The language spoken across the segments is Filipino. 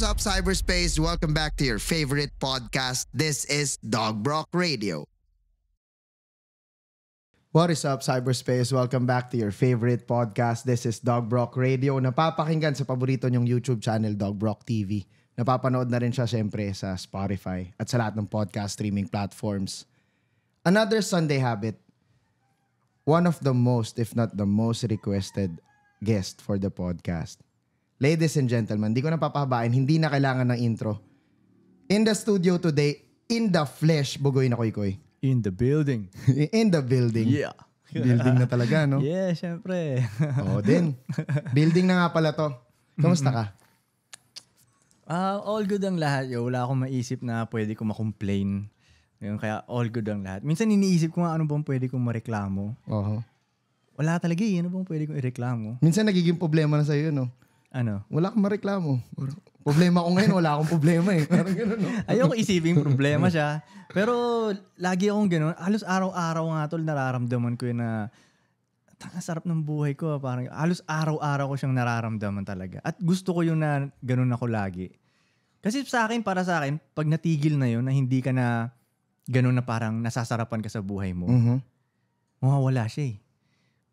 What's up, cyberspace? Welcome back to your favorite podcast. This is Dog Brock Radio. What is up, cyberspace? Welcome back to your favorite podcast. This is Dog Brock Radio. Napapakinggan sa paborito niyong YouTube channel, Dog Brock TV. Napapanood na rin siya siyempre sa Spotify at sa lahat ng podcast streaming platforms. Another Sunday habit. One of the most, if not the most requested guest for the podcast Ladies and gentlemen, di ko papahabain, hindi na kailangan ng intro. In the studio today, in the flesh, Bugoy na Koy Koy. In the building. in the building. Yeah. building na talaga, no? Yeah, syempre. Oo din. Building na nga pala to. Kamusta ka? Uh, all good ang lahat. Yo. Wala akong maisip na pwede ko makomplain. Ngayon, kaya all good ang lahat. Minsan iniisip ko nga ano bang pwede kong mareklamo. Oo. Uh-huh. Wala talaga eh. Ano bang pwede kong ireklamo? Minsan nagiging problema na sa'yo, no? Ano? Wala akong mareklamo. Problema ko ngayon, wala akong problema eh. Parang ganun, no? Ayoko isipin problema siya. Pero lagi akong ganun. Halos araw-araw nga tol, nararamdaman ko yun na tanga sarap ng buhay ko. Ah. Parang halos araw-araw ko siyang nararamdaman talaga. At gusto ko yun na ganun ako lagi. Kasi sa akin, para sa akin, pag natigil na yun, na hindi ka na ganun na parang nasasarapan ka sa buhay mo, mm-hmm. mawawala siya eh.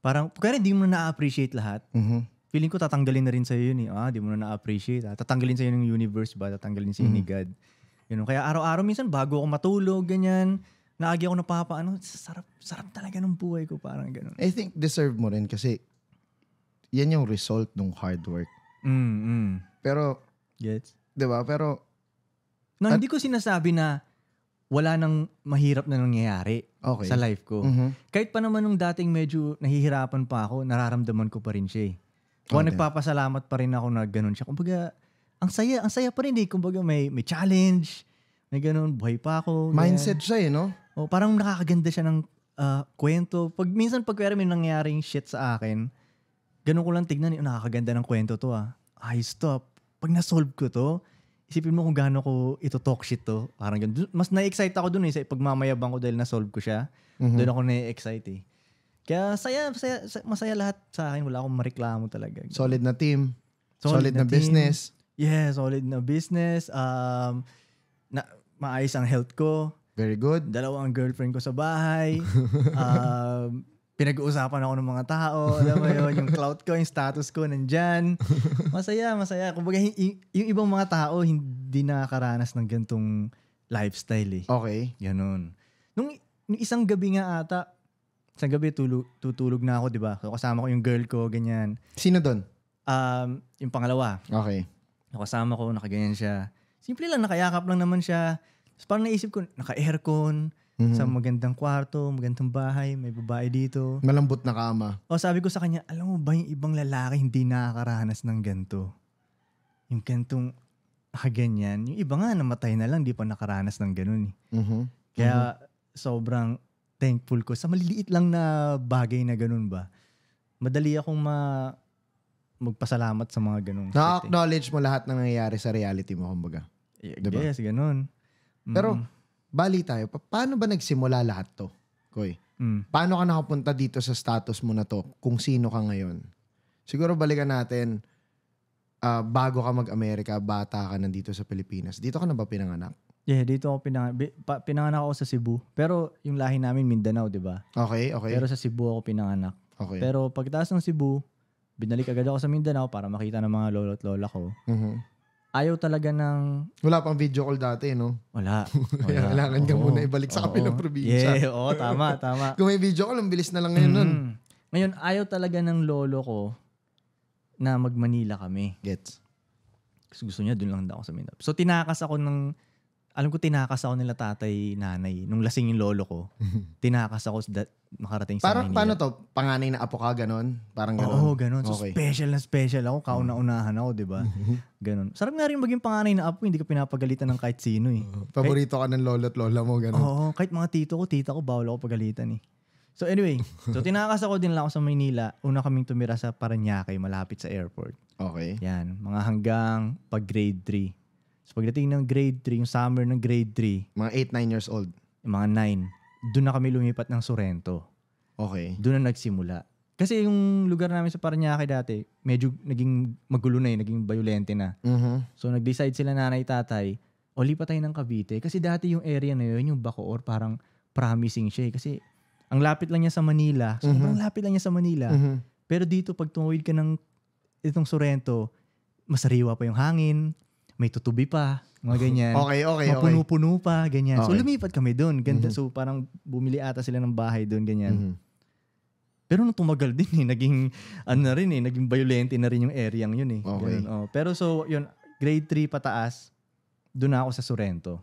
Parang, kaya hindi mo na na-appreciate lahat. Mm-hmm feeling ko tatanggalin na rin sa'yo yun eh. Ah, di mo na na-appreciate. Ah. Tatanggalin sa'yo ng universe ba? Tatanggalin sa'yo mm-hmm. ni God. Yun, know, kaya araw-araw minsan bago ako matulog, ganyan. Naagi ako napapaano. Sarap, sarap talaga ng buhay ko. Parang ganun. I think deserve mo rin kasi yan yung result ng hard work. Mm-hmm. Pero, Gets? di ba? Pero, no, at, hindi ko sinasabi na wala nang mahirap na nangyayari okay. sa life ko. Mm-hmm. Kahit pa naman nung dating medyo nahihirapan pa ako, nararamdaman ko pa rin siya eh. Kung okay. nagpapasalamat pa rin ako na ganun siya. Kumbaga, ang saya, ang saya pa rin eh. Kumbaga may, may challenge, may ganun, buhay pa ako. Mindset ganyan. siya eh, no? O, parang nakakaganda siya ng uh, kwento. Pag minsan pag kwera may nangyaring shit sa akin, ganun ko lang tignan, eh, nakakaganda ng kwento to ah. Ayos stop. Pag nasolve ko to, isipin mo kung gaano ko ito talk shit to. Parang ganun. Mas na-excite ako dun eh sa pagmamayabang ko dahil nasolve ko siya. Mm-hmm. Doon ako na-excite eh. Kaya saya, saya, masaya lahat sa akin. Wala akong mareklamo talaga. Solid na team. Solid, solid na, na team. business. Yeah, solid na business. Um, na, maayos ang health ko. Very good. Dalawa ang girlfriend ko sa bahay. um, pinag-uusapan ako ng mga tao. Alam mo yun, yung clout ko, yung status ko, nandyan. Masaya, masaya. Kumbaga, y- yung ibang mga tao, hindi nakakaranas ng gantong lifestyle eh. Okay. Ganun. Nung, nung isang gabi nga ata, sa gabi tulog, tutulog na ako, di ba? Kasama ko yung girl ko, ganyan. Sino doon? Um, yung pangalawa. Okay. Nakasama ko, nakaganyan siya. Simple lang, nakayakap lang naman siya. Tapos parang naisip ko, naka-aircon, mm-hmm. sa magandang kwarto, magandang bahay, may babae dito. Malambot na kama. O sabi ko sa kanya, alam mo ba yung ibang lalaki hindi nakakaranas ng ganto? Yung gantong nakaganyan. Yung iba nga, namatay na lang, di pa nakaranas ng ganun eh. Mm-hmm. Kaya mm-hmm. sobrang thankful ko sa maliliit lang na bagay na ganun ba. Madali akong ma magpasalamat sa mga ganun. Eh. Na-acknowledge mo lahat ng nangyayari sa reality mo, kumbaga. Y- diba? Yes, ganun. Mm. Pero, bali tayo, pa- paano ba nagsimula lahat to, Koy? Mm. Paano ka nakapunta dito sa status mo na to, kung sino ka ngayon? Siguro balikan natin, uh, bago ka mag-Amerika, bata ka nandito sa Pilipinas. Dito ka na ba pinanganak? Yeah, dito ako pinanganak. Pinanganak ako sa Cebu. Pero yung lahi namin Mindanao, di ba? Okay, okay. Pero sa Cebu ako pinanganak. Okay. Pero pagtaas ng Cebu, binalik agad ako sa Mindanao para makita ng mga lolo at lola ko. Mm-hmm. Ayaw talaga ng... Wala pang video call dati, no? Wala. wala. kailangan ka muna ibalik sa kapilang probinsya. Yeah, oo, tama, tama. Kung may video call, ang bilis na lang ngayon mm-hmm. nun. Ngayon, ayaw talaga ng lolo ko na mag-Manila kami. Gets. Kasi gusto niya, doon lang daw ako sa Mindanao. So, tinakas ako ng alam ko tinakas ako nila tatay, nanay. Nung lasing yung lolo ko, tinakas ako sa makarating sa Parang, Manila. paano to? Panganay na apo ka, ganon? Parang ganon? Oo, ganon. So Okay. special na special ako. Mm. Kauna-unahan ako, di ba? ganon. Sarap nga rin maging panganay na apo. Hindi ka pinapagalitan ng kahit sino eh. Paborito ka ng lolo at lola mo, ganon? Oo, kahit mga tito ko, tita ko, bawal ako pagalitan eh. So anyway, so tinakas ako din lang ako sa Maynila. Una kaming tumira sa Paranaque, malapit sa airport. Okay. Yan, mga hanggang pag grade 3. So pagdating ng grade 3, yung summer ng grade 3. Mga 8, 9 years old. mga 9. Doon na kami lumipat ng Sorrento. Okay. Doon na nagsimula. Kasi yung lugar namin sa Paranaque dati, medyo naging magulo na eh, naging violente na. Mm-hmm. So nag-decide sila nanay-tatay, o lipat tayo ng Cavite. Kasi dati yung area na yun, yung Bacoor, parang promising siya eh. Kasi ang lapit lang niya sa Manila. So, mm-hmm. lapit lang niya sa Manila. Mm-hmm. Pero dito, pag tumawid ka ng itong Sorrento, masariwa pa yung hangin may tutubi pa, mga ganyan. okay, okay, okay. Mapuno-puno pa, ganyan. Okay. So lumipat kami doon. Ganda. Mm-hmm. So parang bumili ata sila ng bahay doon, ganyan. Mm-hmm. Pero nung tumagal din eh, naging ano na rin eh, naging violent na rin yung area yun eh. Okay. Ganun, oh. Pero so yun, grade 3 pataas, doon ako sa Sorrento.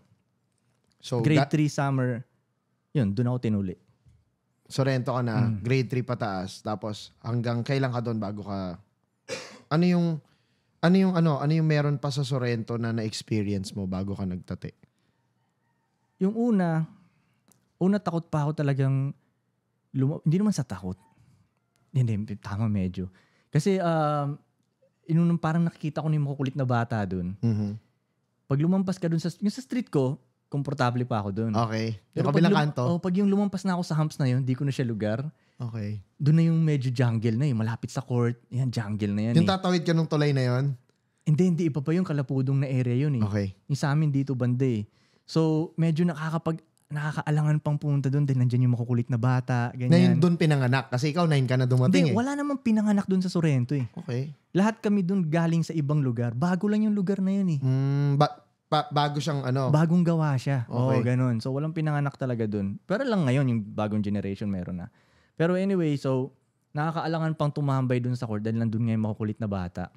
So grade 3 summer, yun, doon ako tinuli. Sorrento ka na, mm. grade 3 pataas, tapos hanggang kailan ka doon bago ka Ano yung ano yung ano, ano yung meron pa sa Sorrento na na-experience mo bago ka nagtati? Yung una, una takot pa ako talagang luma- hindi naman sa takot. Hindi, hindi tama medyo. Kasi um uh, inunong parang nakikita ko na yung makukulit na bata doon. Mm-hmm. Pag lumampas ka doon sa yung sa street ko, komportable pa ako doon. Okay. Pero yung kabilang kanto? Oh, pag yung lumampas na ako sa humps na yun, hindi ko na siya lugar. Okay. Doon na yung medyo jungle na yun. Malapit sa court. Yan, jungle na yan. Yung eh. tatawid ka ng tulay na yon? Hindi, hindi. Iba pa yung kalapudong na area yun eh. Okay. Yung sa amin dito banda eh. So, medyo nakakapag nakakaalangan pang pumunta doon dahil nandiyan yung makukulit na bata, ganyan. Na doon pinanganak kasi ikaw 9 ka na dumating Hindi, eh. wala namang pinanganak doon sa Sorrento eh. Okay. Lahat kami doon galing sa ibang lugar. Bago lang yung lugar na yun eh. Mm, ba- ba- bago siyang ano? Bagong gawa siya. Okay. Oo, ganun. So walang pinanganak talaga doon. Pero lang ngayon yung bagong generation meron na. Pero anyway, so nakakaalangan pang tumambay dun sa court dahil nandun nga makukulit na bata.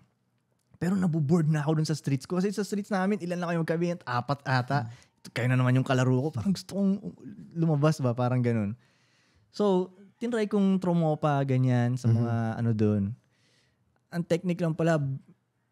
Pero nabuboard na ako dun sa streets ko. Kasi sa streets namin, ilan na kayo magkabinat? Apat ata. Hmm. Kayo na naman yung kalaro ko. Parang gusto kong lumabas ba? Parang ganun. So, tinry kong tromopa, ganyan, sa mga mm-hmm. ano dun. Ang technique lang pala,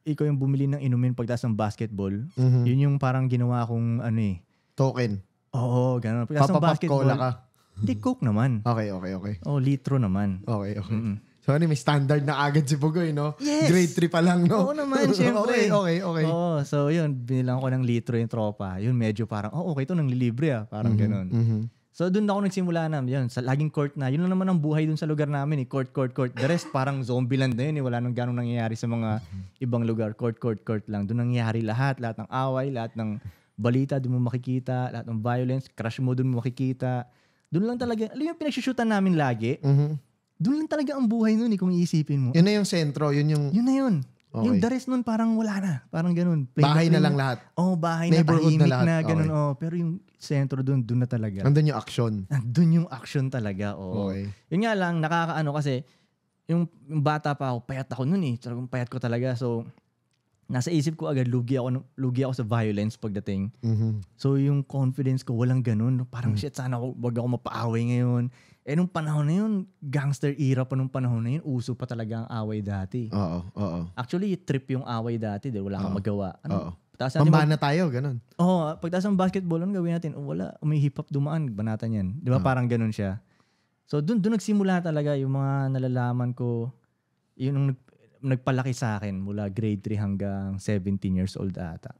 ikaw yung bumili ng inumin pagtas ng basketball. Mm-hmm. Yun yung parang ginawa kong ano eh. Token. Oo, ganun. Pagtas ng basketball. ka. Hindi, mm-hmm. Coke naman. Okay, okay, okay. Oh, litro naman. Okay, okay. Mm-mm. So ano, may standard na agad si Bugoy, no? Yes. Grade 3 pa lang, no? Oo naman, syempre. okay, okay, okay. Oo, so yun, binilang ko ng litro yung tropa. Yun, medyo parang, oh, okay to, nang lilibre ah. Parang mm-hmm. ganun. Mm-hmm. So doon ako nagsimula na, yun, sa laging court na. Yun lang naman ang buhay doon sa lugar namin, eh. court, court, court. The rest parang zombie land na yun, eh. wala nang ganong nangyayari sa mga mm-hmm. ibang lugar. Court, court, court lang. Doon nangyayari lahat, lahat ng away, lahat ng balita doon mo makikita, lahat ng violence, crush mo doon mo makikita. Doon lang talaga, alam yung pinagsushootan namin lagi, mm-hmm. doon lang talaga ang buhay nun eh kung iisipin mo. Yun na yung sentro, yun yung... Yun na yun. Okay. Yung the rest nun parang wala na. Parang ganun. Play bahay na lang lahat. Oh, bahay na, tahimik na, lahat. na ganun. Okay. Oh, pero yung sentro doon, doon na talaga. Andun yung action. Andun yung action talaga. Oh. Okay. Yun nga lang, nakakaano kasi, yung, yung bata pa ako, payat ako nun eh. Talagang payat ko talaga. So, nasa isip ko agad lugi ako lugi ako sa violence pagdating. Mm-hmm. So yung confidence ko walang ganun. Parang mm-hmm. shit sana ako wag ako mapaaway ngayon. Eh nung panahon na yun, gangster era pa nung panahon na yun, uso pa talaga ang away dati. Oo, oo. Actually, trip yung away dati dahil wala kang magawa. Ano? Oo. Pagtaas natin Pambana mag- tayo, ganun. Oo, oh, pagtaas ng basketball, ano gawin natin? Oh, wala, may hip-hop dumaan, banatan yan. Di ba parang ganun siya? So doon doon nagsimula talaga yung mga nalalaman ko, yun nung nagpalaki sa akin mula grade 3 hanggang 17 years old ata.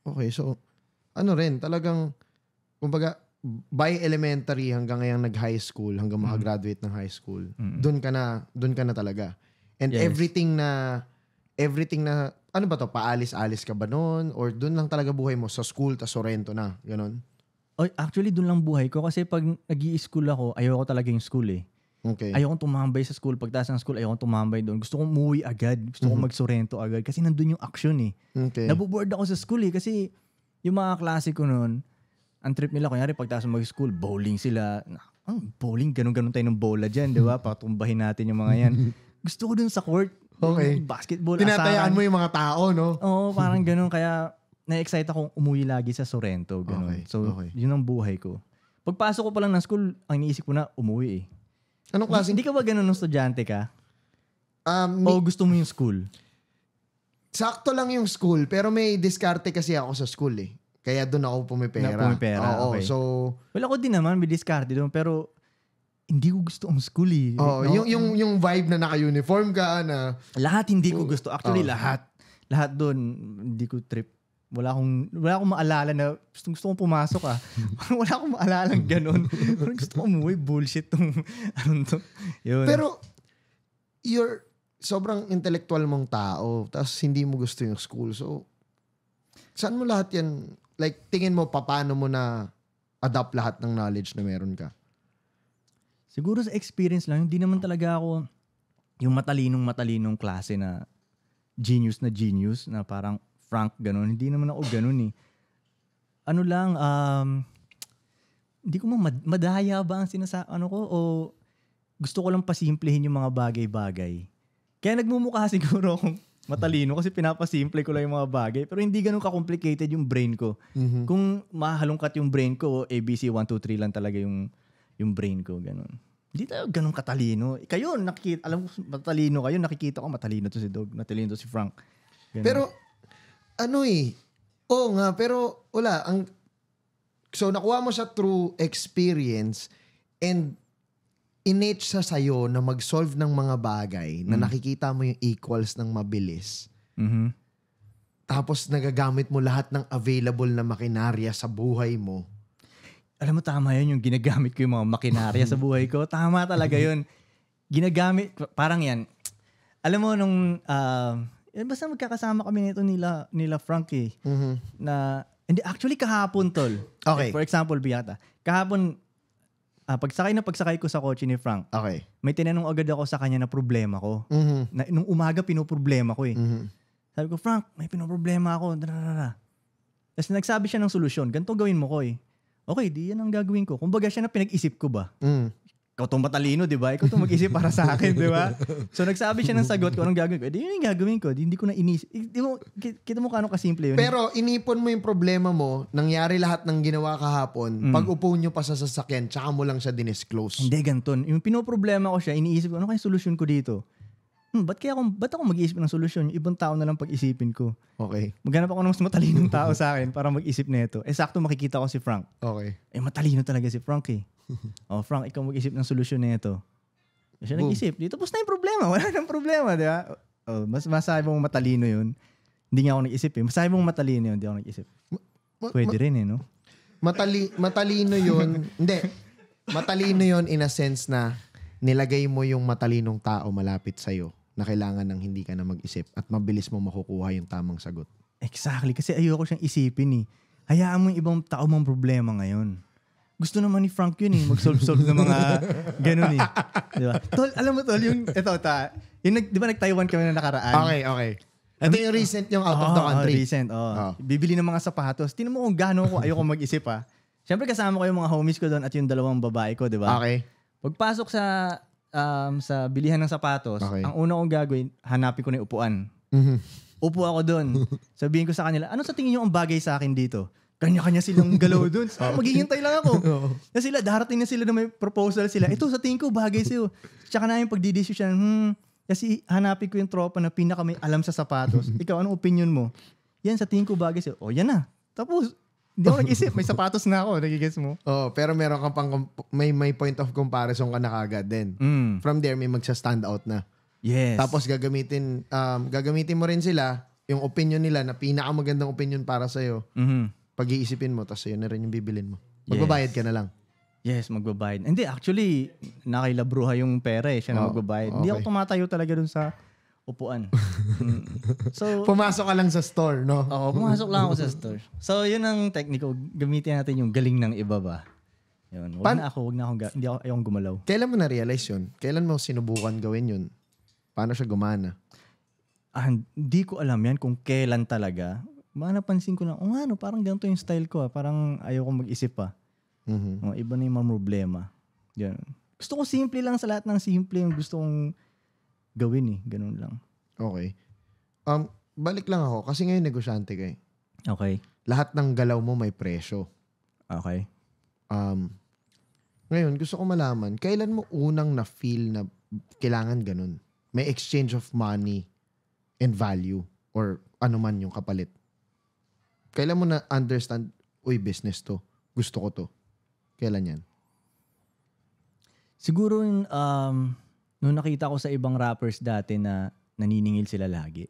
Okay, so ano rin, talagang kumbaga by elementary hanggang ngayong nag-high school, hanggang mm-hmm. makagraduate ng high school, mm-hmm. doon ka na, doon ka na talaga. And yes. everything na everything na ano ba to, paalis-alis ka ba noon or doon lang talaga buhay mo sa school ta Sorrento na, ganun? Oh, actually doon lang buhay ko kasi pag nag school ako, ayoko talaga yung school eh. Okay. Ayokong tumambay sa school. Pagtaas ng school, ayokong tumambay doon. Gusto kong umuwi agad. Gusto mm-hmm. kong mhm. magsorento agad. Kasi nandun yung action eh. Okay. Nabuboard ako sa school eh. Kasi yung mga klase ko noon, ang trip nila, kunyari pagtaas ng mag-school, bowling sila. Ang bowling, ganun-ganun tayo ng bola dyan, di ba? Patumbahin natin yung mga yan. Gusto ko dun sa court. Okay. Basketball, Tinatayaan asaran. mo yung mga tao, no? Oo, parang ganun. Kaya na-excite akong umuwi lagi sa Sorrento. Ganun. Okay. So, okay. yun ang buhay ko. Pagpasok ko pa lang ng school, ang iniisip ko na, umuwi eh. Anong klase? Hindi ka ba ganun ng estudyante ka? Um, o gusto mo yung school? Sakto lang yung school, pero may diskarte kasi ako sa school eh. Kaya doon ako pumipera. Na pumipera, Oo, okay. So, well, ako din naman, may diskarte doon, pero hindi ko gusto ang school eh. Oo, no? yung, yung, yung vibe na naka-uniform ka, na... Lahat hindi ko gusto. Actually, oh. lahat. Lahat doon, hindi ko trip wala akong, wala akong maalala na gusto, gusto kong pumasok ah. wala akong maalala ng ganun. Pero gusto ko umuwi, bullshit tong, anong to. Yun. Pero, you're, sobrang intellectual mong tao, tapos hindi mo gusto yung school. So, saan mo lahat yan, like, tingin mo paano mo na adapt lahat ng knowledge na meron ka? Siguro sa experience lang, hindi naman talaga ako yung matalinong-matalinong klase na genius na genius na parang frank, ganun. Hindi naman ako ganun eh. Ano lang, um, hindi ko man, mad- madaya ba ang sinasabi ano ko o gusto ko lang pasimplehin yung mga bagay-bagay. Kaya nagmumukha siguro akong matalino kasi pinapasimple ko lang yung mga bagay. Pero hindi ganun ka-complicated yung brain ko. Mm-hmm. Kung mahalungkat yung brain ko, ABC 1, 2, 3 lang talaga yung, yung brain ko. Ganun. Hindi tayo ganun katalino. Kayo, nakikita, alam ko, matalino kayo. Nakikita ko matalino to si Dog, matalino to si Frank. Ganun. Pero ano eh. Oo nga, pero wala. Ang, so, nakuha mo sa through experience and innate sa sayo na mag-solve ng mga bagay mm. na nakikita mo yung equals ng mabilis. Mm-hmm. Tapos nagagamit mo lahat ng available na makinarya sa buhay mo. Alam mo, tama yun yung ginagamit ko yung mga makinarya sa buhay ko. Tama talaga yun. Ginagamit, parang yan. Alam mo, nung uh, yan eh, basta magkakasama kami nito nila nila Frankie eh. Mm-hmm. Na hindi actually kahapon tol. Okay. For example, biyata. Kahapon uh, pagsakay na pagsakay ko sa kotse ni Frank. Okay. May tinanong agad ako sa kanya na problema ko. Mm-hmm. Na nung umaga pinoproblema ko eh. Mm-hmm. Sabi ko, "Frank, may pinoproblema ako." Tapos nagsabi siya ng solusyon. Ganito gawin mo ko eh. Okay, di yan ang gagawin ko. Kumbaga siya na pinag-isip ko ba? Mm ikaw tong matalino, di ba? Ikaw tong mag-isip para sa akin, di ba? So nagsabi siya ng sagot ko, anong gagawin ko? Eh, di yun yung gagawin ko. Di, hindi ko na inisip. Eh, di mo, kita mo kano kasimple yun. Pero inipon mo yung problema mo, nangyari lahat ng ginawa kahapon, mm. pag upo nyo pa sa sasakyan, tsaka mo lang siya dinisclose. Hindi, ganton. Yung pinoproblema ko siya, iniisip ko, ano kaya solusyon ko dito? Hmm, ba't kaya ako, ba't ako mag-iisip ng solusyon? Yung ibang tao na lang pag-isipin ko. Okay. Maghanap ako ng mas matalinong tao sa akin para mag-isip nito. Eh, sakto makikita ko si Frank. Okay. Eh, matalino talaga si Frank eh. oh, Frank, ikaw mag-isip ng solusyon nito. Na siya nag-isip. Dito, tapos na yung problema. Wala nang problema, di ba? Oh, mas masabi mong matalino yun. Hindi nga ako nag-isip eh. Masabi mong matalino yun, hindi ako nag-isip. Ma- Pwede ma- rin eh, no? Matali- matalino yun. hindi. Matalino yun in a sense na nilagay mo yung matalinong tao malapit sa'yo na kailangan ng hindi ka na mag-isip at mabilis mo makukuha yung tamang sagot. Exactly. Kasi ayoko siyang isipin eh. Hayaan mo yung ibang tao mong problema ngayon gusto naman ni Frank yun eh, mag-solve-solve ng mga ganun eh. Di ba? Tol, alam mo tol, yung, ito ta, yung, nag, di ba nag-Taiwan kami na nakaraan? Okay, okay. Ito yung recent, yung out of the country. Oh, recent, oh. oh. Bibili ng mga sapatos. Tinan mo kung gaano ko, ayoko mag-isip ha. Ah. Siyempre kasama ko yung mga homies ko doon at yung dalawang babae ko, di ba? Okay. Pagpasok sa um, sa bilihan ng sapatos, okay. ang una kong gagawin, hanapin ko na yung upuan. mm Upo ako doon. Sabihin ko sa kanila, ano sa tingin niyo ang bagay sa akin dito? kanya-kanya silang galaw doon. So, oh. maghihintay lang ako. oh. Na sila, darating na sila na may proposal sila. Ito, sa tingin ko, bagay sa'yo. Tsaka na yung pagdidesisyon, hmm, kasi hanapin ko yung tropa na pinaka may alam sa sapatos. Ikaw, anong opinion mo? Yan, sa tingin ko, bagay sa'yo. O, oh, yan na. Tapos, hindi ako nag-isip. May sapatos na ako. Nagigets mo? Oo, oh, pero meron kang pang, may, may point of comparison ka na kagad din. Mm. From there, may magsa-stand out na. Yes. Tapos gagamitin, um, gagamitin mo rin sila yung opinion nila na pinakamagandang opinion para sa'yo. Mm-hmm pag-iisipin mo, tapos yun na rin yung bibilin mo. Magbabayad yes. ka na lang. Yes, magbabayad. Hindi, actually, nakailabruha yung pera eh. Siya na oh, magbabayad. Okay. Hindi ako tumatayo talaga dun sa upuan. so, pumasok ka lang sa store, no? Oo, pumasok lang ako sa store. So, yun ang tekniko. Gamitin natin yung galing ng iba ba. Yun. Huwag Pan- na ako, huwag na akong, ga- hindi ako, ayong gumalaw. Kailan mo na-realize yun? Kailan mo sinubukan gawin yun? Paano siya gumana? Ah, hindi ko alam yan kung kailan talaga manapansin ko na, oh ano, parang ganito yung style ko. Ah. Parang ayoko mag-isip pa. Ah. Mm-hmm. Oh, iba na yung mga problema. Yan. Gusto ko simple lang sa lahat ng simple yung gusto kong gawin eh. Ganun lang. Okay. Um, balik lang ako kasi ngayon negosyante kay. Eh. Okay. Lahat ng galaw mo may presyo. Okay. Um, ngayon, gusto ko malaman, kailan mo unang na-feel na kailangan ganun? May exchange of money and value or ano man yung kapalit? Kailan mo na understand, uy, business to. Gusto ko to. Kailan yan? Siguro yung, um, nung nakita ko sa ibang rappers dati na naniningil sila lagi.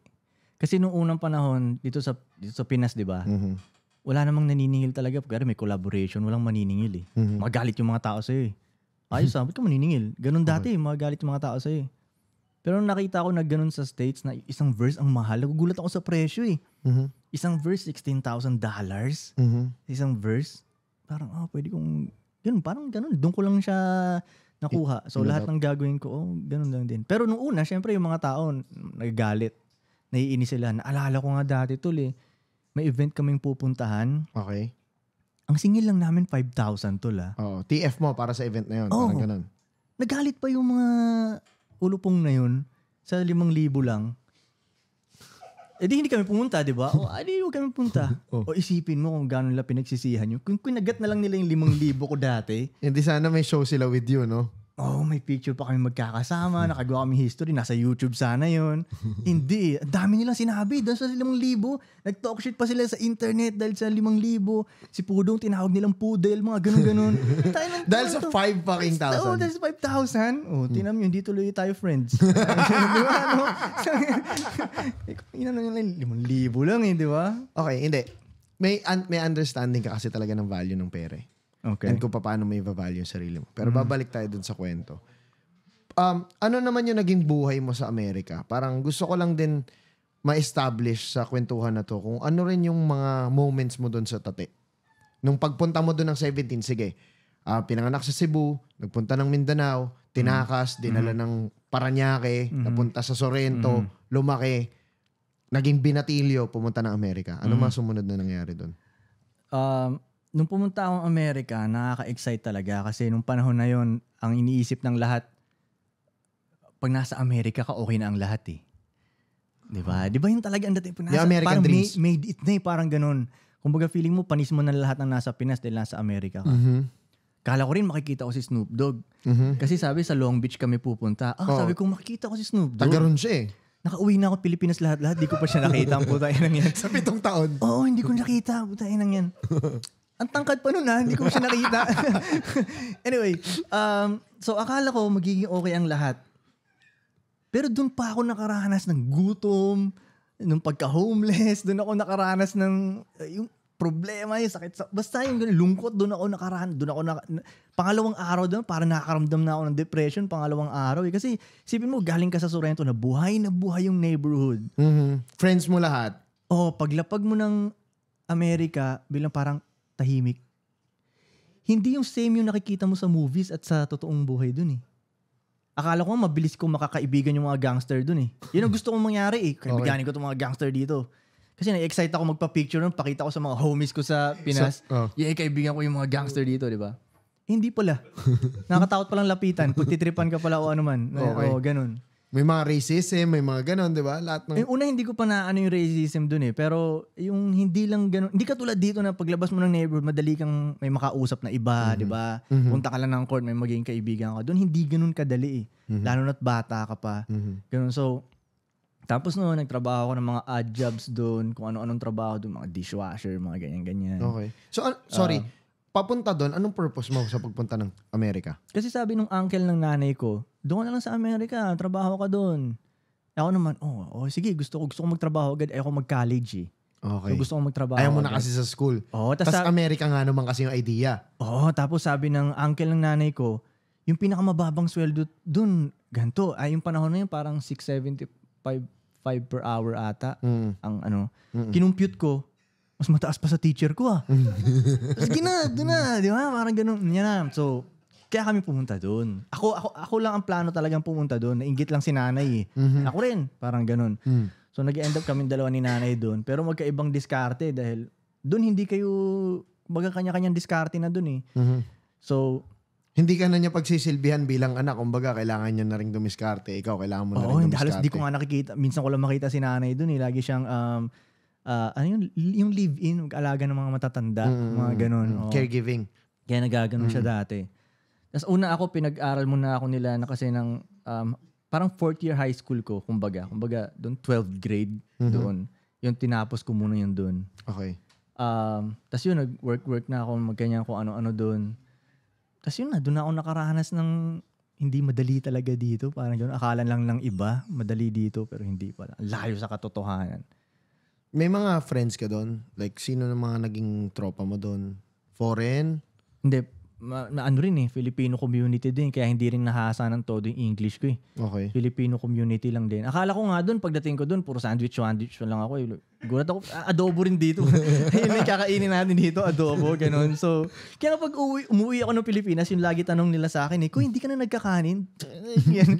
Kasi nung unang panahon, dito sa, dito sa Pinas, di ba? Mm-hmm. Wala namang naniningil talaga. Kasi may collaboration, walang maniningil eh. Mm-hmm. Magalit yung mga tao sa'yo eh. Ayos sabi ah, ba't ka maniningil? Ganun dati, okay. Mm-hmm. magalit yung mga tao sa'yo eh. Pero nung nakita ko na ganun sa States na isang verse ang mahal, nagugulat ako sa presyo eh. Mm-hmm. Isang verse, $16,000. Mm-hmm. Isang verse, parang, oh, pwede kong, yun, parang ganun. Doon ko lang siya nakuha. So, lahat ng gagawin ko, oh, ganun lang din. Pero nung una, syempre, yung mga tao, nagagalit. Naiinis sila. Naalala ko nga dati, tol, eh. May event kaming pupuntahan. Okay. Ang singil lang namin, 5,000, tol, ah. Oo. TF mo para sa event na yun. Oo. Parang ganun. Nagalit pa yung mga ulupong na yun sa 5,000 lang. Eh di hindi kami pumunta, di ba? O hindi huwag kami pumunta. Oh. O isipin mo kung gaano nila pinagsisihan yun. Kung kinagat na lang nila yung limang libo ko dati. Hindi sana may show sila with you, no? oh, may picture pa kami magkakasama, hmm. nakagawa kami history, nasa YouTube sana yon Hindi, ang dami nilang sinabi, doon sa limang libo, nag-talk shit pa sila sa internet dahil sa limang libo, si Pudong tinawag nilang Pudel, mga ganun-ganun. dahil sa five fucking oh, thousand. Oo, oh, dahil sa five thousand. Oh, hmm. tinam yun, dito tuloy tayo friends. di ba, ano? Inano nila, limang libo lang eh, di ba? Okay, hindi. May, un- may understanding ka kasi talaga ng value ng pere. Okay. And kung paano mo i-value yung sarili mo. Pero mm. babalik tayo dun sa kwento. Um, ano naman yung naging buhay mo sa Amerika? Parang gusto ko lang din ma-establish sa kwentuhan na to kung ano rin yung mga moments mo dun sa tate. Nung pagpunta mo dun ng 17, sige, uh, pinanganak sa Cebu, nagpunta ng Mindanao, tinakas, mm. dinala mm. ng Paranaque, mm. napunta sa Sorrento, mm. lumaki, naging binatilyo, pumunta ng Amerika. Ano mm. mga sumunod na nangyari doon? Um, nung pumunta akong Amerika, nakaka-excite talaga kasi nung panahon na yon ang iniisip ng lahat, pag nasa Amerika ka, okay na ang lahat eh. Di ba? Di ba yung talaga ang dating pag nasa, American parang dreams. Made, made it na eh, parang ganun. Kumbaga feeling mo, panis mo na lahat ng nasa Pinas dahil nasa Amerika ka. Mm-hmm. Kala ko rin makikita ko si Snoop Dogg. Mm-hmm. Kasi sabi sa Long Beach kami pupunta. Ah, oh. sabi ko makikita ko si Snoop Dogg. Taga siya eh. Nakauwi na ako Pilipinas lahat-lahat. Di ko pa siya nakita. Ang putayin ng yan. sa pitong taon. Oo, hindi ko nakita. Putayin ng yan. Ang tangkad pa nun ha, ah. hindi ko siya nakita. anyway, um, so akala ko magiging okay ang lahat. Pero doon pa ako nakaranas ng gutom, nung pagka-homeless, doon ako nakaranas ng uh, yung problema, yung sakit sa... Basta yung ganun, lungkot, doon ako nakaranas. Doon ako na, na, pangalawang araw doon, para nakakaramdam na ako ng depression, pangalawang araw. Eh. Kasi sipin mo, galing ka sa Sorrento na buhay na buhay yung neighborhood. Mm-hmm. Friends mo lahat. Oh, paglapag mo ng Amerika bilang parang tahimik. Hindi yung same yung nakikita mo sa movies at sa totoong buhay dun eh. Akala ko mabilis ko makakaibigan yung mga gangster dun eh. Yun ang gusto kong mangyari eh. Kaibiganin okay. ko itong mga gangster dito. Kasi na-excite ako magpa-picture nun, pakita ko sa mga homies ko sa Pinas. So, oh. Yeah, kaibigan ko yung mga gangster dito, di ba? Eh, hindi pala. Nakatakot palang lapitan. Pagtitripan ka pala o ano man. Okay. O, ganun. May mga racism, may mga ganon, di ba? Lahat ng... Eh, una, hindi ko pa na ano yung racism dun eh. Pero yung hindi lang ganon. Hindi ka tulad dito na paglabas mo ng neighborhood, madali kang may makausap na iba, mm-hmm. di ba? Mm-hmm. Punta ka lang ng court, may magiging kaibigan ka. Doon, hindi ganun kadali eh. Mm-hmm. Lalo na't bata ka pa. Mm-hmm. Ganun. So, tapos noon, nagtrabaho ako ng mga odd jobs doon, kung ano-anong trabaho doon, mga dishwasher, mga ganyan-ganyan. Okay. So, uh, sorry. Uh, papunta doon, anong purpose mo sa pagpunta ng Amerika? Kasi sabi nung uncle ng nanay ko, doon na lang sa Amerika, trabaho ka doon. Ako naman, oh, oh sige, gusto ko, gusto ko magtrabaho agad. Ayaw ko mag-college eh. Okay. So gusto kong magtrabaho. Ayaw mo na kasi sa school. Oh, Tapos sa- Amerika nga naman kasi yung idea. Oo. Oh, tapos sabi ng uncle ng nanay ko, yung pinakamababang sweldo dun, ganto. Ay, ah, yung panahon na yun, parang 675 per hour ata. Mm. Ang ano. Mm-mm. Kinumpute ko, mas mataas pa sa teacher ko ah. Sige na, doon na. Di ba? Parang ganun. Yan na. So, kaya kami pumunta doon. Ako, ako, ako lang ang plano talagang pumunta doon. Nainggit lang si nanay eh. Mm-hmm. Ako rin, parang ganun. Mm. So nag-end up kami dalawa ni nanay doon. Pero magkaibang diskarte dahil doon hindi kayo, baga kanya-kanyang diskarte na doon eh. Mm-hmm. So, hindi ka na niya pagsisilbihan bilang anak. Kumbaga, kailangan niya na rin dumiskarte. Ikaw, kailangan mo na rin oh, dumiskarte. Halos di ko nga nakikita. Minsan ko lang makita si nanay doon. Eh. Lagi siyang, um, uh, ano yung, yung live-in, mag-alaga ng mga matatanda. Mm, mga ganun. Mm, oh. Caregiving. Kaya nagaganon mm. siya dati. Tapos una ako, pinag-aral muna ako nila na kasi ng um, parang fourth year high school ko, kumbaga. Kumbaga, doon 12th grade, mm-hmm. doon. Yung tinapos ko muna yung doon. Okay. Um, Tapos yun, nag-work-work na ako, magganyan ko ano-ano doon. Tapos yun na, doon ako nakaranas ng hindi madali talaga dito. Parang yun, akala lang ng iba, madali dito, pero hindi pala. Ang layo sa katotohanan. May mga friends ka doon? Like, sino ng mga naging tropa mo doon? Foreign? Hindi, ma, ma, ano rin eh, Filipino community din. Kaya hindi rin nahasa ng todo yung English ko eh. Okay. Filipino community lang din. Akala ko nga doon, pagdating ko doon, puro sandwich, sandwich lang ako eh gulat ako, adobo rin dito. Ayun yung kakainin natin dito, adobo, ganun. So, kaya pag uwi, umuwi ako ng Pilipinas, yung lagi tanong nila sa akin, eh, kung hindi ka na nagkakanin, yan.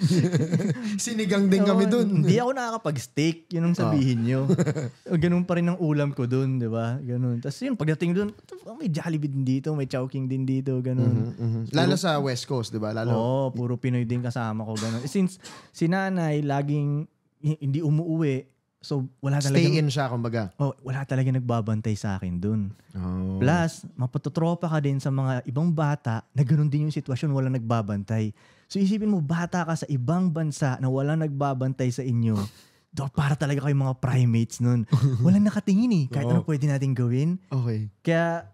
Sinigang din so, kami dun. Hindi ako nakakapag-steak, yun ang sabihin oh. nyo. Ganun pa rin ang ulam ko dun, di ba? Ganun. Tapos yun, pagdating dun, oh, may Jollibee din dito, may Chowking din dito, ganun. Mm-hmm, mm-hmm. Lalo sa West Coast, di ba? Lalo. Oo, oh, puro Pinoy din kasama ko, ganun. Since si nanay, laging hindi umuwi, So, wala talaga. Stay in siya, kumbaga. Oh, wala talaga nagbabantay sa akin dun. Oh. Plus, mapatutropa ka din sa mga ibang bata na ganun din yung sitwasyon, wala nagbabantay. So, isipin mo, bata ka sa ibang bansa na wala nagbabantay sa inyo. Do, para talaga kayo mga primates nun. Walang nakatingin eh. Kahit oh. ano pwede natin gawin. Okay. Kaya,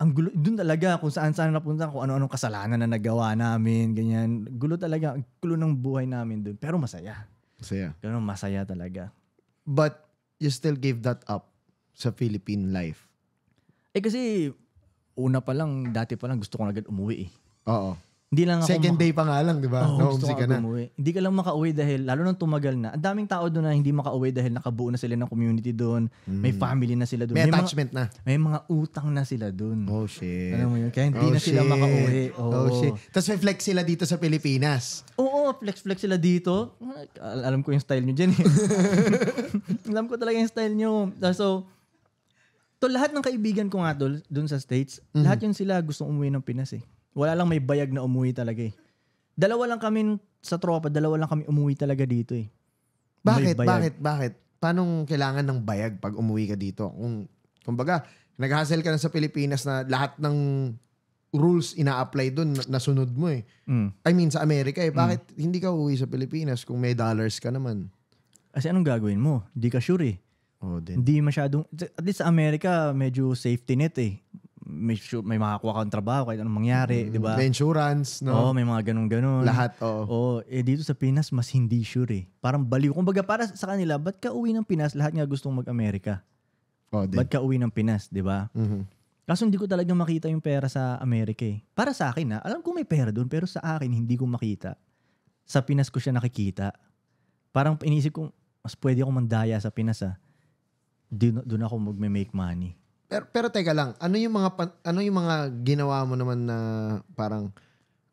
ang gulo, dun talaga kung saan saan napunta, kung ano-anong kasalanan na nagawa namin, ganyan. Gulo talaga, gulo ng buhay namin dun. Pero masaya. Masaya. Ganun, masaya talaga. But you still gave that up sa Philippine life. Eh kasi una pa lang, dati pa lang gusto ko na agad umuwi eh. Oo. Hindi lang ako Second maka- day pa nga lang, di ba? Oh, gusto ka na. Umuwi. Hindi ka lang makauwi dahil, lalo nang tumagal na, ang daming tao doon na hindi makauwi dahil nakabuo na sila ng community doon, mm. may family na sila doon. May, may attachment mga, na. May mga utang na sila doon. Oh, shit. Alam mo yun? Kaya hindi oh, na shit. sila makauwi. Oh, oh shit. Tapos may flex sila dito sa Pilipinas. Oo, flex-flex sila dito. Alam ko yung style nyo dyan eh. Alam ko talaga yung style nyo. Ah, so, to lahat ng kaibigan ko nga doon sa States, mm-hmm. lahat yun sila gustong umuwi ng Pinas eh. Wala lang may bayag na umuwi talaga eh. Dalawa lang kami sa tropa, dalawa lang kami umuwi talaga dito eh. Bakit? Bakit? Bakit? Paano kailangan ng bayag pag umuwi ka dito? Kung, kumbaga, nag-hustle ka na sa Pilipinas na lahat ng rules ina-apply doon nasunod mo eh. Mm. I mean sa Amerika eh. Mm. Bakit mm. hindi ka uuwi sa Pilipinas kung may dollars ka naman? Kasi anong gagawin mo? Hindi ka sure eh. Oh, din. Hindi masyadong, at least sa Amerika, medyo safety net eh may sure, may makakuha kang trabaho kahit anong mangyari, mm, 'di ba? May insurance, no? Oo, may mga ganun-ganun. Lahat, oo. Oo, eh dito sa Pinas mas hindi sure eh. Parang baliw. Kumbaga para sa kanila, ba't ka uwi ng Pinas? Lahat nga gustong mag-Amerika. Oh, din. ba't ka uwi ng Pinas, 'di ba? Mm-hmm. Kaso hindi ko talaga makita yung pera sa Amerika eh. Para sa akin na, alam ko may pera doon pero sa akin hindi ko makita. Sa Pinas ko siya nakikita. Parang iniisip ko, mas pwede ako mandaya sa Pinas ah. doon ako magme-make money. Pero, pero teka lang, ano yung mga ano yung mga ginawa mo naman na parang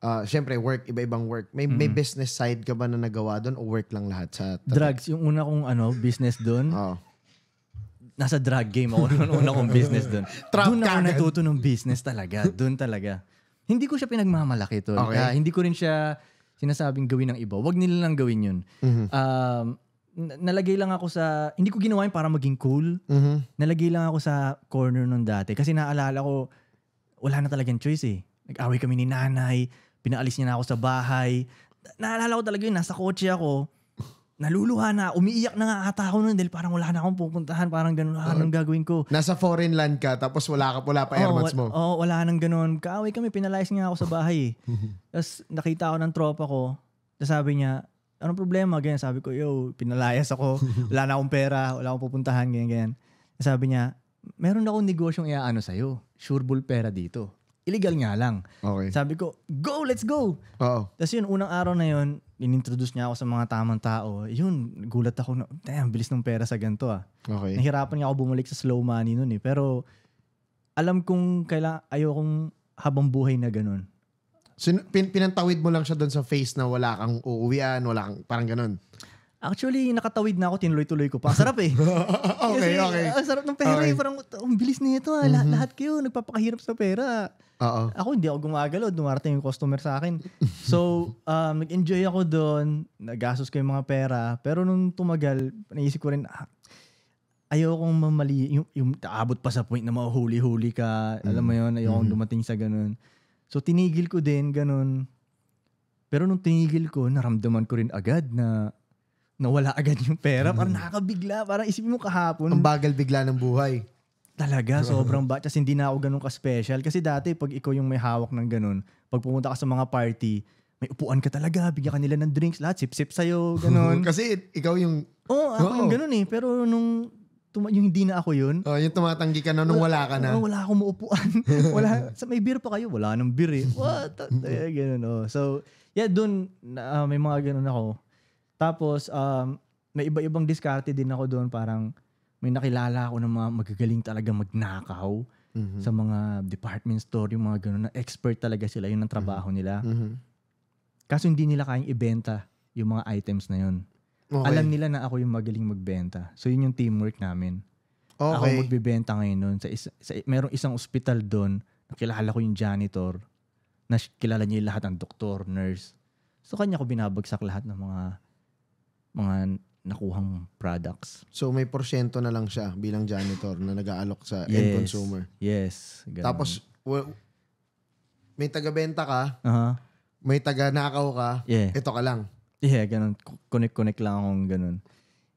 uh, syempre work, iba-ibang work. May, mm. may mm-hmm. business side ka ba na nagawa doon o work lang lahat sa tabi? Drugs. Yung una kong ano, business doon. Oo. Oh. Nasa drug game ako noon una kong business doon. doon ako natuto ng business talaga. Doon talaga. Hindi ko siya pinagmamalaki to. Okay. Uh, hindi ko rin siya sinasabing gawin ng iba. Wag nila lang gawin yun. Mm-hmm. Um, nalagay lang ako sa, hindi ko ginawa yun para maging cool. Mm-hmm. Nalagay lang ako sa corner nung dati. Kasi naalala ko, wala na talagang choice eh. Nag-away kami ni nanay, pinaalis niya na ako sa bahay. Naalala ko talaga yun, nasa kotse ako, naluluha na, umiiyak na nga ata ako nun dahil parang wala na akong pupuntahan, parang ganun, uh, anong gagawin ko? Nasa foreign land ka, tapos wala ka, wala pa oh, airmats mo. Oo, oh, wala nang ganun. Kaaway kami, pinalayas niya ako sa bahay eh. tapos nakita ako ng tropa ko, tapos sabi niya, anong problema? Ganyan, sabi ko, yo, pinalayas ako, wala na akong pera, wala akong pupuntahan, ganyan, ganyan. Sabi niya, meron akong negosyong iaano sa'yo, sureball pera dito. Illegal nga lang. Okay. Sabi ko, go, let's go! Oo. Tapos yun, unang araw na yun, inintroduce niya ako sa mga tamang tao. Yun, gulat ako na, damn, bilis ng pera sa ganito ah. Okay. Nahirapan nga ako bumalik sa slow money nun eh. Pero, alam kong kaila, ayokong habang buhay na ganun. Sin- pin- pinantawid mo lang siya doon sa face na wala kang uuwian, wala kang, parang ganun. Actually, nakatawid na ako, tinuloy-tuloy ko pa. Sarap eh. okay, Kasi, okay. Ang sarap ng pera eh. Okay. eh. Parang, ang bilis nito ah. Lah- mhm. Lahat kayo, nagpapakahirap sa pera. Oo. Ako, hindi ako gumagalaw. Dumarating yung customer sa akin. So, um, nag-enjoy ako doon. Nagastos ko yung mga pera. Pero nung tumagal, naisip ko rin, ah, ayokong mamali, yung, yung abot pa sa point na mahuhuli-huli ka. Alam mo mm. yun, ayokong mm-hmm. dumating sa ganun. So tinigil ko din, ganun. Pero nung tinigil ko, naramdaman ko rin agad na nawala agad yung pera. Parang mm. nakakabigla. Parang isipin mo kahapon. Ang bagal bigla ng buhay. Talaga, sobrang ba. Tapos hindi na ako ganun ka-special. Kasi dati, pag ikaw yung may hawak ng ganun, pag pumunta ka sa mga party, may upuan ka talaga, bigyan ka nila ng drinks, lahat sip-sip sa'yo, ganun. Kasi ikaw yung... Oo, oh, ako oh. yung ganun eh. Pero nung tuma- yung hindi na ako yun. Oh, yung tumatanggi ka na nung wala, wala ka na. Wala akong maupuan. wala, sa may beer pa kayo, wala nang beer eh. What? eh, ganun, oh. So, yeah, dun, uh, may mga ganun ako. Tapos, um, may iba-ibang diskarte din ako doon. Parang, may nakilala ako ng mga magagaling talaga magnakaw mm-hmm. sa mga department store, yung mga ganun, na expert talaga sila, yun ang trabaho mm-hmm. nila. Mm-hmm. Kaso hindi nila kayang ibenta yung mga items na yun. Okay. Alam nila na ako yung magaling magbenta. So yun yung teamwork namin. Okay. Ako magbebenta ngayon noon Sa isa, sa, merong isang ospital doon, Nakilala ko yung janitor, na kilala niya lahat ng doktor, nurse. So kanya ko binabagsak lahat ng mga mga nakuhang products. So may porsyento na lang siya bilang janitor na nag-aalok sa yes. end consumer. Yes. Ganun. Tapos well, may taga-benta ka, uh-huh. may taga-nakaw ka, yeah. ito ka lang. Yeah, ganun. Connect-connect lang akong ganun.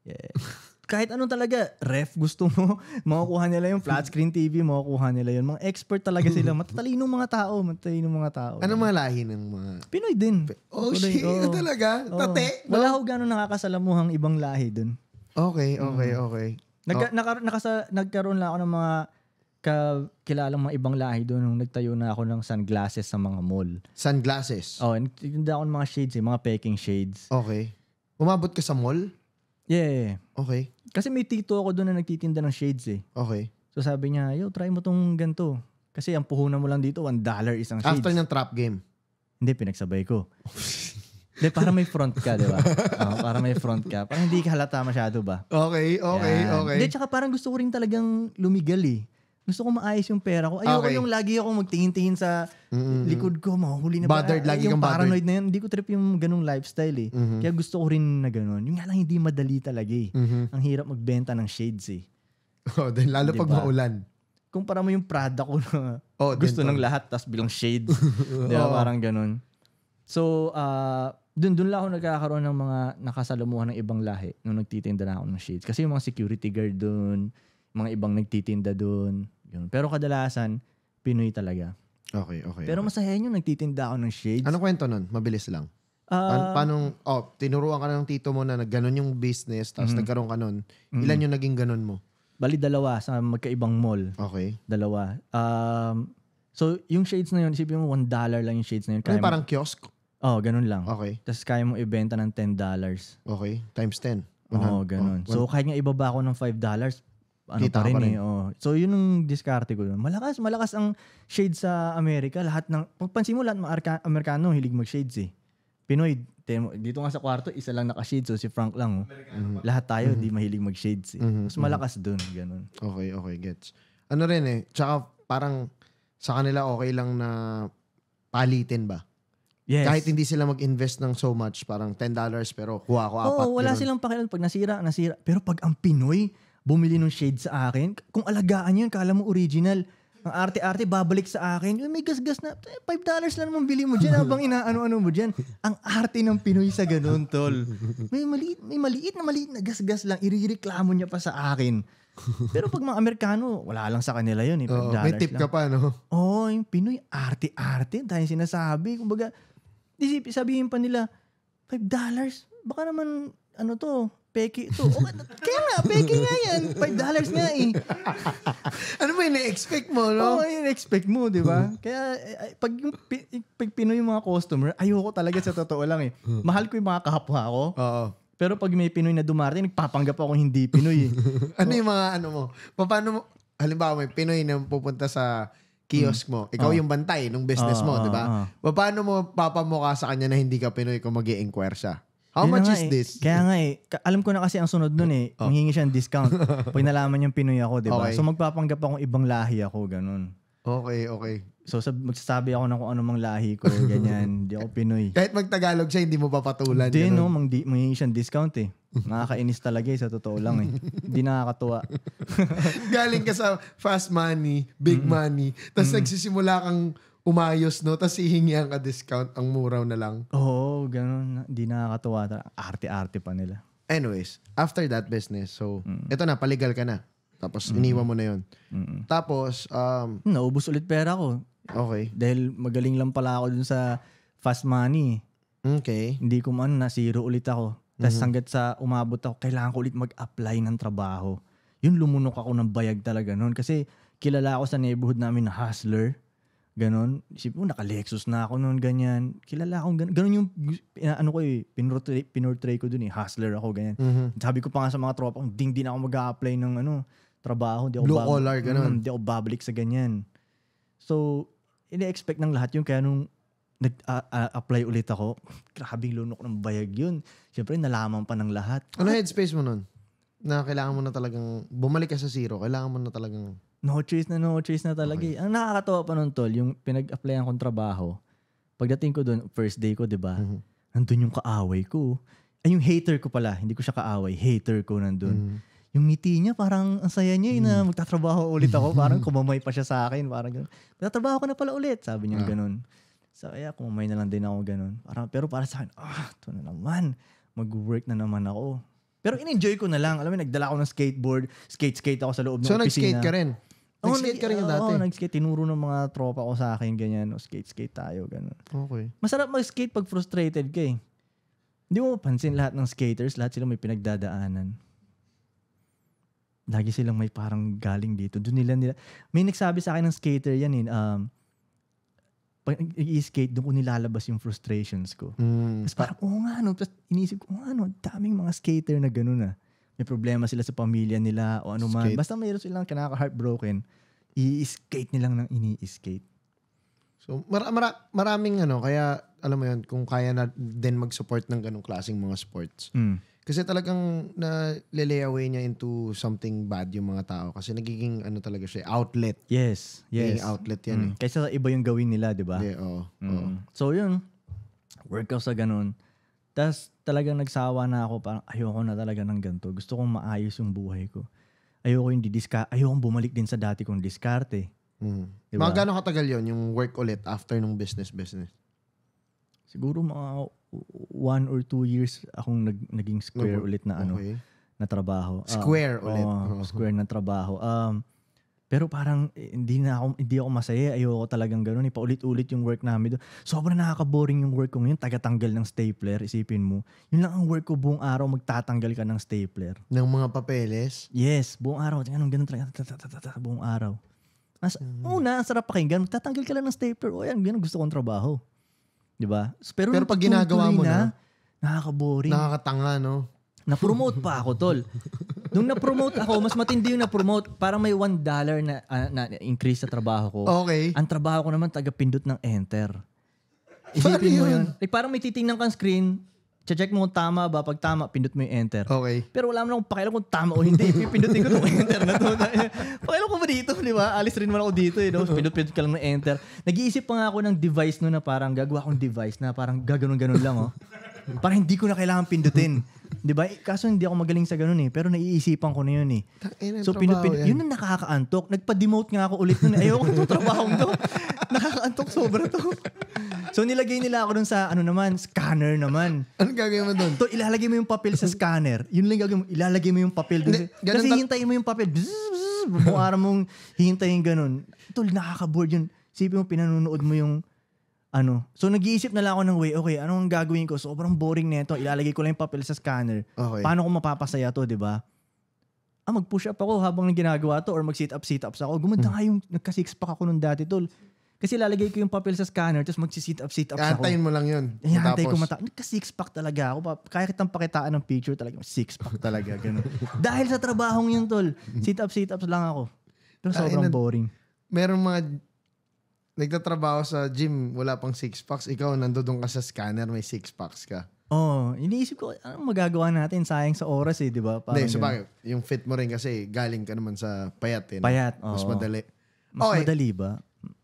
Yeah. Kahit anong talaga, ref gusto mo, makukuha nila yung flat screen TV, makukuha nila yun. Mga expert talaga sila. Matatalinong mga tao, matatalinong mga tao. Anong mga lahi ng mga... Pinoy din. Oh, Pinoy, shit. Oh, talaga? Oh. Tate? No? Wala ho ganun nakakasalamuhang ibang lahi dun. Okay, okay, mm. okay. Nagka, oh. naka, nakasa, nagkaroon lang ako ng mga ka kilalang mga ibang lahi doon nung nagtayo na ako ng sunglasses sa mga mall. Sunglasses? Oh, nagtitinda ako ng mga shades, eh, mga peking shades. Okay. Umabot ka sa mall? Yeah. Okay. Kasi may tito ako doon na nagtitinda ng shades eh. Okay. So sabi niya, yo, try mo tong ganto. Kasi ang puhunan mo lang dito, one dollar isang shades. After ng trap game? Hindi, pinagsabay ko. De, para may front ka, di ba? Oh, para may front ka. Parang hindi ka halata masyado ba? Okay, okay, Yan. okay. Hindi, tsaka parang gusto ko rin talagang lumigali. eh gusto ko maayos yung pera ko. Ayoko Okay. yung lagi ako magtingin-tingin sa Mm-mm. likod ko, mahuhuli na Bothered, lagi yung kang bothered. paranoid na yun. Hindi ko trip yung ganung lifestyle eh. Mm-hmm. Kaya gusto ko rin na ganun. Yung nga lang hindi madali talaga eh. Mm-hmm. Ang hirap magbenta ng shades eh. Oh, then lalo pag Diba? maulan. Kumpara mo yung Prada ko na Oh, gusto ng lahat tas bilang shades. Di ba? Oo. Parang ganun. So, ah doon dun lang ako nagkakaroon ng mga nakasalamuhan ng ibang lahi nung nagtitinda na ako ng shades. Kasi yung mga security guard doon, mga ibang nagtitinda doon. Yun. Pero kadalasan, Pinoy talaga. Okay, okay. Pero okay. masahin yung nagtitinda ako ng shades. Ano kwento nun? Mabilis lang. Uh, ah. pa- paano, oh, tinuruan ka ng tito mo na ganun yung business, tapos mm-hmm. nagkaroon ka nun. Mm-hmm. Ilan yung naging ganun mo? Bali, dalawa sa magkaibang mall. Okay. Dalawa. Um, so, yung shades na yun, isipin mo, one dollar lang yung shades na yun. Ano, kaya ano, parang kiosk? oh, ganun lang. Okay. Tapos kaya mo ibenta ng $10. Okay. Times 10. Oo, oh, ganun. Oh, so, kahit nga ibaba ako ng $5, ano Kita pa rin, pa rin. Eh, oh. So yun ang diskarte ko. Malakas, malakas ang shade sa Amerika. Lahat ng, pagpansin mo lahat ng Arka- Amerikano hilig mag-shades eh. Pinoy, temo, dito nga sa kwarto, isa lang naka-shades. So oh, si Frank lang. Oh. Mm-hmm. Lahat tayo, mm-hmm. di mahilig mag-shades eh. Mm-hmm. Mas malakas dun, ganun. Okay, okay, gets. Ano rin eh, tsaka parang sa kanila okay lang na palitin ba? Yes. Kahit hindi sila mag-invest ng so much, parang $10 pero kuha ko apat. Oo, wala ganun. silang pakialam pag nasira, nasira. Pero pag ang Pinoy, bumili ng shade sa akin. Kung alagaan yun, kala mo original. Ang arte-arte, babalik sa akin. May gasgas na, eh, dollars lang naman bili mo dyan habang inaano-ano mo dyan. Ang arte ng Pinoy sa ganun, tol. May maliit, may maliit na maliit na gasgas lang, irireklamo niya pa sa akin. Pero pag mga Amerikano, wala lang sa kanila yun. Eh, oh, may tip lang. ka pa, no? Oo, oh, yung Pinoy, arte-arte. Dahil sinasabi, kumbaga, isip, sabihin pa nila, $5? Baka naman, ano to, Peki to. Okay, kaya nga, peki nga yan. Five dollars nga eh. ano ba yung na-expect mo, no? Oo, oh, yung expect mo, di ba? Kaya eh, eh, pag, yung, pag Pinoy yung mga customer, ayoko talaga sa totoo lang eh. Hmm. Mahal ko yung mga kapwa ko. Oo. Pero pag may Pinoy na dumarating, nagpapanggap ako hindi Pinoy. Eh. ano yung mga ano mo? Paano mo, halimbawa may Pinoy na pupunta sa kiosk hmm. mo. Ikaw oh. yung bantay ng business oh, mo, di ba? Oh, oh. Paano mo papamukha sa kanya na hindi ka Pinoy kung mag i inquire siya? How Yun much is eh. this? Kaya nga eh, alam ko na kasi ang sunod nun eh, Oh. manghingi siya ng discount pag nalaman yung Pinoy ako, di ba? Okay. So magpapanggap akong ibang lahi ako, ganun. Okay, okay. So sab- magsasabi ako ng kung ano mang lahi ko, ganyan. Hindi ako Pinoy. Kahit magtagalog siya, hindi mo papatulan. Hindi, ganun. no, mang di, manghingi siya ng discount eh. Nakakainis talaga eh, sa totoo lang eh. Hindi nakakatuwa. Galing ka sa fast money, big money, tapos nagsisimula kang umayos, no? Tapos ihingihan ka discount, ang muraw na lang. Oo, oh, ganun. Hindi nakakatuwa. Arte-arte pa nila. Anyways, after that business, so, mm. ito na, paligal ka na. Tapos, mm. iniwan mo na yon mm. Tapos, um... Naubos ulit pera ko. Okay. Dahil magaling lang pala ako dun sa fast money. Okay. Hindi ko man, nasiro ulit ako. Tapos mm-hmm. hanggat sa umabot ako, kailangan ko ulit mag-apply ng trabaho. Yun, lumunok ako ng bayag talaga noon. Kasi kilala ako sa neighborhood namin na hustler. Ganon. Isip mo, naka-Lexus na ako noon, ganyan. Kilala akong ganon. Ganon yung, ano ko eh, pinortray, pinortray ko dun eh. Hustler ako, ganyan. Mm-hmm. Sabi ko pa nga sa mga tropa, hindi din ako mag apply ng ano, trabaho. Di ako Blue bab- collar, ganon. Hindi mm, ako babalik sa ganyan. So, ina-expect ng lahat yun. Kaya nung nag-apply ulit ako, grabing lunok ng bayag yun. Siyempre, nalaman pa ng lahat. Ano headspace mo nun? Na kailangan mo na talagang, bumalik ka sa zero, kailangan mo na talagang no choice na no choice na talaga. Okay. Eh. Ang nakakatawa pa nun, tol, yung pinag-applyan kong trabaho, pagdating ko doon, first day ko, di ba? Mm-hmm. Nandun yung kaaway ko. Ay, yung hater ko pala. Hindi ko siya kaaway. Hater ko nandun. Mm-hmm. Yung ngiti niya, parang ang saya niya eh, mm-hmm. na magtatrabaho ulit ako. Parang kumamay pa siya sa akin. Parang ganun. Magtatrabaho ko na pala ulit. Sabi niya ah. ganun. So, kaya yeah, kumamay na lang din ako ganun. Parang, pero para sa akin, ah, ito na naman. Mag-work na naman ako. Pero in-enjoy ko na lang. Alam mo, nagdala ako ng skateboard. Skate-skate ako sa loob ng so, opisina. So, nag-skate ka rin? Nag-skate ka rin oh, dati? Oo, oh, nag-skate. Tinuro ng mga tropa ko sa akin, ganyan. No, oh, skate-skate tayo, ganun. Okay. Masarap mag-skate pag frustrated ka eh. Hindi mo pansin lahat ng skaters, lahat sila may pinagdadaanan. Lagi silang may parang galing dito. Doon nila nila. May nagsabi sa akin ng skater yan eh, um, pag i-skate, doon ko nilalabas yung frustrations ko. Mm. Tapos parang, oo oh, nga, no. Tapos inisip ko, oo oh, nga, no. Daming mga skater na ganun ah may problema sila sa pamilya nila o ano man. Basta mayroon silang kinaka-heartbroken, i-skate nilang ng ini-skate. So, mar- mar- maraming ano, kaya alam mo yun, kung kaya na din mag-support ng ganong klaseng mga sports. Mm. Kasi talagang na lay away niya into something bad yung mga tao kasi nagiging ano talaga siya, outlet. Yes, yes. Nagiging outlet yan. Mm. Eh. Kaysa iba yung gawin nila, di ba? Yeah, oo. mm. oh. So yun, workout sa ganun. Tapos talagang nagsawa na ako, parang ayoko na talaga ng ganito. Gusto kong maayos yung buhay ko. Ayoko yung didiska, ayoko bumalik din sa dati kong diskarte. Mm. Diba? Mga gano'ng katagal yon yung work ulit after nung business business? Siguro mga one or two years akong nag, naging square okay. ulit na ano na trabaho. Ah, square uh, ulit. Uh, square na trabaho. Um, pero parang eh, hindi na ako hindi ako masaya. Ayoko talagang ganoon, ipaulit-ulit eh, yung work namin doon. Sobrang nakaka-boring yung work ko ngayon, tagatanggal ng stapler, isipin mo. Yun lang ang work ko buong araw magtatanggal ka ng stapler. Ng mga papeles? Yes, buong araw. Tingnan Ganun ganun talaga buong araw. As, hmm. Una, ang sarap pakinggan. Magtatanggal ka lang ng stapler. O yan, ganun gusto kong trabaho. Di ba? Pero, Pero pag ginagawa mo na, na nakaka-boring. Nakakatanga, no? Na-promote pa ako, tol. Nung na-promote ako, mas matindi yung na-promote. para may one dollar na, uh, na increase sa trabaho ko. Okay. Ang trabaho ko naman, taga-pindot ng enter. Isipin mo yun. Like, parang may titingnan kang screen, check mo kung tama ba. Pag tama, pindot mo yung enter. Okay. Pero wala mo na akong pakialam kung tama o hindi. Pipindutin ko yung enter na to. pakialam ko ba dito, di ba? Alis rin man ako dito, eh, no? Pindot-pindot ka lang ng enter. Nag-iisip pa nga ako ng device no na parang gagawa akong device na parang gaganon-ganon lang, oh. Para hindi ko na kailangan pindutin. 'Di ba? Kaso hindi ako magaling sa ganun eh, pero naiisipan ko na 'yun eh. Tangina, so pinupin, pinu- yun ang nakakaantok. Nagpa-demote nga ako ulit noon. Eh. Ayoko ng trabaho to. Nakakaantok sobra to. So nilagay nila ako dun sa ano naman, scanner naman. Anong gagawin mo doon? To ilalagay mo yung papel sa scanner. Yun lang gagawin mo. Ilalagay mo yung papel doon. Kasi ta- hintayin mo yung papel. Bzzz, bzzz, mong hihintayin ganun. Tol, nakaka-board yun. Sipin mo, pinanonood mo yung ano. So nag-iisip na lang ako ng way, okay, ano ang gagawin ko? Sobrang boring nito. Ilalagay ko lang yung papel sa scanner. Okay. Paano ko mapapasaya to, 'di ba? Ah, mag-push up ako habang ginagawa to or mag-sit up, sit ups ako. Gumanda hmm. yung nagka-six pack ako nung dati, tol. Kasi lalagay ko yung papel sa scanner tapos mag-sit up, sit up ako. Antayin mo lang yun. Ay, antay ko mata. Nagka-six pack talaga ako. Kaya kitang pakitaan ng picture talaga. Six pack talaga. Ganun. Dahil sa trabahong yun, tol. Sit up, sit ups lang ako. Pero sobrang Ay, boring. Merong mga nagtatrabaho sa gym, wala pang six packs. Ikaw, nandoon ka sa scanner, may six packs ka. Oo. Oh, iniisip ko, ano magagawa natin? Sayang sa oras eh, di ba? Hindi, so bakit? Yung fit mo rin kasi galing ka naman sa payat eh. Payat, oo. Mas madali. Mas Okay. madali ba?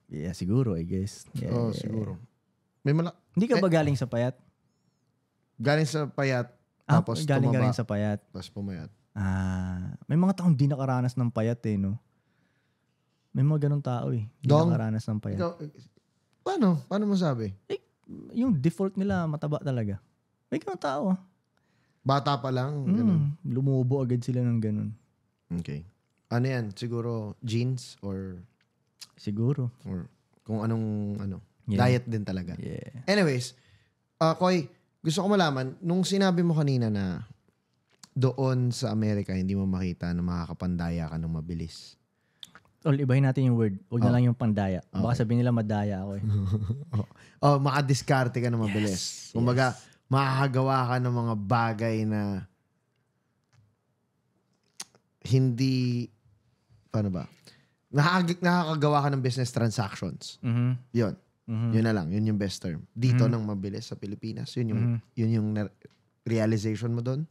Yeah, siguro, I guess. Yeah, Oo, yeah, siguro. May mala... Hindi ka ba eh, galing sa payat? Galing sa payat, Ah, tapos galing tumaba, Galing rin sa payat. tapos pumayat. Ah, may mga taong di nakaranas ng payat eh, no? May mga ganun tao eh. Hindi Dong? nakaranas ng payat. Ikaw, eh, paano? Paano mo sabi? Eh, yung default nila mataba talaga. May ganun tao ah. Bata pa lang. Mm, ganun. Mm, lumubo agad sila ng ganun. Okay. Ano yan? Siguro jeans or Siguro. or kung anong ano Yeah. diet din talaga. Yeah. Anyways, uh, Koy, gusto ko malaman, nung sinabi mo kanina na doon sa Amerika, hindi mo makita na makakapandaya ka ng mabilis all, ibahin natin yung word. Huwag na oh. lang yung pandaya. Okay. Baka sabihin nila madaya ako eh. Oh. oh, makadiskarte ka na mabilis. Yes. Kumbaga, yes. makakagawa ka ng mga bagay na hindi, paano ba? Nakag- nakakagawa ka ng business transactions. Mm-hmm. Yun. Mm-hmm. Yun na lang. Yun yung best term. Dito mm-hmm. nang mabilis sa Pilipinas. Yun yung, mm-hmm. yun yung realization mo doon?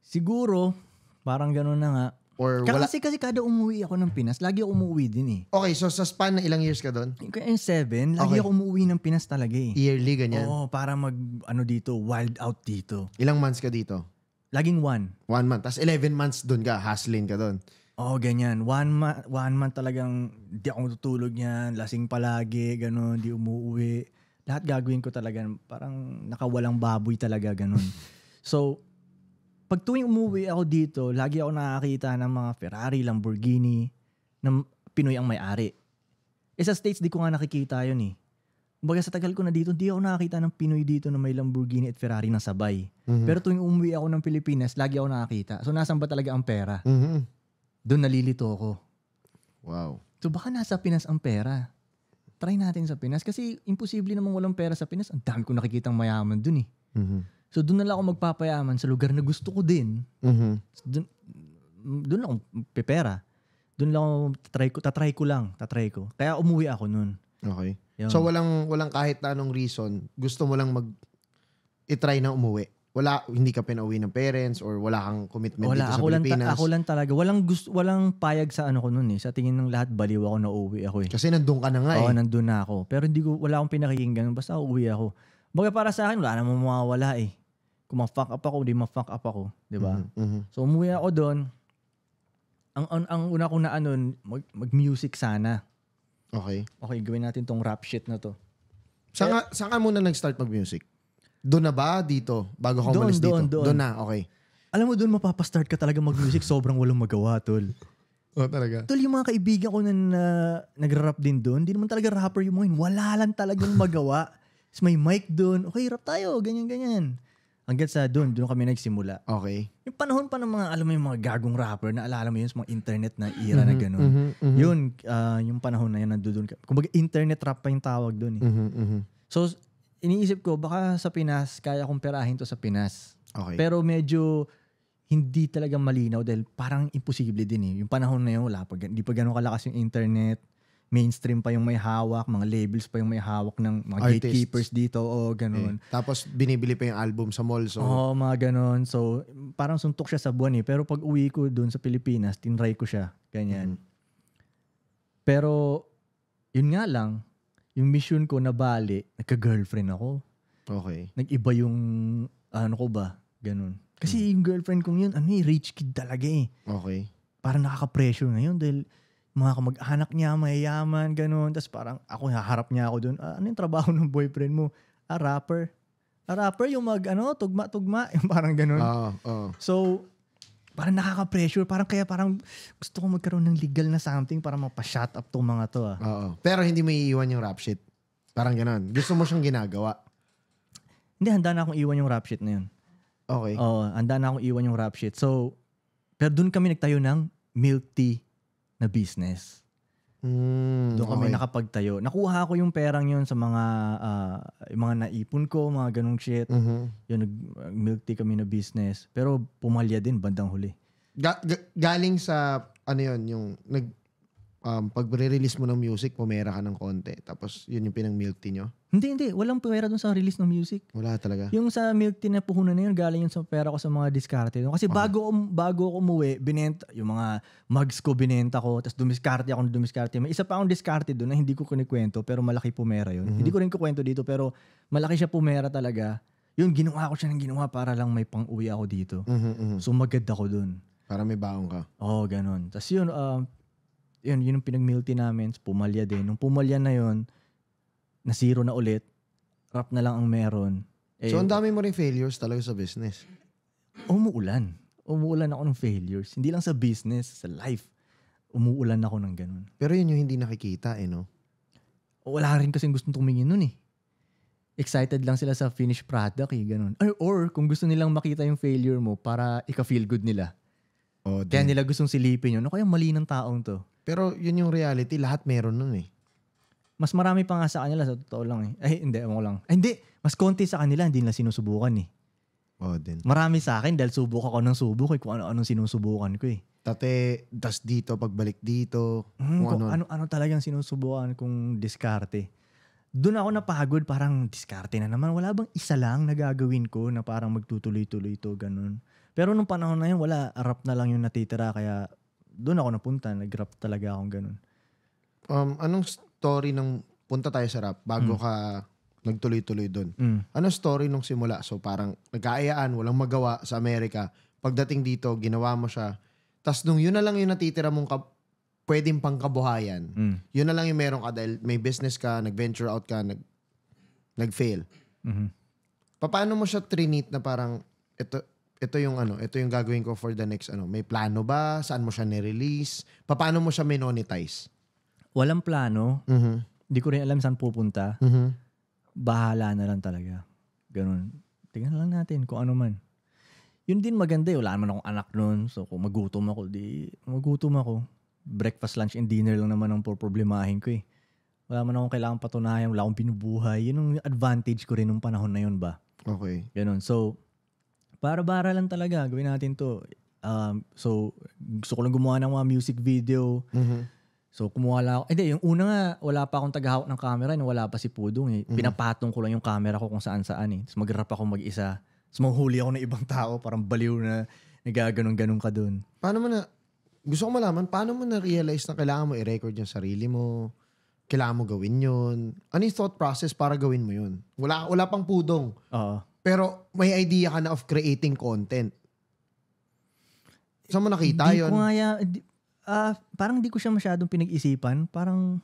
Siguro, parang ganun na nga. Or Kaya wala? kasi, kasi kada umuwi ako ng Pinas, lagi ako umuwi din eh. Okay, so sa span na ilang years ka doon? In seven, lagi Okay. ako umuwi ng Pinas talaga eh. Yearly, ganyan? Oo, para mag, ano dito, wild out dito. Ilang months ka dito? Laging one. One month. Tapos 11 months doon ka, hustling ka doon. Oo, ganyan. One month, one month talagang di ako tutulog niyan, lasing palagi, gano'n, di umuwi. Lahat gagawin ko talaga, parang nakawalang baboy talaga, gano'n. so, pag tuwing umuwi ako dito, lagi ako nakakita ng mga Ferrari, Lamborghini, ng Pinoy ang may-ari. E sa States, di ko nga nakikita yun eh. Kumbaga sa tagal ko na dito, hindi ako nakakita ng Pinoy dito na may Lamborghini at Ferrari na sabay. Mm-hmm. Pero tuwing umuwi ako ng Pilipinas, lagi ako nakakita. So nasan ba talaga ang pera? Mm-hmm. Doon nalilito ako. Wow. So baka nasa Pinas ang pera. Try natin sa Pinas. Kasi imposible namang walang pera sa Pinas. Ang dami ko nakikitang mayaman doon eh. Mm-hmm. So doon na lang ako magpapayaman sa lugar na gusto ko din. Mm-hmm. So, doon, doon ako pepera. Doon lang ako tatry ko, tatry ko lang, tatry ko. Kaya umuwi ako noon. Okay. Yun. So walang walang kahit anong reason, gusto mo lang mag i-try na umuwi. Wala hindi ka pinauwi ng parents or wala kang commitment wala, dito sa ako Pilipinas. Lang ta- ako lang talaga. Walang gusto, walang payag sa ano ko noon eh. Sa tingin ng lahat baliw ako na uwi ako eh. Kasi nandoon ka na nga Oo, eh. Oo, nandoon na ako. Pero hindi ko wala akong pinakikinggan basta uuwi ako. Baga para sa akin, wala namang mawawala eh. Kung ma-fuck up ako, hindi ma-fuck up ako. Di ba? Mm-hmm, mm-hmm. So umuwi ako doon. Ang, ang, ang una ko na ano, mag, mag-music sana. Okay. Okay, gawin natin tong rap shit na to. Saan ka, saan ka muna nag-start mag-music? Doon na ba? Dito? Bago ka umalis doon, dito? Doon, doon. na, okay. Alam mo, doon mapapastart ka talaga mag-music. sobrang walang magawa, tol. Oo, oh, talaga. Tol, yung mga kaibigan ko na, na nag-rap din doon, hindi naman talaga rapper yung mga yun. Wala lang talagang magawa. Tapos may mic doon. Okay, rap tayo. Ganyan, ganyan. Hanggang sa doon, doon kami nagsimula. Okay. Yung panahon pa ng mga, alam mo yung mga gagong rapper, na alam mo yun sa mga internet na era mm-hmm, na gano'n. Mm-hmm, mm-hmm. Yun, uh, yung panahon na yun, nandoon kami. Kumbaga, internet rap pa yung tawag doon eh. Mm-hmm, mm-hmm. So, iniisip ko, baka sa Pinas, kaya kong perahin to sa Pinas. Okay. Pero medyo hindi talaga malinaw dahil parang imposible din eh. Yung panahon na yun, wala pa, hindi pa ganun kalakas yung internet mainstream pa yung may hawak, mga labels pa yung may hawak ng mga Artists. gatekeepers dito o ganun. Eh, tapos binibili pa yung album sa mall. So... Oo, oh, mga ganun. So parang suntok siya sa buwan eh. Pero pag uwi ko doon sa Pilipinas, tinry ko siya. Ganyan. Mm-hmm. Pero yun nga lang, yung mission ko na bali, nagka-girlfriend ako. Okay. Nag-iba yung ano ko ba, ganun. Kasi hmm. yung girlfriend kong yun, ano eh, rich kid talaga eh. Okay. Parang nakaka-pressure ngayon dahil mga kamag-anak niya, mayayaman, ganun. Tapos parang ako, haharap niya ako doon. Ah, ano yung trabaho ng boyfriend mo? A ah, rapper. A ah, rapper yung mag, ano, tugma-tugma. Yung parang ganun. Uh, uh. So, parang nakaka-pressure. Parang kaya parang gusto ko magkaroon ng legal na something para mapashut up tong mga to. Ah. Uh, uh. Pero hindi mo iiwan yung rap sheet. Parang ganun. Gusto mo siyang ginagawa. Hindi, handa na akong iwan yung rap sheet na yun. Okay. Oo, handa na akong iwan yung rap sheet. So, pero doon kami nagtayo ng milk tea na business. Mm, Doon kami okay. nakapagtayo. Nakuha ko yung perang yun sa mga uh, mga naipon ko, mga ganong shit. Mm-hmm. Yun, nag-milk uh, tea kami na business. Pero pumalya din bandang huli. Ga- g- galing sa, ano yun, yung nag, um, pag release mo ng music, pumera ka ng konti. Tapos yun yung pinang milk tea nyo? Hindi, hindi. Walang pera dun sa release ng music. Wala talaga. Yung sa milk tea na puhunan na yun, galing yun sa pera ko sa mga diskarte. Kasi bago, um, bago ako umuwi, binenta, yung mga mugs ko binenta ko, tapos dumiskarte ako ng dumiskarte. May isa pa akong diskarte dun na hindi ko kunikwento, pero malaki pumera yun. Mm-hmm. Hindi ko rin kukwento dito, pero malaki siya pumera talaga. Yun, ginawa ko siya ng ginawa para lang may pang-uwi ako dito. Mm-hmm, So magad ako doon. Para may baon ka. Oo, oh, ganun. Tapos yun, uh, yun, yun yung pinag-milty namin. Pumalya din. Nung pumalya na yun, na zero na ulit, rap na lang ang meron. Eh, so, ang dami mo rin failures talaga sa business. Umuulan. Umuulan ako ng failures. Hindi lang sa business, sa life. Umuulan ako ng ganun. Pero yun yung hindi nakikita eh, no? Wala rin kasing gustong tumingin nun eh. Excited lang sila sa finished product eh, ganun. Or, or kung gusto nilang makita yung failure mo para ika-feel good nila. Oh, Kaya nila gustong silipin yun. Ano kaya mali ng taong to? Pero yun yung reality, lahat meron nun eh mas marami pa nga sa kanila sa totoo lang eh. Ay, hindi, ako lang. Ay, hindi. Mas konti sa kanila, hindi nila sinusubukan eh. Oo oh, din. Marami sa akin dahil subok ako ng subok eh, kung ano-anong sinusubukan ko eh. Tate, das dito, pagbalik dito. Mm, kung, kung ano. ano-ano talagang sinusubukan kong diskarte. Doon ako napagod, parang diskarte na naman. Wala bang isa lang na gagawin ko na parang magtutuloy-tuloy ito, ganun. Pero nung panahon na yun, wala, rap na lang yung natitira. Kaya doon ako napunta, nag-rap talaga akong ganun. Um, anong st- story ng punta tayo sa rap bago mm. ka nagtuloy-tuloy doon. Mm. Ano story nung simula? So parang nagkaayaan, walang magawa sa Amerika. Pagdating dito, ginawa mo siya. Tapos nung yun na lang yung natitira mong ka- pwedeng pangkabuhayan, mm. yun na lang yung meron ka dahil may business ka, nag-venture out ka, nag- nag-fail. Mm-hmm. Paano mo siya trinit na parang ito ito yung ano, ito yung gagawin ko for the next ano. May plano ba? Saan mo siya ni-release? Paano mo siya minonetize? walang plano. Mm-hmm. Hindi ko rin alam saan pupunta. Mm-hmm. Bahala na lang talaga. Ganun. Tingnan lang natin kung ano man. Yun din maganda eh. Wala naman akong anak noon. So kung magutom ako, di magutom ako. Breakfast, lunch, and dinner lang naman ang problemahin ko eh. Wala man akong kailangan patunayan. Wala akong pinubuhay. Yun ang advantage ko rin nung panahon na yun ba. Okay. Ganun. So, para-bara lang talaga. Gawin natin to. Um, so, gusto ko lang gumawa ng mga music video. Mm-hmm So kumuha lang ako. Hindi, eh, yung una nga, wala pa akong tagahawak ng camera. Wala pa si Pudong eh. Mm. Pinapatong ko lang yung camera ko kung saan saan eh. Tapos mag-rap ako mag-isa. Tapos manghuli ako ng ibang tao. Parang baliw na nagaganong-ganong ka dun. Paano mo na, gusto ko malaman, paano mo na-realize na kailangan mo i-record yung sarili mo? Kailangan mo gawin yun? Ano yung thought process para gawin mo yun? Wala, wala pang Pudong. Oo. Pero may idea ka na of creating content. Saan mo nakita hindi yun? Ko nga, ya, uh, parang hindi ko siya masyadong pinag-isipan. Parang,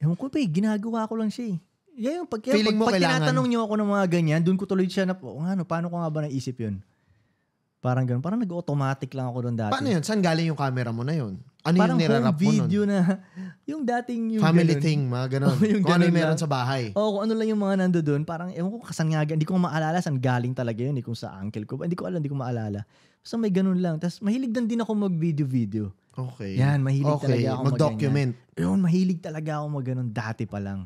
ewan ko ba eh, ginagawa ko lang siya eh. Yeah, yung pag, pag, pag, pag tinatanong nyo ako ng mga ganyan, doon ko tuloy siya na, oh, ano, paano ko nga ba naisip yun? Parang ganun. Parang nag-automatic lang ako doon dati. Paano yun? Saan galing yung camera mo na yun? Ano parang yung nirarap home video nun? na, yung dating yung Family ganun. thing, mga ganun. Oh, yung kung ano ganun ano yung meron sa bahay. Oo, oh, kung ano lang yung mga nando doon. Parang, ewan ko, kasan nga, hindi ko maalala saan galing talaga yun. Hindi eh, kung sa uncle ko. Hindi ko alam, hindi ko maalala. Basta may ganun lang. Tapos mahilig din din ako mag-video-video. Okay. Yan, mahilig okay. talaga ako mag-document. Mag Yun, mahilig talaga ako mag dati pa lang.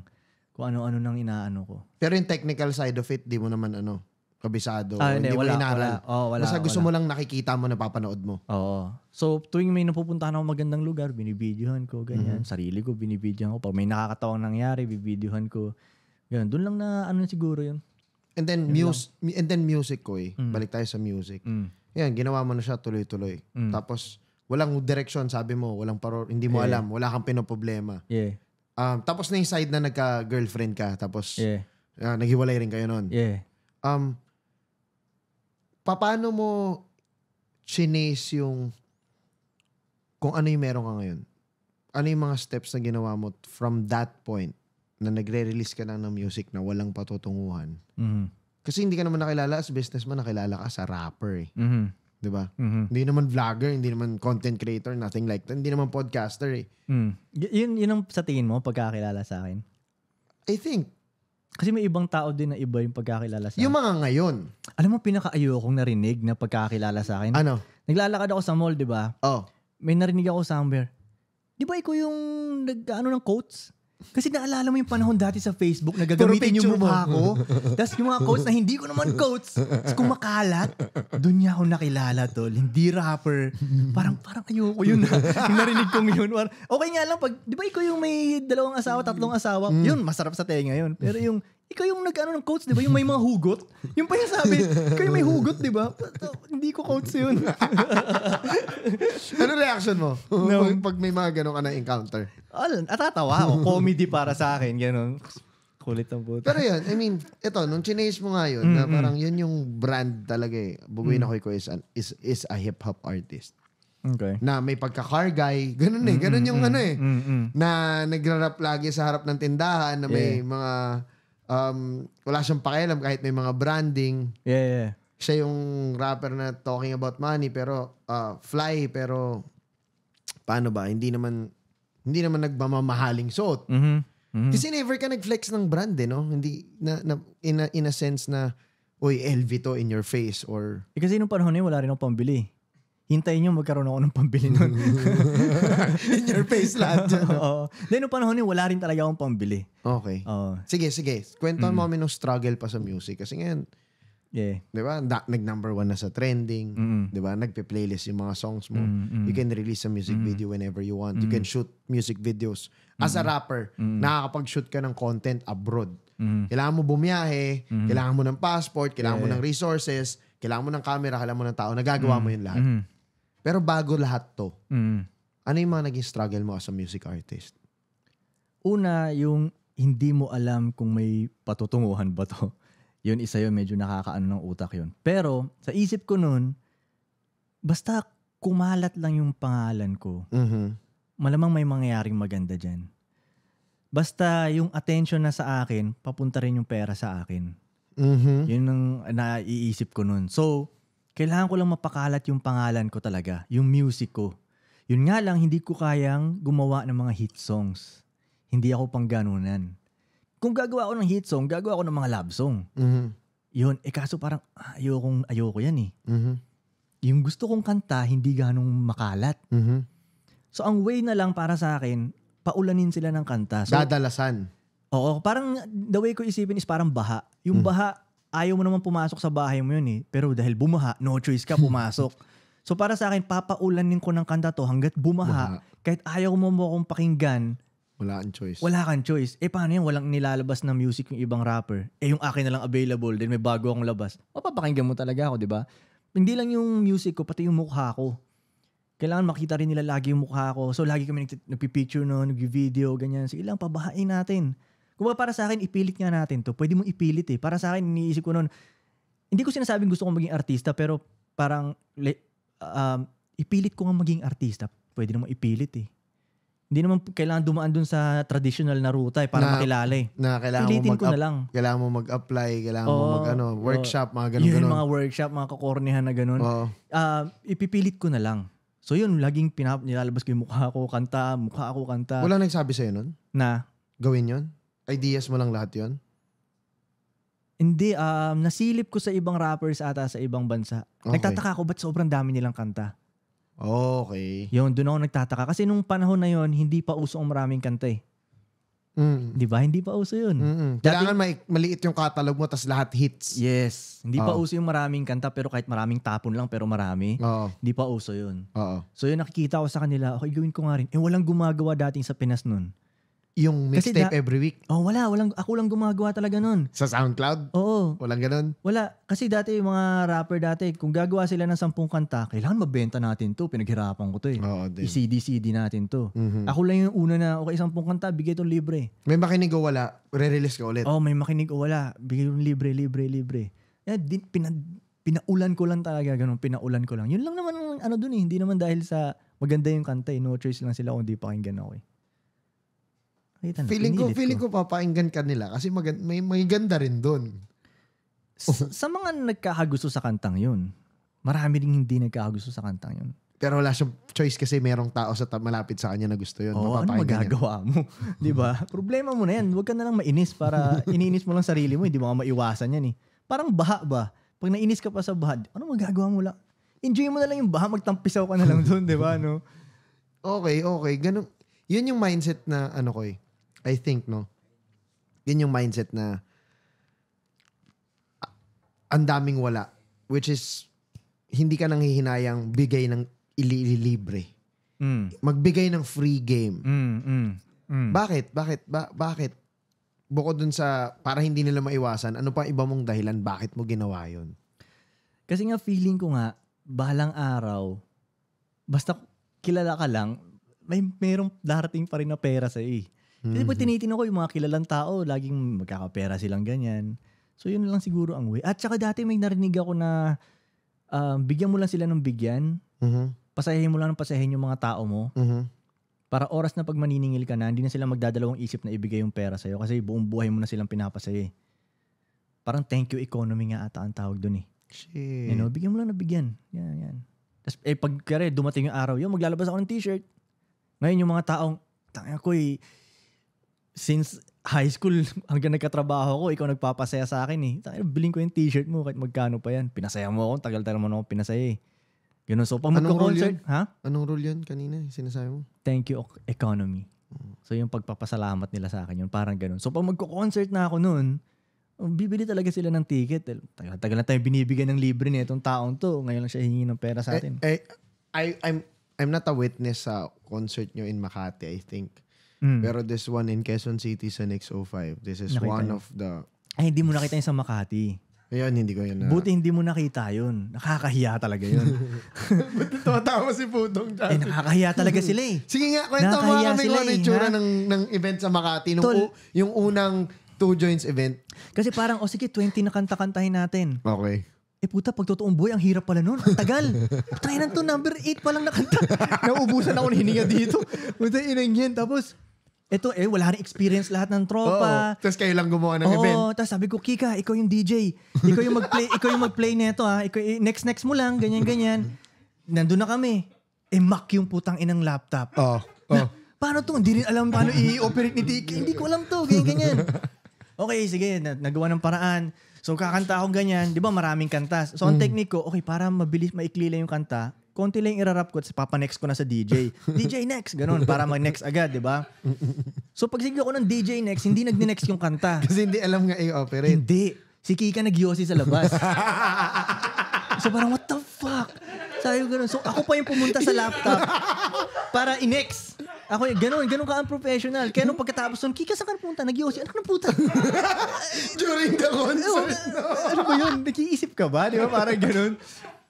Kung ano-ano nang inaano ko. Pero yung technical side of it, di mo naman ano? kabisado. Ah, hindi, hindi wala, mo inaral. Wala. Oh, wala, Basta gusto wala. mo lang nakikita mo, napapanood mo. Oo. So, tuwing may napupuntahan ako magandang lugar, binibidyohan ko, ganyan. Mm-hmm. Sarili ko, binibidyohan ko. Pag may nakakatawang nangyari, bibidyohan ko. Ganun. Doon lang na ano siguro yun. And then, yun mus- and then music ko eh. Mm. Balik tayo sa music. Mm. Yan, ginawa mo na siya tuloy-tuloy. Mm. Tapos, walang direction, sabi mo. Walang paro, hindi mo yeah. alam. Wala kang pinoproblema. Yeah. Um, tapos na yung side na nagka-girlfriend ka. Tapos, yeah. uh, naghiwalay rin kayo noon. Yeah. Um, paano mo chinase yung kung ano yung meron ka ngayon? Ano yung mga steps na ginawa mo from that point na nagre-release ka na ng music na walang patutunguhan? Mm-hmm. Kasi hindi ka naman nakilala as businessman, nakilala ka sa rapper eh. Mm-hmm. Di ba? Mm-hmm. Hindi naman vlogger, hindi naman content creator, nothing like that. Hindi naman podcaster eh. Mm. Y- yun, yun ang sa tingin mo pagkakilala sa akin? I think, kasi may ibang tao din na iba yung pagkakilala sa Yung mga ngayon. Alam mo, pinaka-ayokong narinig na pagkakilala sa akin. Ano? Naglalakad ako sa mall, di ba? Oh. May narinig ako somewhere. Di ba ikaw yung nag, ano ng coats? Kasi naalala mo yung panahon dati sa Facebook na gagamitin yung mukha ko. Tapos yung mga quotes na hindi ko naman quotes. Tapos kumakalat. Doon niya ako nakilala, tol. Hindi rapper. Parang, parang ayoko yun. yung narinig kong yun. Okay nga lang. Pag, di ba ikaw yung may dalawang asawa, tatlong asawa? Mm. Yun, masarap sa tenga yun. Pero yung ikaw yung nag-ano ng coach, di ba? Yung may mga hugot. Yung pa yung sabi, kayo may hugot, di ba? Hindi ko coach yun. ano reaction mo? No. Pag may mga ganun ka na encounter. Alam, atatawa ako. Comedy para sa akin, ganun. Kulit ng buta. Pero yun, I mean, ito, nung chinase mo nga yun, mm-hmm. na parang yun yung brand talaga eh. Buguin mm-hmm. ako is, an, is, is a hip-hop artist. Okay. Na may pagka-car guy. Ganun eh. Ganun yung mm-hmm. ano eh. Mm-hmm. Na nagra-rap lagi sa harap ng tindahan na may yeah. mga um, wala siyang pakialam kahit may mga branding. Yeah, yeah. Siya yung rapper na talking about money pero uh, fly pero paano ba? Hindi naman hindi naman nagmamahaling suot. Mm-hmm. Mm-hmm. Kasi never ka nag-flex ng brand eh, no? Hindi na, na in, a, in a sense na uy, LV to in your face or... Eh, kasi nung panahon yun, wala rin akong pambili hintayin nyo magkaroon ako ng pambili nun. In your face lahat dyan. Oo. Then, nung panahon yun, wala rin talaga akong pambili. Okay. Oo. Sige, sige. Kwentuhan mm. mo kami ng struggle pa sa music. Kasi ngayon, Yeah. 'Di ba? Da- nag-number one na sa trending, mm. 'di ba? Nagpe-playlist yung mga songs mo. Mm, mm. You can release a music mm. video whenever you want. Mm. You can shoot music videos. As a rapper, mm. nakakapag-shoot ka ng content abroad. Mm. Kailangan mo bumiyahe, mm. kailangan mo ng passport, kailangan yeah. mo ng resources, kailangan mo ng camera, kailangan mo ng tao. Nagagawa mm. mo 'yun lahat. Mm. Pero bago lahat to, mm. ano yung mga naging struggle mo as a music artist? Una, yung hindi mo alam kung may patutunguhan ba to. Yun isa yun, medyo nakakaano ng utak yun. Pero sa isip ko noon, basta kumalat lang yung pangalan ko, mm-hmm. malamang may mangyayaring maganda dyan. Basta yung attention na sa akin, papunta rin yung pera sa akin. Mm-hmm. Yun ang naiisip ko noon. So, kailangan ko lang mapakalat yung pangalan ko talaga, yung music ko. Yun nga lang, hindi ko kayang gumawa ng mga hit songs. Hindi ako pang ganunan. Kung gagawa ako ng hit song, gagawa ako ng mga love song. Mm-hmm. Yun, eh kaso parang ah, ayokong, ayoko yan eh. Mm-hmm. Yung gusto kong kanta, hindi ganong makalat. Mm-hmm. So ang way na lang para sa akin, paulanin sila ng kanta. So, Dadalasan. Oo, parang the way ko isipin is parang baha. Yung mm. baha, ayaw mo naman pumasok sa bahay mo yun eh. Pero dahil bumaha, no choice ka, pumasok. so para sa akin, papaulanin ko ng kanta to hanggat bumaha, bumaha. kahit ayaw mo mo akong pakinggan, wala kang choice. Wala kang choice. Eh paano yan? Walang nilalabas na music yung ibang rapper. Eh yung akin na lang available, then may bago akong labas. Mapapakinggan mo talaga ako, di ba? Hindi lang yung music ko, pati yung mukha ko. Kailangan makita rin nila lagi yung mukha ko. So lagi kami nagpipicture noon, nag-video, ganyan. Sige lang, pabahain natin. Kung para sa akin, ipilit nga natin to. Pwede mong ipilit eh. Para sa akin, iniisip ko noon, hindi ko sinasabing gusto kong maging artista, pero parang, um, ipilit ko nga maging artista. Pwede naman ipilit eh. Hindi naman kailangan dumaan dun sa traditional na ruta eh, para na, makilala eh. Na kailangan Pilitin mo mag ko na lang. Kailangan mo mag-apply, kailangan oh, mo mag ano, workshop, oh, mga ganun, yun, ganun. mga workshop, mga kakornihan na ganun. Oh. Uh, ipipilit ko na lang. So yun, laging pinap nilalabas ko yung mukha ko, kanta, mukha ko, kanta. Wala nagsabi sa'yo nun? Na? Gawin yun? Ideas mo lang lahat yon Hindi, um, nasilip ko sa ibang rappers ata sa ibang bansa. Okay. Nagtataka ako ba't sobrang dami nilang kanta. Okay. Yun, doon ako nagtataka. Kasi nung panahon na yon hindi pa uso ang maraming kanta eh. Mm. Di ba? Hindi pa uso yun. Mm-mm. Kailangan may, maliit yung catalog mo tapos lahat hits. Yes. Hindi oh. pa uso yung maraming kanta pero kahit maraming tapon lang pero marami. Oh. Hindi pa uso yun. Oo. Oh. So yun nakikita ko sa kanila, okay gawin ko nga rin. Eh walang gumagawa dating sa Pinas nun. Yung mixtape da- every week? Oh, wala. Walang, ako lang gumagawa talaga nun. Sa SoundCloud? Oo. Walang ganun? Wala. Kasi dati yung mga rapper dati, kung gagawa sila ng sampung kanta, kailangan mabenta natin to. Pinaghirapan ko to eh. Oo, din. I-CD-CD natin to. Mm-hmm. Ako lang yung una na, okay, sampung kanta, bigay to libre. May makinig o wala, re-release ka ulit? Oo, oh, may makinig o wala, bigay yung libre, libre, libre. Eh, din, pina, pinaulan ko lang talaga, ganun, pinaulan ko lang. Yun lang naman ang ano dun eh, hindi naman dahil sa maganda yung kanta, eh, no choice lang sila kung di pakinggan ako eh. Nakita na, feeling ko, feeling ko. ko papainggan ka nila kasi maganda, may, may ganda rin doon. Oh. Sa, sa mga nagkakagusto sa kantang yun, marami rin hindi nagkakagusto sa kantang yun. Pero wala siyang choice kasi merong tao sa ta- malapit sa kanya na gusto yun. Oh, ano magagawa yan. mo? di ba? Problema mo na yan. Huwag ka na lang mainis para iniinis mo lang sarili mo. Hindi mo ka maiwasan yan eh. Parang baha ba? Pag nainis ka pa sa baha, ano magagawa mo lang? Enjoy mo na lang yung baha, magtampisaw ka na lang doon, di ba? No? okay, okay. Ganun. Yun yung mindset na ano ko eh I think, no? Yun yung mindset na uh, ang daming wala. Which is, hindi ka nang hihinayang bigay ng ililibre. Mm. Magbigay ng free game. Mm, mm, mm. Bakit? Bakit? Ba- bakit? Bukod dun sa, para hindi nila maiwasan, ano pa iba mong dahilan? Bakit mo ginawa yun? Kasi nga feeling ko nga, balang araw, basta kilala ka lang, may merong darating pa rin na pera sa iyo. Eh. Kasi mm-hmm. po mhm. tinitino ko yung mga kilalang tao, laging magkakapera silang ganyan. So yun lang siguro ang way. At saka dati may narinig ako na um, bigyan mo lang sila ng bigyan. Mm-hmm. Pasayahin mo lang ng pasayahin yung mga tao mo. Mm-hmm. Para oras na pag maniningil ka na, hindi na sila magdadalawang isip na ibigay yung pera sa'yo kasi buong buhay mo na silang pinapasaya Parang thank you economy nga ata ang tawag dun eh. Shit. You know, bigyan mo lang na bigyan. Yan, yan. Tapos, eh, pag kare, dumating yung araw, yun, maglalabas ako ng t-shirt. Ngayon, yung mga taong, tanga ko eh, since high school, hanggang nagkatrabaho ko, ikaw nagpapasaya sa akin eh. Biling ko yung t-shirt mo kahit magkano pa yan. Pinasaya mo ako, tagal talaga mo ako pinasaya eh. Ganun. So, pag Anong rule Ha? Anong rule yan kanina? Sinasabi mo? Thank you economy. Mm. So, yung pagpapasalamat nila sa akin yun, parang ganun. So, pag magko-concert na ako noon, bibili talaga sila ng ticket. Tagal-tagal na tayo binibigyan ng libre na itong taon to. Ngayon lang siya hingi ng pera sa eh, atin. Eh, eh, I, I'm, I'm not a witness sa concert nyo in Makati, I think. Mm. Pero this one in Quezon City sa Next 05. This is nakita one yun. of the... Ay, hindi mo nakita yung sa Makati. Ayan, hindi ko yun na... Buti hindi mo nakita yun. Nakakahiya talaga yun. Ba't tumatawa si Putong dyan? Eh, nakakahiya talaga sila eh. Sige nga, kwento mo kami kung ano yung eh, ng, ng event sa Makati. Nung Tol, u- yung unang two joints event. Kasi parang, o oh, sige, 20 na kanta-kantahin natin. Okay. Eh puta, pag totoong boy, ang hirap pala noon. Ang tagal. Try na to, number 8 pa lang nakanta. Naubusan ako ng hininga dito. Puta, inang yan. Tapos, ito, eh, wala rin experience lahat ng tropa. Oh, Tapos kayo lang gumawa ng Oo, event. Oo, tapos sabi ko, Kika, ikaw yung DJ. Ikaw yung mag-play, ikaw yung mag-play nito ha. Ah. Ikaw, eh, next, next mo lang, ganyan, ganyan. Nandun na kami. Eh, mak yung putang inang laptop. Oo. Oh, oh. Na, paano to? Hindi rin alam paano i-operate ni Tiki. Hindi ko alam to, ganyan, ganyan. Okay, sige, na- nagawa ng paraan. So, kakanta akong ganyan. Di ba, maraming kanta. So, ang mm. technique ko, okay, para mabilis, maikli lang yung kanta, konti lang irarap ko at next ko na sa DJ. DJ next, ganun, para mag-next agad, di ba? So pag sige ko ng DJ next, hindi nag-next yung kanta. Kasi hindi alam nga i-operate. Hindi. Si Kika nagyosi sa labas. so parang, what the fuck? Sabi ko ganun. So ako pa yung pumunta sa laptop para i-next. Ako yung ganun, ganun ka unprofessional. Kaya nung pagkatapos nun, Kika, saan ka napunta? Nag-iossi, ano ka napunta? During the concert, ano no? ano ba yun? Nag-iisip ka ba? Di ba? Parang ganun.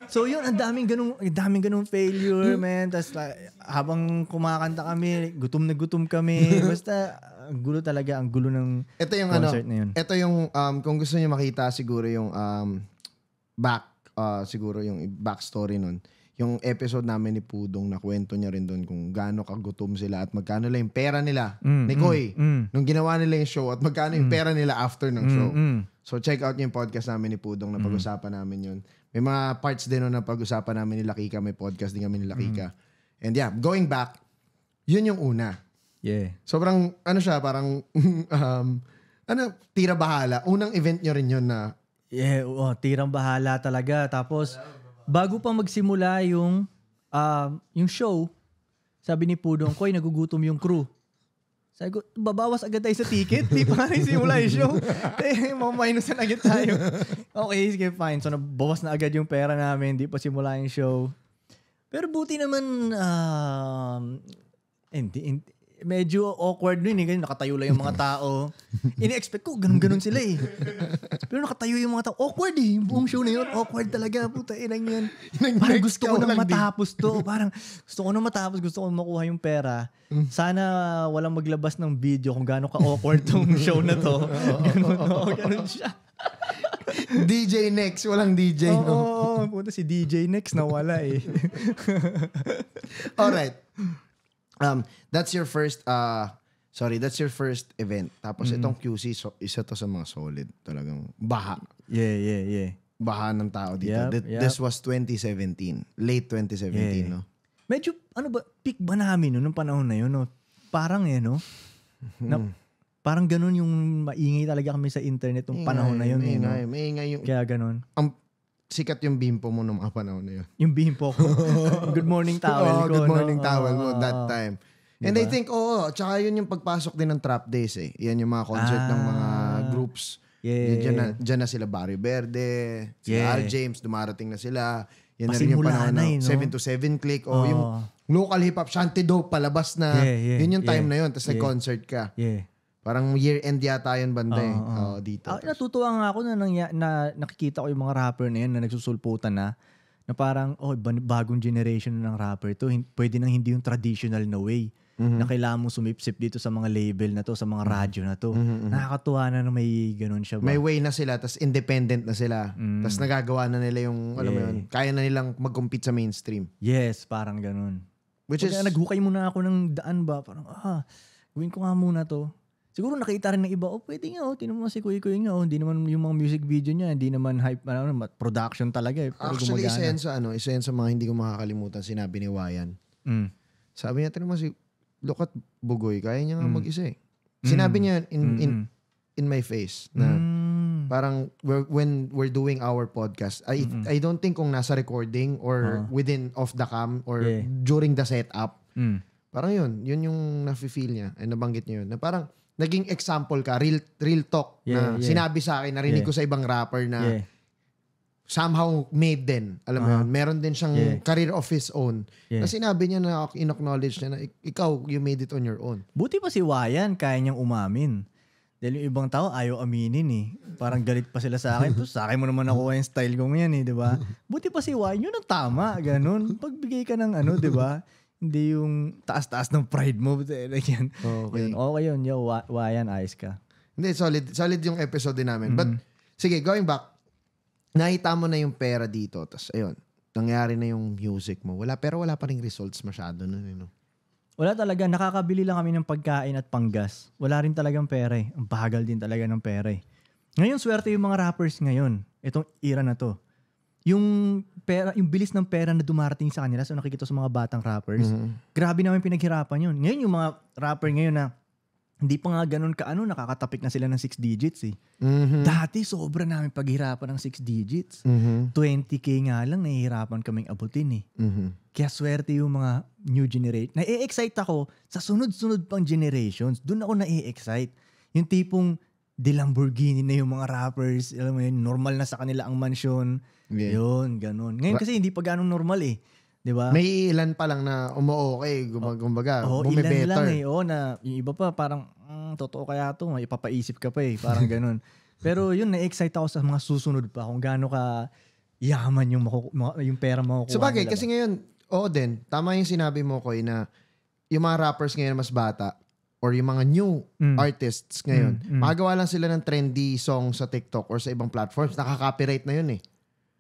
So yun, ang daming ganung, ang daming ganung failure, man. Tapos like, habang kumakanta kami, gutom na gutom kami. Basta, ang gulo talaga, ang gulo ng ito yung concert ano, na yun. Ito yung, um, kung gusto niyo makita, siguro yung um, back, uh, siguro yung backstory nun. Yung episode namin ni Pudong, na kwento niya rin doon kung gaano kagutom sila at magkano lang yung pera nila mm, ni mm, Koy mm, mm. nung ginawa nila yung show at magkano mm, yung pera nila after ng mm, show. Mm, So check out yung podcast namin ni Pudong na pag-usapan namin yun. May mga parts din na pag-usapan namin ni Lakika, May podcast din kami ni Lakika. Mm. And yeah, going back, yun yung una. Yeah. Sobrang, ano siya, parang, um, ano, tira bahala. Unang event nyo rin yun na... Yeah, oh, tirang bahala talaga. Tapos, bago pa magsimula yung, uh, yung show, sabi ni Pudong, Koy, nagugutom yung crew. Sabi ko, babawas agad tayo sa ticket. Di pa nga simula yung show. Eh, Mamaminusan agad tayo. Okay, sige, fine. So, nabawas na agad yung pera namin. Di pa simula yung show. Pero buti naman, uh, hindi, hindi, medyo awkward nun eh. Ganun, nakatayo lang yung mga tao. Ini-expect ko, ganun-ganun sila eh. Pero nakatayo yung mga tao. Awkward eh. Yung buong show na yun, awkward talaga. Puta, inang yan. Parang gusto ko nang matapos to. Parang gusto ko nang matapos. Gusto ko makuha yung pera. Mm. Sana walang maglabas ng video kung gaano ka-awkward tong show na to. Ganun, no? ganun siya. DJ Next, walang DJ. Oo, no? oh, oh, puta si DJ Next nawala eh. Alright. Um, that's your first, uh, sorry, that's your first event. Tapos mm-hmm. itong QC, so, isa to sa mga solid talagang baha. Yeah, yeah, yeah. Baha ng tao dito. Yep, yep. This was 2017. Late 2017, yeah. no? Medyo, ano ba, peak ba namin no, nung panahon na yun, no? Parang eh, no? Na, mm. parang ganun yung maingay talaga kami sa internet nung panahon na yun. Maingay, eh, no? maingay yung... Kaya ganun. Ang, sikat yung bimpo mo nung mga panahon na yun. Yung bimpo ko. good morning towel oh, ko. Good morning no? towel mo oh, that time. Diba? And I think, oo, tsaka yun yung pagpasok din ng Trap Days eh. Yan yung mga concert ah, ng mga ah. groups. Yeah. Yan, dyan, na, dyan na sila Barrio Verde, yeah. si Al James, dumarating na sila. Yan Pasimula na rin yung panahon na, eh, no? to 7 click. O oh. yung local hip-hop, Shanty Dope, palabas na. Yeah, yeah, yun yung time yeah. na yun. Tapos yeah. nag-concert ka. Yeah. Parang year-end yata yun banda uh, eh. Uh, Oo, dito. Uh, natutuwa nga ako na, nang, na nakikita ko yung mga rapper na yun na nagsusulputan na na parang, oh, bagong generation ng rapper to. Pwede nang hindi yung traditional na way mm-hmm. na kailangan mong sumipsip dito sa mga label na to, sa mga mhm. radyo na to. Mm-hmm. Nakakatuwa na na may ganun siya. Ba? May way na sila, tas independent na sila. Mm. Tas nagagawa na nila yung, yeah. alam mo yun, kaya na nilang mag-compete sa mainstream. Yes, parang ganun. Which Pag is... Naghukay muna ako ng daan ba? Parang, ah, gawin ko nga muna to. Siguro nakita rin ng iba, oh, pwede nga, oh, tinan mo si Kuya Kuya nga, oh, hindi naman yung mga music video niya, hindi naman hype, ano, ano production talaga eh. Pero Actually, gumagana. isa yan sa, ano, isa yan sa mga hindi ko makakalimutan, sinabi ni Wayan. Mm. Sabi niya, tinan mo si, look at Bugoy, kaya niya nga mm. mag-isa eh. Sinabi mm. niya in, mm. in, in my face na, mm. parang we're, when we're doing our podcast, I, mm-hmm. I don't think kung nasa recording or uh-huh. within off the cam or yeah. during the setup, mm. parang yun, yun yung nafe-feel niya, ay nabanggit niya yun, na parang, naging example ka, real real talk yeah, na yeah. sinabi sa akin, narinig yeah. ko sa ibang rapper na yeah. somehow made din. Alam mo uh-huh. yun, meron din siyang yeah. career of his own. Yeah. Na sinabi niya na in-acknowledge niya na ikaw, you made it on your own. Buti pa si Wayan, kaya niyang umamin. Dahil yung ibang tao ayaw aminin eh. Parang galit pa sila sa akin. Tapos sa akin mo naman nakuha yung style ko ngayon eh, di ba? Buti pa si Wine, yun ang tama, ganun. Pagbigay ka ng ano, di ba? Hindi yung taas-taas ng pride mo. Like yan. Oh, okay. Yun, okay yun. Yo, wa- wayan, ayos ka. Hindi, solid. Solid yung episode din namin. Mm-hmm. But, sige, going back. Nakita mo na yung pera dito. Tapos, ayun. Nangyari na yung music mo. Wala, pero wala pa rin results masyado nun. You eh, know? Wala talaga. Nakakabili lang kami ng pagkain at panggas. Wala rin talagang pera eh. Ang bagal din talaga ng pera eh. Ngayon, swerte yung mga rappers ngayon. Itong era na to yung pera, yung bilis ng pera na dumarating sa kanila, so nakikita sa mga batang rappers, mm-hmm. grabe naman pinaghirapan yun. Ngayon yung mga rapper ngayon na hindi pa nga ganun ka ano, nakakatapik na sila ng 6 digits eh. Mm-hmm. Dati sobra namin paghirapan ng 6 digits. Mm-hmm. 20k nga lang nahihirapan kaming abutin eh. Mm-hmm. Kaya swerte yung mga new generation. Na-excite ako sa sunod-sunod pang generations. Doon ako na-excite. Yung tipong di Lamborghini na yung mga rappers. Alam mo yun, normal na sa kanila ang mansion. Yeah. Yun, ganun. Ngayon kasi hindi pa ganun normal eh. Di ba? May ilan pa lang na umu-okay, gumbaga, oh, oh, oh. bumibetter. ilan lang eh. Oh, na yung iba pa parang, mm, totoo kaya to, may ipapaisip ka pa eh. Parang ganun. Pero yun, na-excite ako sa mga susunod pa kung gaano ka yaman yung, maku- yung pera makukuha. So bagay, nila. kasi ngayon, oo din, tama yung sinabi mo, Koy, na yung mga rappers ngayon mas bata, or yung mga new mm. artists ngayon, mm. Mm. magawa lang sila ng trendy song sa TikTok or sa ibang platforms, nakaka-copyright na yun eh.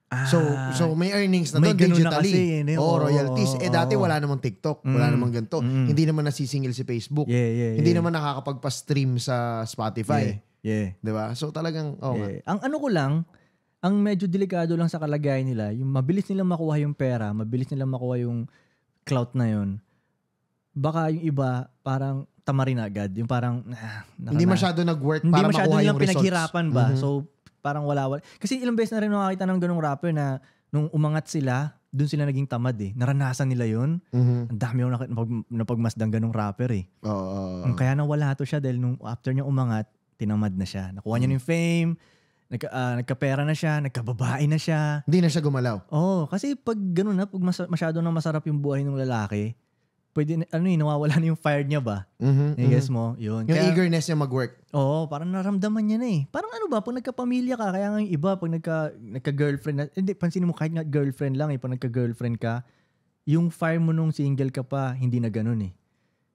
Ah, so so may earnings na may doon digitally. Na kasi, eh, o oh, royalties. Oh, eh dati wala namang TikTok, mm, wala namang ganito. Mm, Hindi naman nasisingil si Facebook. Yeah, yeah, Hindi yeah. naman nakakapagpa-stream sa Spotify. Yeah. yeah. 'Di ba? So talagang oh yeah. Ang ano ko lang, ang medyo delikado lang sa kalagayan nila, yung mabilis nilang makuha yung pera, mabilis nilang makuha yung clout na yun. Baka yung iba parang tama rin agad. Yung parang, ah, naka, hindi masyado nag-work para hindi masyado makuha yung, yung results. pinaghirapan ba? Mm-hmm. So, parang wala, wala. Kasi ilang beses na rin nakakita ng ganung rapper na nung umangat sila, doon sila naging tamad eh. Naranasan nila yun. Mm-hmm. Ang dami yung napag, napagmasdang ganung rapper eh. Oo. Oh, oh, oh. Kaya nawala to siya dahil nung after niya umangat, tinamad na siya. Nakuha mm-hmm. niya yung mhm. fame, nagka, uh, nagkapera na siya, nagkababae na siya. Hindi na siya gumalaw. Oo, oh, kasi pag ganun na, pag mas, masyado na masarap yung buhay ng lalaki, pwede, ano yun, eh, nawawala na yung fire niya ba? Mm-hmm, guess mm-hmm. mo, yun. Yung kaya, eagerness niya mag-work. Oo, parang naramdaman niya na eh. Parang ano ba, pag nagka-pamilya ka, kaya nga yung iba, pag nagka, nagka-girlfriend, na, hindi, pansin mo kahit nga girlfriend lang eh, pag nagka-girlfriend ka, yung fire mo nung single ka pa, hindi na ganun eh.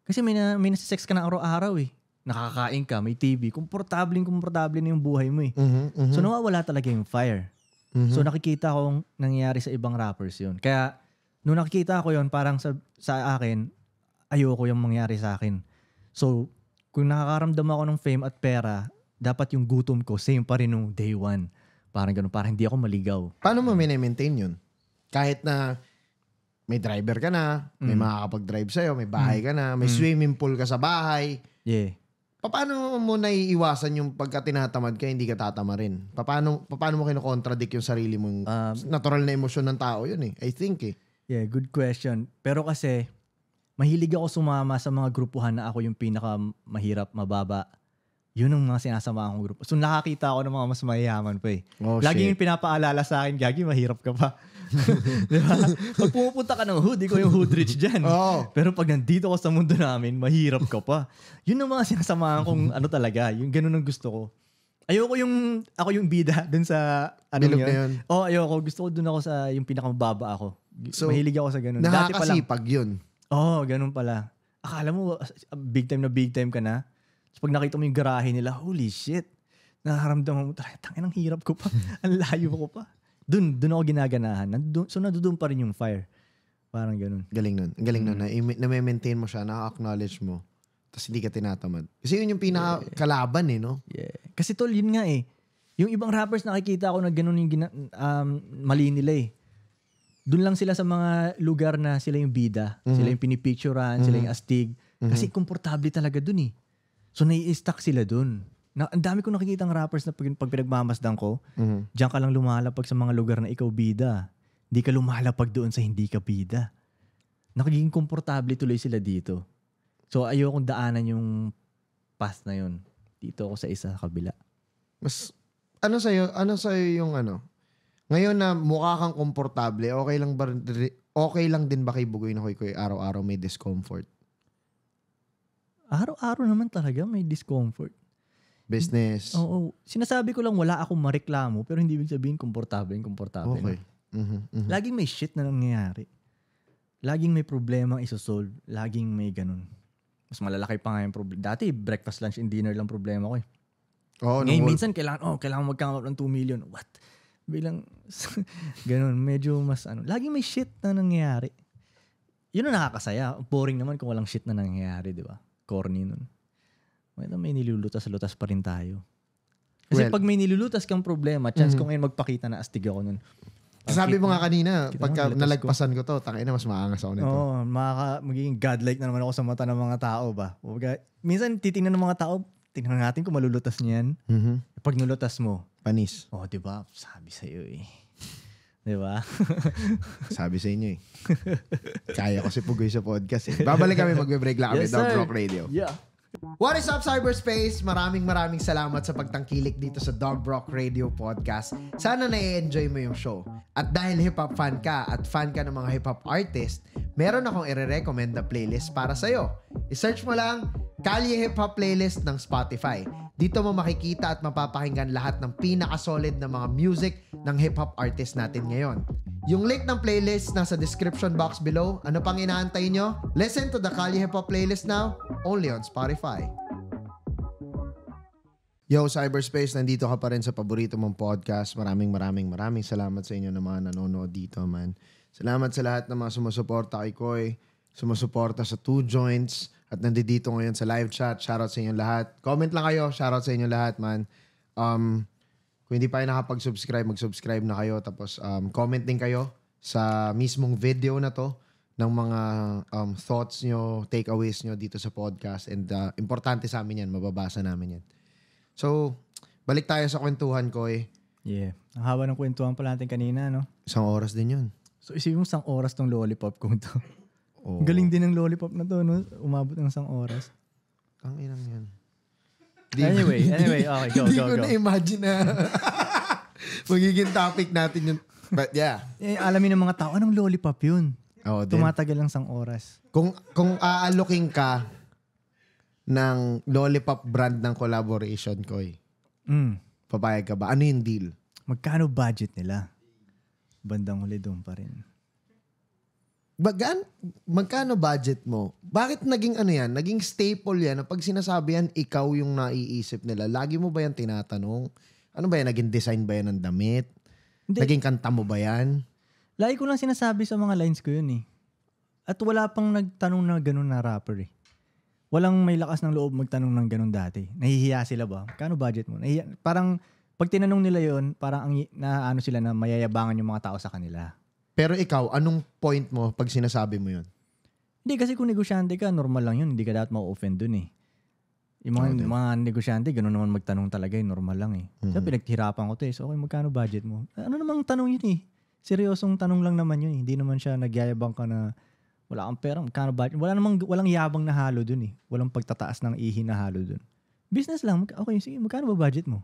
Kasi may, na, may nasa-sex ka na araw-araw eh. Nakakain ka, may TV, komportable komportable na yung buhay mo eh. Mm-hmm, mm-hmm. So nawawala talaga yung fire. Mm-hmm. So nakikita kong nangyayari sa ibang rappers yun. Kaya Nung nakikita ko yon parang sa, sa akin, ayoko yung mangyari sa akin. So, kung nakakaramdam ako ng fame at pera, dapat yung gutom ko, same pa rin nung day one. Parang ganun, parang hindi ako maligaw. Paano mo mini-maintain yun? Kahit na may driver ka na, may mm. makakapag-drive sa'yo, may bahay mm. ka na, may mm. swimming pool ka sa bahay. Yeah. Paano mo naiiwasan yung pagka tinatamad ka, hindi ka tatama rin? Paano, paano mo kinokontradict yung sarili mong um, natural na emosyon ng tao yun eh? I think eh. Yeah, good question. Pero kasi, mahilig ako sumama sa mga grupuhan na ako yung pinaka mahirap, mababa. Yun ang mga sinasama akong grupo. So nakakita ako ng mga mas mayayaman pa eh. Oh, Lagi shit. yung pinapaalala sa akin, Gagi, mahirap ka pa. di ba? Pag pumupunta ka ng hood, ko yung hood rich dyan. Oh. Pero pag nandito ka sa mundo namin, mahirap ka pa. Yun ang mga sinasamahan kong ano talaga, yung ganun ang gusto ko. Ayoko yung, ako yung bida dun sa, ano Bilog yun. yun. Oh, ayoko. Gusto ko dun ako sa, yung pinakamababa ako. So, Mahilig ako sa ganun. Nakakasipag yun. Oo, oh, ganun pala. Akala mo, big time na big time ka na. So, pag nakita mo yung garahe nila, holy shit. Nakaramdaman mo, tangin ang hirap ko pa. ang layo ko pa. Doon, doon ako ginaganahan. Nandun, so, nandoon pa rin yung fire. Parang ganun. Galing nun. Galing nun. Mm. Na, na-maintain mo siya, na-acknowledge mo. Tapos hindi ka tinatamad. Kasi yun yung pinakalaban yeah. eh, no? Yeah. Kasi tol, yun nga eh. Yung ibang rappers nakikita ko na ganun yung gina- um, mali nila eh doon lang sila sa mga lugar na sila yung bida, mm-hmm. sila yung pinipicturean, mm-hmm. sila yung mhm. astig. Mm-hmm. Kasi komportable talaga doon eh. So nai-stuck sila doon. Na, ang dami ko nakikita ng rappers na pag, pag pinagmamasdan ko, mm-hmm. diyan ka lang lumalapag sa mga lugar na ikaw bida. Hindi ka lumalapag doon sa hindi ka bida. Nakagiging komportable tuloy sila dito. So ayokong daanan yung path na yun. Dito ako sa isa kabila. Mas ano sa iyo, ano sa iyo yung ano, ngayon na mukha kang komportable, okay lang ba okay lang din ba kay Bugoy na koy koy araw-araw may discomfort? Araw-araw naman talaga may discomfort. Business. Oo. Oh, oh. Sinasabi ko lang wala akong mareklamo pero hindi ibig sabihin komportable, komportable. Okay. Mm-hmm, mm-hmm. Laging may shit na nangyayari. Laging may problema isosolve. Laging may ganun. Mas malalaki pa nga yung problema. Dati, breakfast, lunch, and dinner lang problema ko eh. Oh, Ngayon, no, minsan, kailangan, oh, kailangan magkakap ng 2 million. What? Bilang, ganun, medyo mas ano. Lagi may shit na nangyayari. Yun ang nakakasaya. Boring naman kung walang shit na nangyayari, di ba? Corny nun. May, may nilulutas-lutas pa rin tayo. Kasi well, pag may nilulutas kang problema, chance mm-hmm. ko ngayon magpakita na astig ako nun. Pag Sabi mo nga kanina, pagka nalagpasan ko. ko to, tangin na mas maangas ako nito. Oo, oh, makaka, magiging godlike na naman ako sa mata ng mga tao ba? Minsan titingnan ng mga tao, tingnan natin kung malulutas niyan. Mm-hmm. Pag nulutas mo, Panis. Oh, di ba? Sabi sa iyo eh. Di ba? Sabi sa inyo eh. Kaya ko si Pugoy sa podcast eh. Babalik kami magbe-break lang kami yes, Dog Rock Radio. Yeah. What is up, cyberspace? Maraming maraming salamat sa pagtangkilik dito sa Dog Rock Radio Podcast. Sana na-enjoy mo yung show. At dahil hip-hop fan ka at fan ka ng mga hip-hop artist, meron akong i-recommend na playlist para sa'yo. I-search mo lang Kalye Hip Hop Playlist ng Spotify. Dito mo makikita at mapapakinggan lahat ng pinaka-solid na mga music ng hip-hop artist natin ngayon. Yung link ng playlist nasa description box below. Ano pang inaantay nyo? Listen to the Kalye Hip Hop Playlist now, only on Spotify. Spotify. Yo, Cyberspace, nandito ka pa rin sa paborito mong podcast. Maraming maraming maraming salamat sa inyo na mga nanonood dito, man. Salamat sa lahat ng mga sumusuporta kay Koy, sumusuporta sa Two Joints, at nandito ngayon sa live chat. Shoutout sa inyo lahat. Comment lang kayo. Shoutout sa inyo lahat, man. Um, kung hindi pa kayo nakapag-subscribe, mag-subscribe na kayo. Tapos um, comment din kayo sa mismong video na to ng mga um, thoughts nyo, takeaways nyo dito sa podcast. And uh, importante sa amin yan, mababasa namin yan. So, balik tayo sa kwentuhan ko eh. Yeah. Ang haba ng kwentuhan pala natin kanina, no? Isang oras din yun. So, isipin mo isang oras tong lollipop ko to. Oh. Galing din ng lollipop na to, no? Umabot ng isang oras. Ang inang yan. anyway, anyway, okay, go, go, go. Hindi ko na-imagine na magiging topic natin yun. But yeah. Eh, alamin ng mga tao, anong lollipop yun? Oh, din. Tumatagal lang sang oras. Kung kung aalokin ka ng lollipop brand ng collaboration ko eh. Mm. Papayag ka ba? Ano yung deal? Magkano budget nila? Bandang huli doon pa rin. Bagan, magkano budget mo? Bakit naging ano yan? Naging staple yan na pag sinasabi yan, ikaw yung naiisip nila. Lagi mo ba yan tinatanong? Ano ba yan? Naging design ba yan ng damit? Hindi. Naging kanta mo ba yan? Lagi ko lang sinasabi sa mga lines ko yun eh. At wala pang nagtanong na ganun na rapper eh. Walang may lakas ng loob magtanong ng ganun dati. Nahihiya sila ba? Kano budget mo? Nahihiya, parang pag tinanong nila yon parang ang, na ano sila na mayayabangan yung mga tao sa kanila. Pero ikaw, anong point mo pag sinasabi mo yun? Hindi, kasi kung negosyante ka, normal lang yun. Hindi ka dapat ma-offend dun eh. Yung mga, okay. mga negosyante, ganun naman magtanong talaga eh. Normal lang eh. Mm-hmm. so, pinaghirapan ko to eh. So, okay, magkano budget mo? Ano namang tanong yun eh? seryosong tanong lang naman yun. Eh. Hindi naman siya nagyayabang ka na wala kang pera, magkano budget. Wala namang, walang yabang na halo dun eh. Walang pagtataas ng ihi na halo dun. Business lang, okay, sige, magkano ba budget mo?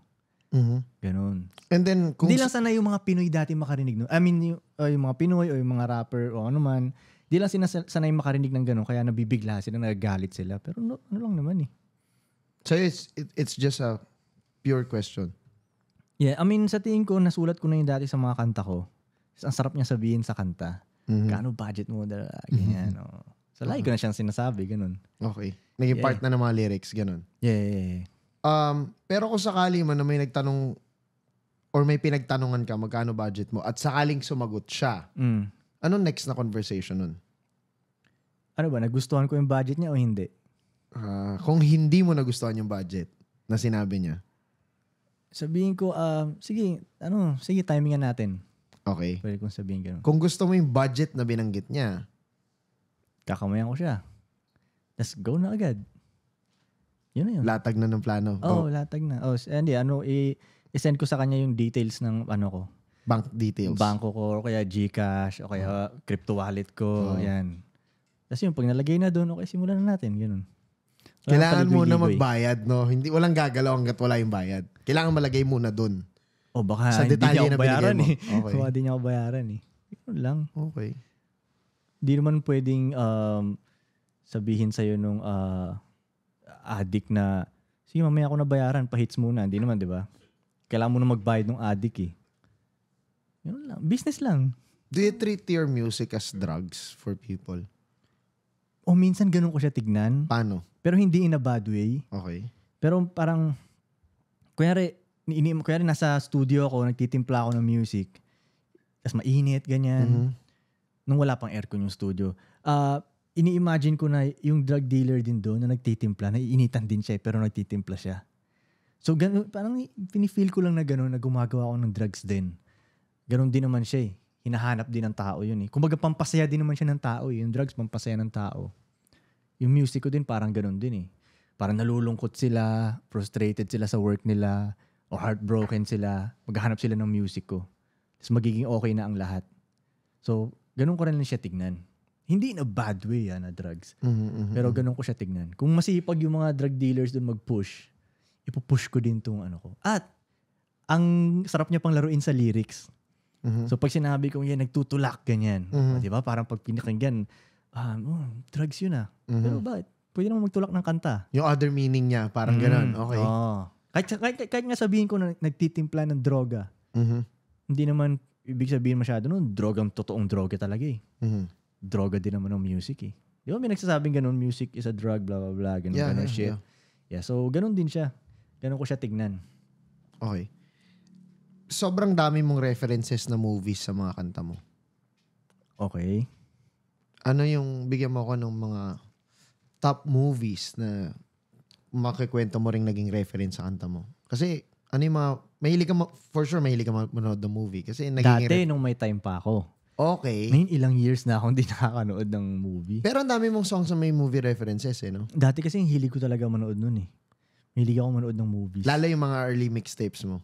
Mm-hmm. Ganun. And then, kung... Hindi lang sana yung mga Pinoy dati makarinig nun. I mean, yung, uh, yung mga Pinoy o yung mga rapper o ano man, Hindi lang sanay makarinig ng ganun, kaya nabibigla sila, nagagalit sila. Pero no, ano lang naman eh. So it's, it, it's just a pure question. Yeah, I mean, sa tingin ko, nasulat ko na yung dati sa mga kanta ko ang sarap niya sabihin sa kanta. Mm-hmm. Kano budget mo? Dala, ganyan. Mm-hmm. Oh. So, uh-huh. lagi ko na siyang sinasabi, ganun. Okay. Naging yeah. part na ng mga lyrics, ganun. Yeah, yeah, yeah. Um, pero kung sakali man na may nagtanong or may pinagtanungan ka magkano budget mo at sakaling sumagot siya, mm. ano next na conversation nun? Ano ba, nagustuhan ko yung budget niya o hindi? Uh, kung hindi mo nagustuhan yung budget na sinabi niya? Sabihin ko, uh, sige, ano, sige, timingan natin. Okay. Pwede kong sabihin ganun. Kung gusto mo yung budget na binanggit niya. Kakamayan ko siya. Let's go na agad. Yun na yun. Latag na ng plano. Oo, oh, latag na. Oh, hindi, ano, i- i-send ko sa kanya yung details ng ano ko. Bank details. Banko ko, o kaya Gcash, o kaya oh. crypto wallet ko, oh. yan. Tapos yung pag nalagay na doon, okay, simulan na natin, ganun. Kailangan mo muna eh. magbayad, no? Hindi, walang gagalaw hanggat wala yung bayad. Kailangan malagay muna doon. O oh, baka sa hindi niya ako na bayaran mo. eh. Okay. baka hindi niya ako bayaran eh. Yun lang. Okay. Hindi naman pwedeng um, sabihin sa'yo nung uh, addict na, sige mamaya ako na bayaran, pahits muna. Hindi naman, di ba? Kailangan mo na magbayad ng addict eh. Yun lang. Business lang. Do you treat your music as drugs for people? O oh, minsan ganun ko siya tignan. Paano? Pero hindi in a bad way. Okay. Pero parang, kunyari, ini kaya nasa studio ako, nagtitimpla ako ng music. Tapos mainit, ganyan. Mm-hmm. Nung wala pang aircon yung studio. Uh, ini-imagine ko na yung drug dealer din doon na nagtitimpla, naiinitan din siya eh, pero nagtitimpla siya. So ganun, parang pinifeel ko lang na gano'n na gumagawa ako ng drugs din. Ganun din naman siya eh. Hinahanap din ng tao yun eh. Kumbaga pampasaya din naman siya ng tao eh. Yung drugs pampasaya ng tao. Yung music ko din parang ganun din eh. Parang nalulungkot sila, frustrated sila sa work nila, o heartbroken sila, maghanap sila ng music ko. Tapos magiging okay na ang lahat. So, ganun ko rin lang siya tignan. Hindi in a bad way ha, ah, na drugs. Mm-hmm, mm-hmm. Pero ganun ko siya tignan. Kung masipag yung mga drug dealers doon mag-push, ipupush ko din tong ano ko. At, ang sarap niya pang laruin sa lyrics. Mm-hmm. So pag sinabi kong yan, nagtutulak, ganyan. Mm-hmm. Di ba? Parang pag pinakinggan, um, oh, drugs yun ah. Mm-hmm. Pero ba, pwede naman magtulak ng kanta. Yung other meaning niya, parang mm-hmm. ganun. Okay. Oh. Kahit, kahit, kahit nga sabihin ko na nagtitimpla ng droga, mm-hmm. hindi naman ibig sabihin masyado nun, drogang totoong droga talaga eh. Mm-hmm. Droga din naman ng music eh. Di ba may nagsasabing ganun, music is a drug, blah, blah, blah, ganun, yeah, ganun yeah, shit. Yeah. yeah, so ganun din siya. Ganun ko siya tignan. Okay. Sobrang dami mong references na movies sa mga kanta mo. Okay. Ano yung, bigyan mo ako ng mga top movies na makikwento mo ring naging reference sa kanta mo? Kasi ano yung mga, mahilig ka, ma- for sure mahilig ka manood ng movie. Kasi naging Dati, nung may time pa ako. Okay. Ngayon, ilang years na akong hindi nakakanood ng movie. Pero ang dami mong songs na may movie references eh, no? Dati kasi hilig ko talaga manood nun eh. Mahilig ako manood ng movies. Lalo yung mga early mixtapes mo.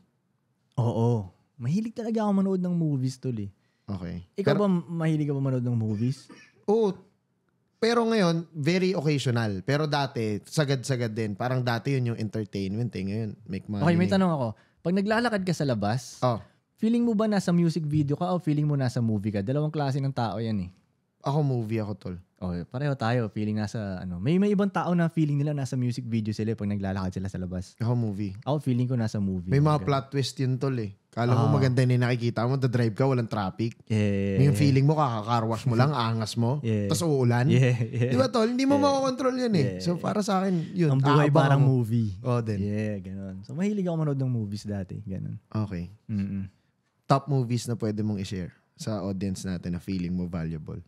Oo. Mahilig talaga ako manood ng movies, tol eh. Okay. Ikaw Pero, ba, mahilig ka ba manood ng movies? Oo, pero ngayon, very occasional. Pero dati, sagad-sagad din. Parang dati yun yung entertainment eh. Ngayon, make money. Okay, may tanong ako. Pag naglalakad ka sa labas, oh. feeling mo ba nasa music video ka o feeling mo nasa movie ka? Dalawang klase ng tao yan eh. Ako movie ako, tol. Oh, pareho tayo. Feeling nasa ano. May may ibang tao na feeling nila nasa music video sila eh, pag naglalakad sila sa labas. Ako movie. Oh, feeling ko nasa movie. May mga plot twist yun tol eh. Kala mo ah. maganda yun yung nakikita mo, drive ka, walang traffic. Yeah. yung feeling mo, kakakarwash mo lang, angas mo, Yeah. tapos uulan. Yeah, yeah. Di ba tol? Hindi mo makokontrol yun eh. Yeah. So para sa akin, yun. Ang buhay parang mo. movie. Oh, then. Yeah, ganun. So mahilig ako manood ng movies dati, ganun. Okay. Mm-mm. Top movies na pwede mong i-share sa audience natin na feeling mo valuable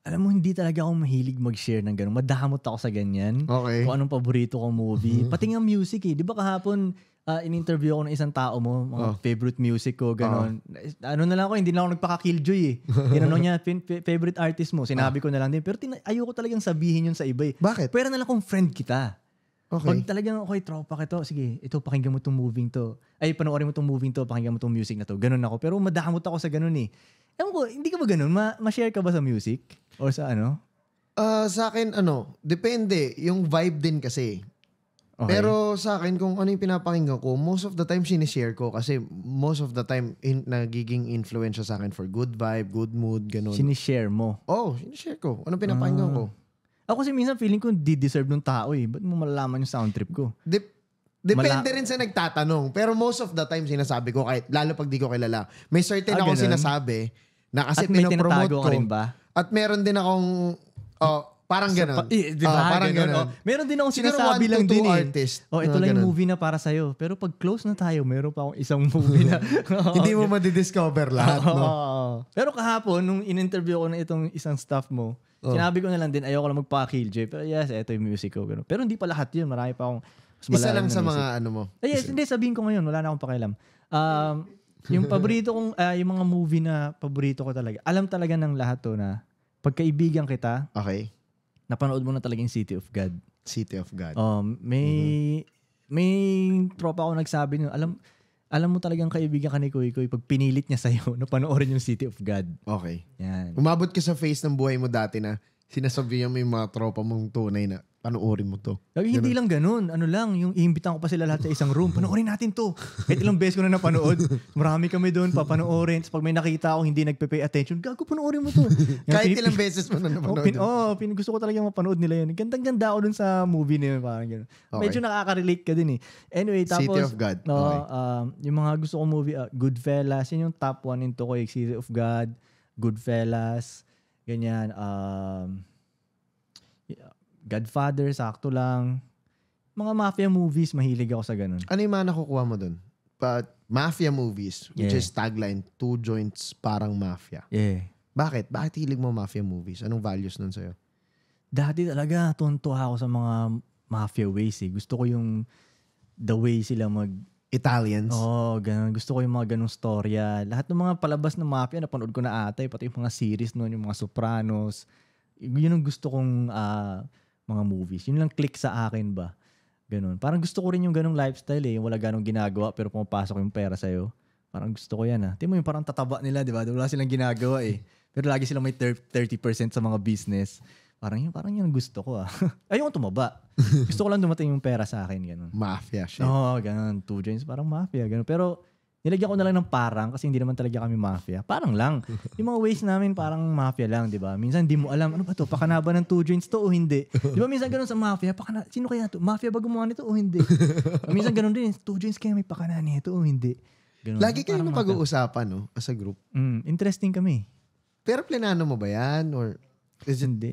alam mo, hindi talaga ako mahilig mag-share ng gano'n. Madamot ako sa ganyan. Okay. Kung anong paborito kong movie. Mm-hmm. Pati nga music eh. Di ba kahapon, uh, in-interview ako ng isang tao mo, mga oh. favorite music ko, gano'n. Oh. Eh, ano na lang ako, hindi na ako nagpaka-killjoy eh. Tinanong niya, favorite artist mo. Sinabi oh. ko na lang din. Pero tina- ayoko talagang sabihin yun sa iba eh. Bakit? Pero na lang kung friend kita. Okay. Pag talagang, okay, tropa ka to, sige, ito, pakinggan mo tong moving to. Ay, panoorin mo tong moving to, pakinggan mo tong music na to. Ganun ako. Pero madamot ako sa ganun eh. Ewan ko, hindi ka ba ganun? Ma- share ka ba sa music? Or sa ano? Uh, sa akin, ano, depende. Yung vibe din kasi. Okay. Pero sa akin, kung ano yung pinapakinggan ko, most of the time sinishare ko kasi most of the time in, nagiging influence sa akin for good vibe, good mood, ganun. Sinishare mo? Oo, oh, sinishare ko. Ano pinapakinggan ah. ko? Ako kasi minsan feeling ko di-deserve ng tao eh. Ba't mo malalaman yung sound trip ko? Dep- Depende Mala- rin sa nagtatanong. Pero most of the time sinasabi ko, kahit lalo pag di ko kilala, may certain ah, akong sinasabi na kasi At may tinago ko. rin ba? At meron din akong, oh, parang ganun. Sa, eh, di ba? Oh, parang ganun. Oh. Meron din akong sinasabi lang din eh. Artist. Oh, ito oh, lang yung movie na para sa'yo. Pero pag close na tayo, meron pa akong isang movie na. Hindi mo madidiscover lahat, no? Oh, Pero kahapon, nung in-interview ko na itong isang staff mo, Oh. Sinabi ko na lang din, ayoko lang magpa-kill Jay. Pero yes, eto yung music ko. Ganun. Pero hindi pa lahat yun. Marami pa akong Isa lang sa music. mga ano mo. Ay, eh, yes, hindi, sabihin ko ngayon. Wala na akong pakialam. Um, yung paborito kong, uh, yung mga movie na paborito ko talaga, alam talaga ng lahat to na pagkaibigan kita, okay. napanood mo na talaga yung City of God. City of God. Um, may, mm-hmm. may tropa ako nagsabi nun, alam, alam mo talagang kaibigan ka ni Kuy Kuy pag pinilit niya sa'yo na panoorin yung City of God. Okay. Yan. Umabot ka sa face ng buhay mo dati na sinasabi niya may mga tropa mong tunay na panoorin mo to. Lagi, hindi lang ganun. Ano lang, yung iimbitan ko pa sila lahat sa isang room. Panoorin natin to. Kahit ilang beses ko na napanood. Marami kami doon, papanoorin. Tapos pag may nakita ako, hindi nagpe-pay attention, gago, panoorin mo to. Kahit ilang beses mo na oh, napanood. Oh, pin, oh, pin, gusto ko talaga mapanood nila yun. Gandang-ganda ako dun sa movie nila. Parang ganun. Okay. Medyo nakaka-relate ka din eh. Anyway, tapos... City of God. No, okay. um, yung mga gusto ko movie, uh, Goodfellas, yun yung top one into ko. City of God, Goodfellas, ganyan. Um, Godfather, sakto lang. Mga mafia movies, mahilig ako sa ganun. Ano yung mga nakukuha mo dun? But mafia movies, which yeah. is tagline, two joints parang mafia. Yeah. Bakit? Bakit hilig mo mafia movies? Anong values nun sa'yo? Dati talaga, tuntua ako sa mga mafia ways eh. Gusto ko yung the way sila mag Italians. Oo, oh, ganun. Gusto ko yung mga ganung storya. Lahat ng mga palabas ng mafia, napanood ko na atay. Eh. pati yung mga series noon, yung mga Sopranos. Yun ang gusto kong uh, mga movies. Yun lang click sa akin ba. Ganun. Parang gusto ko rin yung ganong lifestyle eh. Yung wala ganong ginagawa pero pumapasok yung pera sa'yo. Parang gusto ko yan ah. Tingnan mo yung parang tataba nila, di ba? Wala silang ginagawa eh. Pero lagi silang may 30% sa mga business. Parang yun, parang yun gusto ko ah. Ayoko tumaba. gusto ko lang dumating yung pera sa akin. Ganun. Mafia shit. Oo, oh, ganun. Two joints, parang mafia. Ganun. Pero Nilagyan ko na lang ng parang kasi hindi naman talaga kami mafia. Parang lang. Yung mga ways namin parang mafia lang, di ba? Minsan hindi mo alam, ano ba to? Pakana ba ng two joints to o hindi? Di ba minsan ganun sa mafia? Pakana, sino kaya to? Mafia ba gumawa nito o hindi? minsan ganun din, two joints kaya may pakana nito o hindi? Ganun. Lagi kayong pag uusapan no? As a group. Mm, interesting kami. Pero plinano mo ba yan? Or is it... Hindi.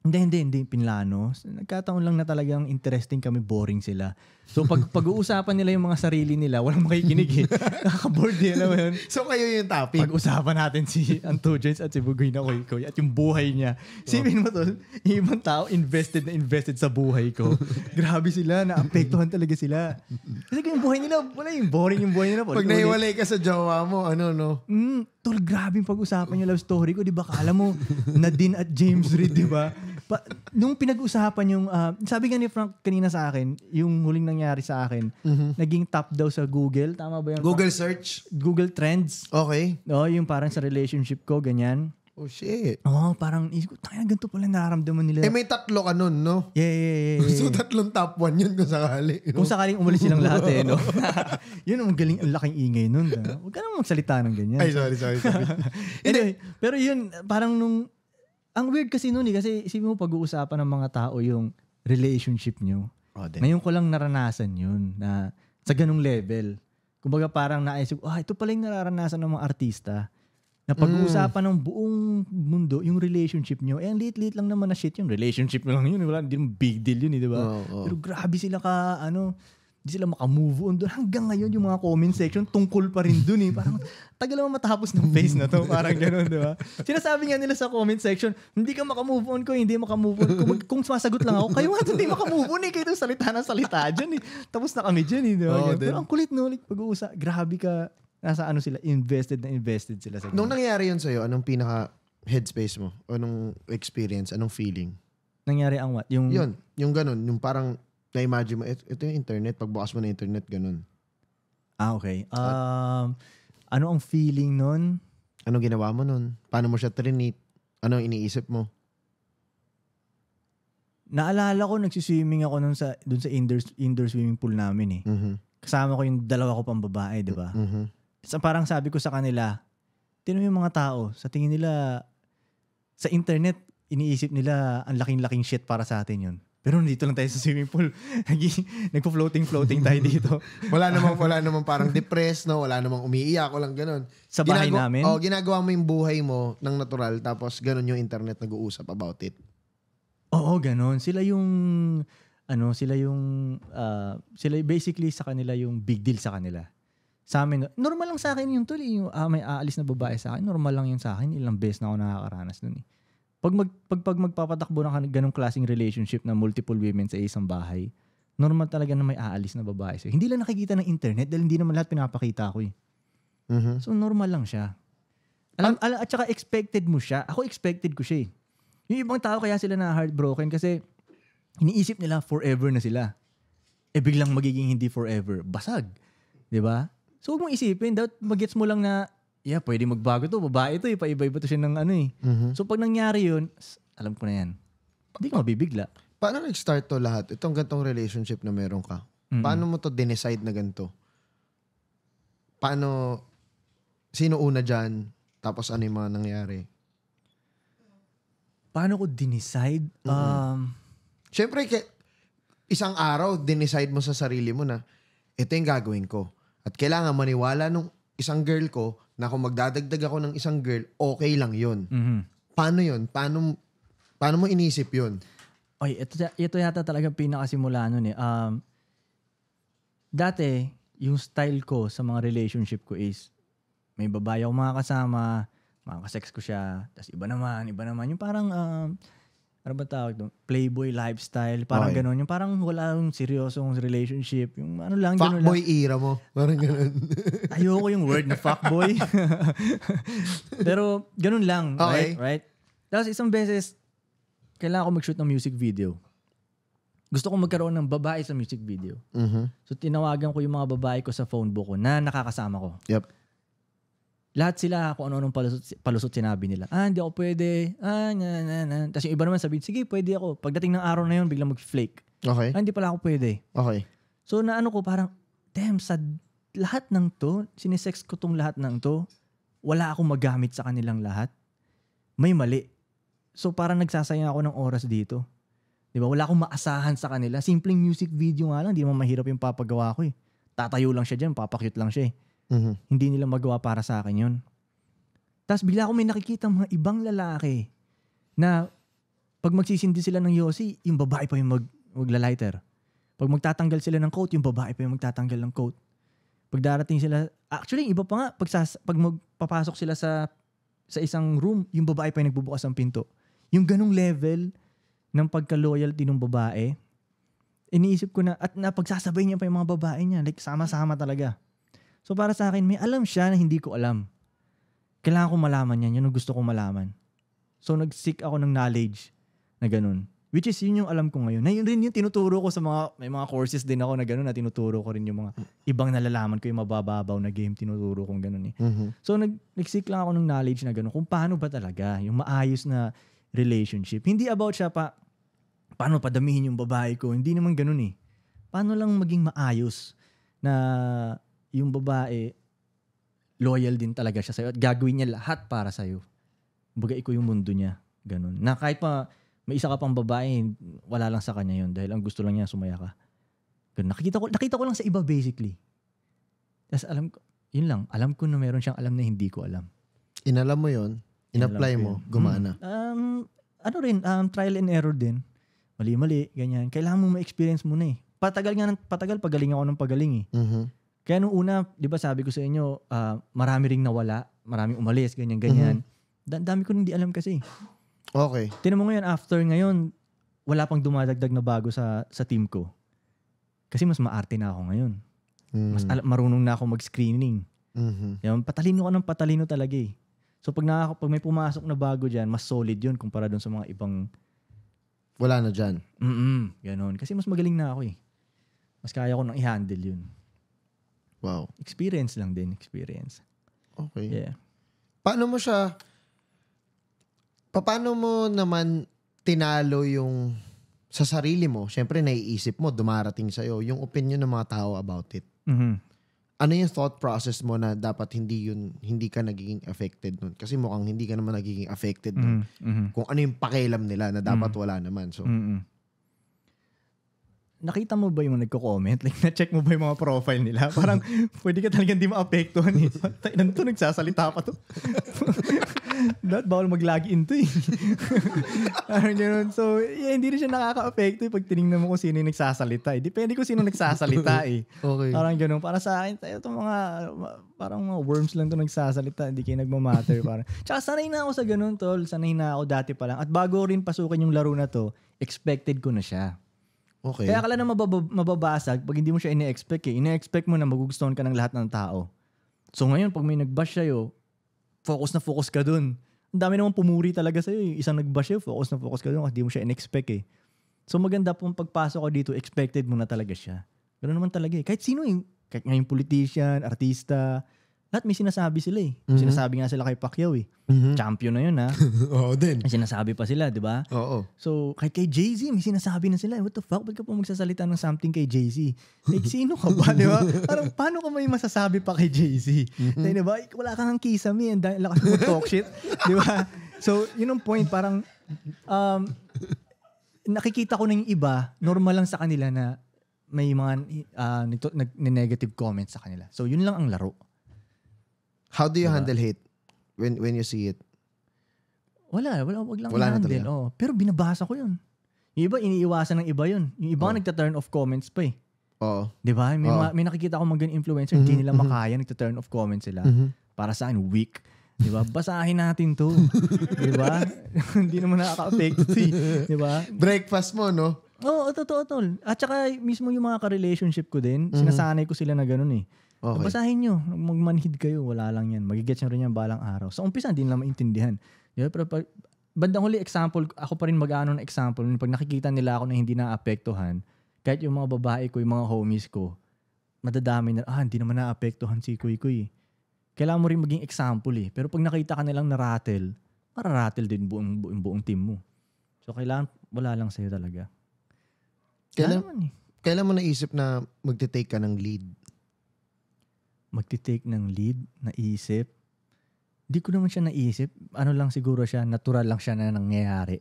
Hindi, hindi, hindi pinlano. Nagkataon lang na talagang interesting kami, boring sila. So pag pag-uusapan nila yung mga sarili nila, walang makikinig eh. Nakaka-board din eh, alam mo yun. so kayo yung topic. Pag-usapan natin si Anto at si Bugoy na Koy Koy at yung buhay niya. Sipin mo to, ibang tao invested na invested sa buhay ko. Grabe sila, naapektuhan talaga sila. Kasi yung buhay nila, wala yung boring yung buhay nila. Pag nahiwalay ka sa jowa mo, ano no? Mm, tol, grabing pag-usapan yung love story ko. Di ba, kala mo, Nadine at James Reed, di ba? Pa, nung pinag-usapan yung, uh, sabi nga ni Frank kanina sa akin, yung huling nangyari sa akin, mm-hmm. naging top daw sa Google. Tama ba yun? Google Frank? search? Google Trends. Okay. No, oh, yung parang sa relationship ko, ganyan. Oh, shit. Oo, oh, parang isip ko, tayo ganito pala nararamdaman nila. Eh, may tatlo ka nun, no? Yeah, yeah, yeah. yeah. so, tatlong top one yun kung sakali. You Kung sakaling umalis silang lahat eh, no? yun, ang galing, ang laking ingay nun. No? Huwag ka naman magsalita ng ganyan. Ay, sorry, sorry, sorry. anyway, pero yun, parang nung, ang weird kasi nun eh, kasi isipin mo pag-uusapan ng mga tao yung relationship nyo. Oh, then. Ngayon ko lang naranasan yun na sa ganung level. Kumbaga parang naisip, ah, oh, ito pala yung nararanasan ng mga artista na pag-uusapan mm. ng buong mundo yung relationship nyo. Eh, ang liit-liit lang naman na shit yung relationship mo lang yun. Wala, hindi big deal yun, eh, di ba? Oh, oh. Pero grabe sila ka, ano, hindi sila makamove on doon. Hanggang ngayon, yung mga comment section, tungkol pa rin doon eh. Parang, tagal naman matapos ng phase na to. Parang ganun, di ba? Sinasabi nga nila sa comment section, hindi ka makamove on ko, hindi makamove on ko. Kung, kung sumasagot lang ako, kayo nga hindi makamove on eh. Kayo salita na salita dyan eh. Tapos na kami dyan eh, di ba? Oh, Pero ang kulit no, like, pag-uusa, grabe ka nasa ano sila, invested na invested sila sa ganun. Nung nangyari yun sa'yo, anong pinaka headspace mo? O anong experience? Anong feeling? Nangyari ang what? Yung, Yun, yung ganun. Yung parang na-imagine mo, "Et- ito yung internet, pagbukas mo ng internet, ganun. Ah, okay. Um, ano ang feeling nun? Anong ginawa mo nun? Paano mo siya trinate? Anong iniisip mo? Naalala ko, nagsiswimming ako nun sa, dun sa indoor, indoor swimming pool namin eh. Mhm. Kasama ko yung dalawa ko pang babae, di ba? Mhm sa parang sabi ko sa kanila, tinan yung mga tao, sa tingin nila, sa internet, iniisip nila, ang laking-laking shit para sa atin yun. Pero nandito lang tayo sa swimming pool. Nagpo-floating-floating tayo dito. wala namang, wala namang parang depressed, no? Wala namang umiiyak, walang ganun. Sa bahay Ginago- namin? Oh, ginagawa mo yung buhay mo ng natural, tapos ganun yung internet nag-uusap about it. Oo, ganun. Sila yung, ano, sila yung, uh, sila basically sa kanila yung big deal sa kanila sa amin, normal lang sa akin yung tol, eh. yung ah, may aalis na babae sa akin, normal lang yun sa akin, ilang beses na ako nakakaranas nun eh. Pag, mag, pag, pag magpapatakbo ng ganong klaseng relationship na multiple women sa isang bahay, normal talaga na may aalis na babae sa'yo. Hindi lang nakikita ng internet dahil hindi naman lahat pinapakita ko eh. Mm-hmm. So normal lang siya. Alam, alam, at saka expected mo siya. Ako expected ko siya eh. Yung ibang tao kaya sila na heartbroken kasi iniisip nila forever na sila. Eh biglang magiging hindi forever. Basag. 'Di ba? So huwag mong isipin, dapat magets mo lang na, yeah, pwede magbago to, babae to eh, paiba-iba to siya ng ano eh. Mm-hmm. So pag nangyari yun, alam ko na yan. Hindi ka mabibigla. Paano nag-start to lahat? Itong gantong relationship na meron ka. Mm-hmm. Paano mo to dinecide na ganito? Paano, sino una dyan? Tapos ano yung mga nangyari? Paano ko dinecide? Mm-hmm. Um, Siyempre, isang araw, dinecide mo sa sarili mo na, ito yung gagawin ko at kailangan maniwala nung isang girl ko na kung magdadagdag ako ng isang girl, okay lang yun. Mm-hmm. Paano yun? Paano, paano mo inisip yun? Oy, ito, ito yata talaga pinakasimula nun eh. Um, dati, yung style ko sa mga relationship ko is may babae ako mga kasama, mga ka-sex ko siya, tapos iba naman, iba naman. Yung parang um, uh, ano ba tawag doon? Playboy lifestyle, parang okay. ganun. Yung parang wala yung seryosong relationship. Yung ano lang, fuck ganun boy era mo. Parang ganun. Ayoko yung word na fuckboy. Pero ganun lang, okay. right? right? Tapos isang beses, kailangan ko mag-shoot ng music video. Gusto ko magkaroon ng babae sa music video. Mm-hmm. So tinawagan ko yung mga babae ko sa phone book ko na nakakasama ko. Yep lahat sila kung ano-anong palusot, palusot sinabi nila. Ah, hindi ako pwede. Ah, na, na, na. Tapos yung iba naman sabi, sige, pwede ako. Pagdating ng araw na yun, biglang mag-flake. Okay. Ah, hindi pala ako pwede. Okay. So, naano ko parang, damn, sa lahat ng to, sinisex ko tong lahat ng to, wala akong magamit sa kanilang lahat. May mali. So, parang nagsasayang ako ng oras dito. Di ba? Wala akong maasahan sa kanila. Simpleng music video nga lang, hindi naman mahirap yung papagawa ko eh. Tatayo lang siya dyan, papakyut lang siya eh. Mm-hmm. Hindi nila magawa para sa akin yun. Tapos bigla ako may nakikita mga ibang lalaki na pag magsisindi sila ng yosi, yung babae pa yung mag, maglalighter. Pag magtatanggal sila ng coat, yung babae pa yung magtatanggal ng coat. Pag darating sila, actually iba pa nga, pag, sas, pag magpapasok sila sa sa isang room, yung babae pa yung nagbubukas ng pinto. Yung ganong level ng pagka-loyalty ng babae, iniisip ko na, at napagsasabay niya pa yung mga babae niya. Like, sama-sama talaga. So para sa akin, may alam siya na hindi ko alam. Kailangan ko malaman yan. Yun ang gusto ko malaman. So nag-seek ako ng knowledge na ganun. Which is yun yung alam ko ngayon. Na yun rin yung tinuturo ko sa mga, may mga courses din ako na ganun na tinuturo ko rin yung mga ibang nalalaman ko yung mabababaw na game, tinuturo kong ganun eh. Mm-hmm. So nag, nag-seek lang ako ng knowledge na ganun. kung paano ba talaga yung maayos na relationship. Hindi about siya pa, paano padamihin yung babae ko. Hindi naman ganun eh. Paano lang maging maayos na yung babae, loyal din talaga siya sa'yo at gagawin niya lahat para sa'yo. Baga ikaw yung mundo niya. Ganun. Na kahit pa may isa ka pang babae, wala lang sa kanya yun dahil ang gusto lang niya sumaya ka. Ganun. Nakikita ko, nakita ko lang sa iba basically. Tapos alam ko, yun lang, alam ko na meron siyang alam na hindi ko alam. Inalam mo yun, in-apply mo, gumana. Hmm. Um, ano rin, um, trial and error din. Mali-mali, ganyan. Kailangan mo ma-experience muna eh. Patagal nga, ng, patagal pagaling ako ng pagaling eh. Mm-hmm. Kaya nung una, di ba sabi ko sa inyo, uh, marami ring nawala, maraming umalis, ganyan-ganyan. Mm-hmm. dami ko hindi alam kasi. Okay. Tinan mo ngayon, after ngayon, wala pang dumadagdag na bago sa, sa team ko. Kasi mas maarte na ako ngayon. Mm-hmm. Mas mhm. al- marunong na ako mag-screening. Mm-hmm. Yan, patalino ka ng patalino talaga eh. So pag, na, pag may pumasok na bago dyan, mas solid yun kumpara dun sa mga ibang... Wala na dyan. Mm-mm, ganun. Kasi mas magaling na ako eh. Mas kaya ko nang i-handle yun. Wow. Experience lang din, experience. Okay. Yeah. Paano mo siya, paano mo naman tinalo yung sa sarili mo, syempre naiisip mo, dumarating sa'yo, yung opinion ng mga tao about it. Mm-hmm. Ano yung thought process mo na dapat hindi yun, hindi ka nagiging affected nun? Kasi mukhang hindi ka naman nagiging affected nun. Mm-hmm. mm-hmm. Kung ano yung pakialam nila na dapat mm-hmm. wala naman. So, mm-hmm nakita mo ba yung nagko-comment? Like, na-check mo ba yung mga profile nila? Parang, pwede ka talaga hindi maapektuhan eh. Tayo nagsasalita pa to. Dapat bawal mag-log in to eh. Parang ganun. So, yeah, hindi rin siya nakaka-apekto eh. Pag tinignan mo kung sino yung nagsasalita eh. Depende kung sino nagsasalita eh. okay. Parang ganun. Para sa akin, tayo itong mga, parang mga worms lang to nagsasalita. Hindi kayo nagmamatter. Parang. Tsaka sanay na ako sa ganun, tol. Sanay na ako dati pa lang. At bago rin pasukin yung laro na to, expected ko na siya. Okay. Kaya akala na mabab- mababasag pag hindi mo siya ine-expect eh. Ine-expect mo na magugustuhan ka ng lahat ng tao. So ngayon, pag may nag-bash sa'yo, focus na focus ka dun. Ang dami naman pumuri talaga sa'yo eh. Isang nag-bash sa'yo, focus na focus ka dun kasi hindi mo siya in-expect eh. So maganda pong pagpasok ko dito, expected mo na talaga siya. Ganoon naman talaga eh. Kahit sino eh. Kahit ngayon politician, artista, lahat may sinasabi sila eh. Mm-hmm. Sinasabi nga sila kay Pacquiao eh. Mm-hmm. Champion na yun ha. Ah. Oo din. May sinasabi pa sila, di ba? Oo. So, kahit kay Jay-Z, may sinasabi na sila. What the fuck? Ba't ka pa magsasalita ng something kay Jay-Z? Like, sino ka ba, di ba? Parang, paano ka may masasabi pa kay Jay-Z? Mm-hmm. di ba? Wala kang me. Eh. and dahil lakas mo talk shit. di ba? So, yun ang point. Parang, um, nakikita ko na yung iba, normal lang sa kanila na may mga uh, nito, nag, negative comments sa kanila. So, yun lang ang laro. How do you diba? handle hate when when you see it? Wala, wala, wag lang wala handle. Oh, pero binabasa ko 'yun. Yung iba iniiwasan ng iba 'yun. Yung iba oh. nagta-turn off comments pa eh. Oo. Oh. 'Di ba? May, oh. ma- may nakikita akong mga ganung influencer, mm-hmm. hindi nila mm-hmm. makaya nagta-turn off comments sila. Mm-hmm. Para sa akin weak. 'Di ba? Basahin natin 'to. 'Di ba? hindi naman nakaka-affect eh. 'di ba? Breakfast mo, no? Oo, oh, totoo, tol. At saka mismo yung mga ka-relationship ko din, mm-hmm. sinasanay ko sila na ganun eh. Okay. Basahin nyo. Magmanhid kayo. Wala lang yan. Magigets nyo rin yan balang araw. Sa umpisa, hindi nila maintindihan. Diba? Pero pag, bandang huli example, ako pa rin mag-ano na example. Pag nakikita nila ako na hindi naapektuhan, kahit yung mga babae ko, yung mga homies ko, madadami na, ah, hindi naman naapektuhan si Kuy Kuy. Kailangan mo rin maging example eh. Pero pag nakita ka nilang naratel, mararattle din buong, buong, buong team mo. So kailangan, wala lang sa'yo talaga. Kailan, kailan, eh. kailan mo naisip na magte-take ka ng lead magti-take ng lead, naisip. Hindi ko naman siya naisip. Ano lang siguro siya, natural lang siya na nangyayari.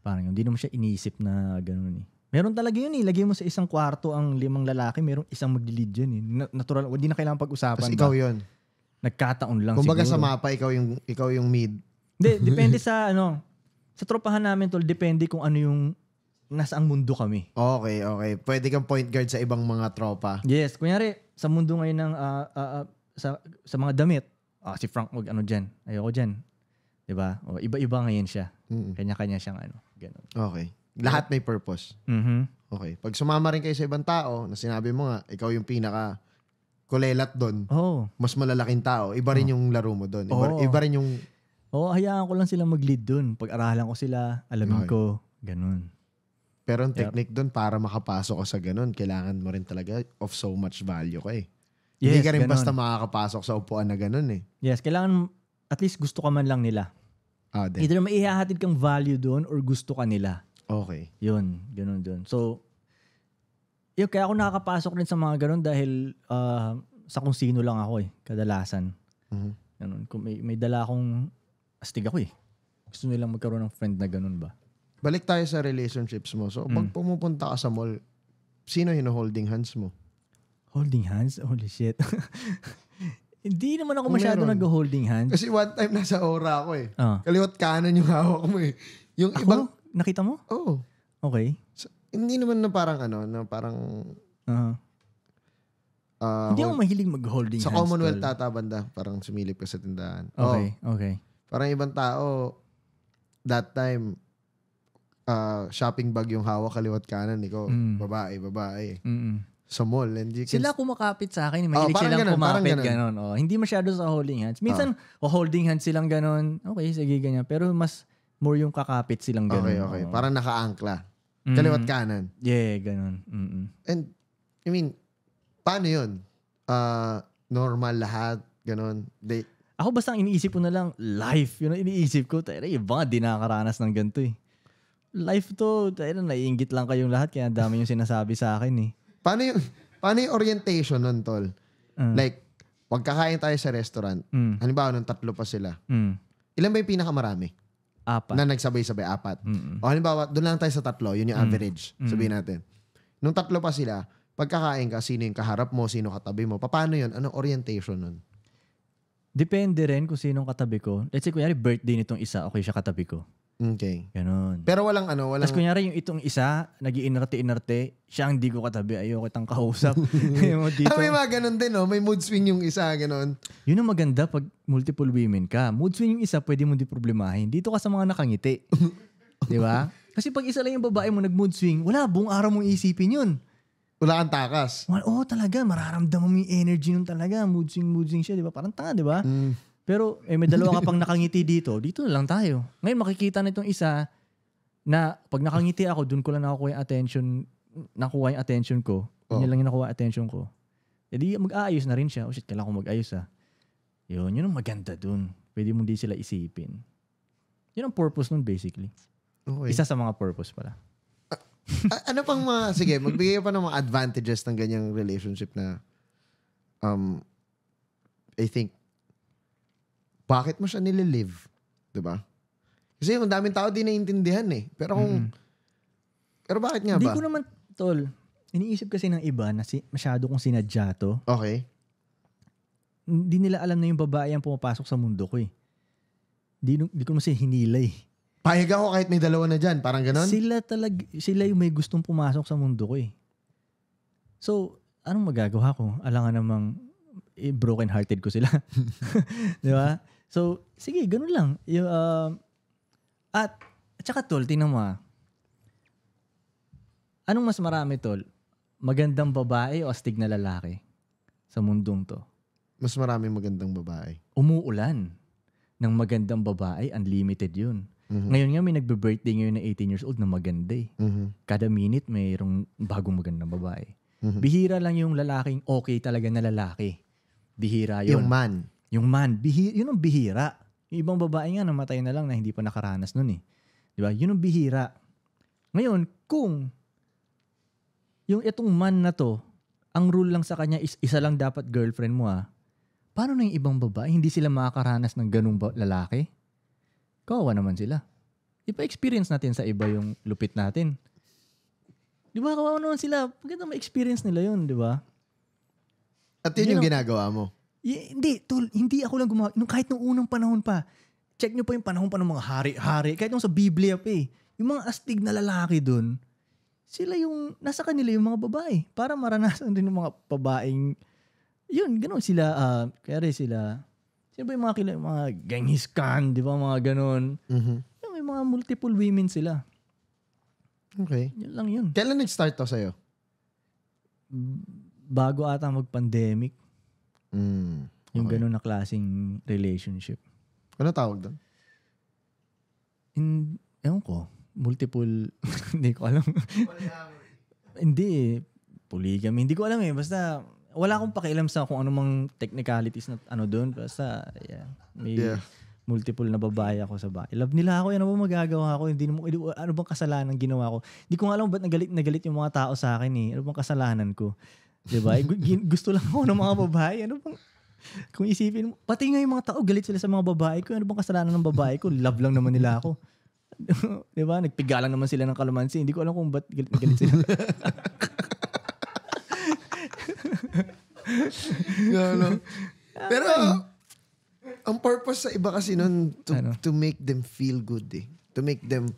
Parang hindi naman siya iniisip na ganoon eh. Meron talaga yun eh. Lagay mo sa isang kwarto ang limang lalaki, meron isang mag lead dyan eh. Natural, hindi na kailangan pag-usapan. Tapos ikaw yun. Nagkataon lang Kumbaga siguro. sa mapa, ikaw yung, ikaw yung mid. Hindi, depende sa ano. Sa tropahan namin tol, depende kung ano yung ang mundo kami. Okay, okay. Pwede kang point guard sa ibang mga tropa. Yes, kunyari, sa mundo ngayon ng, uh, uh, uh, sa, sa mga damit, ah, si Frank, wag ano dyan, ayoko 'Di ba? O, iba-iba ngayon siya. Mm-mm. Kanya-kanya siyang ano. Ganun. Okay. Lahat may purpose. Mm-hmm. Okay. Pag sumama rin kayo sa ibang tao, na sinabi mo nga, ikaw yung pinaka kulelat doon, oh. mas malalaking tao, iba rin oh. yung laro mo doon. Iba, oh. iba rin yung... Oo, oh, hayaan ko lang sila mag-lead doon. Pag-aralan ko sila, alamin okay. ko, ganun. Pero ang technique yep. doon para makapasok ko sa ganun, kailangan mo rin talaga of so much value ka eh. Yes, Hindi ka rin ganun. basta makakapasok sa upuan na ganun eh. Yes, kailangan at least gusto ka man lang nila. Ah, then. Either maihahatid kang value doon or gusto ka nila. Okay. Yun, ganun doon. So, yun, kaya ako nakakapasok rin sa mga ganun dahil uh, sa kung sino lang ako eh, kadalasan. Mm-hmm. Ganun, kung may, may dala akong astig ako eh. Gusto nilang magkaroon ng friend na ganun ba? balik tayo sa relationships mo. So, hmm. pag pumupunta ka sa mall, sino hino-holding hands mo? Holding hands? Holy shit. Hindi naman ako masyado nag-holding hands. Kasi one time nasa aura ako eh. Ah. Kaliwat kanan yung hawak mo eh. Yung Ako? ibang... Nakita mo? Oh. Okay. Hindi naman na parang ano, na parang... Ah. ah, Hindi ako mahilig mag-holding sa hands. Commonwealth tol. tata banda, parang sumilip ka sa tindahan. Okay, oh. okay. parang ibang tao, that time, uh, shopping bag yung hawak kaliwat kanan. Ikaw, mm. babae, babae. Mm-mm. Sa mall. And you can... Sila kumakapit sa akin. Mahilig oh, silang ganun, kumapit. Ganun. ganun. Oh, hindi masyado sa holding hands. Minsan, oh. holding hands silang ganun. Okay, sige, ganyan. Pero mas more yung kakapit silang ganun. Okay, okay. Oh. Parang nakaangkla. Mm. Kaliwat kanan. Yeah, ganun. Mm-mm. And, I mean, paano yun? Uh, normal lahat, ganun. They, ako basta ang iniisip ko na lang, life. Yun ang iniisip ko. Tara, iba, di nakakaranas ng ganito eh life to, ayun, naiingit lang kayong lahat kaya dami yung sinasabi sa akin eh. Paano yung, paano yung orientation nun, tol? Mm. Like, pag kakain tayo sa restaurant, mm. halimbawa nung tatlo pa sila, mm. ilan ba yung pinakamarami? Apat. Na nagsabay-sabay, apat. Mm-mm. O halimbawa, doon lang tayo sa tatlo, yun yung mm. average, mm. sabihin natin. Nung tatlo pa sila, pagkakain ka, sino yung kaharap mo, sino katabi mo, paano yun? Anong orientation nun? Depende rin kung sinong katabi ko. Let's say, kunyari, birthday nitong isa, okay siya katabi ko. Okay. Ganon. Pero walang ano, walang... Tapos kunyari yung itong isa, nag inerte-inerte, siya ang di ko katabi, ayoko itang kausap. yung ah, dito. may mga ganon din, no? Oh. May mood swing yung isa, ganon. Yun ang maganda pag multiple women ka. Mood swing yung isa, pwede mo di problemahin. Dito ka sa mga nakangiti. di ba? Kasi pag isa lang yung babae mo nag-mood swing, wala, buong araw mong isipin yun. Wala kang takas. Well, Oo, oh, talaga. Mararamdaman mo yung energy nun talaga. Mood swing, mood swing siya, di ba? Parang tanga, di ba? Mm. Pero eh, may dalawa ka pang nakangiti dito, dito na lang tayo. Ngayon makikita na itong isa na pag nakangiti ako, doon ko lang nakukuha yung attention, nakuha yung attention ko. Oh. Yun lang yung nakuha attention ko. E di mag-aayos na rin siya. Oh shit, kailangan ko mag-ayos ah. Yun, yun ang maganda doon. Pwede mo di sila isipin. Yun ang purpose nun basically. Okay. Isa sa mga purpose pala. A- ano pang mga, sige, magbigay pa ng mga advantages ng ganyang relationship na um, I think bakit mo siya nililive? ba? Diba? Kasi yung daming tao di naiintindihan eh. Pero kung... Mm. Pero bakit nga ba? Hindi ko naman, tol. Iniisip kasi ng iba na si, masyado kong sinadya to. Okay. Hindi nila alam na yung babae ang pumapasok sa mundo ko eh. Di, di ko naman kasi hinilay. Eh. Pahig ako kahit may dalawa na dyan. Parang ganun? Sila talaga, sila yung may gustong pumasok sa mundo ko eh. So, anong magagawa ko? Alangan namang eh, broken-hearted ko sila. di ba? So, sige, ganun lang. Yung, uh, at, at saka tol, tingnan mo ha. Ah. Anong mas marami tol? Magandang babae o astig na lalaki sa mundong to? Mas marami magandang babae. Umuulan ng magandang babae, unlimited yun. Mm-hmm. Ngayon nga may nagbe-birthday ngayon na 18 years old na maganda eh. Mm-hmm. Kada minute mayroong bagong magandang babae. Mm-hmm. Bihira lang yung lalaking okay talaga na lalaki. Bihira yun. Yung man. Yung man, bihi, yun ang bihira. Yung ibang babae nga namatay na lang na hindi pa nakaranas nun eh. Di ba? Yun ang bihira. Ngayon, kung yung itong man na to, ang rule lang sa kanya is isa lang dapat girlfriend mo ah. Paano na yung ibang babae? Hindi sila makakaranas ng ganung lalaki? Kawawa naman sila. Ipa-experience natin sa iba yung lupit natin. Di ba? Kawawa naman sila. Maganda ma-experience nila yun, di ba? At yun, yun yung ginagawa mo. Y, hindi, tol, hindi ako lang gumawa. Nung kahit nung unang panahon pa, check nyo pa yung panahon pa ng mga hari-hari. Kahit nung sa Biblia pa eh. Yung mga astig na lalaki doon, sila yung, nasa kanila yung mga babae. Para maranasan din ng mga babaeng, yun, ganun sila, uh, kaya rin sila, sino ba yung mga, kila, mga Genghis Khan, di ba, mga ganun. Mm-hmm. Yung, may mga multiple women sila. Okay. Yun lang yun. Kailan nag-start to sa'yo? Bago ata mag-pandemic. Mm. Okay. Yung ganun na klaseng relationship. Ano tawag doon? In, ewan ko. Multiple, hindi ko alam. hindi Polygamy. Hindi ko alam eh. Basta, wala akong pakialam sa kung anumang technicalities na ano doon. Basta, yeah. May, yeah multiple na babae ako sa bahay. Love nila ako, eh. ano ba magagawa ako? Hindi mo ano bang kasalanan ginawa ko? Hindi ko alam ba't nagalit nagalit yung mga tao sa akin eh. Ano bang kasalanan ko? 'Di ba? Gusto lang ako ng mga babae. Ano bang kung isipin mo, pati nga yung mga tao, galit sila sa mga babae ko. Ano bang kasalanan ng babae ko? Love lang naman nila ako. 'Di ba? Nagpigalan naman sila ng kalamansi. Hindi ko alam kung bakit galit galit sila. no, Pero ano ang purpose sa iba kasi nun to, ano? to make them feel good eh. To make them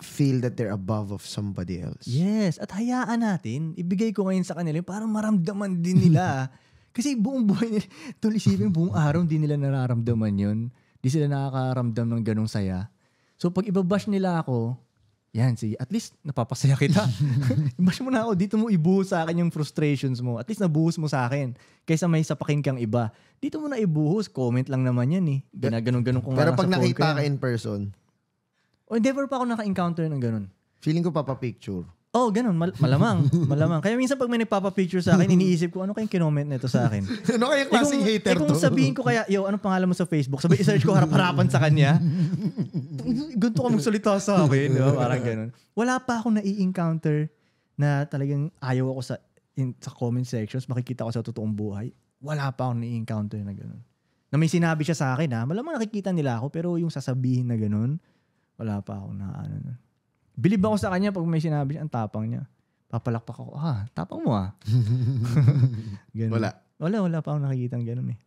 feel that they're above of somebody else. Yes, at hayaan natin, ibigay ko ngayon sa kanila para maramdaman din nila. Kasi buong buhay nila, tuloy isipin, buong araw hindi nila nararamdaman yun. Hindi sila nakakaramdam ng ganong saya. So pag ibabash nila ako, yan, see, at least napapasaya kita. Bash mo na ako, dito mo ibuhos sa akin yung frustrations mo. At least nabuhos mo sa akin. Kaysa may sapakin kang iba. Dito mo na ibuhos, comment lang naman yan eh. Ganun-ganun ko nga Pero pag nakita ka in person, o never pa ako naka-encounter ng ganun. Feeling ko papapicture. Oh, ganun. Mal- malamang. malamang. Kaya minsan pag may nagpapapicture sa akin, iniisip ko, ano kayong kinoment nito sa akin? ano kayang eh, klaseng eh, kung, to? eh, kung sabihin ko kaya, yo, ano pangalan mo sa Facebook? Sabi, i-search ko harap-harapan sa kanya. Ganto ka magsalita sa akin. Diba? Parang ganun. Wala pa akong nai-encounter na talagang ayaw ako sa in, sa comment sections, makikita ko sa totoong buhay. Wala pa akong nai-encounter na ganun. Na may sinabi siya sa akin ha, ah. malamang nakikita nila ako, pero yung sasabihin na ganun, wala pa ako na ano. Na. Believe ako sa kanya pag may sinabi siya, ang tapang niya. Papalakpak ako, ah, tapang mo ah. ganun. Wala. Wala, wala pa akong nakikita ng ganun eh.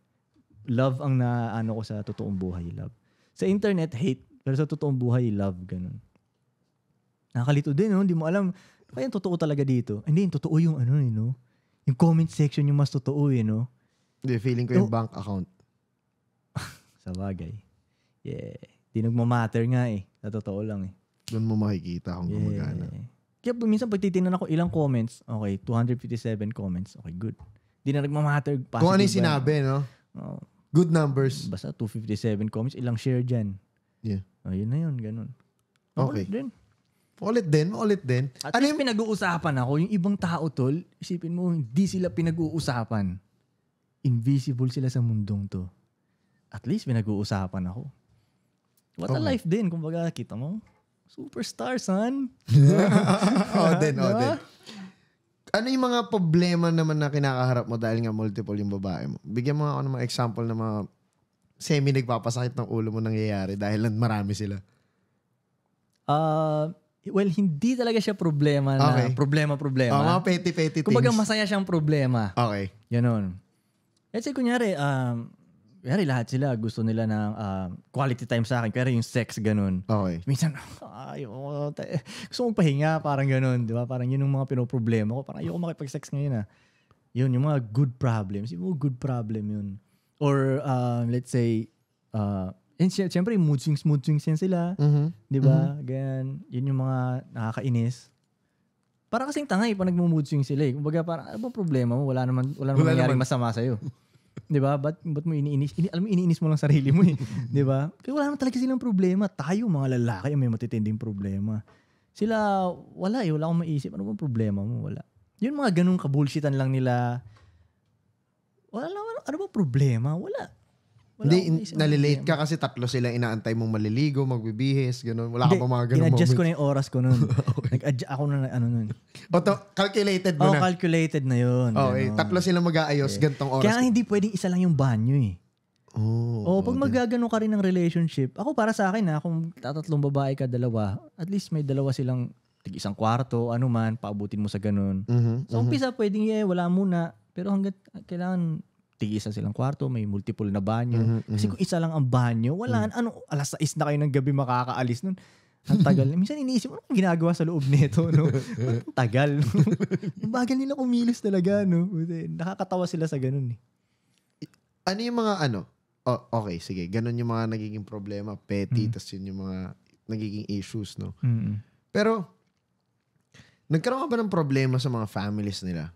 Love ang naano ko sa totoong buhay, love. Sa internet, hate. Pero sa totoong buhay, love, ganun. Nakakalito din, no? Hindi mo alam, kaya totoo talaga dito. Hindi, totoo yung ano, eh, no? Yung comment section yung mas totoo, eh, no? Hindi, feeling ko yung oh. bank account. sa bagay. Yeah. Di nagmamatter nga eh. Sa totoo lang eh. Doon mo makikita kung yeah. gumagana. Kaya minsan pag titingnan ako ilang comments, okay, 257 comments, okay, good. Di na nagmamatter. Kung ano yung sinabi, no? Oh. Good numbers. Basta 257 comments, ilang share dyan. Yeah. Oh, yun na yun, ganun. Okay. Ulit din. Ulit din, ulit din. At ano yung pinag-uusapan ako, yung ibang tao, tol, isipin mo, hindi sila pinag-uusapan. Invisible sila sa mundong to. At least pinag-uusapan ako. What okay. a life din. Kumbaga, kita mo. Superstar, son. oh, din, oh, din. Ano yung mga problema naman na kinakaharap mo dahil nga multiple yung babae mo? Bigyan mo ako ng mga example ng mga semi nagpapasakit ng ulo mo nangyayari dahil lang marami sila. Uh, well, hindi talaga siya problema na okay. problema-problema. Oh, ah, mga petty-petty things. Kumbaga masaya siyang problema. Okay. Yun nun. Let's say, kunyari, um, kaya lahat sila gusto nila ng uh, quality time sa akin. Kaya yung sex, ganun. Okay. Minsan, ayoko, t- gusto kong pahinga, parang ganun. Di ba? Parang yun yung mga pinoproblema ko. Parang ayoko makipag-sex ngayon ah. Yun, yung mga good problems. Yung mga good problem yun. Or, uh, let's say, uh, and sy- syempre, mood swings, mood swings yan sila. Mm-hmm. Di ba? Mm-hmm. Ganyan. Yun yung mga nakakainis. Para kasing tangay eh, pa nagmo-mood swing sila eh. Kumbaga parang, ano ba problema mo? Wala naman, wala naman wala nangyari naman. masama sa'yo. 'Di ba? Ba't, ba't mo iniinis? Ini, alam mo, iniinis mo lang sarili mo eh. 'Di ba? Kasi wala naman talaga silang problema. Tayo mga lalaki ang may matitinding problema. Sila, wala eh. Wala akong maiisip. Ano bang problema mo? Wala. Yun mga ganun kabullshitan lang nila. Wala naman. Ano ba problema? Wala. Wala Hindi, in, nalilate ka kasi tatlo sila inaantay mong maliligo, magbibihis, ganun. Wala ka pa mga ganun moments. ko na yung oras ko nun. nag ako na, ano noon. O oh, calculated mo oh, na. calculated na yun. Okay, ganun. tatlo sila mag-aayos, gantong oras. Kaya ko. hindi pwedeng isa lang yung banyo eh. Oh, oh, pag magagano ka rin ng relationship, ako para sa akin na ah, kung tatatlong babae ka, dalawa, at least may dalawa silang tig isang kwarto, ano man, paabutin mo sa ganun. Mm-hmm, so, umpisa, mm-hmm. pwedeng, eh, wala muna. Pero hanggat ah, kailangan tiisa silang kwarto, may multiple na banyo. Mm-hmm, Kasi mm-hmm. kung isa lang ang banyo, wala mm-hmm. ano, alas 6 na kayo ng gabi makakaalis nun. Ang tagal. Minsan iniisip, ano ginagawa sa loob nito, no? Ang tagal. No? Bagal nila kumilos talaga, no? Nakakatawa sila sa ganun, eh. Ano yung mga ano? Oh, okay, sige. Ganun yung mga nagiging problema. Petty, mm-hmm. tas yun yung mga nagiging issues, no? Mm-hmm. Pero, nagkaroon ka ba ng problema sa mga families nila?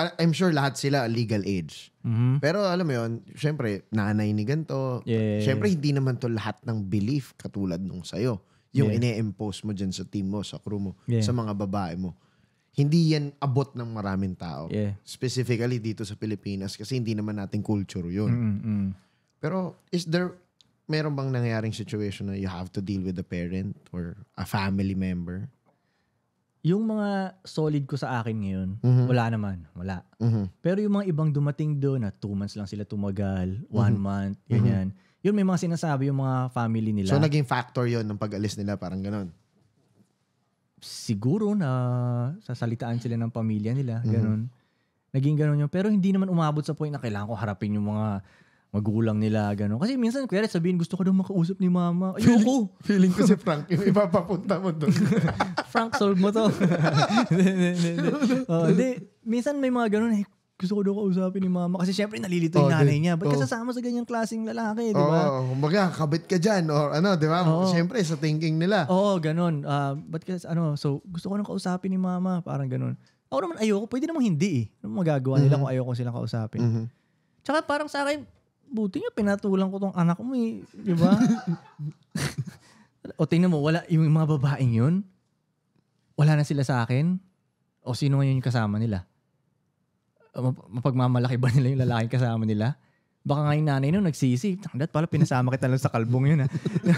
Ah, I'm sure lahat sila legal age. Mm-hmm. Pero alam mo yun, syempre, nanay ni ganito. Yeah. Syempre, hindi naman to lahat ng belief katulad nung sa'yo. Yung yeah. ine-impose mo dyan sa team mo, sa crew mo, yeah. sa mga babae mo. Hindi yan abot ng maraming tao. Yeah. Specifically dito sa Pilipinas kasi hindi naman nating culture yun. Mm-hmm. Pero is there, meron bang nangyayaring situation na you have to deal with a parent or a family member? Yung mga solid ko sa akin ngayon, mm-hmm. wala naman. Wala. Mm-hmm. Pero yung mga ibang dumating doon na two months lang sila tumagal, mm-hmm. one mhm. month, ganyan. Mm-hmm. Yun may mga sinasabi yung mga family nila. So naging factor yun ng pag-alis nila, parang ganun siguro na sasalitaan sila ng pamilya nila, mhm. ganun. Mm-hmm. Naging ganun yun. Pero hindi naman umabot sa point na kailangan ko harapin yung mga magulang nila, gano'n. Kasi minsan, kuya, sabihin, gusto ko daw makausap ni mama. Ayoko! Feeling, feeling ko si Frank, yung ipapapunta mo doon. Frank, solve mo to. oh, di, minsan may mga gano'n, eh, gusto ko daw kausapin ni mama. Kasi syempre, nalilito yung oh, nanay niya. Ba't oh. kasasama sa ganyang klaseng lalaki, di ba? Oo, oh, kumbaga, kabit ka dyan, or ano, di ba? Oh. Syempre, sa thinking nila. Oo, oh, gano'n. Uh, ba't kas, ano, so, gusto ko nang kausapin ni mama, parang ganun. Ako naman, ayoko, pwede namang hindi eh. Ano magagawa nila mm-hmm. kung ayoko silang kausapin? Mm-hmm. Tsaka parang sa akin, buti nga pinatulang ko tong anak mo eh. Di ba? o tingnan mo, wala, yung mga babaeng yun, wala na sila sa akin. O sino ngayon yung kasama nila? Mapagmamalaki ba nila yung lalaking kasama nila? Baka nga yung nanay nun nagsisi. Dapat pala pinasama kita lang sa kalbong yun ha.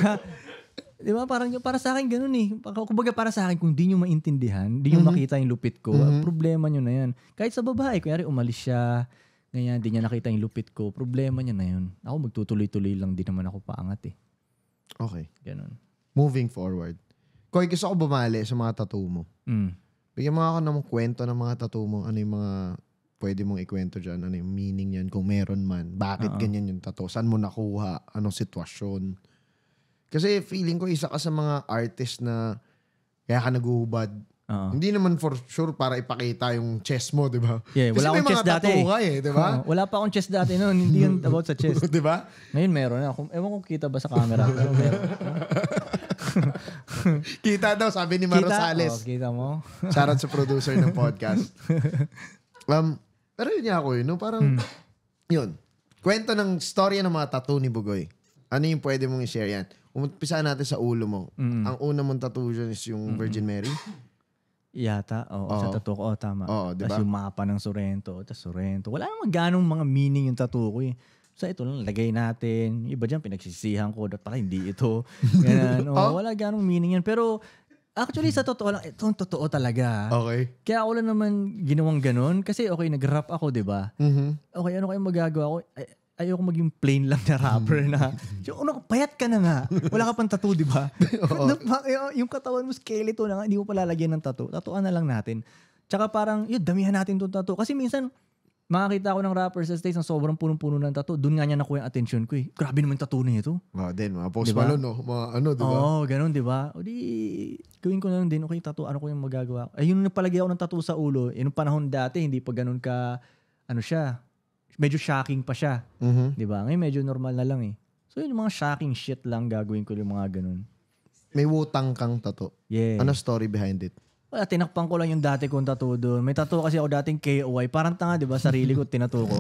Ah. Di ba? Parang para sa akin ganun eh. Kumbaga para sa akin, kung di nyo maintindihan, di nyo mm-hmm. makita yung lupit ko, mm-hmm. problema nyo na yan. Kahit sa babae, kunyari umalis siya, Ganyan, di niya nakita yung lupit ko. Problema niya na yun. Ako magtutuloy-tuloy lang, di naman ako paangat eh. Okay. Ganun. Moving forward. Koy, gusto ko bumali sa mga tattoo mo. Mm. Bigyan mo ako ng kwento ng mga tattoo mo. Ano yung mga pwede mong ikwento dyan? Ano yung meaning yan? Kung meron man. Bakit Uh-oh. ganyan yung tattoo? Saan mo nakuha? Anong sitwasyon? Kasi feeling ko isa ka sa mga artist na kaya ka naguhubad Uh, Hindi naman for sure para ipakita yung chest mo, di ba? Yeah, wala akong chest dati. Kasi eh, di ba? Uh, wala pa akong chest dati noon. Hindi yun about sa chest. di ba? Ngayon meron na. Kung, ewan ko kita ba sa camera. pero meron. kita daw, sabi ni Maro kita? Sales. Oh, kita mo. Shoutout sa producer ng podcast. um, pero yun niya ako yun. No? Parang, hmm. yun. Kwento ng storya ng mga tattoo ni Bugoy. Ano yung pwede mong i-share yan? Umpisa natin sa ulo mo. Mm. Ang una mong tattoo dyan is yung mm-hmm. Virgin Mary. Yata, oo. Oh, Sa Oo. tattoo ko, oh, tama. Oo, di Tapos ba? yung mapa ng Sorrento, tapos Sorrento. Wala namang ganong mga meaning yung tattoo ko eh. Sa ito lang, lagay natin. Iba dyan, pinagsisihan ko. Dapat pala hindi ito. Ganun. oh, Wala ganong meaning yan. Pero actually, sa totoo lang, itong totoo talaga. Okay. Kaya wala naman ginawang ganun. Kasi okay, nag-rap ako, di ba? Mhm. Okay, ano kayong magagawa ko? Ay, ayoko maging plain lang na rapper mm. na, yung ano, payat ka na nga. Wala ka pang tattoo, di ba? yung katawan mo, skeleton na nga, hindi mo palalagyan ng tattoo. Tatuan na lang natin. Tsaka parang, yun, damihan natin tong tattoo. Kasi minsan, makakita ako ng rapper sa stage na sobrang punong-puno ng tattoo. Doon nga niya nakuha yung attention ko eh. Grabe naman tattoo na ito. Ah, din. Mga post diba? Malone, no? Mga ano, di ba? Oo, oh, ganun, di ba? O di, gawin ko na lang din. Okay, tattoo, ano ko yung magagawa? Ayun, nagpalagay ako ng tattoo sa ulo. Yung panahon dati, hindi pa ganun ka, ano siya, medyo shocking pa siya. Mm-hmm. Di ba? Ngayon medyo normal na lang eh. So yung mga shocking shit lang gagawin ko yung mga ganun. May wutang kang tato. Yeah. Ano story behind it? Wala, tinakpan ko lang yung dati kong tattoo doon. May tato kasi ako dating KOY. Parang tanga, di ba? Sarili ko, tinato ko.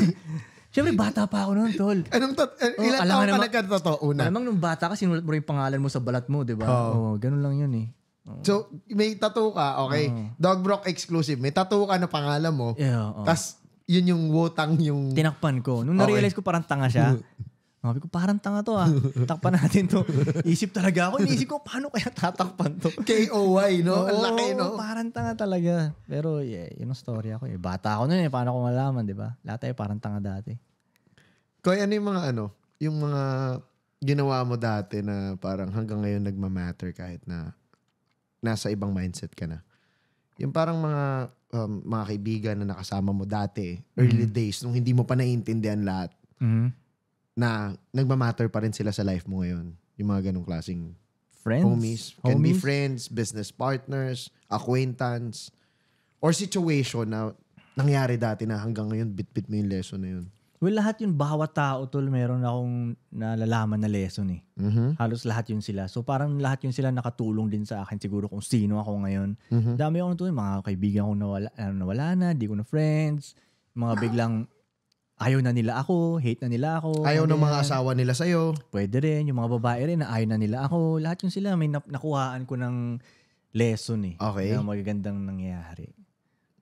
Siyempre, bata pa ako noon, tol. Anong tat- eh, oh, ilan taon ka nagkatato una? Alamang nung bata ka, sinulat mo rin pangalan mo sa balat mo, di ba? Oo. Oh. oh, ganun lang yun eh. Oh. So, may tato ka, okay? Oh. Dog Brock exclusive. May tato ka na pangalan mo. Yeah, oh. Tapos, yun yung wotang yung... Tinakpan ko. Nung na-realize ko parang tanga siya, sabi ko, parang tanga to ah. Takpan natin to. Isip talaga ako. Iniisip ko, paano kaya tatakpan to? KOY, no? Ang laki, no? Parang tanga talaga. Pero, yeah, yun ang story ako. Eh. Bata ako nun eh. Paano ko malaman, di ba? Lahat tayo parang tanga dati. Koy, ano yung mga ano? Yung mga ginawa mo dati na parang hanggang ngayon nagmamatter kahit na nasa ibang mindset ka na. Yung parang mga um, mga kaibigan na nakasama mo dati, early mm-hmm. days, nung hindi mo pa naiintindihan lahat, mm-hmm. na nagmamatter pa rin sila sa life mo ngayon. Yung mga ganong klaseng friends? Homies. homies. be friends, business partners, acquaintance, or situation na nangyari dati na hanggang ngayon, bit-bit mo yung lesson na yun. Well, lahat yun, bawat tao, tol, meron akong nalalaman na lesson eh. Mm-hmm. Halos lahat yun sila. So parang lahat yun sila nakatulong din sa akin siguro kung sino ako ngayon. Mm-hmm. Dami akong tuloy, mga kaibigan ko nawala, uh, nawala na, di ko na friends, mga biglang ayaw na nila ako, hate na nila ako. Ayaw ng mga asawa nila sa'yo. Pwede rin, yung mga babae rin, ayaw na nila ako. Lahat yun sila, may nakuhaan ko ng lesson eh. Okay. Na magagandang nangyayari.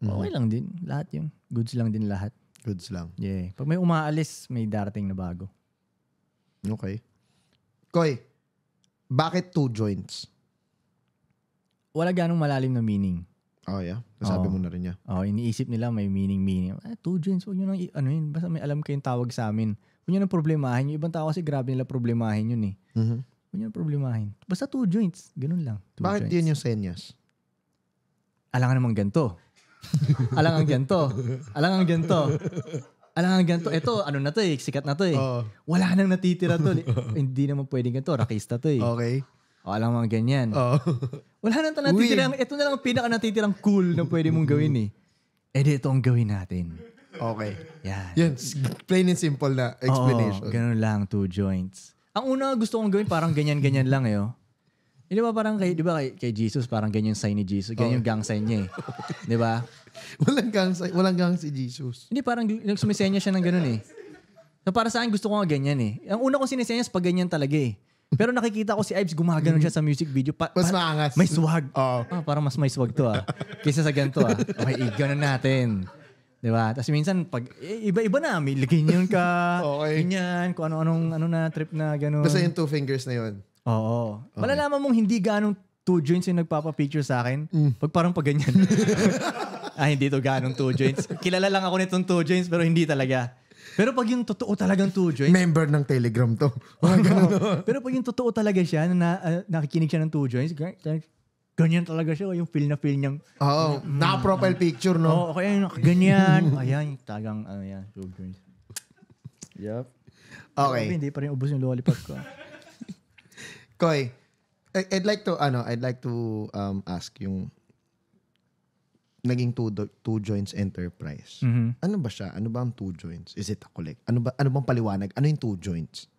Mm-hmm. Okay lang din, lahat yun. Goods lang din lahat. Goods lang. Yeah. Pag may umaalis, may darating na bago. Okay. Koy, bakit two joints? Wala ganong malalim na meaning. Oh, yeah. Nasabi Oo. mo na rin niya. Oh, iniisip nila may meaning meaning. Ah, two joints, huwag nyo nang, ano yun, basta may alam kayong tawag sa amin. Huwag nyo nang problemahin. Yung ibang tao kasi grabe nila problemahin yun eh. Mhm. Huwag nyo nang problemahin. Basta two joints, ganun lang. Two Bakit joints. yun yung senyas? Alangan naman ganito. Alang ang ganto. Alang ang ganto. Alang ang ganto. Ito, ano na to eh. Sikat na to eh. Oo. Wala nang natitira to. Hindi naman pwedeng ganito. Rakista to eh. Okay. O alam mo ang ganyan. Oo. Wala nang natitira. Ito na lang ang pinaka natitirang cool na pwede mong gawin eh. Eh di ito ang gawin natin. Okay. Yan. Yun, plain and simple na Oo, explanation. ganun lang, two joints. Ang una gusto kong gawin parang ganyan-ganyan lang eh. Oh. Hindi eh, ba parang kay, di kay, kay Jesus, parang ganyan sign ni Jesus, ganyan yung oh. gang sign niya eh. di ba? walang gang, si- walang gang si Jesus. Hindi, parang sumisenya siya ng ganun eh. So para sa akin, gusto ko nga ganyan eh. Ang una kong sinisenya is pag ganyan talaga eh. Pero nakikita ko si Ives gumagano siya sa music video. Pa- Mas maangas. May swag. Oh. Ah, parang mas may swag to ah. Kaysa sa ganito ah. Okay, i natin. Di ba? Tapos minsan, pag, iba-iba eh, na. May ligay niyon ka. Okay. Ganyan, kung ano-anong ano na, trip na, ganun. Basta yung two fingers na yun. Oo. Okay. Malalaman mong hindi ganong two joints yung nagpapapicture sa akin. Mm. Pag parang pag ganyan. ah, hindi to ganong two joints. Kilala lang ako nitong two joints pero hindi talaga. Pero pag yung totoo talagang two joints... Member ng Telegram to. Oh, no. pero pag yung totoo talaga siya, na, uh, nakikinig siya ng two joints, ganyan talaga siya. Oh, yung feel na feel niyang... Oo. Oh, mm, Naka-profile picture, no? Oo, oh, okay. Ganyan. ayan, tagang ano ah, yan, two joints. Yep. Okay. Pero, hindi pa rin ubos yung lollipop ko. Koy, I'd like to ano, I'd like to um ask yung naging two, two joints enterprise. Mm-hmm. Ano ba siya? Ano ba ang two joints? Is it a collect? Ano ba ano bang paliwanag? Ano yung two joints?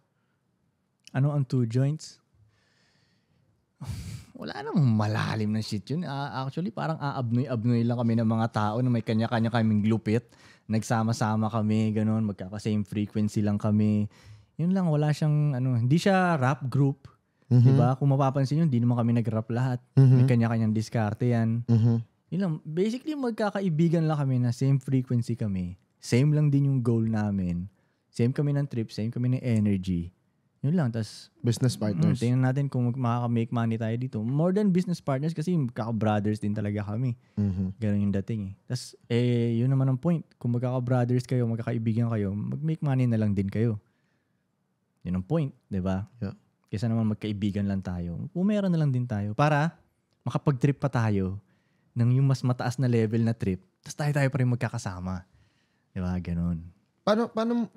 Ano ang two joints? Wala namang malalim na shit yun. Uh, actually, parang aabnoy-abnoy lang kami ng mga tao na may kanya-kanya kaming lupit. Nagsama-sama kami, ganun. Magkaka-same frequency lang kami. Yun lang, wala siyang, ano, hindi siya rap group Mm-hmm. 'Di ba? Kung mapapansin niyo, hindi naman kami nag-rap lahat. Mm-hmm. May kanya-kanyang diskarte 'yan. Mm-hmm. Yun lang, basically magkakaibigan lang kami na same frequency kami. Same lang din yung goal namin. Same kami ng trip, same kami ng energy. Yun lang, tas... Business mm, partners. Mm, tingnan natin kung makaka-make money tayo dito. More than business partners kasi magkaka-brothers din talaga kami. Mm-hmm. Ganun yung dating eh. Tas, eh, yun naman ang point. Kung magkaka-brothers kayo, magkakaibigan kayo, mag-make money na lang din kayo. Yun ang point, di ba? Yeah kaysa naman magkaibigan lang tayo. Pumera na lang din tayo para makapag-trip pa tayo ng yung mas mataas na level na trip. Tapos tayo-tayo pa rin magkakasama. Di ba? Ganun. Paano, paano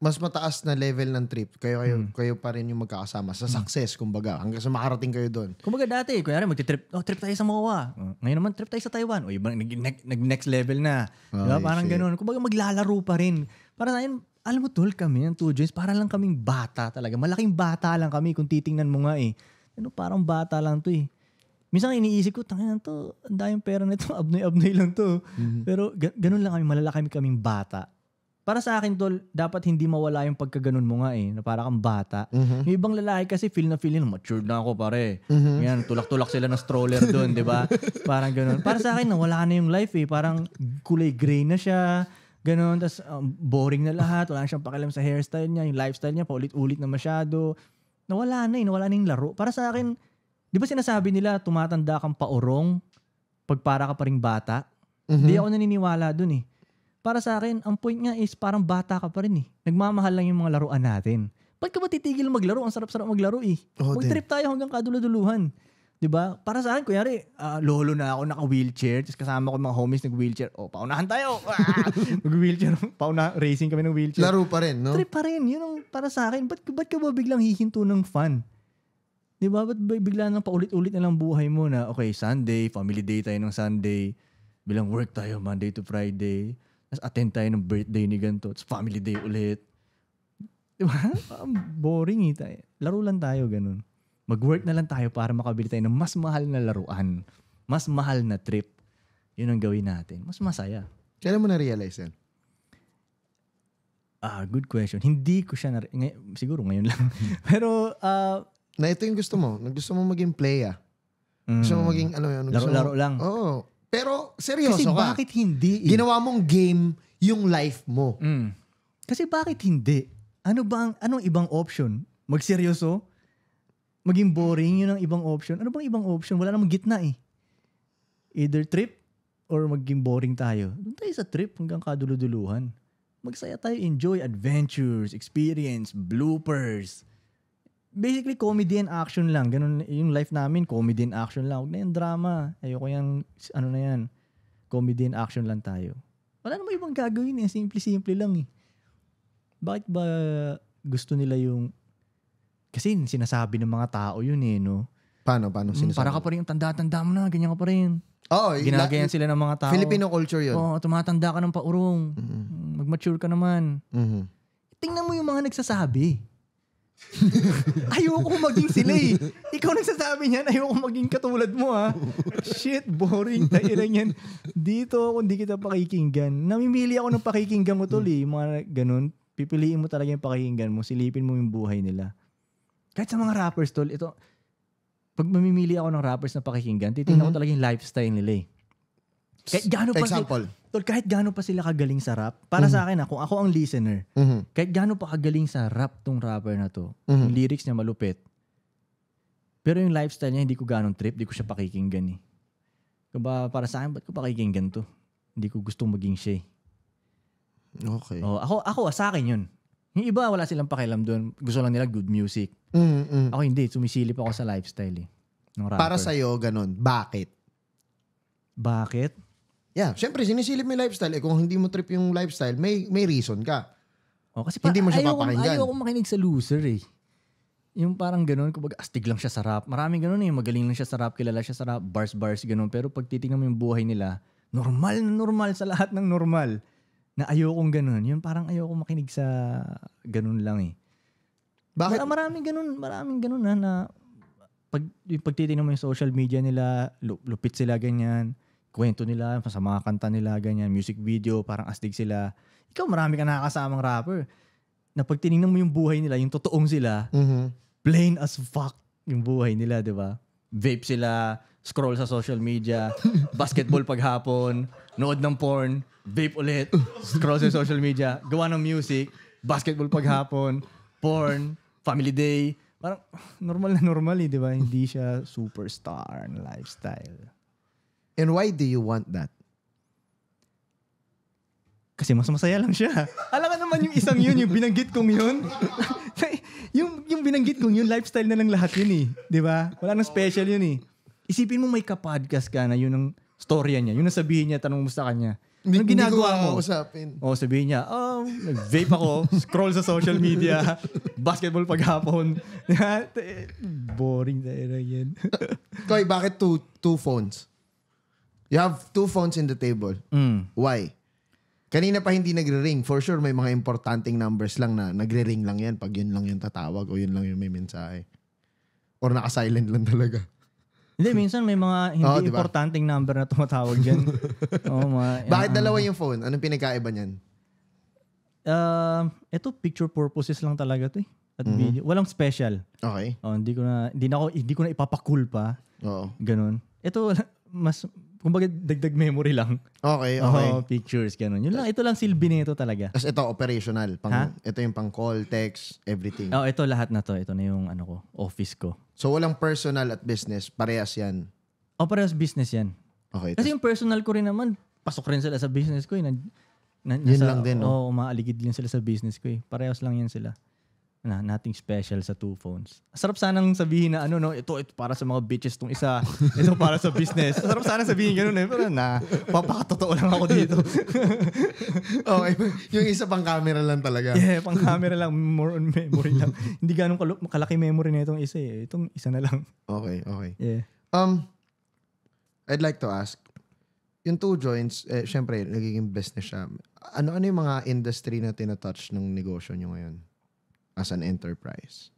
mas mataas na level ng trip, kayo kayo, hmm. kayo pa rin yung magkakasama sa hmm. success, kumbaga, hanggang sa makarating kayo doon. Kumbaga dati, kunyari magti-trip, oh, trip tayo sa Moa. Oh, ngayon naman, trip tayo sa Taiwan. O, ibang nag, next level na. Oh, diba? Parang shit. ganun. Kumbaga maglalaro pa rin. Para sa akin, alam mo tol kami ng 2 joints, para lang kaming bata talaga. Malaking bata lang kami kung titingnan mo nga eh. Ano, parang bata lang to eh. Minsan iniisip ko, tangin to, ang dayang pera nito, abnoy-abnoy lang to. Mm-hmm. Pero ga- ganun lang kami, malala kami kaming bata. Para sa akin, tol, dapat hindi mawala yung pagkaganon mo nga eh, na para kang bata. Mm-hmm. Yung ibang lalaki kasi feel na feel na matured na ako pare. Mm-hmm. Yan, tulak-tulak sila ng stroller doon, di ba? Parang ganun. Para sa akin, nawala na yung life eh. Parang kulay gray na siya Ganun, tas um, boring na lahat, wala siyang pakialam sa hairstyle niya, yung lifestyle niya, paulit-ulit na masyado. Nawala na eh, nawala na yung laro. Para sa akin, di ba sinasabi nila, tumatanda kang paurong, pag para ka pa rin bata? Mm-hmm. Di ako naniniwala dun eh. Para sa akin, ang point nga is parang bata ka pa rin eh. Nagmamahal lang yung mga laruan natin. Ba't ka ba titigil maglaro? Ang sarap-sarap maglaro eh. Oh, Mag-trip tayo hanggang kaduluduluhan. 'Di ba? Para saan kunyari, uh, lolo na ako naka-wheelchair, tapos kasama ko mga homies nag-wheelchair. Oh, paunahan tayo. Ah! wheelchair pauna racing kami ng wheelchair. Laro pa rin, no? Trip pa rin. 'Yun ang para sa akin. But ba't ka ba biglang hihinto ng fun? 'Di ba? But bigla nang paulit-ulit na lang buhay mo na okay, Sunday, family day tayo ng Sunday. Bilang work tayo Monday to Friday. Tapos attend tayo ng birthday ni ganito. Tapos family day ulit. Di ba? Boring eh. Tayo. Laro lang tayo, ganun. Mag-work na lang tayo para makabili tayo ng mas mahal na laruan, mas mahal na trip. Yun ang gawin natin. Mas masaya. Kailan mo na-realize yan? Ah, good question. Hindi ko siya na... Ngay- siguro ngayon lang. Pero... Uh, na ito yung gusto mo. Gusto mo maging player. Mm, gusto mo hmm. maging ano yun. Laro-laro lang. Oo. Pero seryoso Kasi ka. bakit hindi? Eh? Ginawa mong game yung life mo. Mm. Kasi bakit hindi? Ano ba ang, anong ibang option? Magseryoso? maging boring, yun ang ibang option. Ano bang ibang option? Wala namang gitna eh. Either trip or maging boring tayo. Doon tayo sa trip hanggang kaduluduluhan. Magsaya tayo, enjoy adventures, experience, bloopers. Basically, comedy and action lang. Ganun, yung life namin, comedy and action lang. Huwag na yung drama. Ayoko yung, ano na yan, comedy and action lang tayo. Wala namang ibang gagawin eh. Simple-simple lang eh. Bakit ba gusto nila yung kasi sinasabi ng mga tao yun eh, no? Paano? Paano hmm, sinasabi? para ka pa rin tanda-tanda mo na, ganyan ka pa rin. Oo. Oh, Ginaganyan sila ng mga tao. Filipino culture yun. Oo, tumatanda ka ng paurong. Mm-hmm. Hmm, mag-mature ka naman. Mm-hmm. Tingnan mo yung mga nagsasabi. ayoko maging sila eh. Ikaw nagsasabi niyan, ayoko maging katulad mo ha. Ah. Shit, boring. Tairan yan. Dito, kung di kita pakikinggan. Namimili ako ng pakikinggan ko tol eh. Mga ganun. Pipiliin mo talaga yung pakikinggan mo. Silipin mo yung buhay nila kahit sa mga rappers, tol, ito, pag mamimili ako ng rappers na pakikinggan, titignan mm-hmm. ko talaga yung lifestyle nila eh. Kahit gaano pa Example. Sila, tol, kahit gaano pa sila kagaling sa rap, para mm-hmm. sa akin na, ah, kung ako ang listener, mm-hmm. kahit gaano pa kagaling sa rap tong rapper na to, mm-hmm. yung lyrics niya malupit, pero yung lifestyle niya, hindi ko ganong trip, hindi ko siya pakikinggan eh. Kumba, para sa akin, ba't ko pakikinggan to? Hindi ko gustong maging siya eh. Okay. O, oh, ako, ako, ah, sa akin yun. Yung iba, wala silang pakialam doon. Gusto lang nila good music. Mm-mm. Ako hindi, sumisilip ako sa lifestyle eh. Ng rapper. Para sa'yo, ganun. Bakit? Bakit? Yeah, Siyempre, sinisilip mo yung lifestyle. Eh, kung hindi mo trip yung lifestyle, may may reason ka. Oh, kasi pa, hindi mo siya ayaw, papakinggan. Ayaw akong makinig sa loser eh. Yung parang ganun, kumbaga astig lang siya sa rap. Maraming ganun eh, magaling lang siya sa rap, kilala siya sa rap, bars-bars, ganun. Pero pag titingnan mo yung buhay nila, normal na normal sa lahat ng normal na ayokong ganun. Yun parang ayoko makinig sa ganun lang eh. Bakit? Mar- maraming ganun, maraming ganun ha, na pag, yung pagtitingnan mo yung social media nila, lupit sila ganyan, kwento nila, sa mga kanta nila, ganyan, music video, parang astig sila. Ikaw marami ka nakakasamang rapper. Na pag tinignan mo yung buhay nila, yung totoong sila, mm-hmm. plain as fuck yung buhay nila, di ba? Vape sila, scroll sa social media, basketball paghapon, nood ng porn, vape ulit, scroll sa social media, gawa ng music, basketball paghapon, porn, family day. Parang normal na normal eh, di ba? Hindi siya superstar na lifestyle. And why do you want that? Kasi mas masaya lang siya. Alam ka naman yung isang yun, yung binanggit kong yun. yung, yung binanggit kong yun, lifestyle na lang lahat yun eh. Di ba? Wala nang special yun eh. Isipin mo may kapodcast ka na yun ang storya niya. Yung nasabihin niya, tanong mo sa kanya. ano ginagawa mo? Usapin. O, sabihin niya, um, nag vape ako, scroll sa social media, basketball paghapon. Boring na era yan. Koy, bakit two, two phones? You have two phones in the table. Mm. Why? Kanina pa hindi nagre-ring. For sure, may mga importanteng numbers lang na nagre-ring lang yan pag yun lang yung tatawag o yun lang yung may mensahe. Or naka-silent lang talaga. Hindi, minsan may mga hindi oh, diba? importanteng number na tumatawag dyan. oh, mga, Bakit ah, dalawa ah. yung phone? Anong pinagkaiba niyan? Uh, ah, ito, picture purposes lang talaga to eh. At mm-hmm. video. Walang special. Okay. Oh, hindi ko na, hindi na ako, hindi ko na ipapakul pa. Oo. Ganun. Ito, mas kumbaga dagdag memory lang. Okay, okay. Oh, pictures, ganun. Yun lang, ito lang silbi nito talaga. Tapos ito, operational. Pang, Ha? ito yung pang call, text, everything. Oh, ito lahat na to. Ito na yung ano ko, office ko. So walang personal at business, parehas yan. O oh, parehas business yan. Okay. Kasi yung personal ko rin naman, pasok rin sila sa business ko eh. Nan- nan- Yun nasa- lang din, no? Oo, umaaligid din sila sa business ko eh. Parehas lang yan sila na nothing special sa two phones. Sarap sanang sabihin na ano no, ito ito para sa mga bitches tong isa, ito para sa business. Sarap sana sabihin ganun eh, pero na papakatotoo lang ako dito. okay, yung isa pang camera lang talaga. Yeah, pang camera lang, more on memory lang. Hindi ganoon kal- kalaki memory nitong isa eh. Itong isa na lang. Okay, okay. Yeah. Um I'd like to ask yung two joints, eh, syempre, nagiging business siya. Ano-ano yung mga industry na tinatouch ng negosyo nyo ngayon? as an enterprise?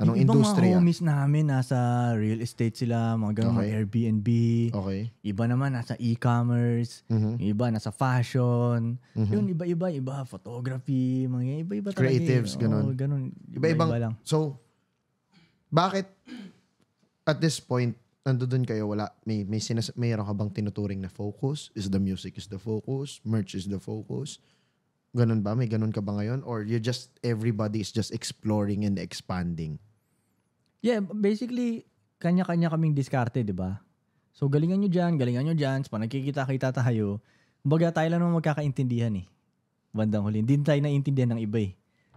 Anong yung industry? Yung mga homies namin nasa real estate sila, mga ganun, okay. Airbnb. Okay. Iba naman nasa e-commerce, mm-hmm. iba nasa fashion. Mm-hmm. Yun, iba-iba, iba photography, mga iba-iba talaga. Eh. Creatives, ganun. Oh, ganun. iba iba lang. So, bakit at this point, nandoon kayo, wala, may, may sinas, mayroon ka bang tinuturing na focus? Is the music is the focus? Merch is the focus? Ganun ba? May ganun ka ba ngayon? Or you just, everybody is just exploring and expanding? Yeah, basically, kanya-kanya kaming diskarte, di ba? So, galingan nyo dyan, galingan nyo dyan. So, nagkikita-kita tayo. Baga tayo lang magkakaintindihan eh. Bandang huli. Hindi tayo naiintindihan ng iba eh.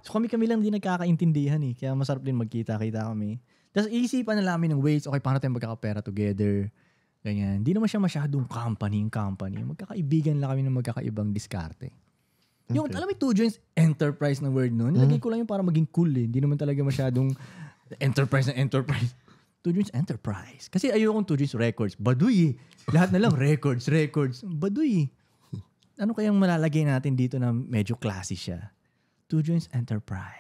So, kami-kami lang din nagkakaintindihan eh. Kaya masarap din magkita-kita kami. Tapos, iisipan na namin ng ways, okay, paano tayo magkakapera together. Ganyan. Hindi naman siya masyadong company yung company. Magkakaibigan lang kami ng magkakaibang diskarte. Yung, okay. alam mo, Two Joints Enterprise na word noon. Nilagay mm. ko lang yun para maging cool eh. Hindi naman talaga masyadong enterprise na enterprise. Two Joints Enterprise. Kasi yung Two Joints Records. Baduy eh. Lahat na lang records, records. Baduy eh. Ano kayang malalagay natin dito na medyo classy siya? Two Joints Enterprise.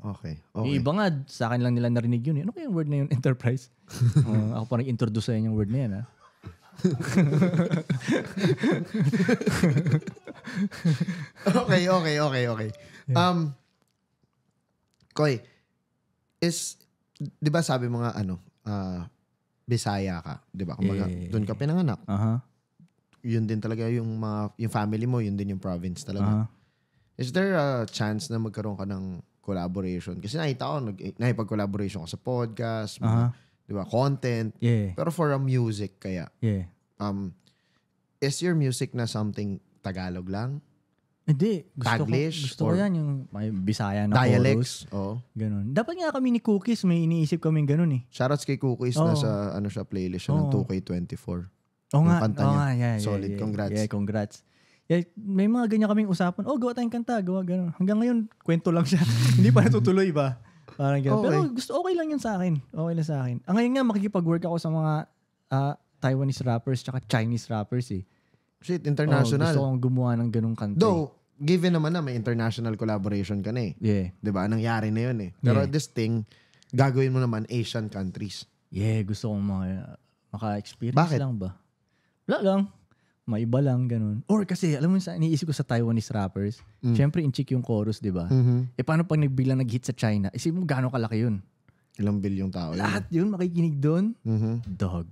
Okay. okay. iba nga, sa akin lang nila narinig yun. Eh. Ano kayang word na yun? Enterprise? uh, ako pa nag-introduce sa yung word na yan. Ha? Ah. okay, okay, okay, okay. Um, Koy, is, di ba sabi mga ano, uh, Bisaya ka, di ba? Kumbaga, yeah, doon ka pinanganak. Uh-huh. Yun din talaga yung mga, yung family mo, yun din yung province talaga. Uh-huh. Is there a chance na magkaroon ka ng collaboration? Kasi nakita ko, nag, eh, nakipag-collaboration ko sa podcast, mga, uh-huh. di ba, content. Yeah. Pero for a music kaya. Yeah. Um, is your music na something Tagalog lang? Hindi. Gusto Taglish? Ko, gusto ko yan, yung may Bisaya na dialects, chorus. Oh. Ganun. Dapat nga kami ni Cookies, may iniisip kami ganun eh. Shoutouts kay Cookies, oh. sa ano siya, playlist siya oh. ng 2K24. Oo nga. Kanta oh, nga. Yeah, Solid. Yeah, yeah. Congrats. Yeah, congrats. Yeah, may mga ganyan kaming usapan. Oh, gawa tayong kanta, gawa ganun. Hanggang ngayon, kwento lang siya. Hindi pa natutuloy ba? Parang ganun. Okay. Pero gusto okay lang yun sa akin. Okay lang sa akin. Ang ah, ngayon nga, makikipag-work ako sa mga uh, Taiwanese rappers tsaka Chinese rappers eh. Shit, international. Oh, gusto kong gumawa ng ganung kanta. Though, given naman na may international collaboration ka na eh. Yeah. ba diba? Nangyari na yun eh. Pero yeah. this thing, gagawin mo naman Asian countries. Yeah, gusto kong mga, maka-experience Bakit? lang ba? Wala lang. May iba lang, ganun. Or kasi, alam mo sa iniisip ko sa Taiwanese rappers, mm. syempre inchik yung chorus, di ba? Mm-hmm. Eh paano pag nagbilang nag-hit sa China? Isip mo gano'ng kalaki yun? Ilang bilyong tao. Lahat yun, yun makikinig doon? Mm-hmm. Dog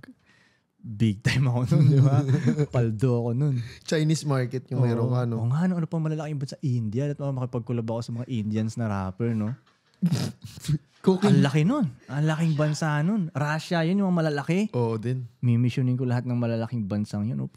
big time ako nun, di ba? Paldo ako nun. Chinese market yung meron ka, no? Oo nga, no, ano pa malalaki yung bansa? India. At makipagkulab ako sa mga Indians na rapper, no? Cooking. Ang laki nun. Ang laking bansa nun. Russia, yun yung malalaki. Oo din. Mimissionin ko lahat ng malalaking bansang yun. Oh.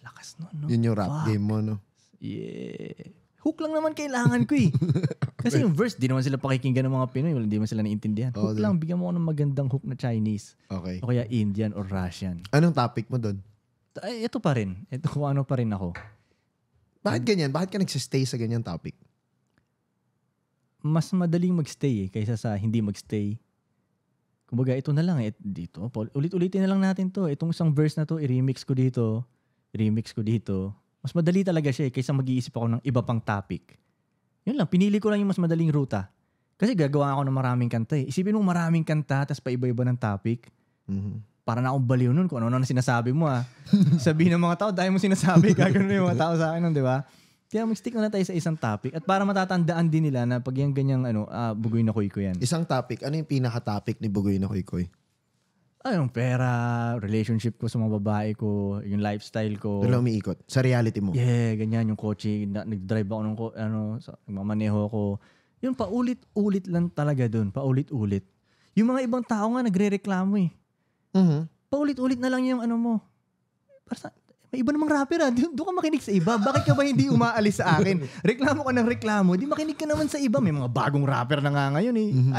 Lakas nun, no? Yun yung rap Fuck. game mo, no? Yeah hook lang naman kailangan ko eh. Kasi yung verse, di naman sila pakikinggan ng mga Pinoy. Wala, di naman sila naiintindihan. Oh, hook okay. lang, bigyan mo ako ng magandang hook na Chinese. Okay. O kaya Indian or Russian. Anong topic mo doon? Eh, ito pa rin. Ito kung ano pa rin ako. Bakit ganyan? Bakit ka nagsistay sa ganyang topic? Mas madaling magstay eh, kaysa sa hindi magstay. Kumbaga, ito na lang eh. Dito, ulit-ulitin na lang natin to. Eh. Itong isang verse na to, i-remix ko dito. Remix ko dito mas madali talaga siya eh, kaysa mag-iisip ako ng iba pang topic. Yun lang, pinili ko lang yung mas madaling ruta. Kasi gagawa ako ng maraming kanta eh. Isipin mo maraming kanta, tapos paiba-iba ng topic. Mm-hmm. Para na akong baliw nun kung ano ano na sinasabi mo ah. Sabihin ng mga tao, dahil mo sinasabi, gagawin yung mga tao sa akin nun, di ba? Kaya mag-stick na tayo sa isang topic. At para matatandaan din nila na pag yung ganyang ano, ah, Bugoy na Koy ko yan. Isang topic, ano yung pinaka-topic ni Bugoy na Koy Koy? Anong pera, relationship ko sa mga babae ko, yung lifestyle ko. Doon lang umiikot. Sa reality mo. Yeah, ganyan. Yung kotse, na, nag-drive ako ng ko, ano, sa, nagmamaneho ko. Yun, paulit-ulit lang talaga doon. Paulit-ulit. Yung mga ibang tao nga nagre-reklamo eh. Uh-huh. Paulit-ulit na lang yung ano mo. Para sa, may iba namang rapper ah. Doon ka makinig sa iba. Bakit ka ba hindi umaalis sa akin? Reklamo ka ng reklamo. Di makinig ka naman sa iba. May mga bagong rapper na nga ngayon eh. Mm-hmm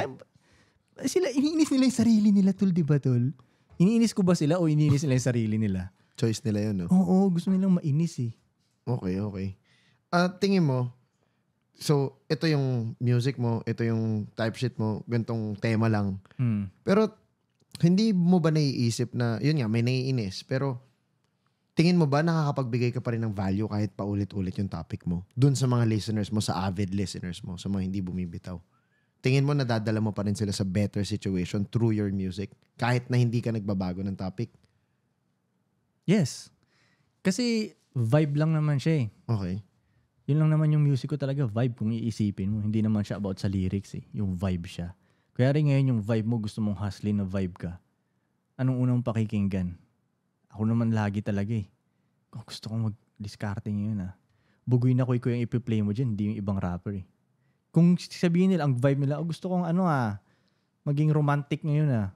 sila, iniinis nila yung sarili nila, tol, di ba, tol? Iniinis ko ba sila o iniinis nila yung sarili nila? Choice nila yun, no? Oo, oo gusto nilang mainis eh. Okay, okay. Ah, tingin mo, so, ito yung music mo, ito yung type shit mo, gantong tema lang. Hmm. Pero, hindi mo ba naiisip na, yun nga, may naiinis, pero tingin mo ba nakakapagbigay ka pa rin ng value kahit paulit-ulit yung topic mo? Doon sa mga listeners mo, sa avid listeners mo, sa mga hindi bumibitaw tingin mo nadadala mo pa rin sila sa better situation through your music kahit na hindi ka nagbabago ng topic? Yes. Kasi vibe lang naman siya eh. Okay. Yun lang naman yung music ko talaga, vibe kung iisipin mo. Hindi naman siya about sa lyrics eh. Yung vibe siya. Kaya rin ngayon yung vibe mo, gusto mong hustling na vibe ka. Anong unang pakikinggan? Ako naman lagi talaga eh. Kung gusto kong mag-discarding yun ah. Bugoy na ko yung ipi-play mo dyan, hindi yung ibang rapper eh. Kung sabihin nila, ang vibe nila, oh, gusto kong ano ah, maging romantic ngayon ah.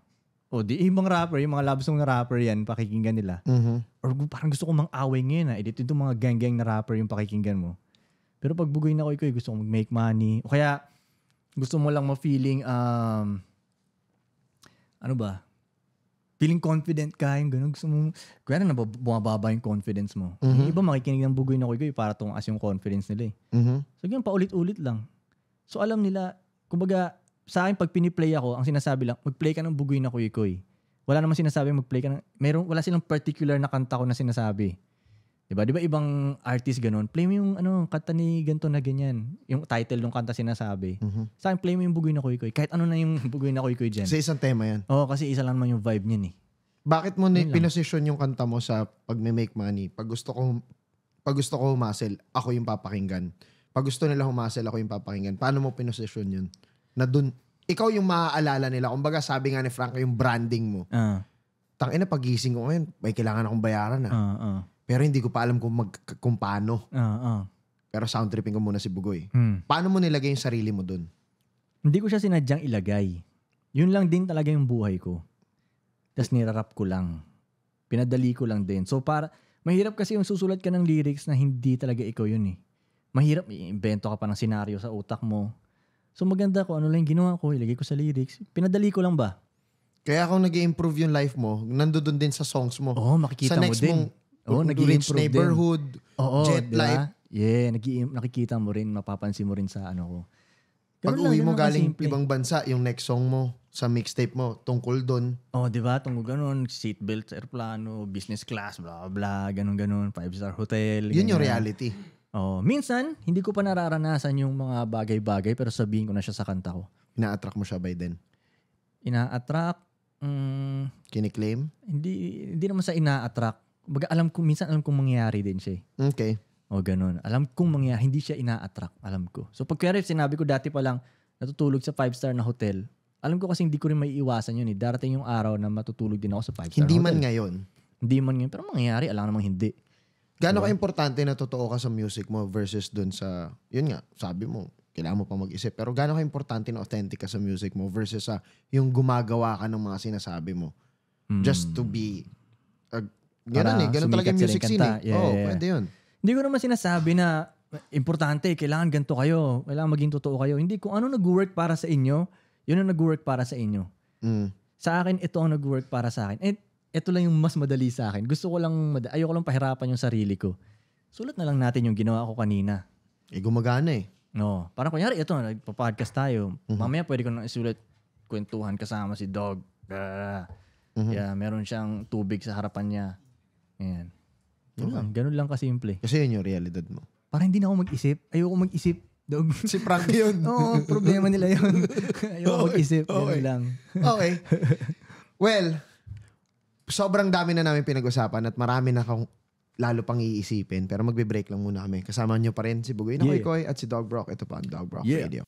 O oh, di, yung mga rapper, yung mga love na rapper yan, pakikinggan nila. Mm-hmm. Or parang gusto kong mang-away ngayon ah. Edit yung mga gang-gang na rapper yung pakikinggan mo. Pero pag bugoy na ako, ko, eh, gusto kong mag-make money. O kaya, gusto mo lang ma-feeling, um, ano ba, feeling confident ka, yung ganun. Gusto mo, kaya na bumababa yung confidence mo. Mm-hmm. Yung iba makikinig ng bugoy na kuy eh, para tumaas yung confidence nila eh. Mm-hmm. So, ganun, paulit-ulit lang. So alam nila, kumbaga, sa akin pag piniplay ako, ang sinasabi lang, magplay ka ng Bugoy na Kuy Kuy. Wala namang sinasabi magplay ka ng, meron, wala silang particular na kanta ko na sinasabi. Diba? Diba ibang artist ganun, play mo yung ano, kanta ni ganto na ganyan. Yung title ng kanta sinasabi. Mm-hmm. Sa akin, play mo yung Bugoy na Kuy Kuy. Kahit ano na yung Bugoy na Kuy Kuy dyan. Sa isang tema yan. Oo, kasi isa lang naman yung vibe niyan eh. Bakit mo ni pinosisyon yung kanta mo sa pag make money? Pag gusto ko pag gusto ko muscle, ako yung papakinggan pag gusto nila humasel, ako yung papakinggan. Paano mo pinosisyon yun? Na dun, ikaw yung maaalala nila. Kumbaga, sabi nga ni Frank, yung branding mo. Uh. Ah. Tangina, pagising ko ngayon, may kailangan akong bayaran na. Uh, uh. Ah, ah. Pero hindi ko pa alam kung, mag, kung paano. Uh, uh. Pero sound tripping ko muna si Bugoy. Hmm. Paano mo nilagay yung sarili mo dun? Hindi ko siya sinadyang ilagay. Yun lang din talaga yung buhay ko. Tapos nirarap ko lang. Pinadali ko lang din. So para, mahirap kasi yung susulat ka ng lyrics na hindi talaga ikaw yun eh mahirap i-invento ka pa ng senaryo sa utak mo. So maganda ko, ano lang yung ginawa ko, ilagay ko sa lyrics. Pinadali ko lang ba? Kaya kung nag improve yung life mo, nandoon din sa songs mo. Oo, oh, makikita sa mo next din. Mong, Oo, oh, nag Rich Neighborhood, din. Oo, Jet diba? Life. Yeah, nag- nakikita mo rin, mapapansin mo rin sa ano ko. Pag uwi mo galing simple. ibang bansa, yung next song mo sa mixtape mo, tungkol doon. Oh, di ba? Tungkol ganun, seatbelt sa aeroplano, business class, bla bla, ganun ganun, five star hotel. Yun ganun. yung reality. Oh, minsan, hindi ko pa nararanasan yung mga bagay-bagay pero sabihin ko na siya sa kanta ko. Ina-attract mo siya by then? Ina-attract. Um, Kiniklaim? Hindi, hindi naman sa ina-attract. Baga alam ko, minsan alam kong mangyayari din siya. Eh. Okay. O ganun. Alam kong mangyayari, hindi siya ina-attract. Alam ko. So pag kaya sinabi ko dati pa lang, natutulog sa five-star na hotel, alam ko kasi hindi ko rin maiiwasan yun eh. Darating yung araw na matutulog din ako sa five-star Hindi hotel. man ngayon. Hindi man ngayon. Pero mangyayari, alam namang hindi. Gaano diba? ka-importante na totoo ka sa music mo versus dun sa, yun nga, sabi mo, kailangan mo pa mag-isip. Pero gaano ka-importante na authentic ka sa music mo versus sa yung gumagawa ka ng mga sinasabi mo. Mm. Just to be, uh, ganun eh, ganun talaga yung music scene eh. Yeah, Oo, oh, yeah. pwede yun. Hindi ko naman sinasabi na importante, kailangan ganito kayo, kailangan maging totoo kayo. Hindi, kung ano nag-work para sa inyo, yun ang nag-work para sa inyo. Mm. Sa akin, ito ang nag-work para sa akin. And ito lang yung mas madali sa akin. Gusto ko lang, mad- ayoko lang pahirapan yung sarili ko. Sulat na lang natin yung ginawa ko kanina. Eh, gumagana eh. No. Parang kunyari, ito, nagpa-podcast tayo. Mm-hmm. Mamaya pwede ko nang isulat kwentuhan kasama si Dog. Blah. Mm-hmm. Yeah, meron siyang tubig sa harapan niya. Ayan. Ganun, okay. lang, ganun lang kasimple. Kasi yun yung realidad mo. Para hindi na ako mag-isip. Ayoko mag-isip. Dog. Si Frank yun. Oo, problema nila yun. Ayoko okay. mag-isip. Ganun lang. okay. Well, sobrang dami na namin pinag-usapan at marami na akong lalo pang iisipin. Pero magbe-break lang muna kami. Kasama nyo pa rin si Bugoy na yeah. Koy at si Dog Brock. Ito pa ang Dog Brock yeah. Radio.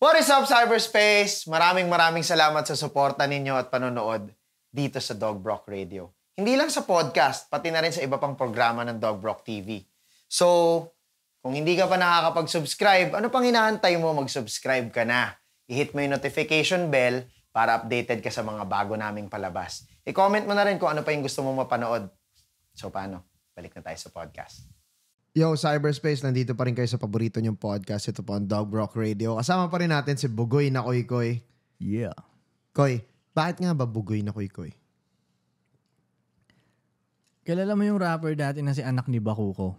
What is up, cyberspace? Maraming maraming salamat sa suporta ninyo at panonood dito sa Dog Brock Radio. Hindi lang sa podcast, pati na rin sa iba pang programa ng Dog Brock TV. So, kung hindi ka pa nakakapag-subscribe, ano pang inaantay mo? Mag-subscribe ka na. I-hit mo yung notification bell para updated ka sa mga bago naming palabas. I-comment mo na rin kung ano pa yung gusto mong mapanood. So paano? Balik na tayo sa podcast. Yo, Cyberspace, nandito pa rin kayo sa paborito niyong podcast. Ito po ang Dog Rock Radio. Kasama pa rin natin si Bugoy na Koy Koy. Yeah. Koy, bakit nga ba Bugoy na Koy Koy? Kilala mo yung rapper dati na si anak ni Bakuko.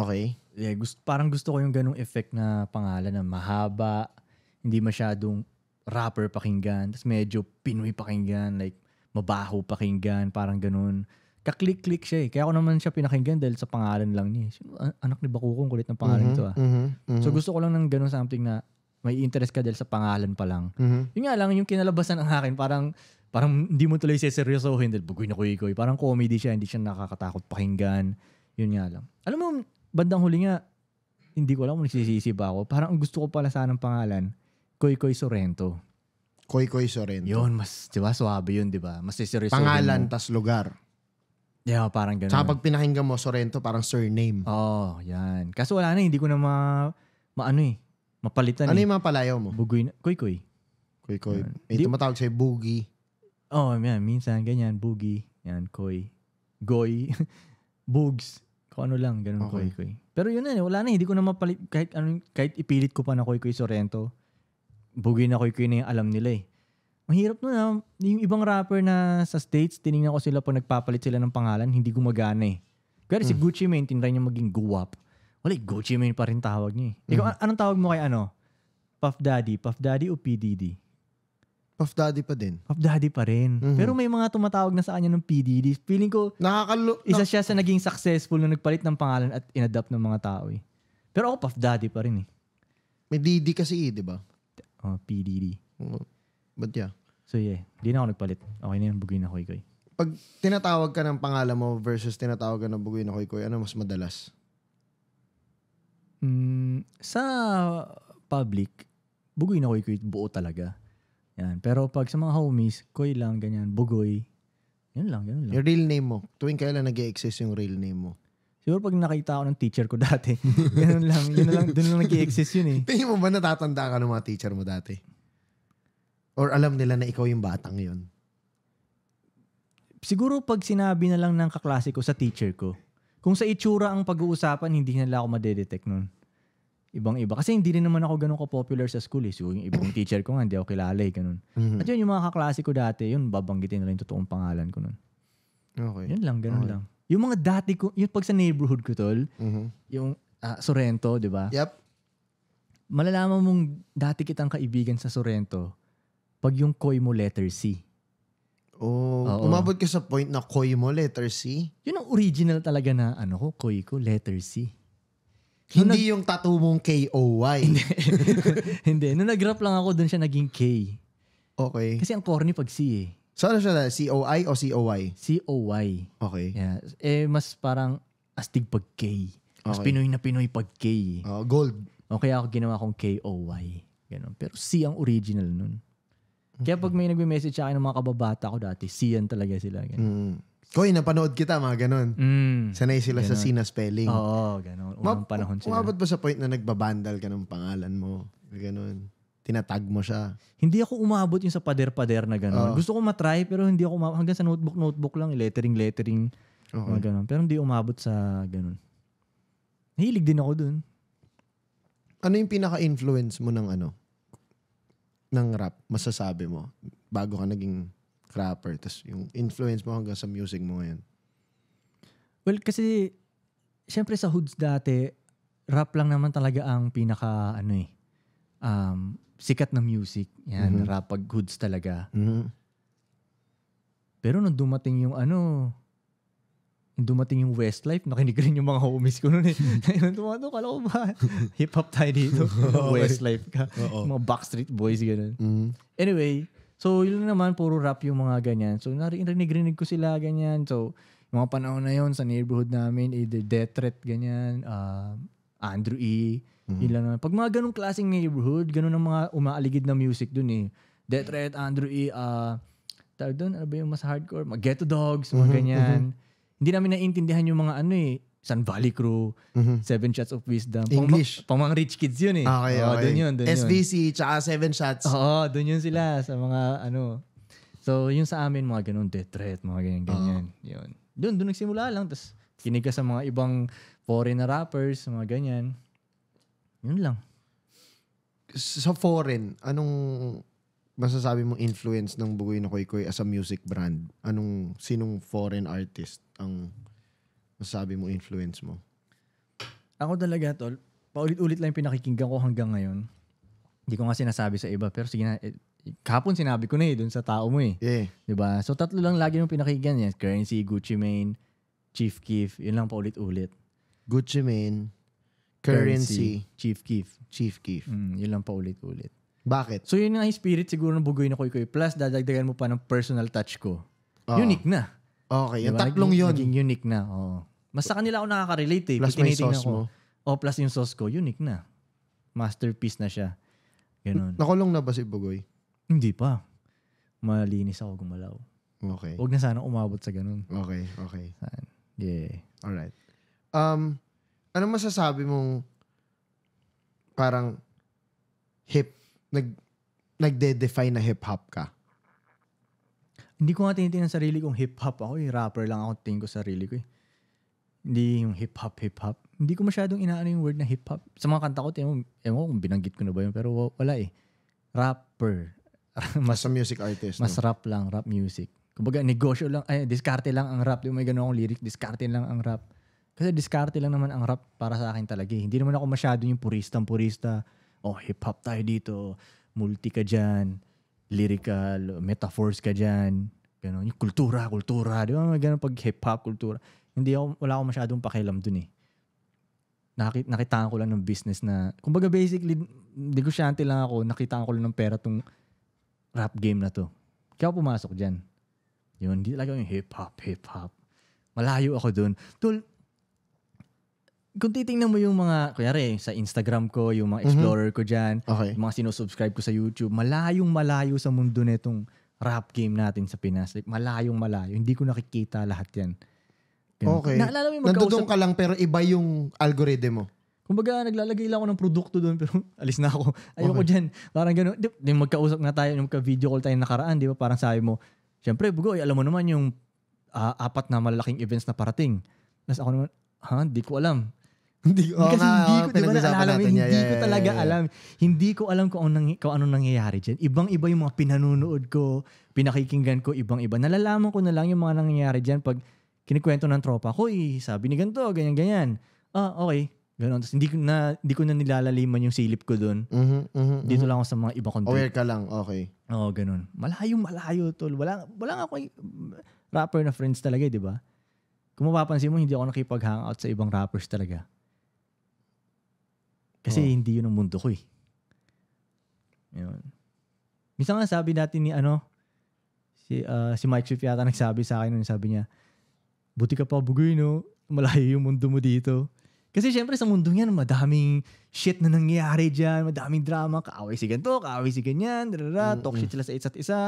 Okay. Yeah, gusto, parang gusto ko yung ganong effect na pangalan na mahaba, hindi masyadong rapper pakinggan, tapos medyo Pinoy pakinggan. Like, mabaho pakinggan, parang ganun. Kaklik-klik siya eh. Kaya ako naman siya pinakinggan dahil sa pangalan lang niya. Eh. An- ah, anak ni Bakukong, kulit ng pangalan mm-hmm, to ah. Mm-hmm, mm-hmm, So gusto ko lang ng ganun something na may interest ka dahil sa pangalan pa lang. Mm-hmm. Yun nga lang, yung kinalabasan ng akin, parang parang hindi mo tuloy seseryosohin dahil bugoy na kuy-kuy. Eh. Parang comedy siya, hindi siya nakakatakot pakinggan. Yun nga lang. Alam mo, bandang huli nga, hindi ko alam kung nagsisisi ba ako. Parang ang gusto ko pala sana ng pangalan, Koy Koy Sorrento. Koy Koy Sorrento. Yun, mas, di ba, suabe yun, di ba? Mas seryoso. Pangalan, tas lugar. Yeah, parang ganun. Tsaka pag pinakinggan mo, Sorrento, parang surname. Oo, oh, yan. Kaso wala na, hindi ko na ma, maano eh, mapalitan Ano eh. yung mga palayaw mo? Bugoy na, Koy Koy. Koy Koy. Yan. Eh, Di- tumatawag sa'yo, Boogie. Oh, yan, minsan, ganyan, boogie, yan, koy, goy, bugs, kung ano lang, ganun Okay. koy-koy. Pero yun na, eh, wala na, hindi ko na mapalit, kahit, ano, kahit ipilit ko pa na koy-koy Sorrento, Bugi na ko yung alam nila eh. Mahirap nun ha. Yung ibang rapper na sa States, tinignan ko sila po nagpapalit sila ng pangalan, hindi gumagana eh. Kaya hmm. si Gucci Mane, tinry niya maging guwap. Wala, eh, Gucci Mane pa rin tawag niya eh. Hmm. Ikaw, anong tawag mo kay ano? Puff Daddy? Puff Daddy o PDD? Puff Daddy pa din. Puff Daddy pa rin. Mm-hmm. Pero may mga tumatawag na sa kanya ng PDD. Feeling ko, Nakakalo- isa siya sa naging successful na nagpalit ng pangalan at inadapt ng mga tao eh. Pero ako, Puff Daddy pa rin eh. May DD kasi eh, di ba? Uh, PDD. But yeah. So yeah, di na ako nagpalit. Okay na yun, Bugoy na Koy Pag tinatawag ka ng pangalan mo versus tinatawag ka ng Bugoy na Koy ano mas madalas? Mm, sa public, Bugoy na Koy buo talaga. Yan. Pero pag sa mga homies, Koy lang, ganyan, Bugoy. Yan lang, yan lang. Yung real name mo. Tuwing kailan nag exist yung real name mo? Siguro pag nakita ako ng teacher ko dati, ganun lang, yun lang, doon lang nag-exist yun eh. Tingin mo ba natatanda ka ng mga teacher mo dati? Or alam nila na ikaw yung batang yun? Siguro pag sinabi na lang ng kaklase ko sa teacher ko, kung sa itsura ang pag-uusapan, hindi nila ako madedetect nun. Ibang-iba. Kasi hindi rin naman ako ganun ka-popular sa school eh. So yung ibang teacher ko nga, hindi ako kilala eh. Ganun. Mm-hmm. At yun, yung mga kaklase ko dati, yun, babanggitin na nila yung totoong pangalan ko nun. Okay. Yun lang, ganun okay. lang. Yung mga dati ko, yung pag sa neighborhood ko tol, mm-hmm. yung uh, Sorrento, di ba? Yep. Malalaman mong dati kitang kaibigan sa Sorrento pag yung koi mo letter C. Oh, Oo. umabot ka sa point na koi mo letter C? Yun ang original talaga na ano ko, koi ko letter C. Nung hindi nag- yung tattoo mong K-O-Y. hindi. hindi. Nung nag-rap lang ako, dun siya naging K. Okay. Kasi ang corny pag C eh. So ano siya na? COI o COY? COY. Okay. Yeah. Eh, mas parang astig pag K. Mas Okay. Pinoy na Pinoy pag K. Oh, gold. O kaya ako ginawa kong KOY. Ganun. Pero C ang original nun. Kaya pag may nag message sa akin ng mga kababata ko dati, C yan talaga sila. Ganun. Mm. Koy, napanood kita, mga ganun. Mm. Sanay sila sa Sina spelling. Oo, ganun. Unang panahon sila. Umabot ba sa point na nagbabandal ka ng pangalan mo? Ganun tinatag mo siya. Hindi ako umabot yung sa pader-pader na gano'n. Oh. Gusto ko matry pero hindi ako umabot. Hanggang sa notebook-notebook lang, lettering-lettering. Okay. Mga ganun. Pero hindi umabot sa gano'n. Nahilig din ako dun. Ano yung pinaka-influence mo ng ano? Ng rap? Masasabi mo? Bago ka naging rapper. Tapos yung influence mo hanggang sa music mo ngayon. Well, kasi syempre sa hoods dati, rap lang naman talaga ang pinaka ano eh um, sikat na music. Yan, mm-hmm. rapag goods talaga. Mm-hmm. Pero nung dumating yung ano, nung dumating yung Westlife, nakinig rin yung mga homies ko noon eh. Nung tumato, ano, kala ko ba? Hip-hop tayo dito. Eh. Westlife ka. Uh-oh. mga Backstreet Boys, gano'n. Mm-hmm. Anyway, so yun naman, puro rap yung mga ganyan. So narinig-rinig ko sila, ganyan. So, yung mga panahon na yon sa neighborhood namin, either death threat, ganyan, uh, Andrew E. Mm-hmm. Yun lang Pag mga ganong klaseng neighborhood, ganun ang mga umaaligid na music dun eh. Death Threat, Andrew E. Uh, tawag doon, ano ba yung mas hardcore? Mga Ghetto Dogs, mga mm-hmm, ganyan. Mm-hmm. Hindi namin naiintindihan yung mga ano eh. San Valley Crew, mm-hmm. Seven Shots of Wisdom. English. Pang, pang mga rich kids yun eh. Okay, oh, okay. yun, doon SBC, yun. tsaka Seven Shots. Oo, doon yun sila sa mga ano. So, yung sa amin, mga ganun, death threat, mga ganyan-ganyan. Uh-huh. Ah. Yun. Doon, doon nagsimula lang. Tapos, kiniga sa mga ibang foreign rappers, mga ganyan. Yun lang. Sa foreign, anong masasabi mong influence ng Bugoy na Koy Koy as a music brand? Anong, sinong foreign artist ang masasabi mong influence mo? Ako talaga, tol, paulit-ulit lang yung pinakikinggan ko hanggang ngayon. Hindi ko nga sinasabi sa iba, pero sige na, eh, kahapon sinabi ko na eh, dun sa tao mo eh. Yeah. ba diba? So tatlo lang lagi yung pinakikinggan yan. Currency, Gucci Mane, Chief Keef, yun lang paulit-ulit. Gucci Mane, Currency, Chief Keef. Chief Keef. Mm, yun lang pa ulit-ulit. Bakit? So yun yung spirit siguro ng bugoy na Koy Koy. Plus, dadagdagan mo pa ng personal touch ko. Oh. Unique na. Okay, yung diba? tatlong yun. Naging unique na, Oh. Mas sa kanila ako nakaka-relate eh. Plus may sauce ko. mo. Oh, plus yung sauce ko, unique na. Masterpiece na siya. Ganun. Nakulong na ba si Bugoy? Hindi pa. Malinis ako gumalaw. Okay. Huwag na sana umabot sa ganun. Okay, okay. Saan? Yeah. Alright um, ano masasabi mong parang hip, nag, nagde-define na hip-hop ka? Hindi ko nga tinitingnan sarili kong hip-hop ako eh. Rapper lang ako tingin ko sarili ko eh. Hindi yung hip-hop, hip-hop. Hindi ko masyadong inaano yung word na hip-hop. Sa mga kanta ko, tingin mo, ewan ko kung binanggit ko na ba yun, pero wala eh. Rapper. mas a music artist. Mas no? rap lang, rap music. Kumbaga, negosyo lang, ay, diskarte lang ang rap. Di may ganun akong lyric, diskarte lang ang rap. Kasi diskarte lang naman ang rap para sa akin talaga. Eh. Hindi naman ako masyado yung puristang-purista. Oh, hip-hop tayo dito. Multi ka dyan. Lyrical. Metaphors ka dyan. Ganun. Yung kultura, kultura. Di ba? Ganun pag hip-hop, kultura. Hindi ako, wala akong masyadong pakialam dun eh. Nakita, nakita ko lang ng business na, kumbaga basically, negosyante lang ako, nakita ko lang ng pera tong rap game na to. Kaya pumasok dyan. Yun, hindi talaga yung hip-hop, hip-hop. Malayo ako dun. Tol, kung titingnan mo yung mga, kunyari, sa Instagram ko, yung mga mhm. explorer mm-hmm. ko dyan, okay. yung mga sinusubscribe ko sa YouTube, malayong malayo sa mundo nitong rap game natin sa Pinas. Like, malayong malayo. Hindi ko nakikita lahat yan. Ganun. Okay. Naalala mo yung magkausap. ka lang pero iba yung algorithm mo. Kumbaga, naglalagay lang ako ng produkto doon pero alis na ako. Ayoko okay. dyan. Parang gano'n. Di, di, magkausap na tayo, yung magka-video call tayo nakaraan, di ba? Parang sabi mo, syempre, Bugoy, alam mo naman yung uh, apat na malaking events na parating. Tapos ako naman, ha, di ko alam. Hindi, oh, kasi nga, ah, hindi ko, di ba naalala mo, hindi yeah, yeah, ko talaga yeah, yeah. alam. Hindi ko alam kung, nang, kung anong nangyayari dyan. Ibang-iba yung mga pinanunood ko, pinakikinggan ko, ibang-iba. Nalalaman ko na lang yung mga nangyayari dyan pag kinikwento ng tropa ko, eh, sabi ni ganito, ganyan-ganyan. Ah, okay. Ganon. Tapos hindi ko na hindi ko na nilalaliman yung silip ko doon. Mm-hmm, mm-hmm, Dito mm-hmm. lang ako sa mga ibang content. Aware ka lang, okay. Oo, oh, ganun. Malayo, malayo, tol. Wala, wala nga ako eh, rapper na friends talaga, eh, di ba? Kung mapapansin mo, hindi ako nakipag-hangout sa ibang rappers talaga. Kasi oh. hindi yun ang mundo ko eh. Yun. Minsan nga sabi natin ni ano, si, uh, si Mike Swift yata nagsabi sa akin nun, sabi niya, buti ka pa bugoy no, malayo yung mundo mo dito. Kasi syempre sa mundo yan, madaming shit na nangyayari dyan, madaming drama, kaaway si ganito, kaaway si ganyan, darara, mm-hmm. talk shit sila sa isa't isa,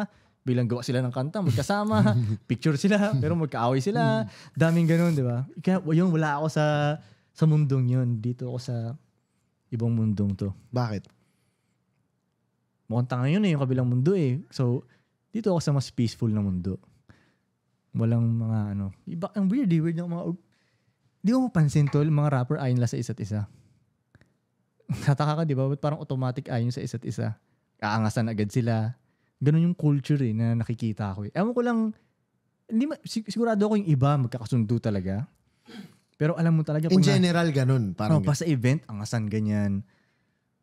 bilang gawa sila ng kanta, magkasama, picture sila, pero magkaaway sila, mm. daming ganun, di ba? Kaya yun, wala ako sa sa mundong yun. Dito ako sa ibang mundong to. Bakit? Mukhang tanga yun eh, yung kabilang mundo eh. So, dito ako sa mas peaceful na mundo. Walang mga ano. Iba, ang weird eh, weird ng mga... Hindi ko mapansin tol, mga rapper ayon lang sa isa't isa. Tataka ka, di ba? Ba't parang automatic ayon sa isa't isa? Aangasan agad sila. Ganun yung culture eh, na nakikita ko eh. Ewan ko lang, hindi ma- sigurado ako yung iba magkakasundo talaga. Pero alam mo talaga. In general, na, ganun. Parang oh, pa sa event, ang asan ganyan.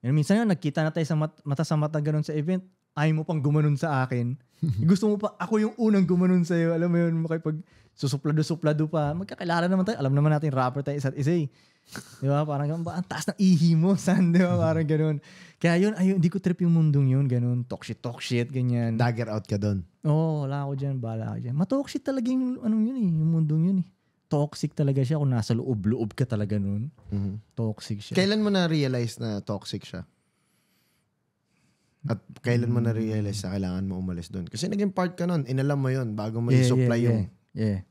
And minsan yun, nagkita na tayo sa mat- mata sa mata ganun sa event. Ay mo pang gumanon sa akin. Gusto mo pa, ako yung unang gumanon sa iyo. Alam mo yun, makipag susuplado-suplado pa. Magkakilala naman tayo. Alam naman natin, rapper tayo isa't isa eh. di ba? Parang ganun, ang taas ng ihi mo, san? Di ba? Parang ganun. Kaya yun, ayun, hindi ko trip yung mundong yun. Ganun, talk shit, talk shit, ganyan. Dagger out ka doon. Oo, oh, wala ako dyan, bala ako dyan. Matalk shit talaga yung, anong yun eh, yung mundong yun eh toxic talaga siya kung nasa loob-loob ka talaga nun. Mm-hmm. Toxic siya. Kailan mo na-realize na toxic siya? At kailan mo na-realize na kailangan mo umalis doon? Kasi naging part ka noon. Inalam mo yon bago mo yeah, i-supply yeah, yung... Yeah,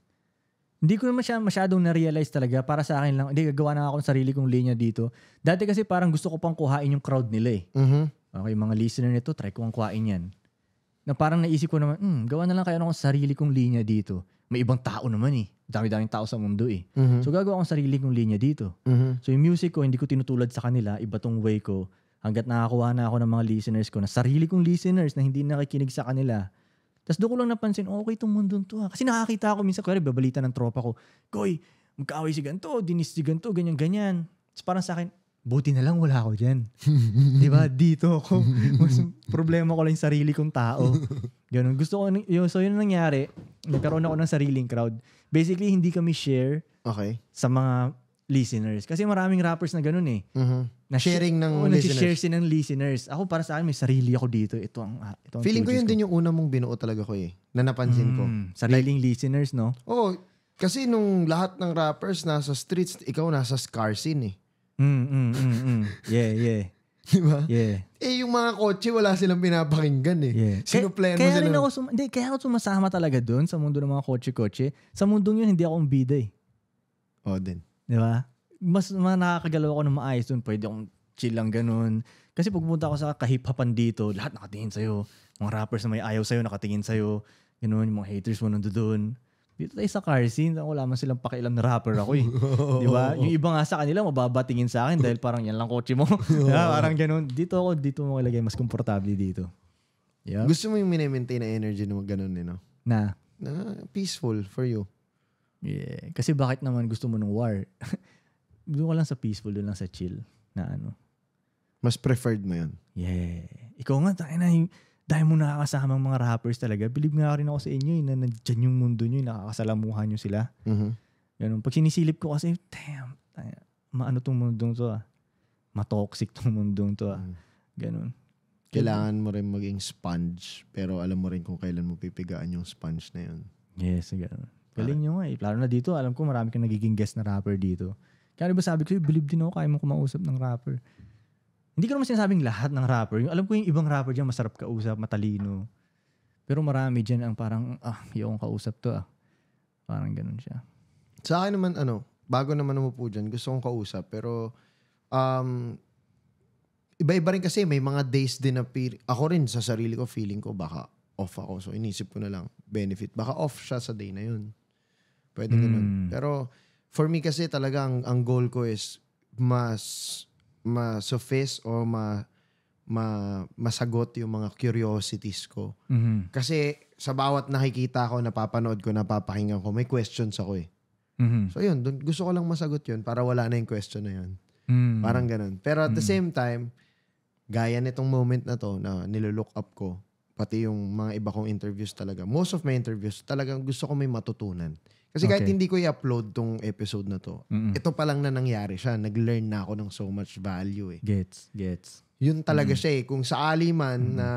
Hindi ko naman siya masyadong na-realize talaga. Para sa akin lang, hindi, gagawa na ako ng sarili kong linya dito. Dati kasi parang gusto ko pang kuhain yung crowd nila eh. Mm-hmm. Okay, mga listener nito, try ko ang kuhain yan. Na parang naisip ko naman, hmm, gawa na lang kaya ng sarili kong linya dito. May ibang tao naman eh dami-daming tao sa mundo eh. Mm-hmm. So gagawa akong sarili kong linya dito. Mm-hmm. So yung music ko, hindi ko tinutulad sa kanila, iba tong way ko. Hanggat nakakuha na ako ng mga listeners ko, na sarili kong listeners na hindi nakikinig sa kanila. Tapos doon ko lang napansin, okay tong mundo to ha. Kasi nakakita ako minsan, kaya babalita ng tropa ko, Koy, magkaaway si ganito, dinis si ganito, ganyan-ganyan. Tapos parang sa akin, buti na lang wala ako dyan. di ba? Dito ako. Mas problema ko lang yung sarili kong tao. Ganun. Gusto ko, yun, so yun nangyari. Nagkaroon ako ng sariling crowd. Basically, hindi kami share okay. sa mga listeners. Kasi maraming rappers na ganun eh. Uh-huh. Na sharing ng oh, listeners. share si ng listeners. Ako para sa akin, may sarili ako dito. Ito ang, ah, ito ang Feeling ko yun ko. din yung una mong binuo talaga ko eh. Na napansin mm, ko. Sariling like, listeners, no? Oo. Oh, kasi nung lahat ng rappers nasa streets, ikaw nasa scar scene eh. Mm, mm, mm, mm. Yeah, yeah. Di ba? Yeah. Eh, yung mga kotse, wala silang pinapakinggan eh. Yeah. Sinupleno kaya, kaya sila. Rin ako sum- hindi, kaya ako sumasama talaga doon sa mundo ng mga kotse-kotse. Sa mundong yun, hindi ako umbida eh. Oo oh, din. Di ba? Mas mga nakakagalaw ako ng maayos doon. Pwede akong chill lang ganun. Kasi pag pumunta ako sa kahip-hapan dito, lahat nakatingin sa'yo. Mga rappers na may ayaw sa'yo, nakatingin sa'yo. Ganun, yung mga haters mo nando doon dito tayo sa car scene, wala man silang pakialam na rapper ako eh. di ba? Yung iba nga sa kanila, mababatingin sa akin dahil parang yan lang kotse mo. diba? Parang ganun. Dito ako, dito mo ilagay mas komportable dito. Yeah. Gusto mo yung minimaintain na energy ng ganun, eh, no? Na? Na peaceful for you. Yeah. Kasi bakit naman gusto mo ng war? doon ka lang sa peaceful, doon lang sa chill na ano. Mas preferred mo yun? Yeah. Ikaw nga, tayo na yung dahil mo nakakasamang mga rappers talaga, believe nga rin ako sa inyo, yun, eh, na nandyan yung mundo nyo, eh, nakakasalamuhan nyo sila. Mm-hmm. Ganun. Pag sinisilip ko kasi, damn, tayo, maano tong mundong to ah. Matoxic tong mundong to ah. Mm-hmm. Ganun. Kailangan mo rin maging sponge, pero alam mo rin kung kailan mo pipigaan yung sponge na yun. Yes, ganun. Ah. Galing nyo nga eh. Lalo na dito, alam ko marami kang nagiging guest na rapper dito. Kaya ba sabi ko, believe din ako, kaya mo kumausap ng rapper. Hindi ko naman sinasabing lahat ng rapper. Yung, alam ko yung ibang rapper dyan, masarap kausap, matalino. Pero marami dyan ang parang, ah, yung kausap to ah. Parang ganun siya. Sa akin naman, ano, bago naman umupo dyan, gusto kong kausap. Pero, um, iba-iba rin kasi may mga days din na pir- ako rin sa sarili ko feeling ko baka off ako so inisip ko na lang benefit baka off siya sa day na yun pwede mm. ganun hmm. pero for me kasi talaga ang, ang goal ko is mas ma-suffice o ma, ma masagot yung mga curiosities ko. Mm-hmm. Kasi sa bawat nakikita ko, napapanood ko, napapakinggan ko, may questions ako eh. Mm-hmm. So yun, dun, gusto ko lang masagot yun para wala na yung question na yun. Mm-hmm. Parang ganun. Pero at mm-hmm. the same time, gaya nitong moment na to na nilolook up ko, pati yung mga iba kong interviews talaga, most of my interviews, talagang gusto ko may matutunan. Kasi kahit hindi ko i-upload tong episode na to, Mm-mm. ito pa lang na nangyari siya. Nag-learn na ako ng so much value eh. Gets, gets. Yun talaga mm-hmm. siya eh. Kung saali man mm-hmm. na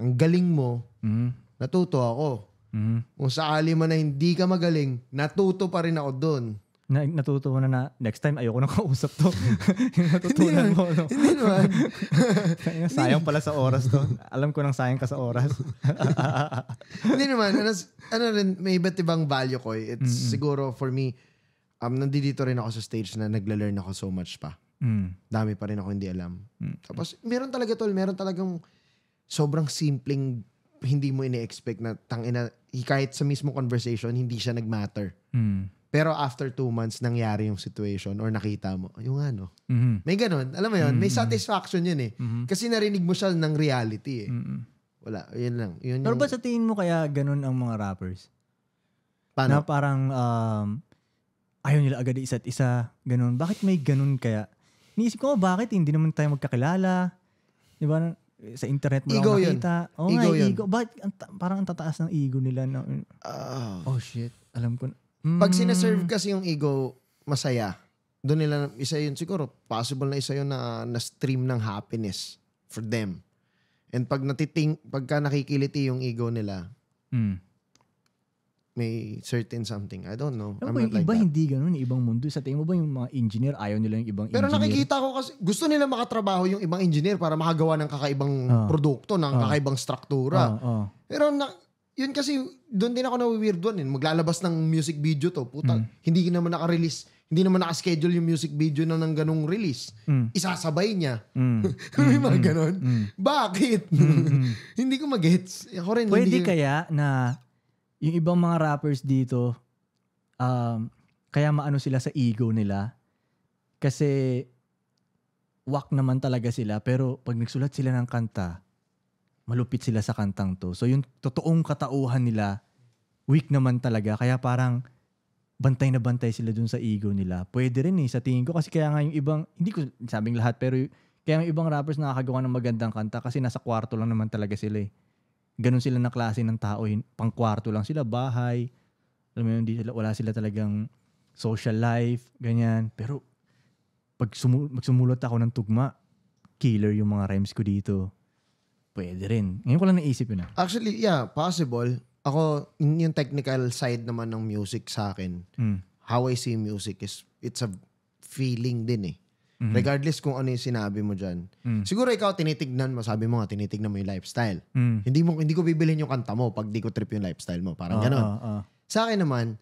ang galing mo, mm-hmm. natuto ako. Mm-hmm. Kung saali man na hindi ka magaling, natuto pa rin ako doon na, natutunan na next time ayoko na kausap to. natutunan mo. No? Hindi naman. sayang pala sa oras to. Alam ko nang sayang ka sa oras. Hindi naman. Ano, ano rin, may iba't ibang value ko eh. It's mm-hmm. siguro for me, um, nandito rin ako sa stage na nagla-learn ako so much pa. Mm. Dami pa rin ako hindi alam. Mm. Tapos, meron talaga tol, meron talagang sobrang simpleng hindi mo ine-expect na tangina, kahit sa mismo conversation, hindi siya nag-matter. Mm pero after two months, nangyari yung situation or nakita mo, yung ano. Mm-hmm. May ganun. Alam mo yun, mm-hmm. may satisfaction yun eh. Mm-hmm. Kasi narinig mo siya ng reality eh. Mm-hmm. Wala, yun lang. Yun Pero yung... ba sa tingin mo kaya ganun ang mga rappers? Paano? Na parang um, ayaw nila agad isa't isa, ganun. Bakit may ganun kaya? Iniisip ko, mo, oh, bakit hindi naman tayo magkakilala? Di ba? sa internet mo ego lang nakita. Yun. Oh, ego nga, yun. ego. Ba't parang ang tataas ng ego nila? Na, uh, oh shit, alam ko. Na. Pag sinaserve mm. kasi yung ego, masaya. Doon nila, isa yun siguro, possible na isa yun na, na stream ng happiness for them. And pag natiting, pagka nakikiliti yung ego nila, mm. may certain something. I don't know. Alam I'm yung like iba that. hindi ganun, ibang mundo. Sa tingin mo ba yung mga engineer, ayaw nila yung ibang Pero engineer? nakikita ko kasi, gusto nila makatrabaho yung ibang engineer para makagawa ng kakaibang Ah. produkto, ng ah. kakaibang struktura. Oo, ah, oo. Ah. Pero na, yun kasi, doon din ako nawi-weird one. Eh. Maglalabas ng music video to. Puta, mm. hindi naman naka-release. Hindi naman naka-schedule yung music video na ng ganong release. Mm. Isasabay niya. Mm. May mga mm-hmm. ganon. Mm. Bakit? Mm. hindi ko mag-gets. Ako rin. Pwede hindi... kaya na yung ibang mga rappers dito, um, kaya maano sila sa ego nila. Kasi wak naman talaga sila pero pag nagsulat sila ng kanta, malupit sila sa kantang to. So yung totoong katauhan nila, weak naman talaga. Kaya parang bantay na bantay sila dun sa ego nila. Pwede rin eh, sa tingin ko. Kasi kaya nga yung ibang, hindi ko sabing lahat, pero kaya yung ibang rappers nakakagawa ng magandang kanta kasi nasa kwarto lang naman talaga sila eh. Ganun sila na klase ng tao. Eh. Pang kwarto lang sila, bahay. Alam mo yun, di wala sila talagang social life, ganyan. Pero pag sumu- magsumulat ako ng tugma, killer yung mga rhymes ko dito pwede rin. Ngayon ko lang naisip yun ah. Actually, yeah, possible. Ako, yung technical side naman ng music sa akin, mm. how I see music is, it's a feeling din eh. Mm-hmm. Regardless kung ano yung sinabi mo dyan. Mm. Siguro ikaw tinitignan mo, sabi mo nga, tinitignan mo yung lifestyle. Mm. Hindi mo hindi ko bibilhin yung kanta mo pag di ko trip yung lifestyle mo. Parang uh, ah, gano'n. Uh, ah, uh. Ah. Sa akin naman,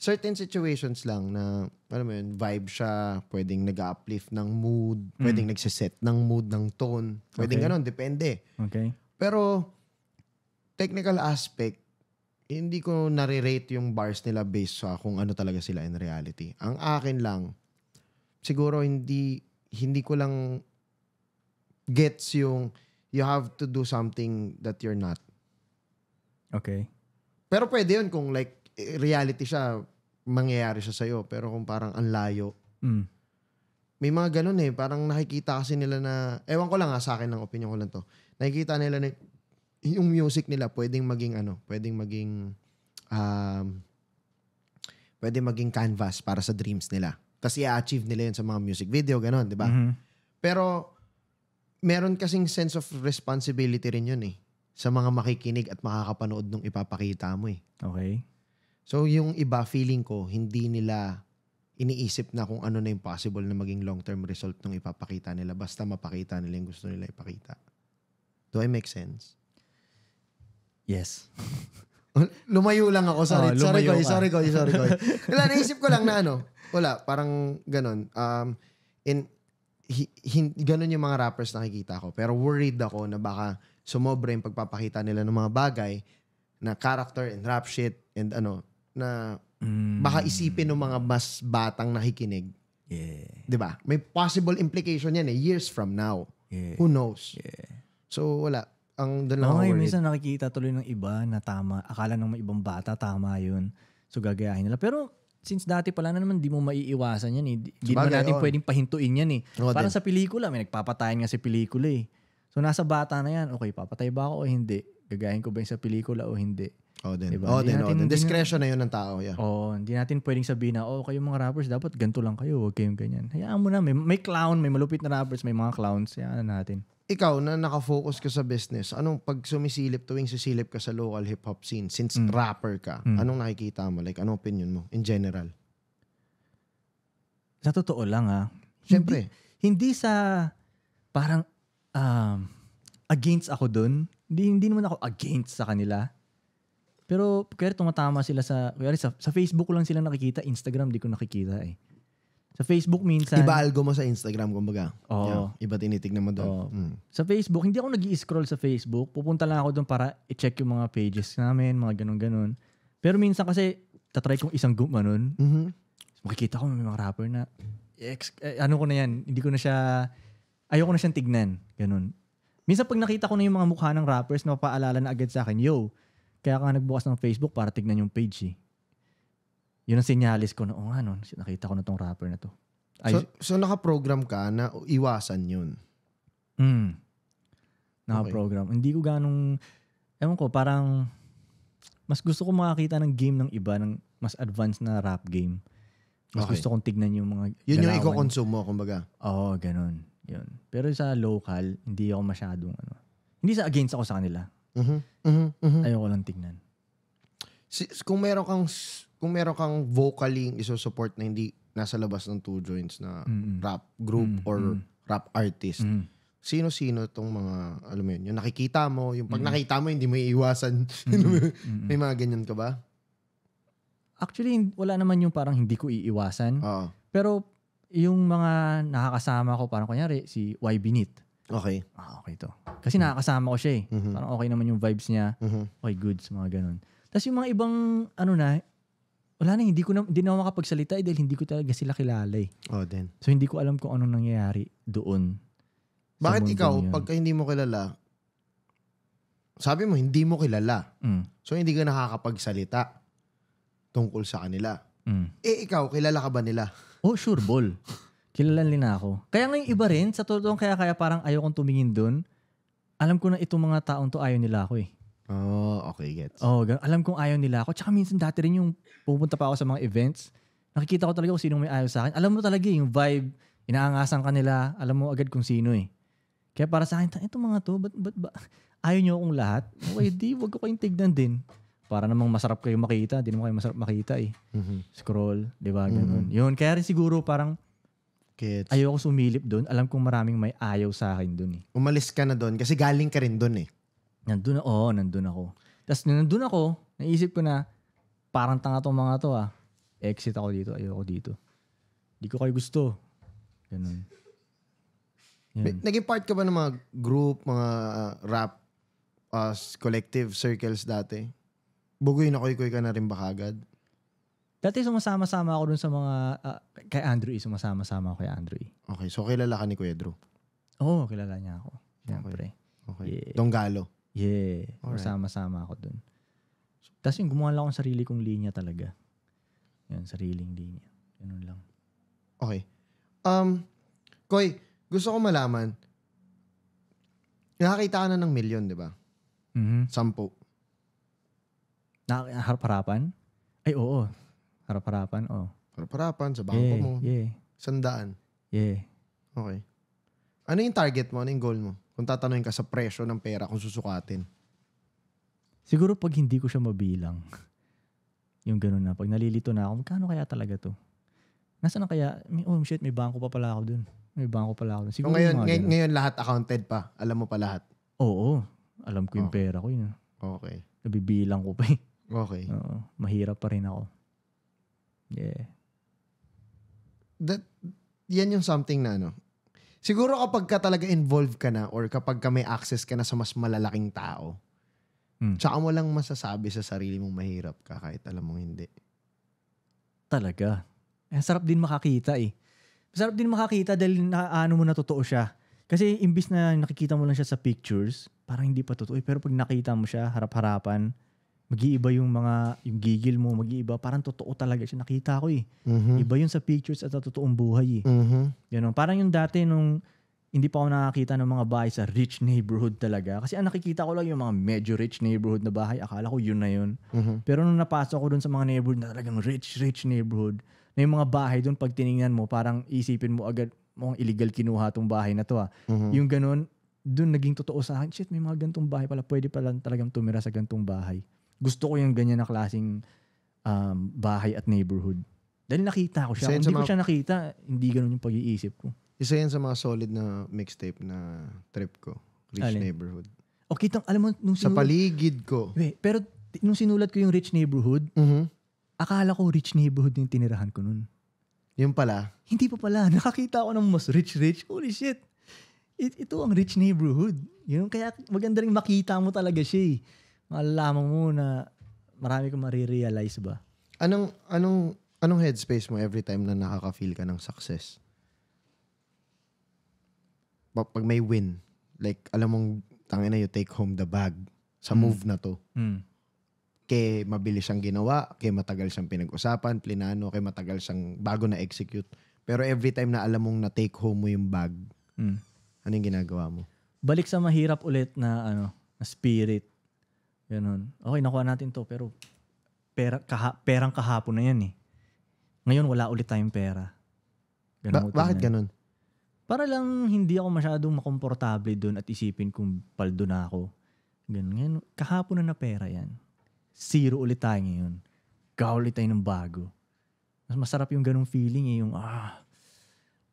certain situations lang na, alam mo yun, vibe siya, pwedeng nag-uplift ng mood, mm. pwedeng nagsiset ng mood, ng tone, pwedeng okay. ganun, depende. Okay. Pero, technical aspect, hindi ko nare-rate yung bars nila based sa kung ano talaga sila in reality. Ang akin lang, siguro hindi hindi ko lang gets yung you have to do something that you're not. Okay. Pero pwede yun kung like eh, reality siya, mangyayari siya sa'yo. Pero kung parang ang layo, mm. may mga ganun eh. Parang nakikita kasi nila na, ewan ko lang ha, sa akin ng opinion ko lang to. Nakikita nila na yung music nila pwedeng maging ano, pwedeng maging um, pwedeng maging canvas para sa dreams nila. Tapos i-achieve nila yun sa mga music video, ganun, di ba? Mm-hmm. Pero meron kasing sense of responsibility rin yun eh sa mga makikinig at makakapanood nung ipapakita mo eh. Okay. So yung iba, feeling ko, hindi nila iniisip na kung ano na yung possible na maging long-term result ng ipapakita nila. Basta mapakita nila yung gusto nila ipakita. Do I make sense? Yes. lumayo lang ako. Sorry, oh, sorry, Goy, sorry, Goy, sorry, Goy. Wala, naisip ko lang na ano. Wala, parang ganun. Um, in, hin, ganun yung mga rappers nakikita ko. Pero worried ako na baka sumobra yung pagpapakita nila ng mga bagay na character and rap shit and ano, na mm. baka isipin ng mga mas batang nakikinig. Yeah. 'Di ba? May possible implication 'yan eh years from now. Yeah. Who knows? Yeah. So wala ang doon lang okay, minsan nakikita tuloy ng iba na tama. Akala ng ibang bata tama 'yun. So gagayahin nila. Pero since dati pala na naman di mo maiiwasan 'yan eh. Hindi naman natin on. pwedeng pahintuin 'yan eh. No, Parang sa pelikula, may nagpapatayan nga sa pelikula eh. So nasa bata na 'yan, okay, papatay ba ako o hindi? Gagayahin ko ba 'yung sa pelikula o hindi? Oh, din. Diba? Oh, din, oh, din. Discretion na yun ng tao. Yeah. oh, hindi natin pwedeng sabihin na, oh, kayong mga rappers, dapat ganito lang kayo, huwag kayong ganyan. Hayaan mo na, may, may clown, may malupit na rappers, may mga clowns, hayaan na natin. Ikaw, na naka-focus ka sa business, anong pag sumisilip tuwing sisilip ka sa local hip-hop scene, since mm. rapper ka, mm. anong nakikita mo? Like, anong opinion mo in general? Sa totoo lang, ha? Ah. Siyempre. Hindi, hindi sa parang um, against ako dun. Hindi, hindi naman ako against sa kanila pero kaya tumatama sila sa, kaya sa, sa Facebook lang sila nakikita, Instagram di ko nakikita eh. Sa Facebook minsan. Iba algo mo sa Instagram, kumbaga. Oo. Yeah, iba tinitignan mo doon. Mm. Sa Facebook, hindi ako nag scroll sa Facebook. Pupunta lang ako doon para i-check yung mga pages namin, mga ganun-ganun. Pero minsan kasi, tatry kong isang group nun. Mm-hmm. Makikita ko may mga rapper na, ex, eh, ano ko na yan, hindi ko na siya, ayoko na siyang tignan. Ganun. Minsan pag nakita ko na yung mga mukha ng rappers, napapaalala na agad sa akin, yo, kaya ka nagbukas ng Facebook para tignan yung page eh. Yun ang sinyalis ko na, oh nga nakita ko na tong rapper na to. Ay, so, so naka-program ka na iwasan yun? Mm. Naka-program. Okay. Hindi ko ganong, ewan ko, parang mas gusto ko makakita ng game ng iba, ng mas advanced na rap game. Mas okay. gusto kong tignan yung mga Yun yung i-consume mo, kumbaga? Oo, oh, ganun. Yun. Pero sa local, hindi ako masyadong ano. Hindi sa against ako sa kanila. Mm-hmm. Mm-hmm. Mm-hmm. Ayoko lang tingnan. Si, kung meron kang kung meron kang vocaling isusupport na hindi nasa labas ng two joints na mm-hmm. rap group mm-hmm. or mm-hmm. rap artist. Mm-hmm. Sino-sino itong mga, alam mo yun, yung nakikita mo, yung pag mm-hmm. nakita mo, hindi mo iiwasan. Mm-hmm. May mga ganyan ka ba? Actually, wala naman yung parang hindi ko iiwasan. Oo. Pero yung mga nakakasama ko, parang kunyari, si Y. Binit. Okay. Ah, okay to. Kasi mm-hmm. nakakasama ko siya eh. Mm-hmm. Parang okay naman yung vibes niya. Mm-hmm. Okay, goods, mga ganun. Tapos yung mga ibang, ano na, wala na, hindi ko na, hindi na makapagsalita eh, dahil hindi ko talaga sila kilala eh. Oh, then. So, hindi ko alam kung anong nangyayari doon. Bakit ikaw, yun. pagka hindi mo kilala, sabi mo, hindi mo kilala. Mm. So, hindi ka nakakapagsalita tungkol sa kanila. Mm. Eh, ikaw, kilala ka ba nila? Oh, sure, ball. kilala nila ako. Kaya ngayon iba rin, sa totoong kaya kaya parang ayokong tumingin doon, alam ko na itong mga taong to ayaw nila ako eh. Oh, okay, gets. Oh, ganun. alam kong ayaw nila ako. Tsaka minsan dati rin yung pupunta pa ako sa mga events, nakikita ko talaga kung sino may ayaw sa akin. Alam mo talaga eh, yung vibe, inaangasan ka nila, alam mo agad kung sino eh. Kaya para sa akin, itong mga to, ba't, ba't, ba? ayaw nyo akong lahat? Okay, di, wag ko kayong tignan din. Para namang masarap kayo makita, di naman kayo masarap makita eh. Mm-hmm. Scroll, di ba, mm-hmm. ganun. Mm-hmm. Yun, kaya rin siguro parang markets. Ayaw ko sumilip doon. Alam kong maraming may ayaw sa akin doon eh. Umalis ka na doon kasi galing ka rin doon eh. Nandun, oo, oh, nandun ako. Tapos nandun ako, naisip ko na, parang tanga tong mga to ah. Exit ako dito, Ayaw ko dito. Hindi ko kayo gusto. Ganun. Yan. Naging part ka ba ng mga group, mga ah, rap, uh, collective circles dati? Bugoy na koy-koy ka na rin ba kagad? Dati sumasama-sama ako dun sa mga, uh, kay Andrew eh, sumasama-sama ako kay Andrew e. Okay, so kilala ka ni Kuya Drew? Oo, oh, kilala niya ako. Siyempre. Okay. okay. Yeah. Donggalo? Yeah, Alright. sumasama-sama ako dun. Tapos yung gumawa lang akong sarili kong linya talaga. Yan, sariling linya. Ganun lang. Okay. Um, Koy, gusto ko malaman, nakakita ka na ng milyon, di ba? Mm-hmm. Sampo. Nakaharap-harapan? Ay, oo. Karaparapan, Oh. Karaparapan, sa bangko yeah, mo. Yeah. Sandaan. Yeah. Okay. Ano yung target mo? Ano yung goal mo? Kung tatanungin ka sa presyo ng pera kung susukatin. Siguro pag hindi ko siya mabilang. yung ganun na. Pag nalilito na ako, magkano kaya talaga to? Nasaan na kaya? oh shit, may bangko pa pala ako dun. May bangko pala ako dun. Siguro so ngayon, ngayon, ngayon lahat accounted pa? Alam mo pa lahat? Oo. Alam ko yung okay. Oh. pera ko yun. Okay. Nabibilang ko pa eh. Okay. Oo, mahirap pa rin ako. Yeah. That, yan yung something na ano. Siguro kapag ka talaga involved ka na or kapag ka may access ka na sa mas malalaking tao, hmm. tsaka mo lang masasabi sa sarili mong mahirap ka kahit alam mong hindi. Talaga. Eh, ang sarap din makakita eh. Masarap din makakita dahil naano mo na totoo siya. Kasi imbis na nakikita mo lang siya sa pictures, parang hindi pa totoo. Eh. Pero pag nakita mo siya harap-harapan, Mag-iiba yung mga, yung gigil mo, mag-iiba. Parang totoo talaga siya. Nakita ko eh. Mm-hmm. Iba yun sa pictures at sa totoong buhay eh. Mm-hmm. Yun, parang yung dati nung hindi pa ako nakakita ng mga bahay sa rich neighborhood talaga. Kasi ang nakikita ko lang yung mga medyo rich neighborhood na bahay. Akala ko yun na yun. Mm-hmm. Pero nung napasok ko dun sa mga neighborhood na talagang rich, rich neighborhood, na yung mga bahay dun pag tiningnan mo, parang isipin mo agad, mukhang illegal kinuha tong bahay na to ah. Mm-hmm. Yung ganun, dun naging totoo sa akin, shit, may mga gantong bahay pala. Pwede pala talagang tumira sa gantong bahay gusto ko yung ganyan na klaseng um, bahay at neighborhood. Dahil nakita ko siya. Kung hindi ko siya nakita, hindi ganun yung pag-iisip ko. Isa yan sa mga solid na mixtape na trip ko. Rich Alin? Neighborhood. O okay, kitang, alam mo, nung sinulat... Sa paligid ko. Wait, pero nung sinulat ko yung Rich Neighborhood, mm-hmm. akala ko Rich Neighborhood yung tinirahan ko nun. Yung pala? Hindi pa pala. Nakakita ako ng mas rich-rich. Holy shit! It, ito ang rich neighborhood. Yun, kaya maganda rin makita mo talaga siya eh malalaman mo na marami kang marirealize ba? Anong, anong, anong headspace mo every time na nakaka-feel ka ng success? Pag may win, like, alam mong, tangin na you take home the bag sa mm. move na to. Mm. Kay mabilis siyang ginawa, kay matagal siyang pinag-usapan, plinano, kay matagal siyang bago na-execute. Pero every time na alam mong na-take home mo yung bag, mm. ano yung ginagawa mo? Balik sa mahirap ulit na ano, na spirit Ganun. Okay, nakuha natin to pero pera, kaha, perang kahapon na yan eh. Ngayon wala ulit tayong pera. Ganun ba- bakit ganun? Para lang hindi ako masyadong makomportable doon at isipin kung paldo na ako. Ganun. Ngayon, kahapon na na pera yan. Zero ulit tayo ngayon. Gawa ulit tayo ng bago. Mas masarap yung ganung feeling eh. Yung ah,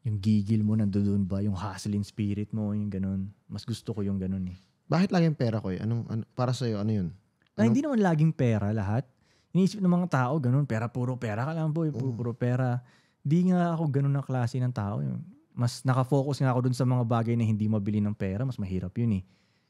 yung gigil mo nandoon ba? Yung hustling spirit mo, yung ganun. Mas gusto ko yung ganun eh. Bakit laging pera ko? Eh? Anong, ano, para sa'yo, ano yun? Anong... Ay, hindi naman laging pera lahat. Iniisip ng mga tao, ganun, pera, puro pera. Kailangan po, puro, puro pera. Di nga ako ganun na klase ng tao. Eh. Mas nakafocus nga ako dun sa mga bagay na hindi mabili ng pera. Mas mahirap yun eh.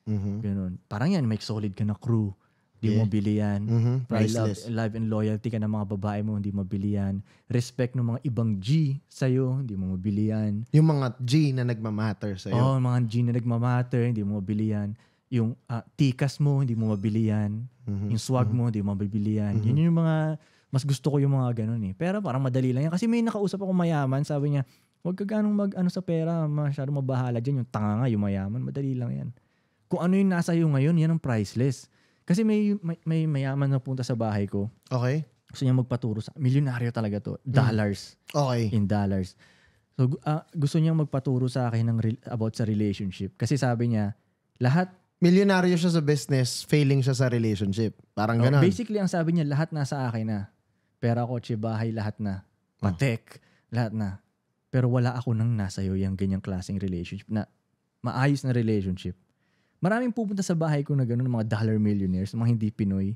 Mm-hmm. Ganun. Parang yan, may solid ka na crew hindi yeah. mo bili yan. Mm-hmm. Priceless. Love, love and loyalty ka ng mga babae mo, hindi mo bili yan. Respect ng mga ibang G sa'yo, hindi mo mabili yan. Yung mga G na nagmamatter sa'yo. Oo, oh, mga G na nagmamatter, hindi mo mabili yan. Yung uh, tikas mo, hindi mo mabili yan. Mm-hmm. Yung swag mm-hmm. mo, hindi mo mabili yan. Mm-hmm. Yun yung mga, mas gusto ko yung mga ganun eh. Pero parang madali lang yan. Kasi may nakausap ako mayaman, sabi niya, huwag ka ganong mag ano sa pera, masyado mabahala dyan. Yung tanga nga, yung mayaman, madali lang yan. Kung ano yung nasa iyo ngayon, yan ang priceless kasi may, may, may mayaman na punta sa bahay ko. Okay. Gusto niya magpaturo sa, milyonaryo talaga to. Dollars. Mm. Okay. In dollars. So, uh, gusto niyang magpaturo sa akin ng re- about sa relationship. Kasi sabi niya, lahat... Milyonaryo siya sa business, failing siya sa relationship. Parang oh, Basically, ang sabi niya, lahat nasa akin na. Pera, kotse, bahay, lahat na. Oh. Patek, oh. lahat na. Pero wala ako nang nasa iyo yung ganyang klaseng relationship na maayos na relationship. Maraming pupunta sa bahay ko na gano'n, mga dollar millionaires, mga hindi Pinoy.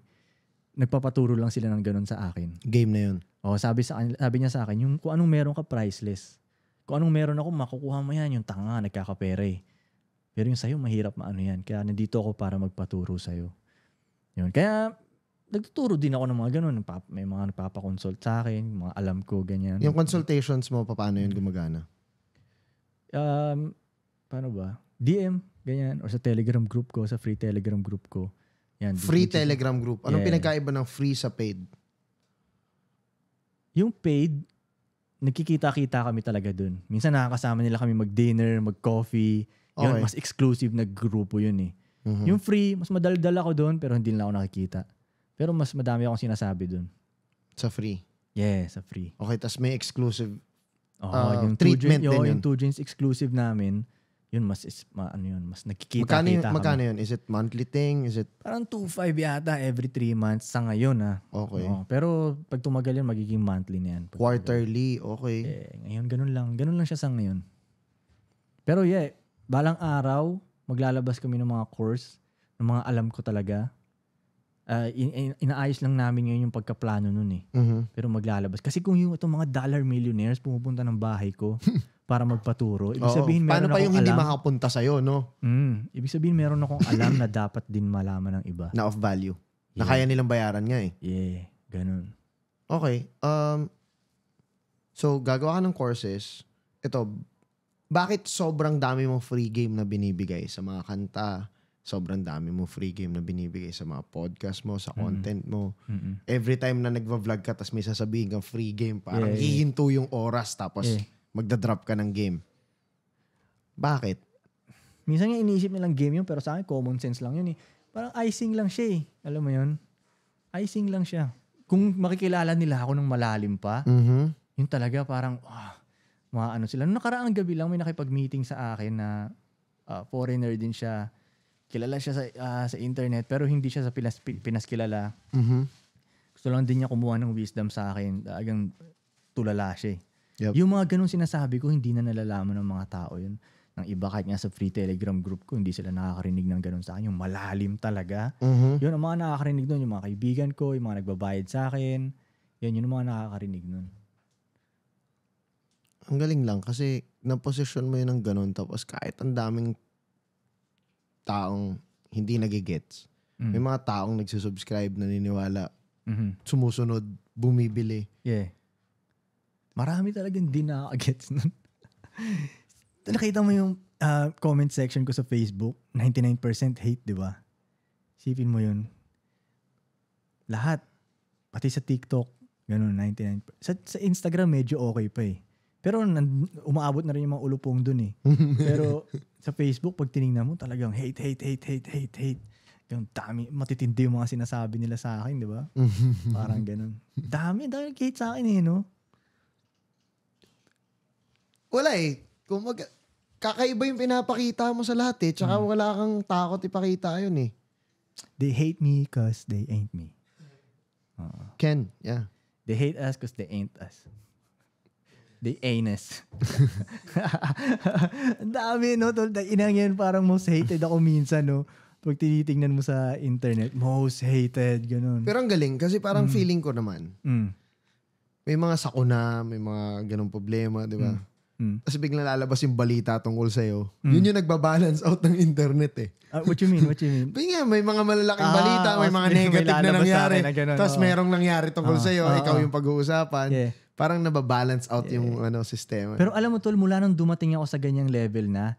Nagpapaturo lang sila ng gano'n sa akin. Game na yun. Oh, sabi sa sabi niya sa akin, yung kung anong meron ka priceless. Kung anong meron ako, makukuha mo yan, yung tanga, nagkakapere. Pero yung sa'yo, mahirap maano yan. Kaya nandito ako para magpaturo sa'yo. Yun. Kaya nagtuturo din ako ng mga ganun. May mga nagpapakonsult sa akin, mga alam ko, ganyan. Yung consultations mo, paano yun gumagana? Um, paano ba? DM. Ganyan. Or sa Telegram group ko, sa free Telegram group ko. Yan, free which, Telegram group. Anong yeah. pinagkaiba ng free sa paid? Yung paid, nakikita kita kami talaga dun. Minsan nakakasama nila kami mag-dinner, mag-coffee. Yun, mas exclusive na grupo yun eh. Mm-hmm. Yung free, mas madaldal ako doon pero hindi na ako nakikita. Pero mas madami akong sinasabi doon. Sa free? Yeah, sa free. Okay, tas may exclusive uh, oh, yung treatment two, din yun. Yung two jeans exclusive namin. Yun, mas, is, ma, ano yun, mas nagkikita-kita magkano, Magkano yun? Is it monthly thing? Is it... Parang 2.5 yata every 3 months sa ngayon ah Okay. Oo, pero pag tumagal yun, magiging monthly na yan. Quarterly, okay. Eh, ngayon, ganun lang. Ganun lang siya sa ngayon. Pero yeah, balang araw, maglalabas kami ng mga course, ng mga alam ko talaga. Uh, in, in, inaayos lang namin ngayon yung pagkaplano nun eh. Mm-hmm. Pero maglalabas. Kasi kung yung itong mga dollar millionaires pumupunta ng bahay ko, para magpaturo. Ibig Oo. sabihin, meron Paano pa yung hindi alam. makapunta sa'yo, no? Mm, ibig sabihin, meron akong alam na dapat din malaman ng iba. Na of value. Na kaya nilang bayaran nga eh. Yeah, ganun. Okay. Um, so, gagawa ka ng courses. Ito, bakit sobrang dami mong free game na binibigay sa mga kanta? Sobrang dami mo free game na binibigay sa mga podcast mo, sa content mo. Mm-mm. Every time na nagva-vlog ka, tapos may sasabihin kang free game, parang Yeah, yeah. hihinto yung oras, tapos Yeah magda-drop ka ng game. Bakit? Minsan nga iniisip nilang game yun, pero sa akin, common sense lang yun eh. Parang icing lang siya eh. Alam mo yun? Icing lang siya. Kung makikilala nila ako ng malalim pa, mm-hmm. yun talaga parang, ah, mga ano sila. Noong nakaraang gabi lang, may nakipag-meeting sa akin na uh, foreigner din siya. Kilala siya sa, uh, sa internet, pero hindi siya sa Pinas, Pinas kilala. Mm-hmm. Gusto lang din niya kumuha ng wisdom sa akin. Agang tulala siya eh. Yep. Yung mga ganun sinasabi ko, hindi na nalalaman ng mga tao yun. Ng iba, kahit nga sa free telegram group ko, hindi sila nakakarinig ng ganun sa akin. Yung malalim talaga. Mm-hmm. Yun, ang mga nakakarinig nun, yung mga kaibigan ko, yung mga nagbabayad sa akin. Yan, yun ang mga nakakarinig nun. Ang galing lang kasi naposisyon mo yun ng ganun tapos kahit ang daming taong hindi nagigets. Mm. May mga taong nagsusubscribe, naniniwala, mm-hmm. sumusunod, bumibili. Yeah. Marami talagang hindi nakakagets nun. Nakita mo yung uh, comment section ko sa Facebook, 99% hate, di ba? Sipin mo yun. Lahat. Pati sa TikTok, ganun, 99%. Sa, sa Instagram, medyo okay pa eh. Pero nan, umaabot na rin yung mga ulupong dun eh. Pero sa Facebook, pag tinignan mo, talagang hate, hate, hate, hate, hate, hate. Yung dami, matitindi yung mga sinasabi nila sa akin, di ba? Parang ganun. Dami, dami hate sa akin eh, no? wala eh. Kung mag, kakaiba yung pinapakita mo sa lahat eh. Tsaka mm. wala kang takot ipakita yun eh. They hate me because they ain't me. Uh, Ken, yeah. They hate us because they ain't us. The anus. Ang dami, no? Tol, inang yan, parang most hated ako minsan, no? Pag tinitingnan mo sa internet, most hated, ganun. Pero ang galing, kasi parang mm. feeling ko naman, mm. may mga sakuna, may mga ganun problema, di ba? Mm. Mm. Tapos biglang lalabas yung balita tungkol sa'yo. Mm. Yun yung nagbabalance out ng internet eh. Uh, what you mean? What you mean? Bigyan, may mga malalaking ah, balita, may oh, mga negative may na nangyari. Na Tapos merong nangyari tungkol oh, sa'yo, oh, ikaw yung pag-uusapan. Yeah. Parang nababalance out yeah. yung ano sistema. Pero alam mo tol, mula nung dumating ako sa ganyang level na,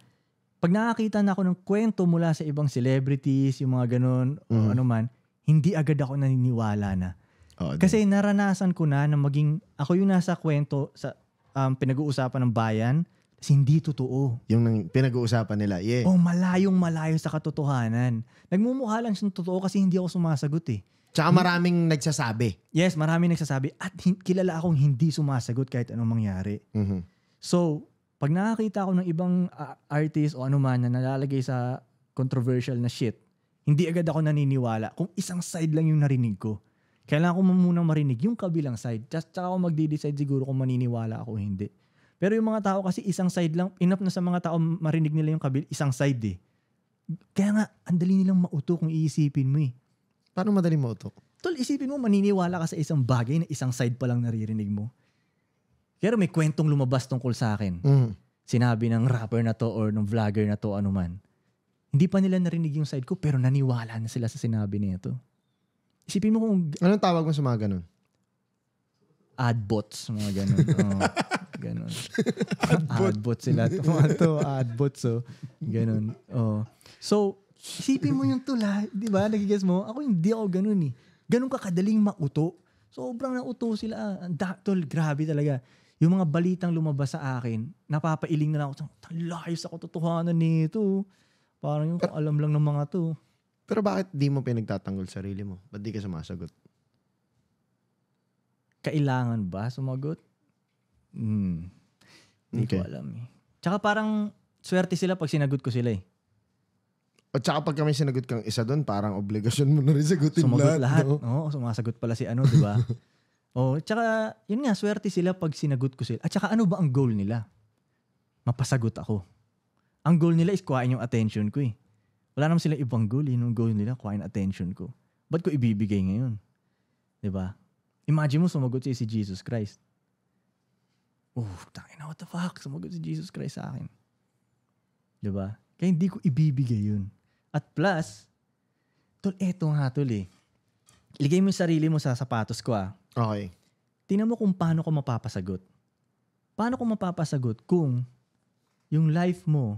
pag nakakita na ako ng kwento mula sa ibang celebrities, yung mga ganun, mm. o ano man, hindi agad ako naniniwala na. Oh, Kasi naranasan ko na na maging, ako yung nasa kwento, sa um, pinag-uusapan ng bayan, hindi totoo. Yung pinag-uusapan nila, yeah. Oh, malayong malayo sa katotohanan. Nagmumukha lang siyang totoo kasi hindi ako sumasagot eh. Tsaka maraming hmm. nagsasabi. Yes, maraming nagsasabi. At hin- kilala akong hindi sumasagot kahit anong mangyari. Mm-hmm. So, pag nakakita ako ng ibang uh, artist o anuman na nalalagay sa controversial na shit, hindi agad ako naniniwala kung isang side lang yung narinig ko. Kailangan ko muna marinig yung kabilang side. Tsaka ako magde-decide siguro kung maniniwala ako o hindi. Pero yung mga tao kasi isang side lang, enough na sa mga tao marinig nila yung kabilang, isang side eh. Kaya nga, ang dali nilang mauto kung iisipin mo eh. Paano madaling mauto? Tol, isipin mo, maniniwala ka sa isang bagay na isang side pa lang naririnig mo. Pero may kwentong lumabas tungkol sa akin. Mm. Sinabi ng rapper na to or ng vlogger na to, ano man. Hindi pa nila narinig yung side ko, pero naniwala na sila sa sinabi nito. Isipin mo kung... Anong tawag mo sa mga ganun? Adbots, mga ganun. oh, ganun. Adbot. Adbots sila. Mga to, adbots, oh. Ganun. Oh. So, isipin mo yung tula, di ba? Nagigess mo? Ako hindi ako ganun eh. Ganun ka kadaling mauto. Sobrang nauto sila. Ang daktol, grabe talaga. Yung mga balitang lumabas sa akin, napapailing na lang ako. Layos ako totohanan nito. Parang yung alam lang ng mga to. Pero bakit di mo pinagtatanggol sarili mo? Ba't di ka sumasagot? Kailangan ba sumagot? Hmm. Hindi okay. ko alam eh. Tsaka parang swerte sila pag sinagot ko sila eh. At tsaka pag kami sinagot kang isa doon, parang obligasyon mo na rin sagutin Sumagot lahat. lahat. No? Oo, sumasagot pala si ano, di ba? oh, tsaka yun nga, swerte sila pag sinagot ko sila. At tsaka ano ba ang goal nila? Mapasagot ako. Ang goal nila is kuhain yung attention ko eh. Wala naman silang ibang goal. Eh, yun ang goal nila, kuhain attention ko. Ba't ko ibibigay ngayon? ba? Diba? Imagine mo sumagot si Jesus Christ. Oh, tayo na, what the fuck? Sumagot si Jesus Christ sa akin. ba? Diba? Kaya hindi ko ibibigay yun. At plus, tol, eto nga tol eh. Iligay mo yung sarili mo sa sapatos ko ah. Okay. Tingnan mo kung paano ko mapapasagot. Paano ko mapapasagot kung yung life mo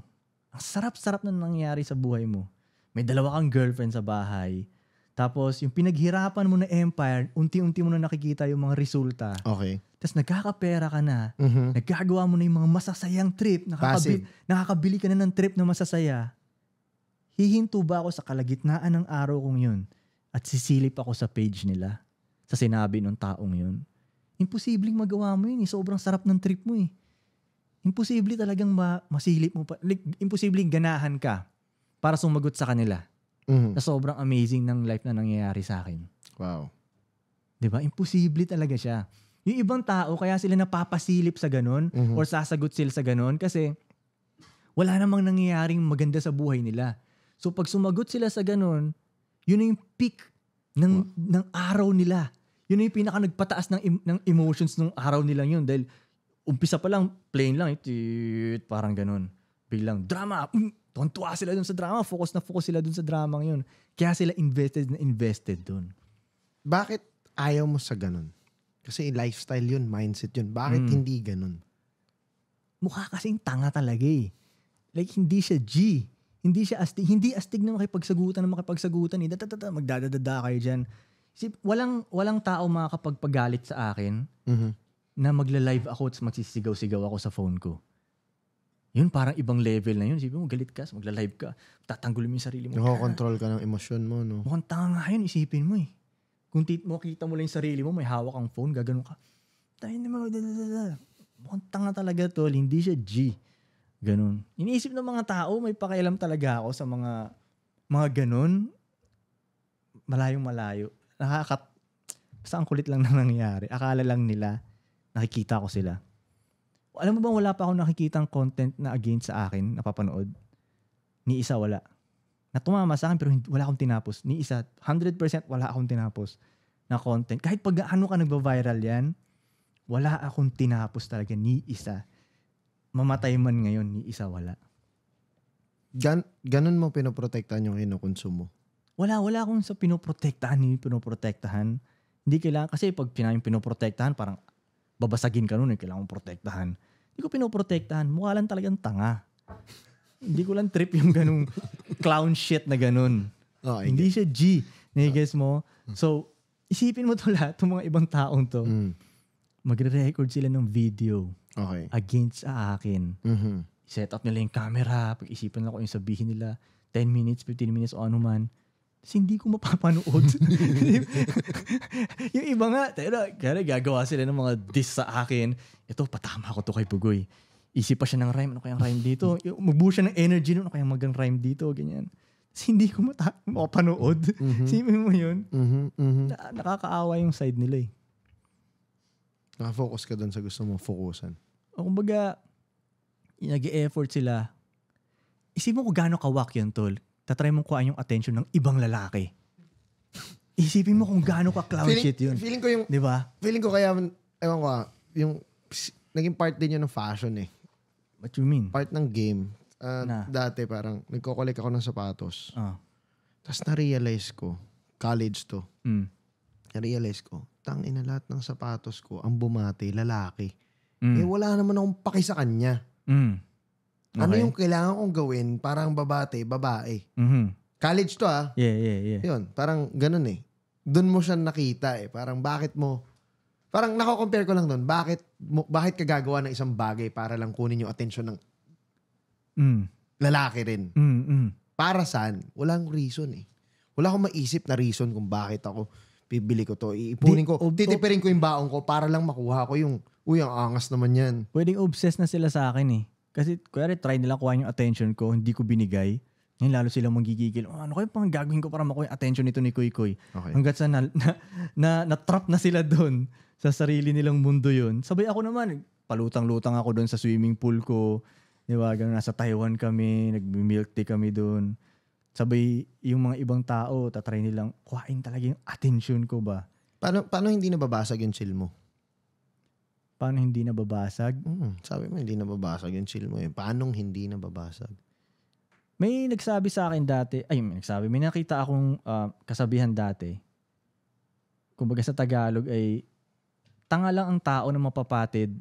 ang sarap-sarap na nangyari sa buhay mo. May dalawa kang girlfriend sa bahay. Tapos, yung pinaghirapan mo na empire, unti-unti mo na nakikita yung mga resulta. Okay. Tapos nagkakapera ka na, mm-hmm. nagkagawa mo na yung mga masasayang trip, nakakabili, nakakabili ka na ng trip na masasaya. Hihinto ba ako sa kalagitnaan ng araw kong yun at sisilip ako sa page nila sa sinabi ng taong yun? Imposibleng magawa mo yun eh. Sobrang sarap ng trip mo eh imposible talagang ma- masilip mo pa. Like, imposible ganahan ka para sumagot sa kanila. Mm-hmm. Na sobrang amazing ng life na nangyayari sa akin. Wow. 'Di ba? Imposible talaga siya. Yung ibang tao kaya sila napapasilip sa ganun mm-hmm. or sasagot sila sa ganun kasi wala namang nangyayaring maganda sa buhay nila. So pag sumagot sila sa ganun, yun yung peak ng wow. ng araw nila. Yun yung pinaka nagpataas ng ng emotions ng araw nila yun dahil umpisa pa lang, plain lang, eh, parang ganun. Biglang, drama! Mm, sila dun sa drama. Focus na focus sila dun sa drama ngayon. Kaya sila invested na invested dun. Bakit ayaw mo sa ganun? Kasi lifestyle yun, mindset yun. Bakit mm. hindi ganun? Mukha kasing tanga talaga eh. Like, hindi siya G. Hindi siya astig. Hindi astig na makipagsagutan na makipagsagutan eh. Magdadadada kayo dyan. Isip, walang, walang tao makakapagpagalit sa akin. Mm-hmm na magla-live ako at magsisigaw-sigaw ako sa phone ko. Yun, parang ibang level na yun. Sabi mo, galit ka, magla-live ka, tatanggol mo yung sarili mo. Nakakontrol ka ng emosyon mo, no? Mukhang tanga yun, isipin mo eh. Kung tit mo, kita mo lang yung sarili mo, may hawak ang phone, gaganon ka. Tayo naman, mukhang tanga talaga to, hindi siya G. Ganon. Iniisip ng mga tao, may pakialam talaga ako sa mga mga ganon. Malayong malayo. Nakakat... Basta ang kulit lang na nangyari. Akala lang nila nakikita ko sila. Alam mo ba wala pa ako nakikitang content na against sa akin, napapanood? Ni isa wala. Na tumama sa akin pero wala akong tinapos. Ni isa, 100% wala akong tinapos na content. Kahit pag ano ka nagba-viral yan, wala akong tinapos talaga ni isa. Mamatay man ngayon, ni isa wala. Gan ganun mo pinoprotektahan yung mo? Wala, wala akong sa pinoprotektahan, hindi pinoprotektahan. Hindi kailangan, kasi pag pinaming pinoprotektahan, parang babasagin ka nun eh, kailangan mong protektahan. Hindi ko pinoprotektahan, mukha lang talagang tanga. Hindi ko lang trip yung ganung clown shit na ganun. Oh, Hindi siya G. guess mo? So, isipin mo to lahat, itong mga ibang taong to. Mm. Magre-record sila ng video okay. against sa akin. Mm-hmm. Set up nila yung camera, pag-isipan nila kung yung sabihin nila, 10 minutes, 15 minutes, o ano man hindi ko mapapanood. yung iba nga, tera, kaya gagawa sila ng mga diss sa akin. Ito, patama ko to kay Pugoy. Isip pa siya ng rhyme. Ano kayang rhyme dito? Magbuo siya ng energy. Ano kayang magang rhyme dito? Ganyan. Kasi hindi ko mata- mapanood. Mm-hmm. Sipin mo yun. Mm-hmm, mm-hmm, Na- nakakaawa yung side nila eh. Nakafocus ka doon sa gusto mong fokusan. O kumbaga, nag-e-effort sila. Isip mo kung gano'ng kawak yun, tol tatry mong kuha yung attention ng ibang lalaki. Isipin mo kung gaano ka clown feeling, shit yun. Feeling ko yung... Di ba? Feeling ko kaya, ewan ko ah, yung naging part din yun ng fashion eh. What you mean? Part ng game. Uh, na. Dati parang nagko-collect ako ng sapatos. Uh. Ah. Tapos na-realize ko, college to. Mm. Na-realize ko, tang ina lahat ng sapatos ko, ang bumati, lalaki. Mm. Eh wala naman akong paki sa kanya. Mm. Ano okay. Ano yung kailangan kong gawin parang babate, babae? Mm-hmm. College to ah. Yeah, yeah, yeah. Yun, parang ganun eh. Doon mo siya nakita eh. Parang bakit mo... Parang nako-compare ko lang doon. Bakit, mo, bakit ka gagawa ng isang bagay para lang kunin yung attention ng mm. lalaki rin? Mm-hmm. Para saan? Walang reason eh. Wala akong maisip na reason kung bakit ako bibili ko to. Iipunin ko, ob- titipirin ko yung baong ko para lang makuha ko yung, uy, ang angas naman yan. Pwedeng obsessed na sila sa akin eh. Kasi kuya try nila kuha yung attention ko, hindi ko binigay. Ngayon lalo silang magigigil. Oh, ano kayo pang gagawin ko para makuha yung attention nito ni Kuy Kuy? Okay. Hanggat sa na, na, na, na-trap na sila doon sa sarili nilang mundo yun. Sabay ako naman, palutang-lutang ako doon sa swimming pool ko. Di ba? Ganun, nasa Taiwan kami, nag-milk tea kami doon. Sabay, yung mga ibang tao, tatry nilang kuhain talaga yung attention ko ba? Paano, paano hindi nababasag yung chill mo? Paano hindi nababasag? Mm, sabi mo, hindi nababasag yung chill mo eh. Paano hindi nababasag? May nagsabi sa akin dati, ay may nagsabi, may nakita akong uh, kasabihan dati. Kumbaga sa Tagalog ay, tanga lang ang tao na mapapatid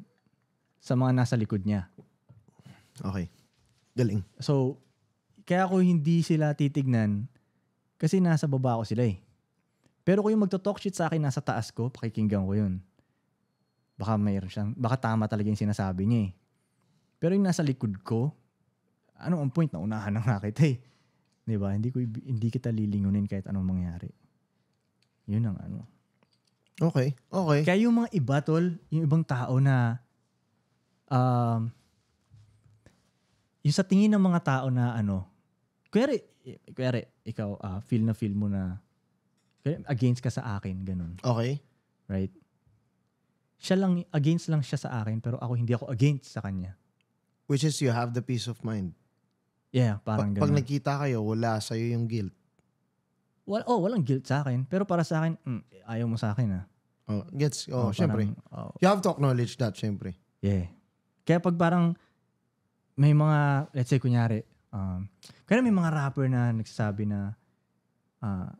sa mga nasa likod niya. Okay. Galing. So, kaya ko hindi sila titignan kasi nasa baba ko sila eh. Pero kung yung magto-talk shit sa akin nasa taas ko, pakikinggan ko yun baka mayroon siyang, baka tama talaga yung sinasabi niya eh. Pero yung nasa likod ko, ano ang point na unahan ng nakita eh. Di ba? Hindi, ko, hindi kita lilingunin kahit anong mangyari. Yun ang ano. Okay, okay. Kaya yung mga iba, tol, yung ibang tao na, um, yung sa tingin ng mga tao na ano, kuwari, kuwari, ikaw, uh, feel na feel mo na, against ka sa akin, ganun. Okay. Right? siya lang, against lang siya sa akin, pero ako hindi ako against sa kanya. Which is you have the peace of mind. Yeah, parang pa- Pag nagkita kayo, wala sa'yo yung guilt. Wal, oh, walang guilt sa akin. Pero para sa akin, mm, ayaw mo sa akin ah. Oh, gets, oh, oh syempre. Parang, oh, you have to acknowledge that, syempre. Yeah. Kaya pag parang may mga, let's say kunyari, um, kaya may mga rapper na nagsasabi na uh, ah,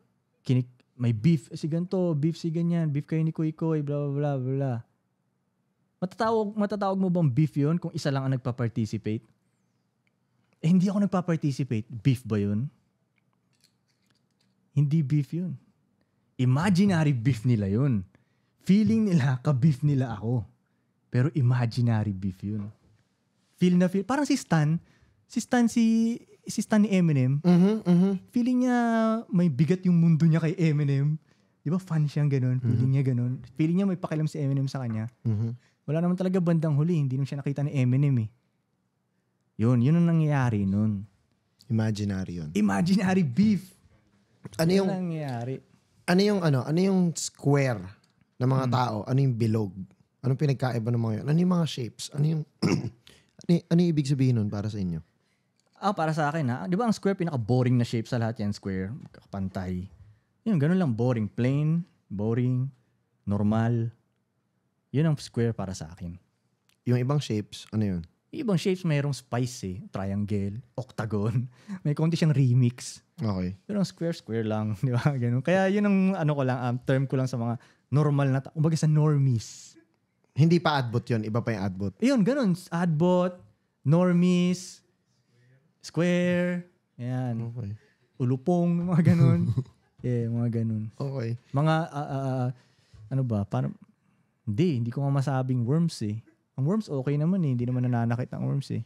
kinik, may beef si ganito, beef si ganyan, beef kayo ni Koy Koy, blah, bla bla bla. Matatawag, matatawag mo bang beef yun kung isa lang ang nagpa-participate? Eh, hindi ako nagpa-participate. Beef ba yun? Hindi beef yun. Imaginary beef nila yun. Feeling nila, ka-beef nila ako. Pero imaginary beef yun. Feel na feel. Parang si Stan, si Stan si si Stan ni Eminem. Mm-hmm, mm-hmm. Feeling niya may bigat yung mundo niya kay Eminem. Di ba fan siyang ganun? Feeling mm-hmm. niya ganun. Feeling niya may pakialam si Eminem sa kanya. Mm-hmm wala naman talaga bandang huli. Hindi nung siya nakita ni Eminem eh. Yun, yun ang nangyayari nun. Imaginary yun. Imaginary beef. Ano yung, yung nangyayari? Ano yung ano? Ano yung square ng mga hmm. tao? Ano yung bilog? Anong pinagkaiba ng mga yun? Ano yung mga shapes? Ano yung ano, ano yung ibig sabihin nun para sa inyo? Ah, oh, para sa akin ha. Ah. 'Di ba ang square pinaka-boring na shape sa lahat yan, square, pantay. Yun, ganun lang boring, plain, boring, normal. Yun ang square para sa akin. Yung ibang shapes, ano yun? Yung ibang shapes, mayroong spice eh. Triangle, octagon. May konti siyang remix. Okay. Pero ang square-square lang, di ba? Ganun. Kaya yun ang ano ko lang, um, term ko lang sa mga normal na, kumbaga sa normies. Hindi pa adbot yun, iba pa yung adbot. Yun, ganun. Adbot, normies, square, yan. Okay. Ulupong, mga ganun. yeah, mga ganun. Okay. Mga, uh, uh, ano ba, parang, hindi, hindi ko nga masabing worms eh. Ang worms okay naman eh, hindi naman nananakit ang worms eh.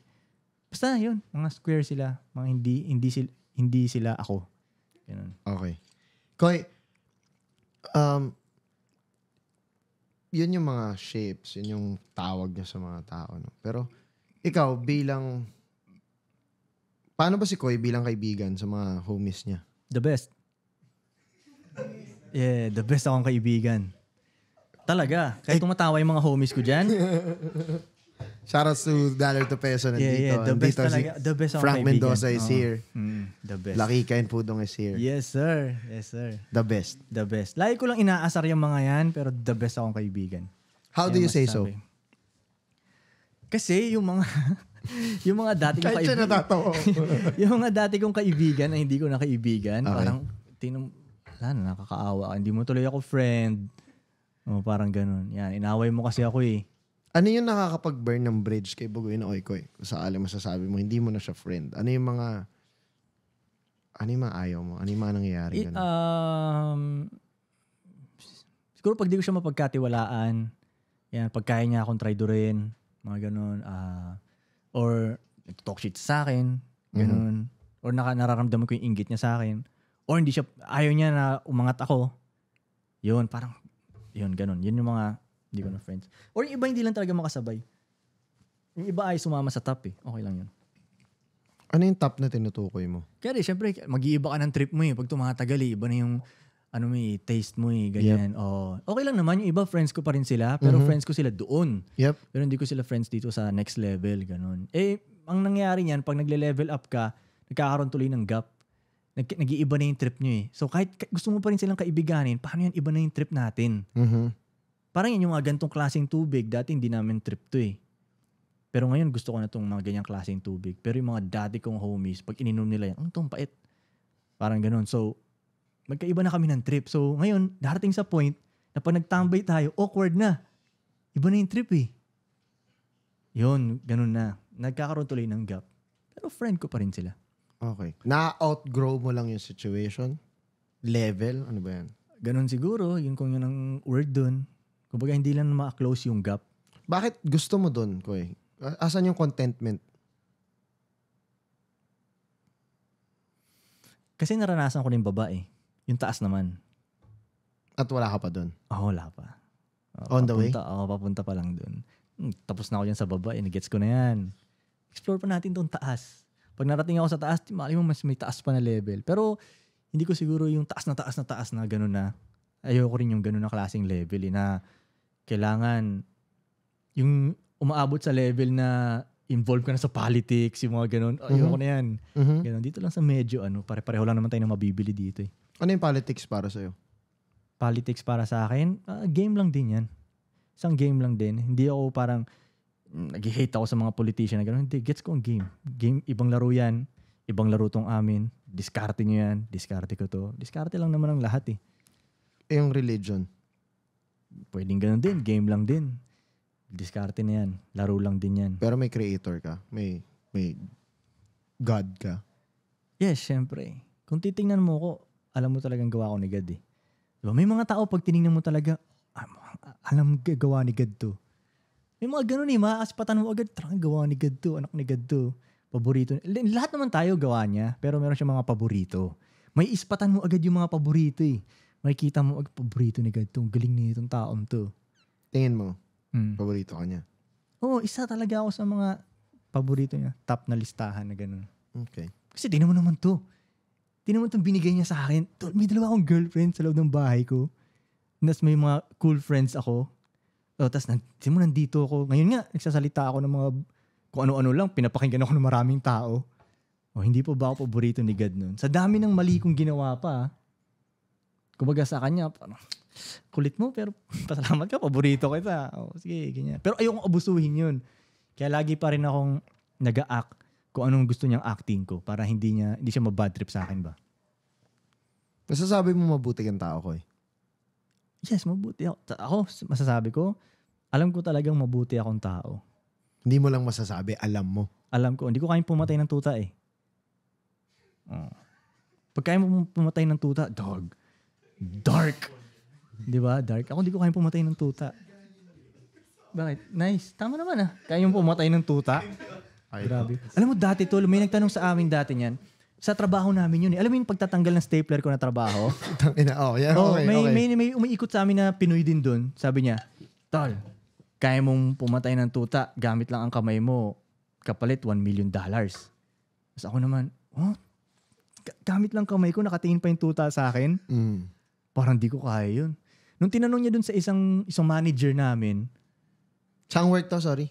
Basta yun, mga square sila, mga hindi hindi sila hindi sila ako. Ganun. Okay. Koy um yun yung mga shapes, yun yung tawag niya sa mga tao. No? Pero ikaw bilang paano ba si Koy bilang kaibigan sa mga homies niya? The best. Yeah, the best akong kaibigan. Talaga. Kahit eh, tumatawa yung mga homies ko dyan. Shoutouts to Dollar to Peso nandito. Yeah, yeah. The best nandito talaga. Si the best Frank Mendoza is oh. here. Mm, the best. Lucky Kain Pudong is here. Yes, sir. Yes, sir. The best. The best. Lagi ko lang inaasar yung mga yan, pero the best akong kaibigan. How Kaya do you say so? Kasi yung mga... yung mga dati kong kaibigan. yung mga dati kong kaibigan na hindi ko na kaibigan, okay. parang tinum wala na nakakaawa. Hindi mo tuloy ako friend Oh, parang ganun. Yan, inaway mo kasi ako eh. Ano yung nakakapag-burn ng bridge kay Bugoy na oy koy? alam masasabi mo, hindi mo na siya friend. Ano yung mga... Ano yung mga ayaw mo? Ano yung mga nangyayari? It, um, siguro pag di ko siya mapagkatiwalaan, yan, pag kaya niya akong try rin, mga ganun. Uh, or talk shit sa akin, mhm. ganun. Mm-hmm. Or naka, nararamdaman ko yung inggit niya sa akin. Or hindi siya, ayaw niya na umangat ako. Yun, parang yun, ganun. Yun yung mga, hindi ko hmm. na friends. Or yung iba hindi lang talaga makasabay. Yung iba ay sumama sa top eh. Okay lang yun. Ano yung top na tinutukoy mo? Kaya syempre, mag-iiba ka ng trip mo eh. Pag tumatagal eh, iba na yung ano may eh, taste mo eh, ganyan. Yep. Oh, okay lang naman, yung iba friends ko pa rin sila, pero mm-hmm. friends ko sila doon. Yep. Pero hindi ko sila friends dito sa next level, ganun. Eh, ang nangyayari niyan, pag nagle-level up ka, nagkakaroon tuloy ng gap nag, nag-iiba na yung trip nyo eh. So kahit gusto mo pa rin silang kaibiganin, paano yan iba na yung trip natin? Mm-hmm. Parang yan yung mga ganitong klaseng tubig. Dati hindi namin trip to eh. Pero ngayon gusto ko na tong mga ganyang klaseng tubig. Pero yung mga dati kong homies, pag ininom nila yan, ang tong pait. Parang ganun. So, magkaiba na kami ng trip. So, ngayon, darating sa point na pag nagtambay tayo, awkward na. Iba na yung trip eh. Yun, ganun na. Nagkakaroon tuloy ng gap. Pero friend ko pa rin sila. Okay. Na-outgrow mo lang yung situation? Level? Ano ba yan? Ganon siguro. Yun kung yun ang word dun. Kumbaga hindi lang ma-close yung gap. Bakit gusto mo dun, Koy? Asan yung contentment? Kasi naranasan ko na yung babae. Eh. Yung taas naman. At wala ka pa dun? Oo, oh, ah, wala pa. Oh, On papunta, the way? Oo, oh, ah, papunta pa lang dun. Hmm, tapos na ako yan sa baba. Eh, gets ko na yan. Explore pa natin tong taas. Pag narating ako sa taas, mali mo mas may taas pa na level. Pero hindi ko siguro yung taas na taas na taas na ganun na. Ayoko rin yung ganun na klaseng level eh, na kailangan yung umaabot sa level na involved ka na sa politics, yung mga ganun. Oh, ayoko mm-hmm. na yan. Mm-hmm. Ganun. Dito lang sa medyo, ano, pare-pareho lang naman tayo na mabibili dito eh. Ano yung politics para sa'yo? Politics para sa akin? Uh, game lang din yan. Isang game lang din. Hindi ako parang, nag-hate ako sa mga politician na gano'n. Hindi, gets ko ang game. Game, ibang laro yan. Ibang laro tong amin. Diskarte nyo yan. Diskarte ko to. Diskarte lang naman ang lahat eh. Eh yung religion? Pwedeng ganun din. Game lang din. Diskarte na yan. Laro lang din yan. Pero may creator ka. May, may God ka. Yes, syempre. Kung titingnan mo ko, alam mo talagang gawa ko ni God eh. Diba? May mga tao, pag tinignan mo talaga, ah, alam gawa ni God to may mga ganun eh, maaaspatan mo agad, tara, gawa ni God to, anak ni God to, paborito. Lahat naman tayo gawa niya, pero meron siyang mga paborito. May ispatan mo agad yung mga paborito eh. Makikita mo agad, paborito ni God to, galing ni itong taon to. Tingin mo, mm. paborito ka niya? Oo, oh, isa talaga ako sa mga paborito niya, top na listahan na ganun. Okay. Kasi tingnan mo naman to. Tingnan mo itong binigay niya sa akin. May dalawa akong girlfriend sa loob ng bahay ko. Nas may mga cool friends ako Oh, tapos simula nandito ako. Ngayon nga, nagsasalita ako ng mga kung ano-ano lang, pinapakinggan ako ng maraming tao. oh, hindi po ba ako paborito ni God nun? Sa dami ng mali kong ginawa pa, ah. kumbaga sa kanya, parang, kulit mo, pero pasalamat ka, paborito kita. O, oh, sige, ganyan. Pero ayokong abusuhin yun. Kaya lagi pa rin akong nag-act kung anong gusto niyang acting ko para hindi niya hindi siya mabad trip sa akin ba. Nasasabi mo mabuti kang tao ko eh yes, mabuti ako. Ako, masasabi ko, alam ko talagang mabuti akong tao. Hindi mo lang masasabi, alam mo. Alam ko. Hindi ko kayang pumatay ng tuta eh. Uh. Pag kaya mo pumatay ng tuta, dog, dark. Di ba? Dark. Ako hindi ko kayang pumatay ng tuta. Bakit? Nice. Tama naman ah. Kaya yung pumatay ng tuta. Grabe. Alam mo dati to, may nagtanong sa amin dati niyan sa trabaho namin yun eh. Alam mo yung pagtatanggal ng stapler ko na trabaho? oh, yeah, oh, okay, may, okay. May, may umiikot sa amin na Pinoy din doon. Sabi niya, Tol, kaya mong pumatay ng tuta, gamit lang ang kamay mo, kapalit 1 million dollars. Tapos ako naman, oh, gamit lang kamay ko, nakatingin pa yung tuta sa akin. Mm. Parang di ko kaya yun. Nung tinanong niya dun sa isang isang manager namin, Saan work to, sorry?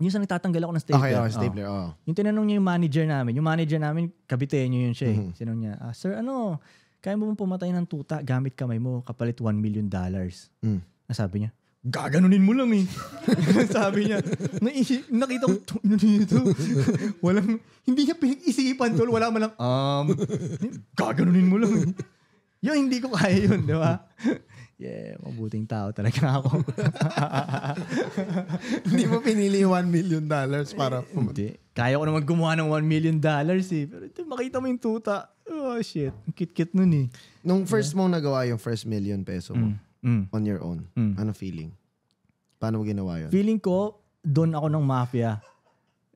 minsan nagtatanggal ako ng stapler. Okay, okay, stapler. Oh. Oh. Yung tinanong niya yung manager namin, yung manager namin, kabitenyo yun siya eh. Mm-hmm. Sinong niya, ah, sir, ano, kaya mo mong pumatay ng tuta gamit kamay mo, kapalit 1 million dollars. Mm. Nasabi ah, niya, gaganunin mo lang eh. sabi niya, Nai- nakita ko, ano nito? Walang, hindi niya pinag-isipan tol, wala man lang, um, gaganunin mo lang eh. Yung hindi ko kaya yun, di ba? Yeah, mabuting tao talaga ako. Hindi mo pinili 1 million dollars para... Eh, hindi. Kaya ko naman gumawa ng 1 million dollars eh. Pero ito, makita mo yung tuta. Oh shit, kit-kit cute nun eh. Nung diba? first yeah. mong nagawa yung first million peso mo, mm. Mm. on your own, mm. ano feeling? Paano mo ginawa yun? Feeling ko, doon ako ng mafia.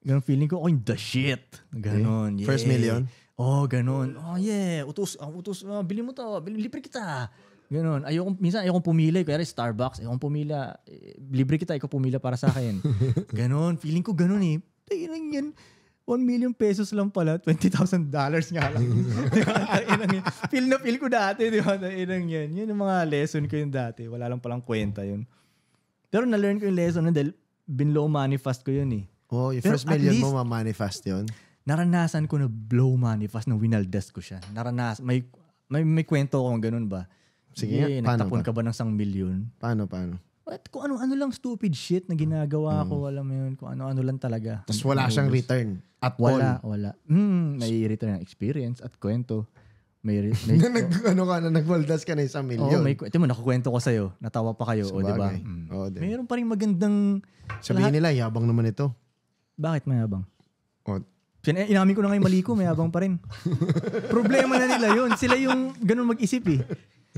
Ganun feeling ko, oh, the shit. Ganun. Yeah. First million? Oh, ganun. Oh yeah, utos, uh, utos, uh, bili mo to, bili, libre kita. Ganun. Ayoko, minsan ayokong pumili. Eh. Kaya Starbucks, ayokong pumila. Eh, libre kita, ikaw pumila para sa akin. ganun. Feeling ko ganun eh. Tingnan yan. 1 million pesos lang pala, 20,000 dollars nga lang. di ba? Inang, feel na feel ko dati, di ba? Inang yan. Yun yung mga lesson ko yung dati. Wala lang palang kwenta yun. Pero na-learn ko yung lesson na dahil binlow manifest ko yun eh. Oh, yung Pero first million least, mo ma-manifest yun? Naranasan ko na blow manifest na winaldes ko siya. Naranas, may, may, may kwento ko ganun ba? Sige nga, paano nagtapon pa? ka ba ng sang milyon? Paano, paano? What? kung ano-ano lang stupid shit na ginagawa mm. ko, alam mo yun, kung ano-ano lang talaga. Tapos wala siyang return at wala, all. Wala, wala. Mm, may return ng experience at kwento. May, may na nag, ano ka, na nagwaldas ka na isang milyon. oh, may, ito mo, nakukwento ko sa'yo. Natawa pa kayo, o di ba? Mm. Oh, diba? Meron pa rin magandang... Sabihin nila, yabang naman ito. Bakit mayabang? Oh. Inamin ko na ngayon mali ko, mayabang pa rin. Problema na nila yun. Sila yung ganun mag-isip eh.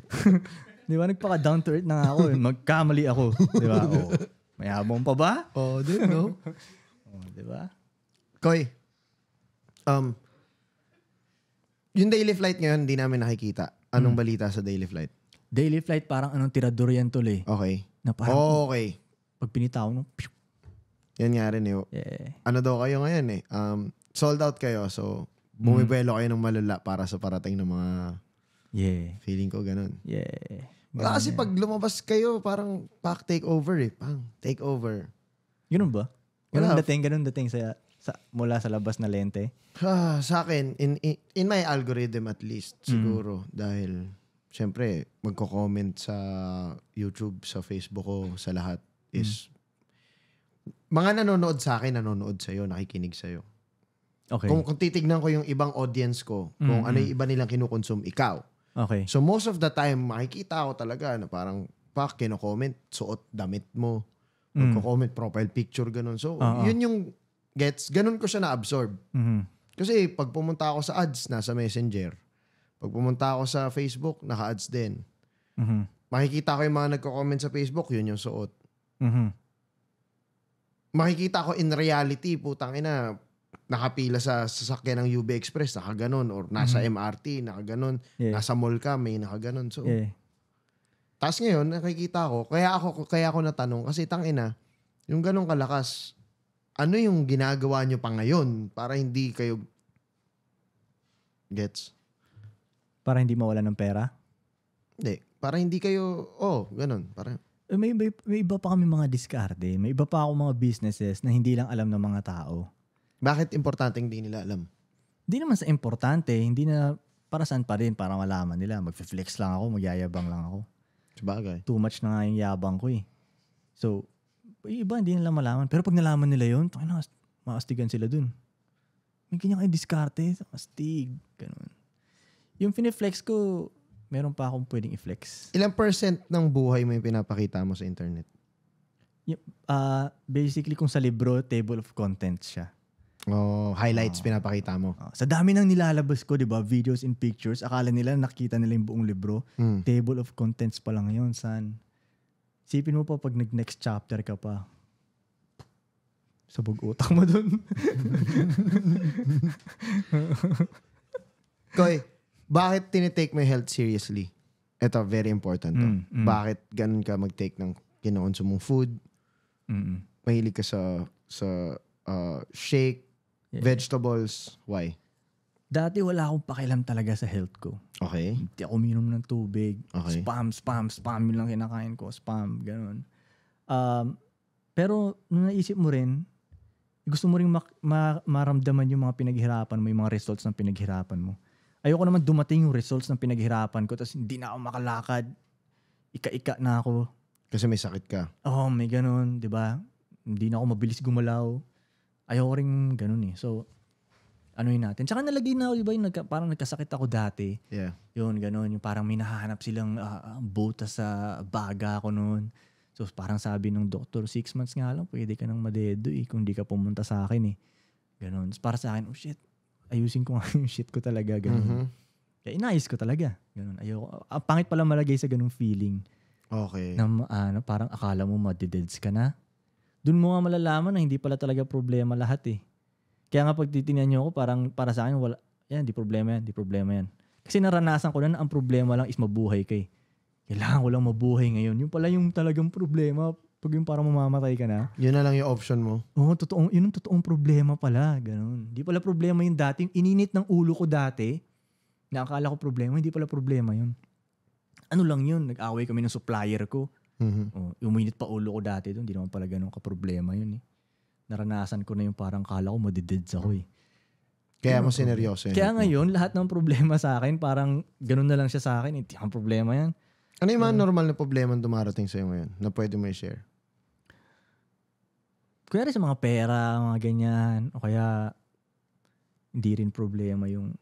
di ba? Nagpaka-down to earth na ako. Eh. Magkamali ako. Di ba? O, oh, mayabang pa ba? Oo, oh, din, no? oh, di ba? Koy, um, yung daily flight ngayon, hindi namin nakikita. Anong hmm. balita sa daily flight? Daily flight, parang anong tirador yan tol Okay. Na parang, oh, okay. Pag pinitaw, no? Yan nga rin eh. Yeah. Ano daw kayo ngayon eh. Um, sold out kayo, so bumibuelo hmm. kayo ng malala para sa parating ng mga Yeah. Feeling ko ganun. Yeah. Baka kasi pag lumabas kayo, parang pack over eh. Pang take takeover. Ganun ba? Ganun Wala. dating, ganun dating sa, sa, mula sa labas na lente? Ah, sa akin, in, in, in my algorithm at least, mm. siguro. Dahil, syempre, magko-comment sa YouTube, sa Facebook ko, sa lahat mm. is mga nanonood sa akin, nanonood sa'yo, nakikinig sa'yo. Okay. Kung, kung titignan ko yung ibang audience ko, kung mm, ano yung iba nilang kinukonsume, ikaw, Okay. So most of the time, makikita ko talaga na parang, pa, kino-comment, suot damit mo. magko mm. profile picture, ganun. So, uh-huh. yun yung gets, ganun ko siya na-absorb. Mm-hmm. Kasi pag pumunta ako sa ads, nasa messenger. Pag pumunta ako sa Facebook, naka-ads din. Mm-hmm. Makikita ko yung mga nagko-comment sa Facebook, yun yung suot. Mm-hmm. Makikita ko in reality, putang ina, nakapila sa sasakyan ng UB Express, nakaganon. Or nasa mm-hmm. MRT, nakaganon. Yeah. Nasa mall ka, may nakaganon. So, yeah. Tapos ngayon, nakikita ko, kaya ako, kaya ako natanong, kasi tangina, yung ganong kalakas, ano yung ginagawa nyo pa ngayon para hindi kayo gets? Para hindi mawala ng pera? Hindi. Para hindi kayo, oh, ganun. Para, eh, may, may, may iba pa kami mga diskarte. May iba pa ako mga businesses na hindi lang alam ng mga tao. Bakit importante hindi nila alam? Hindi naman sa importante, hindi na para saan pa rin, para malaman nila. Magfe-flex lang ako, magyayabang lang ako. Sabagay. Too much na nga yung yabang ko eh. So, iba hindi nila malaman. Pero pag nalaman nila yun, na, maastigan sila dun. May ganyan kayo diskarte, astig, ganun. Yung fine-flex ko, meron pa akong pwedeng i-flex. Ilang percent ng buhay mo yung pinapakita mo sa internet? Uh, basically, kung sa libro, table of contents siya. Oh, highlights uh, pinapakita mo. Uh, sa dami ng nilalabas ko, 'di ba? Videos and pictures. Akala nila nakita nila yung buong libro. Mm. Table of contents pa lang 'yon, san. Sipin mo pa pag nag-next chapter ka pa. Sabog utak mo doon. Koy, bakit tinitake mo health seriously? Ito, very important to. Mm, mm. Bakit ganun ka mag-take ng kinukonsume mong food? Mm-mm. Mahilig ka sa sa uh, shake, Yeah. Vegetables, why? Dati wala akong pakialam talaga sa health ko. Okay. Hindi ako uminom ng tubig. Okay. Spam, spam, spam. Yun lang kinakain ko. Spam, ganun. Um, pero nung naisip mo rin, gusto mo rin ma- ma- maramdaman yung mga pinaghirapan mo, yung mga results ng pinaghirapan mo. Ayoko naman dumating yung results ng pinaghirapan ko tapos hindi na ako makalakad. Ika-ika na ako. Kasi may sakit ka. Oo, oh, may ganun, di ba? Hindi na ako mabilis gumalaw. Ayaw ko rin ganun eh. So, ano yun natin. Tsaka nalagay na, di ba, yung nagka, parang nagkasakit ako dati. Yeah. Yun, ganun. Yung parang may nahanap silang uh, buta sa baga ko noon. So parang sabi ng doktor, six months nga lang, pwede ka nang madedo eh, kung di ka pumunta sa akin eh. Ganun. So, para sa akin, oh shit, ayusin ko nga yung shit ko talaga. Ganun. Mm-hmm. Kaya inayos ko talaga. Ganun. Ayoko. Ang pangit pala malagay sa ganung feeling. Okay. Na, ano, parang akala mo madededs ka na doon mo nga malalaman na hindi pala talaga problema lahat eh. Kaya nga pag titingnan niyo ako, parang para sa akin, wala, yan, di problema yan, di problema yan. Kasi naranasan ko na na ang problema lang is mabuhay kay. Eh. Kailangan ko lang mabuhay ngayon. Yung pala yung talagang problema, pag yung parang mamamatay ka na. Yun na lang yung option mo. Oo, totoong, yun ang totoong problema pala. Ganun. Di pala problema yung dati. Yung ininit ng ulo ko dati, na akala ko problema, hindi pala problema yun. Ano lang yun, nag-away kami ng supplier ko. Mm-hmm. Oh, uminit pa ulo ko dati doon. Hindi naman pala ganun ka-problema yun eh. Naranasan ko na yung parang kala ko madideds ako eh. Kaya mo sineryoso Kaya ngayon, lahat ng problema sa akin, parang ganun na lang siya sa akin. Hindi eh. ang problema yan. Ano yung mga uh, normal na problema dumarating sa'yo ngayon na pwede mo i-share? Kunyari sa mga pera, mga ganyan. O kaya, hindi rin problema yung...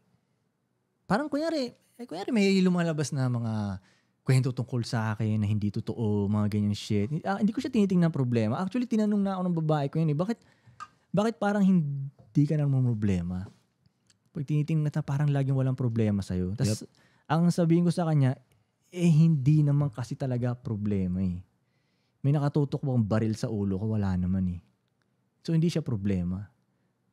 Parang kunyari, eh, kunyari may lumalabas na mga kwento tungkol sa akin na hindi totoo, mga ganyan shit. Uh, hindi ko siya tinitingnan problema. Actually, tinanong na ako ng babae ko yun eh, bakit, bakit parang hindi ka nang problema? Pag tinitingnan na parang laging walang problema sa'yo. Tapos, yep. ang sabihin ko sa kanya, eh hindi naman kasi talaga problema eh. May nakatutok bang baril sa ulo ko? Wala naman eh. So, hindi siya problema.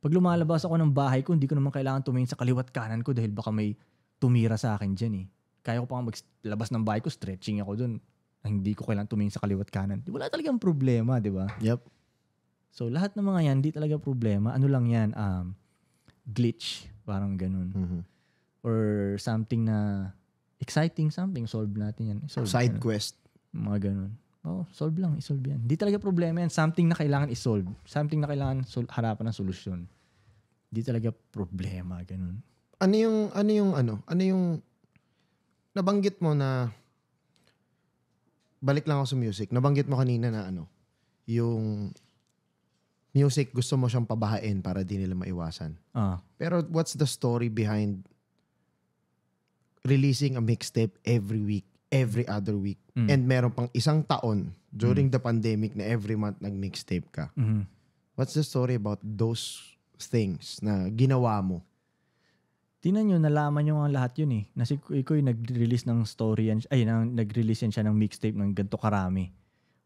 Pag lumalabas ako ng bahay ko, hindi ko naman kailangan tumingin sa kaliwat kanan ko dahil baka may tumira sa akin dyan eh kaya ko pa maglabas ng bahay ko, stretching ako dun. Hindi ko kailangan tumingin sa kaliwat kanan. Wala talagang problema, di ba? Yep. So, lahat ng mga yan, di talaga problema. Ano lang yan, um, glitch, parang ganun. Mm-hmm. Or something na exciting something, solve natin yan. Solve Side yan. quest. Mga ganun. Oh, solve lang, isolve yan. Di talaga problema yan. Something na kailangan isolve. Something na kailangan sol- harapan ng solusyon. Di talaga problema, ganun. Ano yung, ano yung, ano? Ano yung nabanggit mo na balik lang ako sa music. Nabanggit mo kanina na ano, yung music gusto mo siyang pabahain para di nila maiwasan. Uh. Pero what's the story behind releasing a mixtape every week, every other week? Mm. And meron pang isang taon during mm. the pandemic na every month nag-mixtape ka. Mm-hmm. What's the story about those things na ginawa mo? Tingnan nyo, nalaman nyo ang lahat yun eh. Na si Kuy nag-release ng story yan, ay, nang, nag-release yan siya ng mixtape ng ganito karami.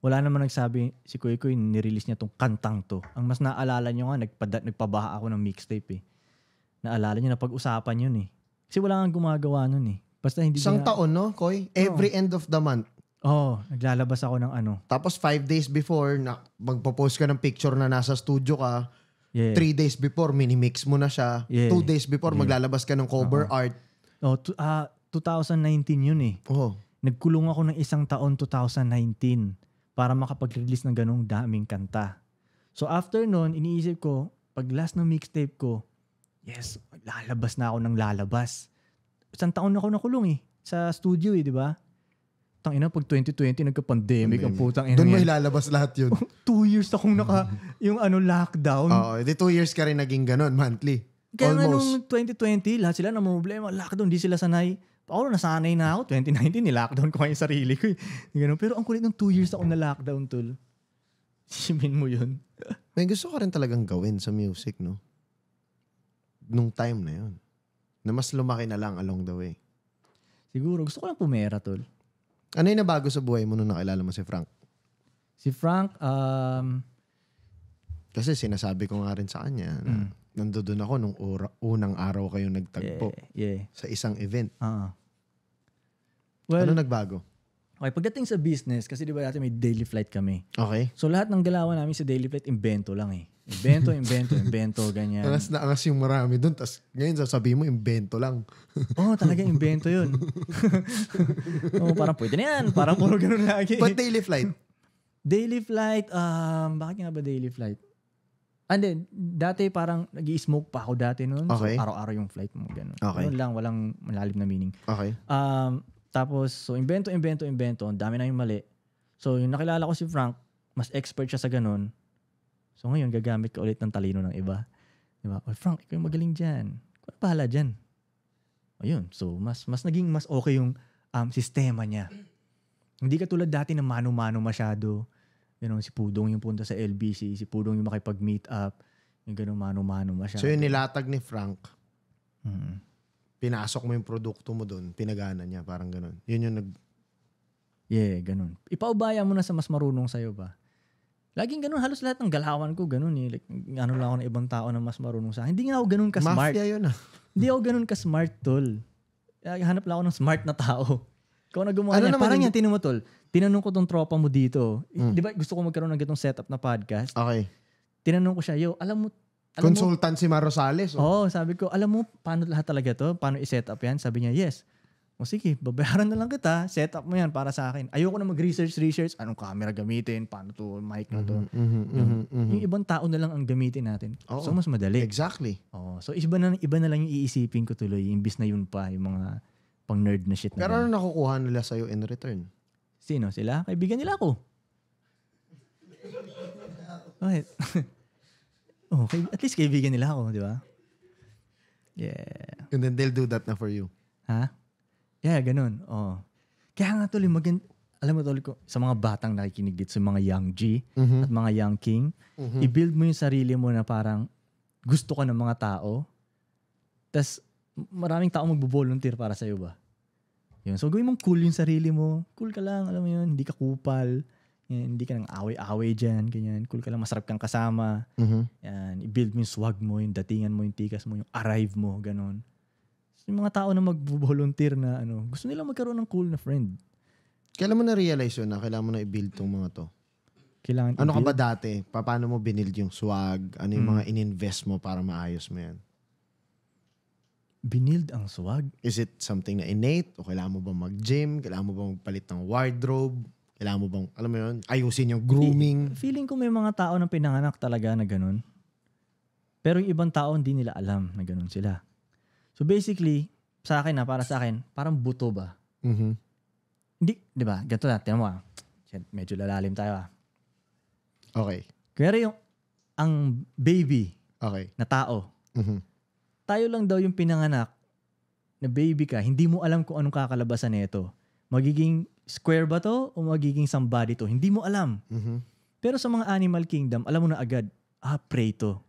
Wala naman nagsabi si Kuy Kuy, nirelease niya tong kantang to. Ang mas naalala nyo nga, nagpada, nagpabaha ako ng mixtape eh. Naalala nyo, napag-usapan yun eh. Kasi wala kang gumagawa nun eh. Basta hindi Isang taon, no, Koy? Every oh. end of the month. oh, naglalabas ako ng ano. Tapos five days before, na, magpo-post ka ng picture na nasa studio ka, Yeah. Three days before, minimix mo na siya. Yeah. Two days before, yeah. maglalabas ka ng cover uh-huh. art. Oh, t- uh, 2019 yun eh. Oh. Nagkulong ako ng isang taon 2019 para makapag-release ng ganong daming kanta. So after nun, iniisip ko, pag last ng mixtape ko, yes, lalabas na ako ng lalabas. Isang taon ako nakulong eh, sa studio eh, di ba? Tang ina, pag 2020, nagka-pandemic ang putang ina. Doon mo ilalabas lahat yun. Oh, two years akong naka, yung ano, lockdown. Oo, oh, di two years ka rin naging ganun, monthly. Kaya Almost. nga nung 2020, lahat sila na problema, lockdown, di sila sanay. Paolo, nasanay na ako. 2019, ni-lockdown ko yung sarili ko. Eh. Ganun. Pero ang kulit ng two years ako na lockdown, tol. Simin mo yun. May gusto ko rin talagang gawin sa music, no? Nung time na yun. Na mas lumaki na lang along the way. Siguro. Gusto ko lang pumera, tol. Ano yung nabago sa buhay mo nung nakilala mo si Frank? Si Frank, um... Kasi sinasabi ko nga rin sa kanya na mm. nandoon ako nung ura, unang araw kayo nagtagpo. Yeah, yeah. Sa isang event. Uh-huh. Ano well, ano nagbago? Okay, pagdating sa business, kasi di ba dati may daily flight kami. Okay. So lahat ng galawan namin sa daily flight, invento lang eh. Invento, invento, invento, ganyan. Angas na angas yung marami doon. Tapos ngayon sabi mo, invento lang. Oo, oh, talaga invento yun. oh, parang pwede na yan. Parang puro ganun lagi. But daily flight? Daily flight, um, bakit nga ba daily flight? And ah, then, dati parang nag smoke pa ako dati noon. Okay. So, araw-araw yung flight mo. Ganun. Okay. Ganun lang, walang malalim na meaning. Okay. Um, tapos, so invento, invento, invento. Ang dami na yung mali. So, yung nakilala ko si Frank, mas expert siya sa ganun. So ngayon, gagamit ka ulit ng talino ng iba. Di ba? Oh, Frank, ikaw yung magaling dyan. Kung pahala dyan. O yun. So, mas, mas naging mas okay yung um, sistema niya. Hindi ka tulad dati na mano-mano masyado. You know, si Pudong yung punta sa LBC, si Pudong yung makipag-meet up. Yung ganun mano-mano masyado. So, yung nilatag ni Frank, mm. pinasok mo yung produkto mo doon, pinagana niya, parang ganun. Yun yung nag... Yeah, ganun. Ipaubaya mo na sa mas marunong sa'yo ba? Laging ganun, halos lahat ng galawan ko ganun eh. Like, ano lang ako ng ibang tao na mas marunong sa akin. Hindi nga ako ganun ka-smart. Mafia yun ah. Hindi ako ganun ka-smart, tol. Hanap lang ako ng smart na tao. Kung ano gumawa ano niya, parang yan, tinimo tol. Tinanong ko tong tropa mo dito. Mm. Di ba gusto ko magkaroon ng ganitong setup na podcast? Okay. Tinanong ko siya, yo, alam mo, alam Consultant mo, si Marosales. Oh. Oo, oh. oh, sabi ko, alam mo, paano lahat talaga to? Paano i setup yan? Sabi niya, yes. O sige, babayaran na lang kita, set up mo yan para sa akin. Ayoko na mag-research, research, anong camera gamitin, paano to, mic na to. Mm-hmm, mm-hmm, yung, mm-hmm, mm-hmm. yung ibang tao na lang ang gamitin natin. Oo, so, mas madali. Exactly. Oo, so, iba na, iba na lang yung iisipin ko tuloy, imbis na yun pa, yung mga pang-nerd na shit. Na Pero ano nakukuha nila sa'yo in return? Sino? Sila? Kaibigan nila ako. Bakit? oh, kay, at least kaibigan nila ako, di ba? Yeah. And then they'll do that na for you. Ha? Huh? Yeah, ganun. Oh. Kaya nga tuloy, magand alam mo tuloy ko, sa mga batang nakikinig dito, sa mga young G mm-hmm. at mga young King, mm-hmm. i-build mo yung sarili mo na parang gusto ka ng mga tao, tas maraming tao magbo-volunteer para sa iyo ba? Yun. So gawin mong cool yung sarili mo. Cool ka lang, alam mo yun. Hindi ka kupal. Yan, hindi ka nang away-away dyan, ganyan. Cool ka lang, masarap kang kasama. Mm-hmm. Yan, i-build mo yung swag mo, yung datingan mo, yung tikas mo, yung arrive mo, ganun yung mga tao na mag-volunteer na ano, gusto nila magkaroon ng cool na friend. Kailan mo na-realize yun na kailangan mo na i-build tong mga to? Kailangan ano ka ba dati? Paano mo binild yung swag? Ano yung mm. mga in-invest mo para maayos mo yan? Binild ang swag? Is it something na innate? O kailangan mo ba mag-gym? Kailangan mo ba magpalit ng wardrobe? Kailangan mo bang, alam mo yun, ayusin yung grooming? Feeling ko may mga tao na pinanganak talaga na ganun. Pero yung ibang tao, hindi nila alam na ganun sila. So basically, sa akin na, para sa akin, parang buto ba? Mm-hmm. Hindi, di ba? Ganito na, tinan mo ah. Medyo lalalim tayo ah. Okay. Kaya yung, ang baby okay. na tao, mm-hmm. tayo lang daw yung pinanganak na baby ka, hindi mo alam kung anong kakalabasan nito. Magiging square ba to o magiging somebody to? Hindi mo alam. Mm-hmm. Pero sa mga animal kingdom, alam mo na agad, ah, prey to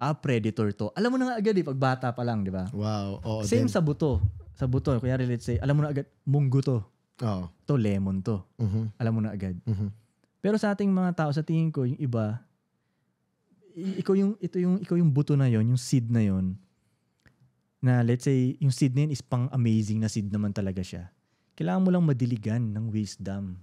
ah, predator to. Alam mo na nga agad eh, pag bata pa lang, di ba? Wow. Oo, Same then, sa buto. Sa buto, kuya let's say, alam mo na agad, munggo to. Oo. To, lemon to. Uh-huh. Alam mo na agad. Uh-huh. Pero sa ating mga tao, sa tingin ko, yung iba, ikaw yung, ito yung, ikaw yung buto na yon yung seed na yon na let's say, yung seed na yun is pang amazing na seed naman talaga siya. Kailangan mo lang madiligan ng wisdom.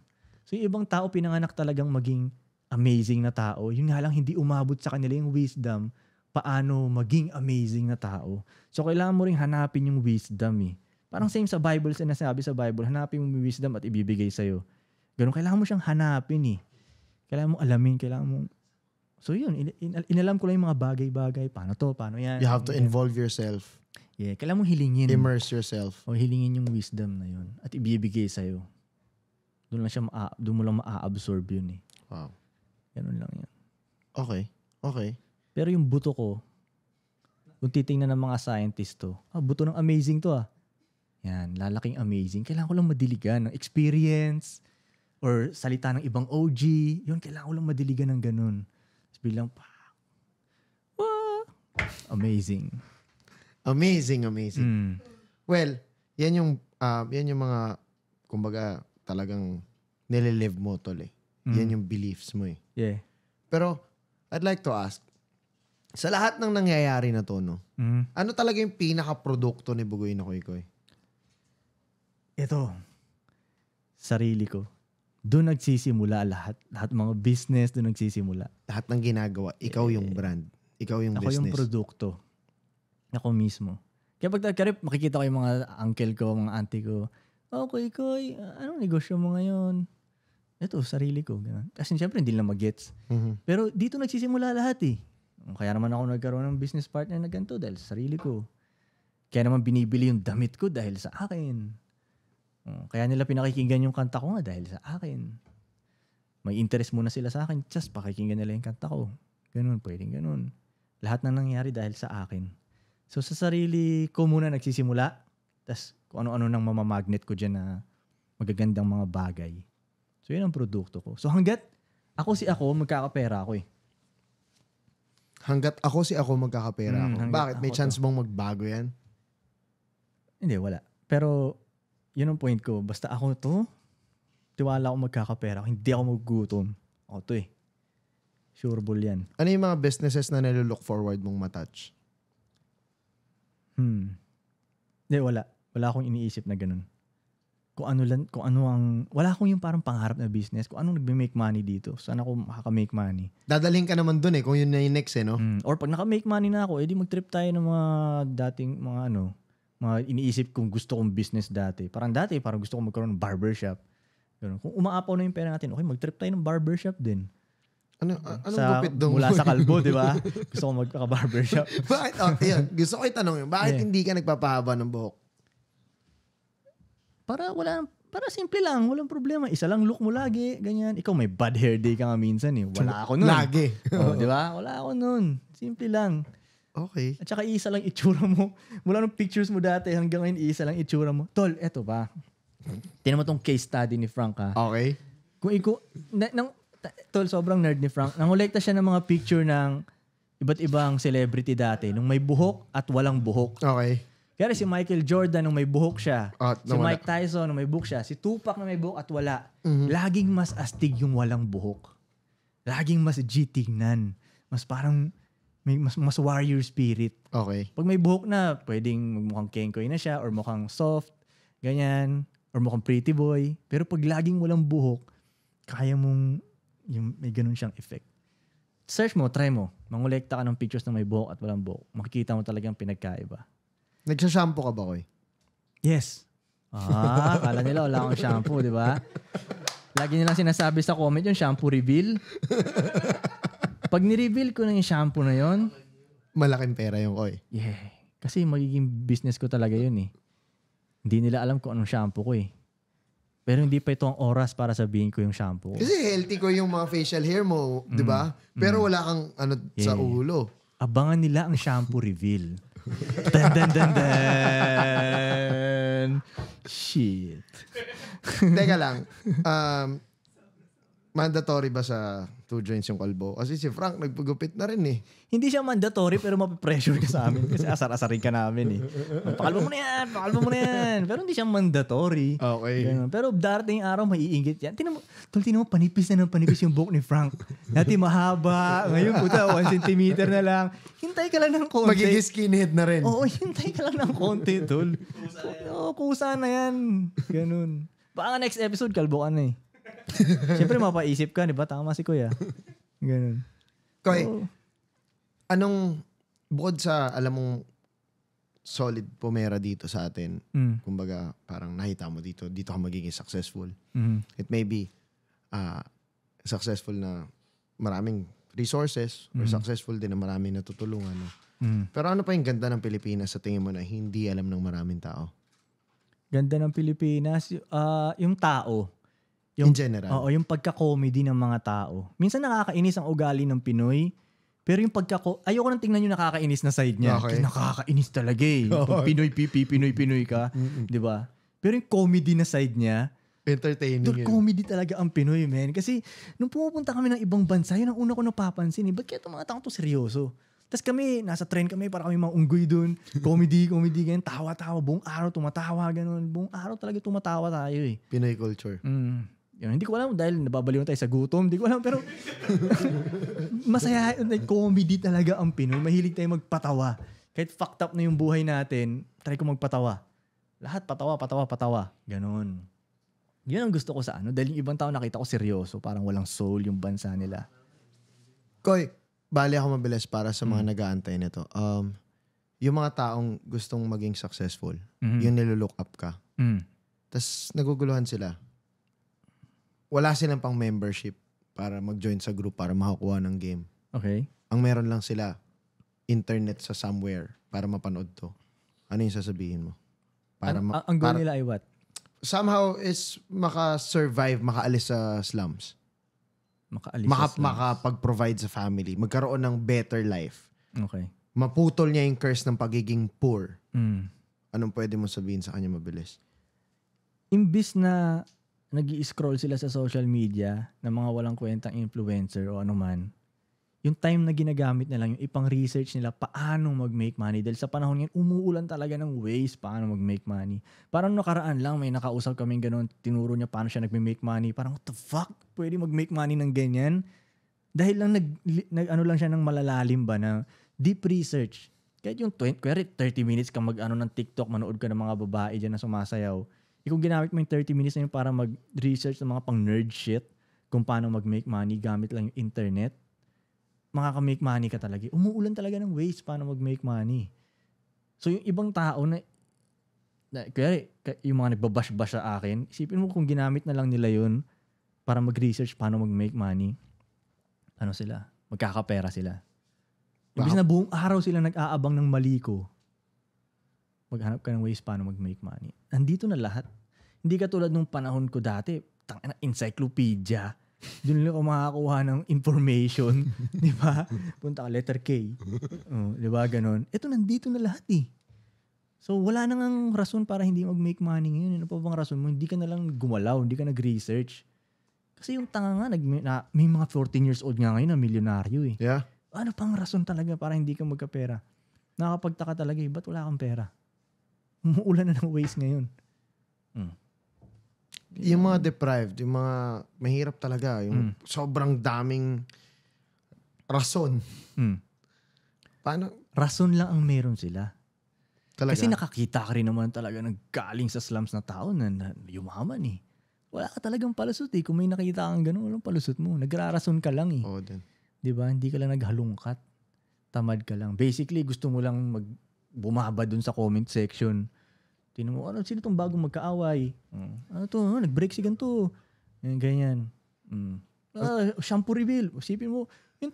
So yung ibang tao pinanganak talagang maging amazing na tao. Yun nga lang hindi umabot sa kanila yung wisdom paano maging amazing na tao. So, kailangan mo ring hanapin yung wisdom eh. Parang same sa Bible, sinasabi sa Bible, hanapin mo yung wisdom at ibibigay sa'yo. Ganun, kailangan mo siyang hanapin eh. Kailangan mo alamin, kailangan mo... So yun, in, in, inalam ko lang yung mga bagay-bagay. Paano to, paano yan. You have to yan. involve yourself. Yeah, kailangan mo hilingin. Immerse yourself. O hilingin yung wisdom na yun at ibibigay sa'yo. Doon lang siya maa, doon mo lang maa-absorb yun eh. Wow. Ganun lang yan. Okay. Okay. Pero yung buto ko, kung titingnan ng mga scientist to, ah, buto ng amazing to ah. Yan, lalaking amazing. Kailangan ko lang madiligan ng experience or salita ng ibang OG. Yun, kailangan ko lang madiligan ng ganun. Tapos bilang, pa, Wah! amazing. Amazing, amazing. Mm. Well, yan yung, uh, yan yung mga, kumbaga, talagang nililive mo tol eh. Mm. Yan yung beliefs mo eh. Yeah. Pero, I'd like to ask, sa lahat ng nangyayari na to, no? Mm. Ano talaga yung pinaka-produkto ni Bugoy na Koykoy? Ito. Sarili ko. Doon nagsisimula lahat. Lahat mga business, doon nagsisimula. Lahat ng ginagawa. Ikaw eh, yung brand. Ikaw yung ako business. Ako yung produkto. Ako mismo. Kaya pag karip, makikita ko yung mga uncle ko, mga auntie ko, oh, Koy Koy, anong negosyo mo ngayon? Ito, sarili ko. Kasi syempre, hindi nila mag-gets. Mm-hmm. Pero dito nagsisimula lahat eh kaya naman ako nagkaroon ng business partner na ganito dahil sa sarili ko. Kaya naman binibili yung damit ko dahil sa akin. Mm, kaya nila pinakikinggan yung kanta ko nga dahil sa akin. May interest muna sila sa akin, just pakikinggan nila yung kanta ko. Ganun, pwedeng ganun. Lahat na nangyari dahil sa akin. So sa sarili ko muna nagsisimula, tas kung ano-ano nang mamamagnet ko dyan na magagandang mga bagay. So yun ang produkto ko. So hanggat ako si ako, magkakapera ako eh. Hanggat ako si ako magkakapera hmm, ako. Bakit? May ako chance to. bang magbago yan? Hindi, wala. Pero, yun ang point ko. Basta ako to, tiwala ako magkakapera. Hindi ako magugutom. Ako to eh. Sure bull yan. Ano yung mga businesses na nililook forward mong matouch? Hmm. Hindi, wala. Wala akong iniisip na ganun kung ano lang kung ano ang wala akong yung parang pangarap na business kung anong nagbe make money dito sana ko makaka-make money dadalhin ka naman doon eh kung yun na yung next eh no mm. or pag naka-make money na ako edi mag-trip tayo ng mga dating mga ano mga iniisip kong gusto kong business dati parang dati parang gusto kong magkaroon ng barbershop Ganun. kung umaapaw na yung pera natin okay mag-trip tayo ng barbershop din ano, a- anong sa, gupit doon? Mula sa kalbo, di ba? Gusto kong magka-barbershop. Bakit? Oh, yun. Gusto ko itanong yun. Bakit yeah. hindi ka nagpapahaba ng buhok? Para wala para simple lang, walang problema. Isa lang look mo lagi, ganyan. Ikaw may bad hair day ka nga minsan eh. Wala ako nun. Lagi. oh, di ba? Wala ako nun. Simple lang. Okay. At saka isa lang itsura mo. Mula nung pictures mo dati hanggang ngayon, isa lang itsura mo. Tol, eto ba? Tinan mo tong case study ni Frank ha. Okay. Kung iko, na, nang, tol, sobrang nerd ni Frank. Nangolekta siya ng mga picture ng iba't ibang celebrity dati. Nung may buhok at walang buhok. Okay. Kaya si Michael Jordan nung may buhok siya. At si nawala. Mike Tyson nung may buhok siya. Si Tupac nung may buhok at wala. Mm-hmm. Laging mas astig yung walang buhok. Laging mas G tingnan. Mas parang may mas, mas warrior spirit. Okay. Pag may buhok na, pwedeng mukhang kenkoy na siya or mukhang soft, ganyan, or mukhang pretty boy. Pero pag laging walang buhok, kaya mong yung, may ganun siyang effect. Search mo, try mo. Mangolekta ka ng pictures na may buhok at walang buhok. Makikita mo talagang pinagkaiba. Nagsashampoo ka ba, Koy? Yes. Ah, kala nila wala akong shampoo, di ba? Lagi nilang sinasabi sa comment yung shampoo reveal. Pag ni-reveal ko na yung shampoo na yon, Malaking pera yung Koy. yeah. Kasi magiging business ko talaga yun eh. Hindi nila alam kung anong shampoo ko eh. Pero hindi pa ito ang oras para sabihin ko yung shampoo. Kasi healthy ko yung mga facial hair mo, di ba? Mm. Pero mm. wala kang ano sa ulo. Abangan nila ang shampoo reveal dun, dun, dun, dun. Shit. Teka lang. Um, mandatory ba sa two joints yung kalbo. Kasi si Frank nagpagupit na rin eh. Hindi siya mandatory pero mapapressure ka sa amin. Kasi asar-asarin ka namin eh. Pakalbo mo na yan! Pakalbo mo na yan! Pero hindi siya mandatory. Okay. Ganun. Pero darating araw, maiingit yan. Tinan mo, tol, tinan mo, panipis na ng panipis yung buhok ni Frank. Dati mahaba. Ngayon, puta, one centimeter na lang. Hintay ka lang ng konti. Magiging skinhead na rin. Oo, hintay ka lang ng konti, tol. kusa na yan. Oo, kusa na yan. Ganun. Baka next episode, kalbo ka na eh. Siyempre mapaisip ka, di ba? Tama si Kuya. Ganun. Koy, so, anong, bukod sa alam mong solid pumera dito sa atin, mm. kumbaga parang nakita mo dito, dito ka magiging successful. Mm. It may be uh, successful na maraming resources mm. or mm-hmm. successful din na maraming natutulungan. No? Mm. Pero ano pa yung ganda ng Pilipinas sa tingin mo na hindi alam ng maraming tao? Ganda ng Pilipinas, uh, yung tao. Yung, In general. Oo, yung pagka-comedy ng mga tao. Minsan nakakainis ang ugali ng Pinoy. Pero yung pagka ko, ayoko nang tingnan yung nakakainis na side niya. Okay. Kasi nakakainis talaga eh. Oh. Pag Pinoy pipi, Pinoy Pinoy ka, mm 'di ba? Pero yung comedy na side niya, entertaining. Dude, comedy talaga ang Pinoy, man. Kasi nung pumupunta kami ng ibang bansa, yun ang una ko napapansin eh. Ba't kaya itong mga tao to seryoso? Tapos kami, nasa train kami, para kami mga unggoy doon. Comedy, comedy, ganyan. Tawa-tawa. Buong araw tumatawa, ganun. Buong araw talaga tumatawa tayo eh. Pinoy culture. Mm. Yun, hindi ko alam dahil nababaliw tayo sa gutom. Hindi ko alam pero masaya, like, comedy talaga ang Pinoy. Mahilig tayo magpatawa. Kahit fucked up na yung buhay natin, try ko magpatawa. Lahat patawa, patawa, patawa. Ganon. Yun ang gusto ko sa ano. Dahil yung ibang tao nakita ko seryoso. Parang walang soul yung bansa nila. Koy, bali ako mabilis para sa mga mm. nag-aantay nito. Um, yung mga taong gustong maging successful, mm-hmm. yung nilolook up ka. Mm. Tapos naguguluhan sila wala silang pang membership para mag-join sa group para makakuha ng game. Okay. Ang meron lang sila, internet sa somewhere para mapanood to. Ano yung sasabihin mo? Para ang, ang goal para, nila ay what? Somehow is maka-survive, makaalis sa slums. Makaalis maka, sa slums. Makapag-provide sa family. Magkaroon ng better life. Okay. Maputol niya yung curse ng pagiging poor. Mm. Anong pwede mo sabihin sa kanya mabilis? Imbis na nag scroll sila sa social media ng mga walang kwentang influencer o anuman, yung time na ginagamit na lang, yung ipang-research nila paano mag-make money. Dahil sa panahon ngayon, umuulan talaga ng ways paano mag-make money. Parang nakaraan lang, may nakausap kaming ganun, tinuro niya paano siya nag-make money. Parang, what the fuck? Pwede mag-make money ng ganyan? Dahil lang nag, nag ano lang siya ng malalalim ba na deep research. Kahit yung 20, 30 minutes ka mag-ano ng TikTok, manood ka ng mga babae dyan na sumasayaw eh, kung ginamit mo yung 30 minutes na yun para mag-research ng mga pang-nerd shit, kung paano mag-make money gamit lang yung internet, makaka-make money ka talaga. Umuulan talaga ng ways paano mag-make money. So yung ibang tao na, na kaya yung mga nagbabash-bash sa akin, isipin mo kung ginamit na lang nila yun para mag-research paano mag-make money, ano sila? Magkakapera sila. Imbis na buong araw sila nag-aabang ng maliko, Maghanap ka ng ways paano mag-make money. Andito na lahat. Hindi ka tulad nung panahon ko dati, tangina encyclopedia. Doon lang ako makakuha ng information, 'di ba? Punta ka letter K. Oh, 'di ba ganun? Ito nandito na lahat eh. So wala nang ang rason para hindi mag-make money ngayon. Ano pa bang rason mo? Hindi ka na lang gumalaw, hindi ka nag-research. Kasi yung tanga nga, nag, na, may mga 14 years old nga ngayon na milyonaryo eh. Yeah. Ano pang rason talaga para hindi ka magkapera? Nakakapagtaka talaga eh, ba't wala kang pera? umuulan na ng waste ngayon. Mm. Yung mga deprived, yung mga mahirap talaga, yung mm. sobrang daming rason. Mm. Paano? Rason lang ang meron sila. Talaga? Kasi nakakita ka rin naman talaga ng galing sa slums na tao na, na yumaman eh. Wala ka talagang palusot eh. Kung may nakita kang ganun, walang palusot mo. Nagrarason ka lang eh. Oo din. Di ba? Hindi ka lang naghalungkat. Tamad ka lang. Basically, gusto mo lang mag bumaba dun sa comment section Tinan mo, ano, sino tong bagong magkaaway? Mm. Ano to, ano, nag-break si ganito. Ganyan, ganyan. Mm. Ah, shampoo reveal. Usipin mo,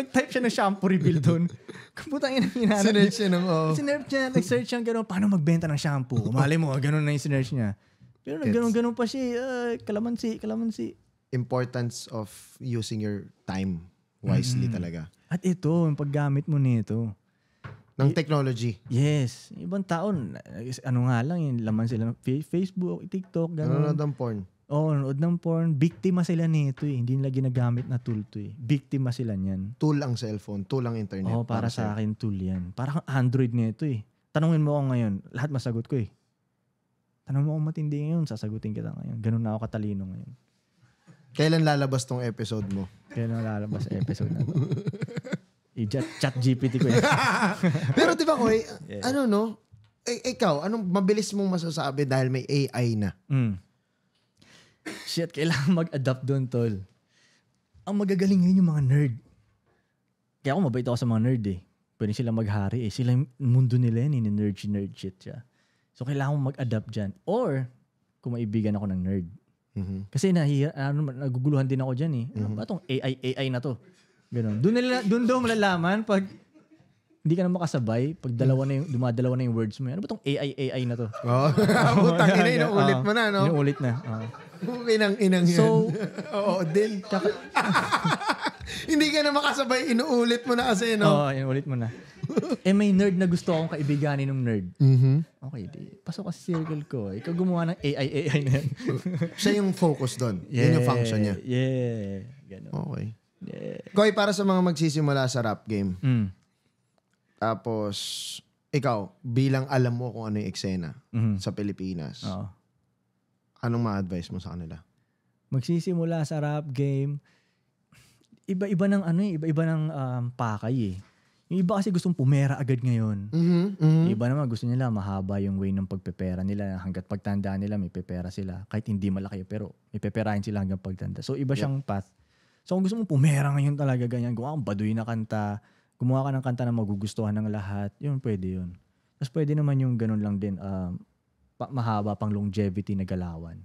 nag-type siya ng shampoo reveal doon. Kaputang ina hinanap. Sinerch niya ng, oh. Sinerch niya, nag-search siya, gano'n, paano magbenta ng shampoo? Umali mo, ah, gano'n na yung sinerch niya. Pero gano'n-gano'n pa siya, uh, kalamansi, kalamansi. Importance of using your time wisely mm. talaga. At ito, yung paggamit mo nito. Ng technology. Yes. Ibang taon, ano nga lang, yung laman sila ng Facebook, TikTok, gano'n. Nanonood ng porn. Oo, oh, nanonood ng porn. Biktima sila nito eh. Hindi nila ginagamit na tool to eh. Biktima sila niyan. Tool ang cellphone, tool ang internet. Oo, oh, para, para sa akin tool yan. Parang Android nito eh. Tanungin mo ako ngayon, lahat masagot ko eh. Tanong mo ako matindi ngayon, sasagutin kita ngayon. Ganun na ako katalino ngayon. Kailan lalabas tong episode mo? Kailan lalabas episode na to? Yung chat GPT ko yan. Pero di ba, Koy, yeah. ano no? Eh, ikaw, anong mabilis mong masasabi dahil may AI na? Mm. Shit, kailangan mag-adapt doon, tol. Ang magagaling ngayon yung mga nerd. Kaya ako mabait ako sa mga nerd eh. Pwede sila maghari eh. Sila yung mundo nila yan, yung eh, nerd nerd shit siya. So kailangan mo mag-adapt dyan. Or, kung maibigan ako ng nerd. Mm-hmm. Kasi nahi, ano, naguguluhan din ako dyan eh. Ano mm-hmm. ba itong AI, AI na to? Ganun. Doon, nila, doon daw malalaman pag hindi ka na makasabay pag dalawa na yung dumadalawa na yung words mo. Ano ba tong AI AI na to? Oo. Oh. Putang ina, inuulit ah, mo na, no? ulit na. Oo. Ah. Inang inang yan. So, oo din. Kaka- hindi ka na makasabay, inuulit mo na kasi, no? Oo, inuulit mo na. eh may nerd na gusto akong kaibiganin ng nerd. Mm-hmm. Okay, di. Pasok ka sa circle ko. Eh. Ikaw gumawa ng AI AI na yan. Siya yung focus doon. Yeah, Yun yung function niya. Yeah. Ganun. Okay. Yeah. Koy, para sa mga magsisimula sa rap game. Mm. Tapos, ikaw, bilang alam mo kung ano yung eksena mm-hmm. sa Pilipinas, Oo. anong ma-advise mo sa kanila? Magsisimula sa rap game, iba-iba ng ano eh, iba-iba ng um, pakay eh. Yung iba kasi gustong pumera agad ngayon. Mm-hmm, mm-hmm. iba naman gusto nila mahaba yung way ng pagpepera nila. Hanggat pagtanda nila, may pepera sila. Kahit hindi malaki, pero may peperahin sila hanggang pagtanda. So iba yeah. siyang path. So kung gusto mong pumera ngayon talaga ganyan, gumawa kang baduy na kanta, gumawa ka ng kanta na magugustuhan ng lahat, yun pwede yun. Tapos pwede naman yung ganun lang din, um, pa- mahaba pang longevity na galawan.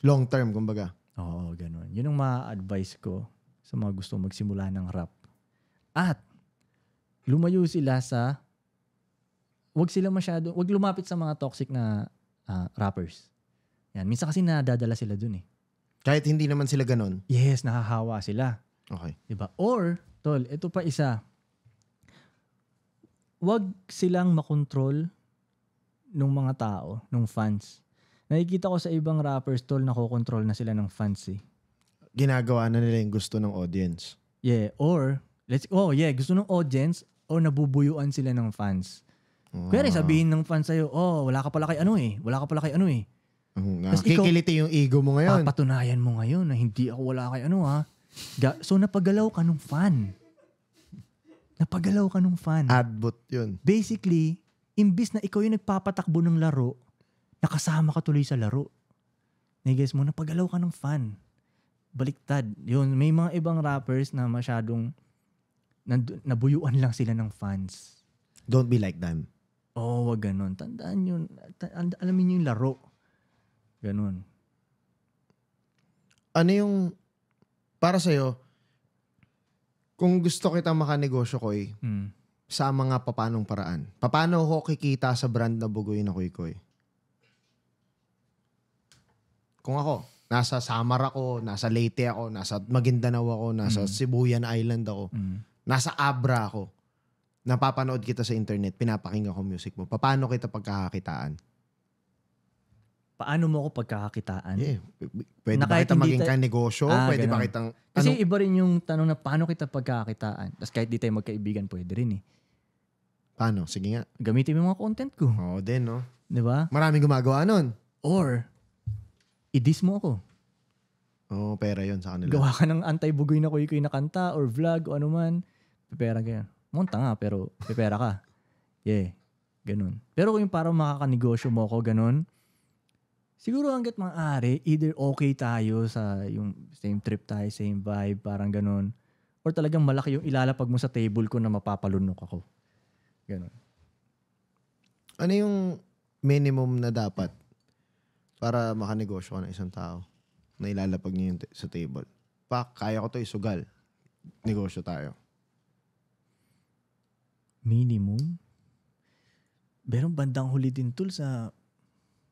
Long term, kumbaga. Oo, ganun. Yun ang ma-advise ko sa mga gusto magsimula ng rap. At lumayo sila sa wag sila masyado, wag lumapit sa mga toxic na uh, rappers. Yan, minsan kasi nadadala sila dun eh. Kahit hindi naman sila ganun? Yes, nahahawa sila. Okay. Diba? Or, tol, ito pa isa. Huwag silang makontrol ng mga tao, ng fans. Nakikita ko sa ibang rappers, tol, nakokontrol na sila ng fans eh. Ginagawa na nila yung gusto ng audience. Yeah, or, let's, oh yeah, gusto ng audience, or nabubuyuan sila ng fans. Wow. Ah. Kaya sabihin ng fans sa'yo, oh, wala ka pala kay ano eh, wala ka pala kay ano eh. Mm, ah, Tapos ikaw, kikiliti yung ego mo ngayon. Papatunayan mo ngayon na hindi ako wala kay ano ha. Ah. Ga- so napagalaw ka nung fan. Napagalaw ka nung fan. Adbot yun. Basically, imbis na ikaw yung nagpapatakbo ng laro, nakasama ka tuloy sa laro. guys mo, napagalaw ka ng fan. Baliktad. Yun, may mga ibang rappers na masyadong nand- nabuyuan lang sila ng fans. Don't be like them. Oo, oh, wag ganun. Tandaan yun. Ta- alamin yung laro Ganun. Ano yung, para sa'yo, kung gusto kita makanegosyo ko eh, mm. sa mga papanong paraan, paano ko kikita sa brand na bugoy na koy koy? Kung ako, nasa Samar ako, nasa Leyte ako, nasa Maguindanao ako, nasa mm. Sibuyan Island ako, mm. nasa Abra ako, napapanood kita sa internet, pinapakinggan ko music mo, paano kita pagkakakitaan? paano mo ako pagkakakitaan? Yeah. Pwede na ba kita maging tayo, negosyo? Ah, pwede ganun. ba kitang... Ano? Kasi iba rin yung tanong na paano kita pagkakakitaan. Tapos kahit di tayo magkaibigan, pwede rin eh. Paano? Sige nga. Gamitin mo yung mga content ko. Oo oh, din, no? Di ba? Maraming gumagawa nun. Or, idis mo ako. Oo, oh, pera yon sa kanila. Gawa ka ng anti-bugoy na kuy-kuy na kanta or vlog o ano man. Pepera ka yan. Munta nga, pero pepera ka. yeah, ganun. Pero kung yung parang makakanegosyo mo ako, ganun, Siguro hanggat maaari, either okay tayo sa yung same trip tayo, same vibe, parang ganun. Or talagang malaki yung ilalapag mo sa table ko na mapapalunok ako. Ganun. Ano yung minimum na dapat para makanegosyo ka ng isang tao na ilalapag niya t- sa table? Pa, kaya ko to isugal. Negosyo tayo. Minimum? Pero bandang huli din tol sa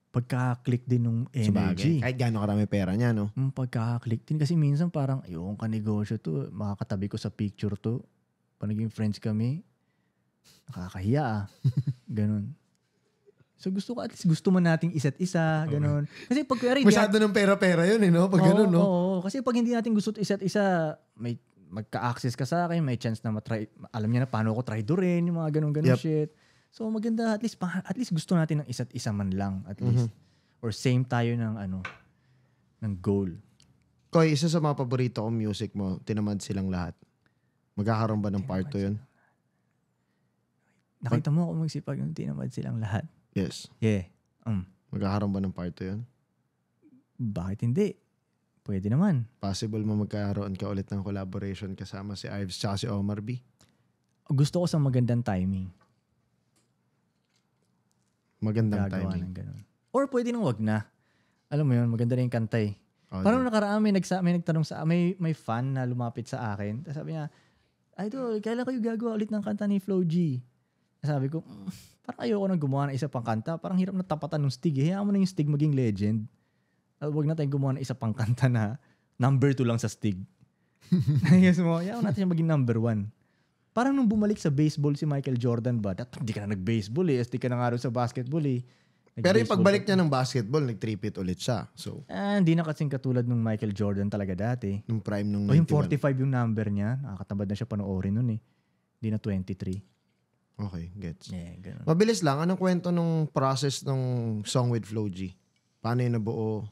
pagka-click din ng energy. Sabagay. Kahit gano'ng karami pera niya, no? Mm, pagka-click din. Kasi minsan parang, yung ka negosyo to, makakatabi ko sa picture to. Pag naging friends kami, nakakahiya ah. ganun. So gusto ko, at least gusto mo nating isa't isa, ganun. Kasi pag kuwari... Masyado ng pera-pera yun, eh, no? Pag oo, ganun, no? Oo, oo, kasi pag hindi natin gusto isa't isa, may magka-access ka sa akin, may chance na matry, alam niya na paano ako try durin, yung mga ganun-ganun yep. shit. So maganda at least at least gusto natin ng isa't isa man lang at mm-hmm. least or same tayo ng ano ng goal. Koy, isa sa mga paborito kong music mo, tinamad silang lahat. Magkakaroon ba ng tinamad part 2 'yun? Nakita mo ako magsipag yung tinamad silang lahat. Yes. Yeah. Um. Magkakaroon ba ng part 2 'yun? Bakit hindi? Pwede naman. Possible mo magkaroon ka ulit ng collaboration kasama si Ives tsaka si Omar B? Gusto ko sa magandang timing. Magandang gagawa timing. ganun. Or pwede nang wag na. Alam mo yun, maganda na yung kantay. Oh, Parang yeah. nakaraan may, nagsa, may nagtanong sa may may fan na lumapit sa akin. Tapos sabi niya, Idol, kailan kayo gagawa ulit ng kanta ni Flo G? Sabi ko, hmm, parang ayoko nang gumawa ng isa pang kanta. Parang hirap na tapatan ng Stig. Eh. Hayaan mo na yung Stig maging legend. At huwag na tayong gumawa ng isa pang kanta na number two lang sa Stig. Ayos mo, hayaan natin siya maging number one. Parang nung bumalik sa baseball si Michael Jordan ba, hindi ka na nag-baseball eh, hindi ka na nga sa basketball eh. Pero yung pagbalik niya ng basketball, nag-tripit ulit siya. So, ah, hindi na kasing katulad nung Michael Jordan talaga dati. Nung prime nung 91. O yung 45 yung number niya, nakakatabad na siya panoorin nun eh. Hindi na 23. Okay, gets. Yeah, ganun. Mabilis lang, anong kwento nung process nung song with Flo G? Paano yung nabuo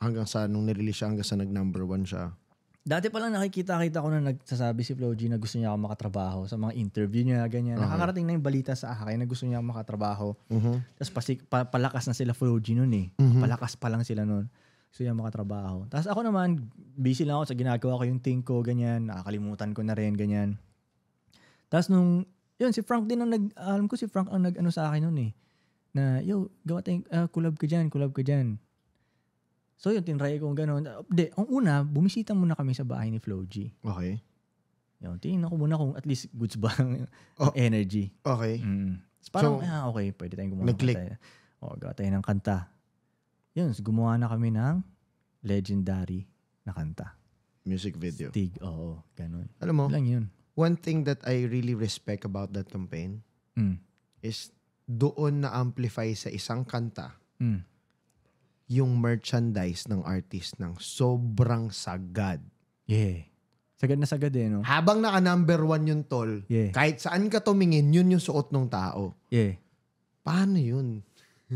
hanggang sa nung nirelease siya hanggang sa nag-number one siya? Dati pa lang nakikita-kita ko na nagsasabi si Flo G na gusto niya ako makatrabaho sa mga interview niya, ganyan. Uh-huh. Nakakarating na yung balita sa akin na gusto niya ako makatrabaho. Uh-huh. Tapos pasik, pa, palakas na sila Flo G noon eh. Uh-huh. Palakas pa lang sila noon. Gusto niya makatrabaho. Tapos ako naman, busy lang ako sa ginagawa ko yung think ko, ganyan. Nakakalimutan ko na rin, ganyan. Tapos nung, yun, si Frank din ang nag, alam ko si Frank ang nag-ano sa akin noon eh. Na, yo, gawa tayong, uh, collab ka dyan, collab ka dyan. So yun, tinry kong ganun. Hindi, ang una, bumisita muna kami sa bahay ni Flo G. Okay. Yun, tingin ako muna kung at least goods ba ang oh, energy. Okay. Mm. So, parang, so, ah, okay, pwede tayong gumawa. Nag-click. O, oh, gawa tayo ng kanta. Yun, so gumawa na kami ng legendary na kanta. Music video. Stig, oo, ganun. Alam mo, lang yun. one thing that I really respect about that campaign mm. is doon na-amplify sa isang kanta mm yung merchandise ng artist ng sobrang sagad. Yeah. Sagad na sagad eh, no? Habang naka number one yung tol, yeah. kahit saan ka tumingin, yun yung suot ng tao. Yeah. Paano yun?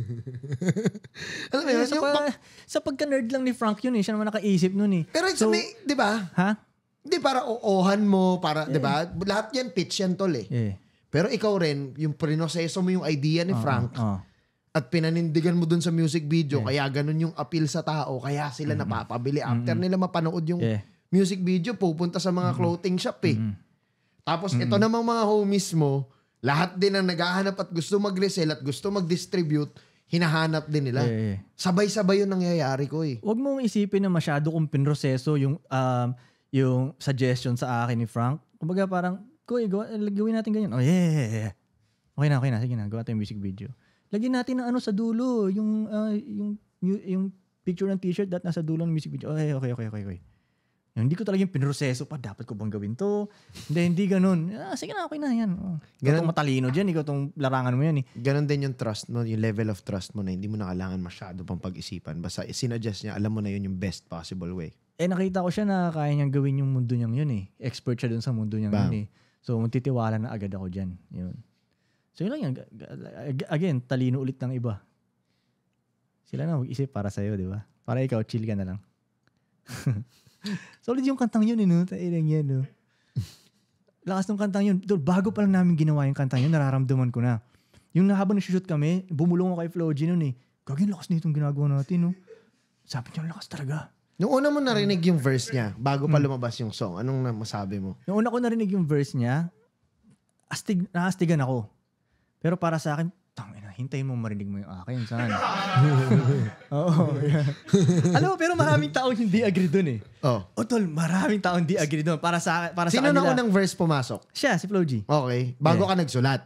Alam mo yun? Sa, pa, pa- sa pagka-nerd lang ni Frank yun eh. Siya naman nakaisip nun eh. Pero so, di ba? Ha? Di para oohan mo, para, yeah. di ba? Lahat yan pitch yan tol eh. Yeah. Pero ikaw rin, yung prinoseso mo yung idea ni uh, Frank. Uh, uh at pinanindigan mo dun sa music video, yeah. kaya ganun yung appeal sa tao, kaya sila mm-hmm. napapabili. Mm-hmm. After mm-hmm. nila mapanood yung yeah. music video, pupunta sa mga mm-hmm. clothing shop eh. Mm-hmm. Tapos mm-hmm. ito namang mga homies mo, lahat din ang naghahanap at gusto mag-resell at gusto mag-distribute, hinahanap din nila. Yeah, yeah. Sabay-sabay yung nangyayari ko eh. Huwag mong isipin na masyado kung pinroseso yung, um, yung suggestion sa akin ni Frank. Kumbaga parang, Kuy, gawin natin ganyan. Oh yeah, yeah, yeah. Okay na, okay na. Sige na, gawa tayo music video Lagyan natin ng ano sa dulo, yung uh, yung yung picture ng t-shirt that nasa dulo ng music video. Okay, okay, okay, okay. okay. Yung, hindi ko talaga yung pinroseso pa, dapat ko bang gawin to? hindi, hindi ganun. Ah, sige na, okay na yan. Oh. Ganun, ikaw matalino dyan, ikaw tong larangan mo yan eh. Ganun din yung trust mo, yung level of trust mo na hindi mo na kailangan masyado pang pag-isipan. Basta sinadjust niya, alam mo na yun yung best possible way. Eh nakita ko siya na kaya niyang gawin yung mundo niyang yun eh. Expert siya dun sa mundo niyang Bam. yun eh. So, magtitiwala na agad ako dyan. Yun. So yun lang yan. Again, talino ulit ng iba. Sila na mag-isip para sa'yo, di ba? Para ikaw, chill ka na lang. Solid yung kantang yun, eh, no? Tailang yan, no? Lakas ng kantang yun. Dude, bago pa lang namin ginawa yung kantang yun, nararamdaman ko na. Yung habang nagsushoot kami, bumulong ako kay Flo G nun eh. Gagawin lakas na itong ginagawa natin, no? Sabi niya, lakas talaga. Noong una mo narinig yung verse niya, bago pa lumabas yung song, anong masabi mo? Noong una ko narinig yung verse niya, astig, naastigan ako. Pero para sa akin, tangina, hintayin mo marinig mo yung akin, sana. Oo. yeah. Alam mo, pero maraming tao hindi agree dun eh. Oh. O tol, maraming tao hindi agree dun. Para sa, para Sino sa kanila. Sino na unang verse pumasok? Siya, si Flo G. Okay. Bago yeah. ka nagsulat?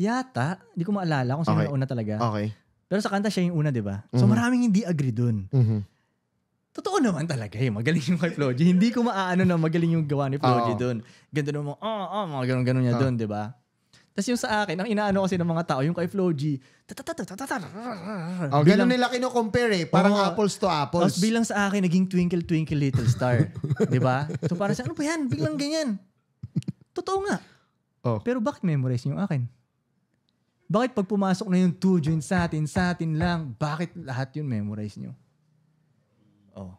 Yata. Hindi ko maalala kung sino okay. na una talaga. Okay. Pero sa kanta siya yung una, di ba? So mm-hmm. maraming hindi agree dun. Mm-hmm. Totoo naman talaga eh. Magaling yung kay Floji. hindi ko maaano na magaling yung gawa ni Floji oh. dun. Ganda naman, oh, oh, mga ganun-ganun niya oh. dun, di ba? Tapos yung sa akin, ang inaano kasi ng mga tao, yung kay Flo G, oh, ganun nila kino-compare eh. Parang Oo. apples to apples. Tapos bilang sa akin, naging Twinkle Twinkle Little Star. di ba? So parang sa ano pa yan? Biglang ganyan. Totoo nga. Oh. Pero bakit memorize niyo yung akin? Bakit pag pumasok na yung two June sa atin, sa atin lang, bakit lahat yun memorize niyo? Oh.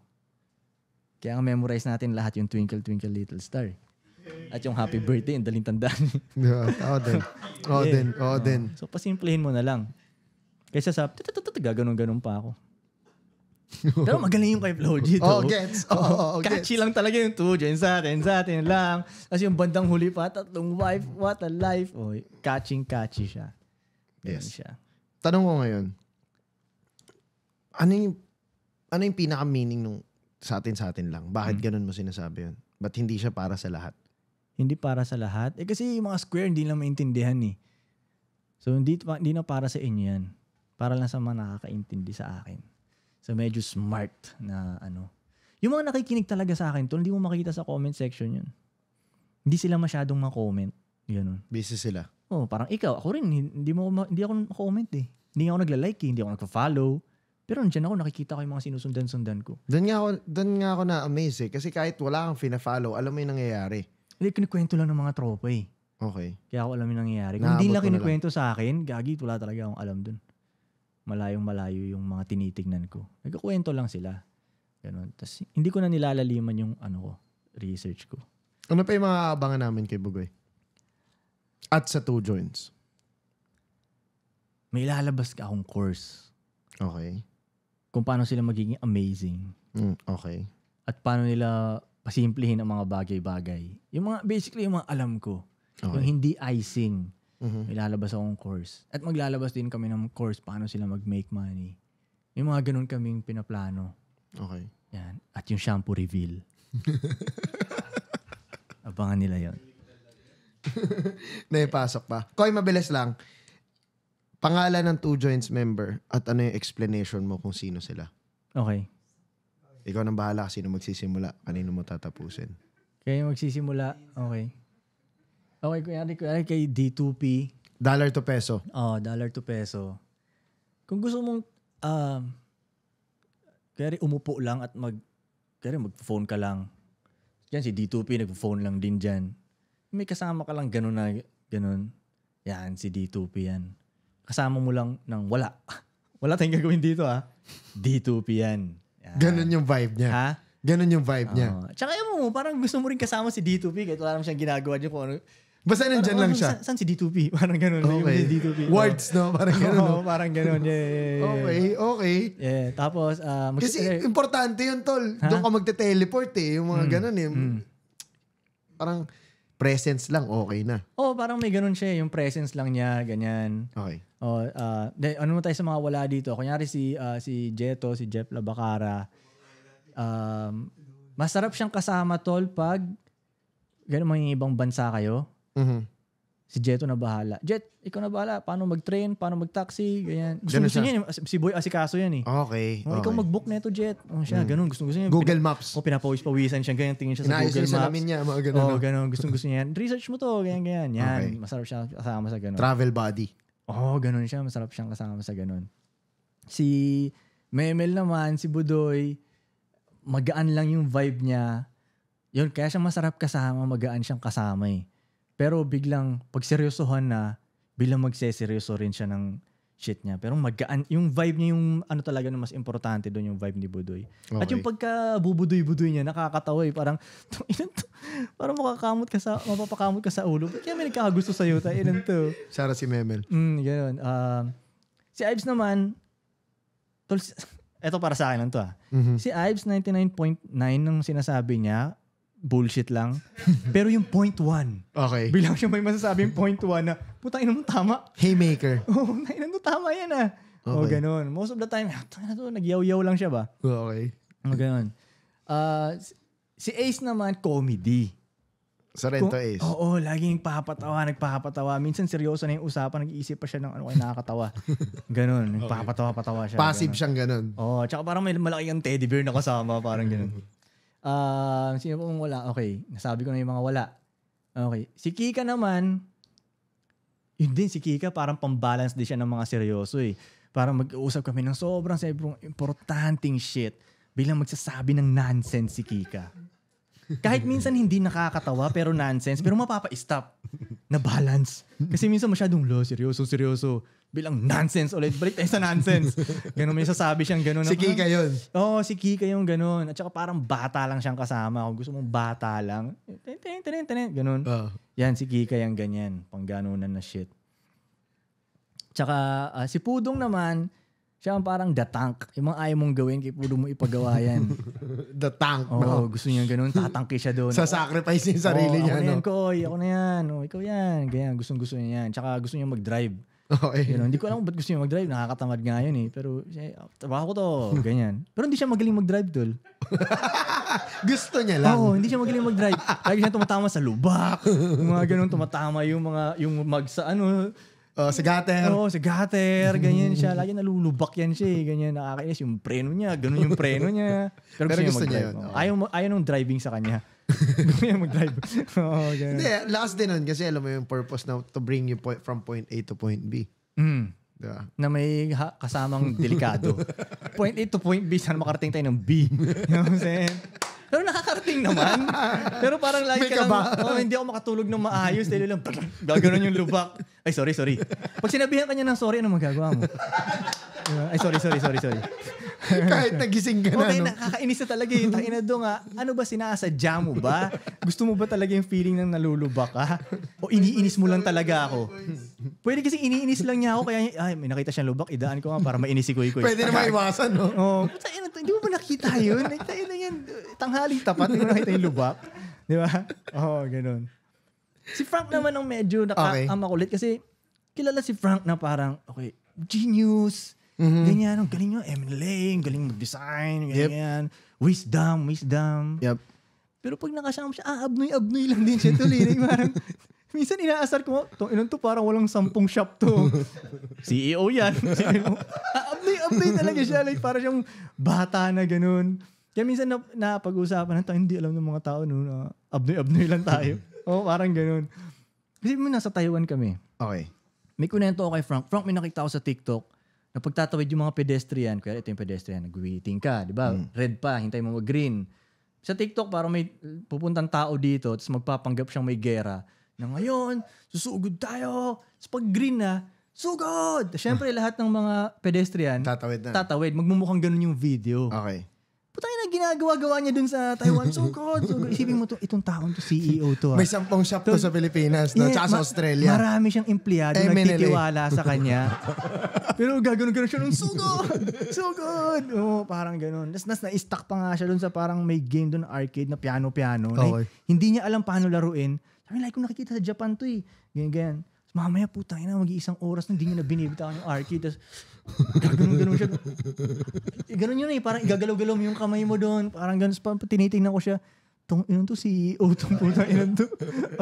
Kaya ang memorize natin lahat yung Twinkle Twinkle Little Star. At yung happy birthday, ang daling tandaan. yeah. Oo din. Oo din. Oo din. So, pasimplehin mo na lang. Kaysa sa, gaganon-ganon pa ako. Pero magaling yung kay Flowji. Oh, gets. Oh, oh, oh, Catchy gets. lang talaga yung two. Diyan sa atin, sa atin lang. Tapos yung bandang huli pa, tatlong wife, what a life. Oh, catching, catchy siya. Ganun yes. siya. Tanong ko ngayon, ano yung, ano yung pinaka-meaning nung sa atin, sa atin lang? Bakit hmm. ganun mo sinasabi yun? Ba't hindi siya para sa lahat? Hindi para sa lahat. Eh kasi yung mga square hindi lang maintindihan eh. So hindi, hindi na para sa inyo yan. Para lang sa mga nakakaintindi sa akin. So medyo smart na ano. Yung mga nakikinig talaga sa akin, tol, hindi mo makita sa comment section yun. Hindi sila masyadong ma-comment. Ganun. Busy sila. Oh, parang ikaw, ako rin, hindi mo hindi ako comment eh. Hindi ako nagla-like, eh, hindi ako nagfa-follow. Pero nandiyan ako, nakikita ko yung mga sinusundan-sundan ko. Doon nga ako, doon nga ako na amazing eh. Kasi kahit wala kang fina-follow, alam mo yung nangyayari. Like, kinikwento lang ng mga tropa eh. Okay. Kaya ako alam yung nangyayari. Kung hindi lang kinikwento sa akin, gagi, wala talaga akong alam dun. Malayong malayo yung mga tinitignan ko. Nagkakwento lang sila. Ganun. Tapos, hindi ko na nilalaliman yung ano ko, research ko. Ano pa yung mga aabangan namin kay Bugoy? At sa two joints? May lalabas ka akong course. Okay. Kung paano sila magiging amazing. Mm, okay. At paano nila pasimplihin ang mga bagay-bagay. Yung mga, basically, yung mga alam ko. Okay. Yung hindi icing. Mm-hmm. Ilalabas akong course. At maglalabas din kami ng course paano sila mag-make money. Yung mga ganun kaming pinaplano. Okay. Yan. At yung shampoo reveal. Abangan nila yon. Naipasok pa. Koy, mabilis lang. Pangalan ng Two Joints member at ano yung explanation mo kung sino sila. Okay. Ikaw nang bahala sino magsisimula, kanino mo tatapusin. Kaya magsisimula, okay. Okay, kunyari, kunyari kay D2P. Dollar to peso. oh, dollar to peso. Kung gusto mong, um kaya umupo lang at mag, kaya mag-phone ka lang. Yan si D2P, nag-phone lang din diyan. May kasama ka lang ganun na, ganun. Yan, si D2P yan. Kasama mo lang ng wala. wala tayong gagawin dito ah. D2P yan. Uh, Ganun yung vibe niya. Ha? Ganun yung vibe uh, niya. Tsaka yun mo, parang gusto mo rin kasama si D2P kahit wala naman siyang ginagawa niya kung ano. Basta nandiyan lang oh, siya. Saan, si D2P? Parang ganun. Okay. Yung D2P. Words, no? Parang ganun. Oo, no? parang ganun. Yeah, yeah, yeah. Okay, okay. Yeah, tapos... Uh, mag- Kasi eh, importante yun, Tol. Huh? Doon ka magte-teleport eh. Yung mga mm, ganun eh. Mm. Parang presence lang, okay na. Oo, oh, parang may ganun siya. Eh, yung presence lang niya, ganyan. Okay. Oh, ah, uh, then, ano mo tayo sa mga wala dito? Kunyari si, uh, si Jeto, si Jeff Labacara. Um, masarap siyang kasama, tol, pag ganun mga ibang bansa kayo. Mm-hmm si Jeto na bahala. Jet, ikaw na bahala. Paano mag-train, paano mag-taxi, ganyan. Gusto, gusto niya, si Boy Asikaso yan eh. Okay. Oh, okay. Ikaw mag-book na ito, Jet. Oh, siya, mm. ganun. Gusto, gusto niya. Google Maps. pina- Maps. Oh, pinapawis-pawisan siya. Ganyan, tingin siya sa Google Maps. Inayos niya, mga ganun. Oh, ganun. Gusto, gusto niya yan. Research mo to, ganyan, ganyan. Yan, okay. masarap siya kasama sa ganun. Travel buddy. Oh, ganun siya. Masarap siyang kasama sa ganun. Si Memel naman, si Budoy, magaan lang yung vibe niya. Yun, kaya siya masarap kasama, magaan siyang kasama eh. Pero biglang, pag seryosohan na, biglang magseseryoso rin siya ng shit niya. Pero magaan, yung vibe niya, yung ano talaga na mas importante doon yung vibe ni Budoy. Okay. At yung pagka bubudoy-budoy niya, nakakatawa eh. Parang, to, to, parang makakamot ka sa, mapapakamot ka sa ulo. Kaya may nagkakagusto sa'yo, ta, inan to. Sara si Memel. Mm, ganoon. Uh, ah, si Ives naman, tol, eto para sa akin lang to ha. Ah. Mm-hmm. Si Ives, 99.9 ng sinasabi niya, bullshit lang. Pero yung point one. Okay. Bilang siya may masasabing point one na, putang ina mo tama. Haymaker. Oo, oh, ina mo tama yan ah. Oh, okay. O ganun. Most of the time, na to, nagyaw-yaw lang siya ba? Okay. O oh, ganun. Uh, si Ace naman, comedy. Sorrento Kung, Ace. Oo, laging papatawa, nagpapatawa. Minsan seryoso na yung usapan, nag-iisip pa siya ng ano kaya nakakatawa. Ganun, nagpapatawa-patawa siya. Passive ganun. siyang ganun. Oo, oh, tsaka parang may malaki ang teddy bear na kasama, parang ganun. Uh, sino po wala? Okay, nasabi ko na yung mga wala. Okay. Si Kika naman, yun din si Kika, parang pambalance din siya ng mga seryoso eh. Parang mag-uusap kami ng sobrang sobrang importanting shit bilang magsasabi ng nonsense si Kika. Kahit minsan hindi nakakatawa pero nonsense, pero mapapa-stop na balance. Kasi minsan masyadong low, seryoso, seryoso bilang nonsense ulit. Balik tayo sa nonsense. ganun, may sasabi siyang ganun. Si Kika yun. Oo, oh, si Kika yung ganun. At saka parang bata lang siyang kasama. Kung gusto mong bata lang, ganun. Uh. Yan, si Kika yung ganyan. Pang ganunan na shit. Tsaka uh, si Pudong naman, siya ang parang the tank. Yung mga ayaw mong gawin, kay Pudong mo ipagawa yan. the tank. Oo, oh, no? gusto niya ganun. Tatanki siya doon. Sa sacrifice niya sarili oh, niya. Ako no? na yan, Koy. Ako na yan. Oh, ikaw yan. Ganyan. Gustong gusto niya yan. Tsaka gusto niya mag-drive. Okay. You know, hindi ko alam ba't gusto niya mag-drive. Nakakatamad nga yun eh. Pero, oh, trabaho ko to. Ganyan. Pero hindi siya magaling mag-drive, tol. gusto niya lang. Oo, hindi siya magaling mag-drive. Lagi siya tumatama sa lubak. mga ganun, tumatama yung mga, yung mag sa ano. Uh, sa gutter. Oo, sa gutter. Ganyan siya. Lagi nalulubak yan siya eh. Ganyan, nakakainis. Yung preno niya. Ganun yung preno niya. Pero, Pero gusto, gusto niya, niya yun. No? Ayaw, ayaw nung driving sa kanya. Gusto niya mag-drive. Oo, ganun. Hindi, last din nun kasi alam mo yung purpose na to bring you point, from point A to point B. Mm. Diba? Na may ha- kasamang delikado. point A to point B, sana makarating tayo ng B. you know what I'm saying? Pero nakakarating naman. Pero parang like, ka lang, oh, hindi ako makatulog ng maayos. Dahil lang, gaganon yung lubak. Ay, sorry, sorry. Pag sinabihan kanya ng sorry, ano magagawa mo? Ay, sorry, sorry, sorry, sorry. Kahit nagising ka na, okay, no? Nakakainis na talaga yung tangina do nga. Ano ba sinasadya mo ba? Gusto mo ba talaga yung feeling ng naluluba ka? O iniinis mo lang talaga ako? Pwede kasi iniinis lang niya ako kaya ay, may nakita siyang lubak, idaan ko nga para mainis si Kuy Kuy. Pwede na maiwasan, no? Oo. Oh, ano tangina, hindi mo ba nakita yun? Ay, na yan. Tanghali tapat, hindi mo nakita yung lubak. Di ba? Oo, oh, ganun si Frank naman ang medyo nakakamakulit okay. kasi kilala si Frank na parang, okay, genius, mm-hmm. ganyan, ang galing nyo, MLA, ang galing mag-design, ganyan, yep. wisdom, wisdom. Yep. Pero pag nakasama siya, ah, abnoy-abnoy lang din siya tuloy. parang, minsan inaasar ko, tong ilan to parang walang sampung shop to. CEO yan. E ah, abnoy-abnoy talaga siya. Like, parang siyang bata na ganun. Kaya minsan na, napag-uusapan na hindi alam ng mga tao noon na abnoy-abnoy lang tayo. Oo, oh, parang ganun. Kasi mo nasa Taiwan kami. Okay. May kunento ako kay Frank. Frank, may nakita ako sa TikTok na pagtatawid yung mga pedestrian. Kaya ito yung pedestrian, nag-waiting ka, di ba? Mm. Red pa, hintay mo mag-green. Sa TikTok, parang may pupuntang tao dito tapos magpapanggap siyang may gera. Na ngayon, susugod tayo. Tapos pag green na, sugod! Siyempre, lahat ng mga pedestrian, tatawid na. Tatawid. Magmumukhang ganun yung video. Okay ginagawa-gawa niya dun sa Taiwan? So good. So good. Isipin mo to, itong taon to, CEO to. Ha? Ah. May sampung shop to, sa Pilipinas, no? Yeah, sa Australia. Marami siyang empleyado MNLA. nagtitiwala sa kanya. Pero gagano-gano siya nun, so good. So good. oh, parang ganun. Tapos nas, na-stuck pa nga siya dun sa parang may game dun arcade na piano-piano. Okay. Na, hindi niya alam paano laruin. Sabi, like, kung nakikita sa Japan to eh. Ganyan, ganyan. Mamaya puta, ina, mag-iisang oras na hindi niya na binibitawan yung arcade. Tapos, Gaganong-ganon siya. Eh, ganon yun eh. Parang igagalaw-galaw mo yung kamay mo doon. Parang ganon. Pa, tinitingnan ko siya. Tong, yun to CEO tong puta. Yun to.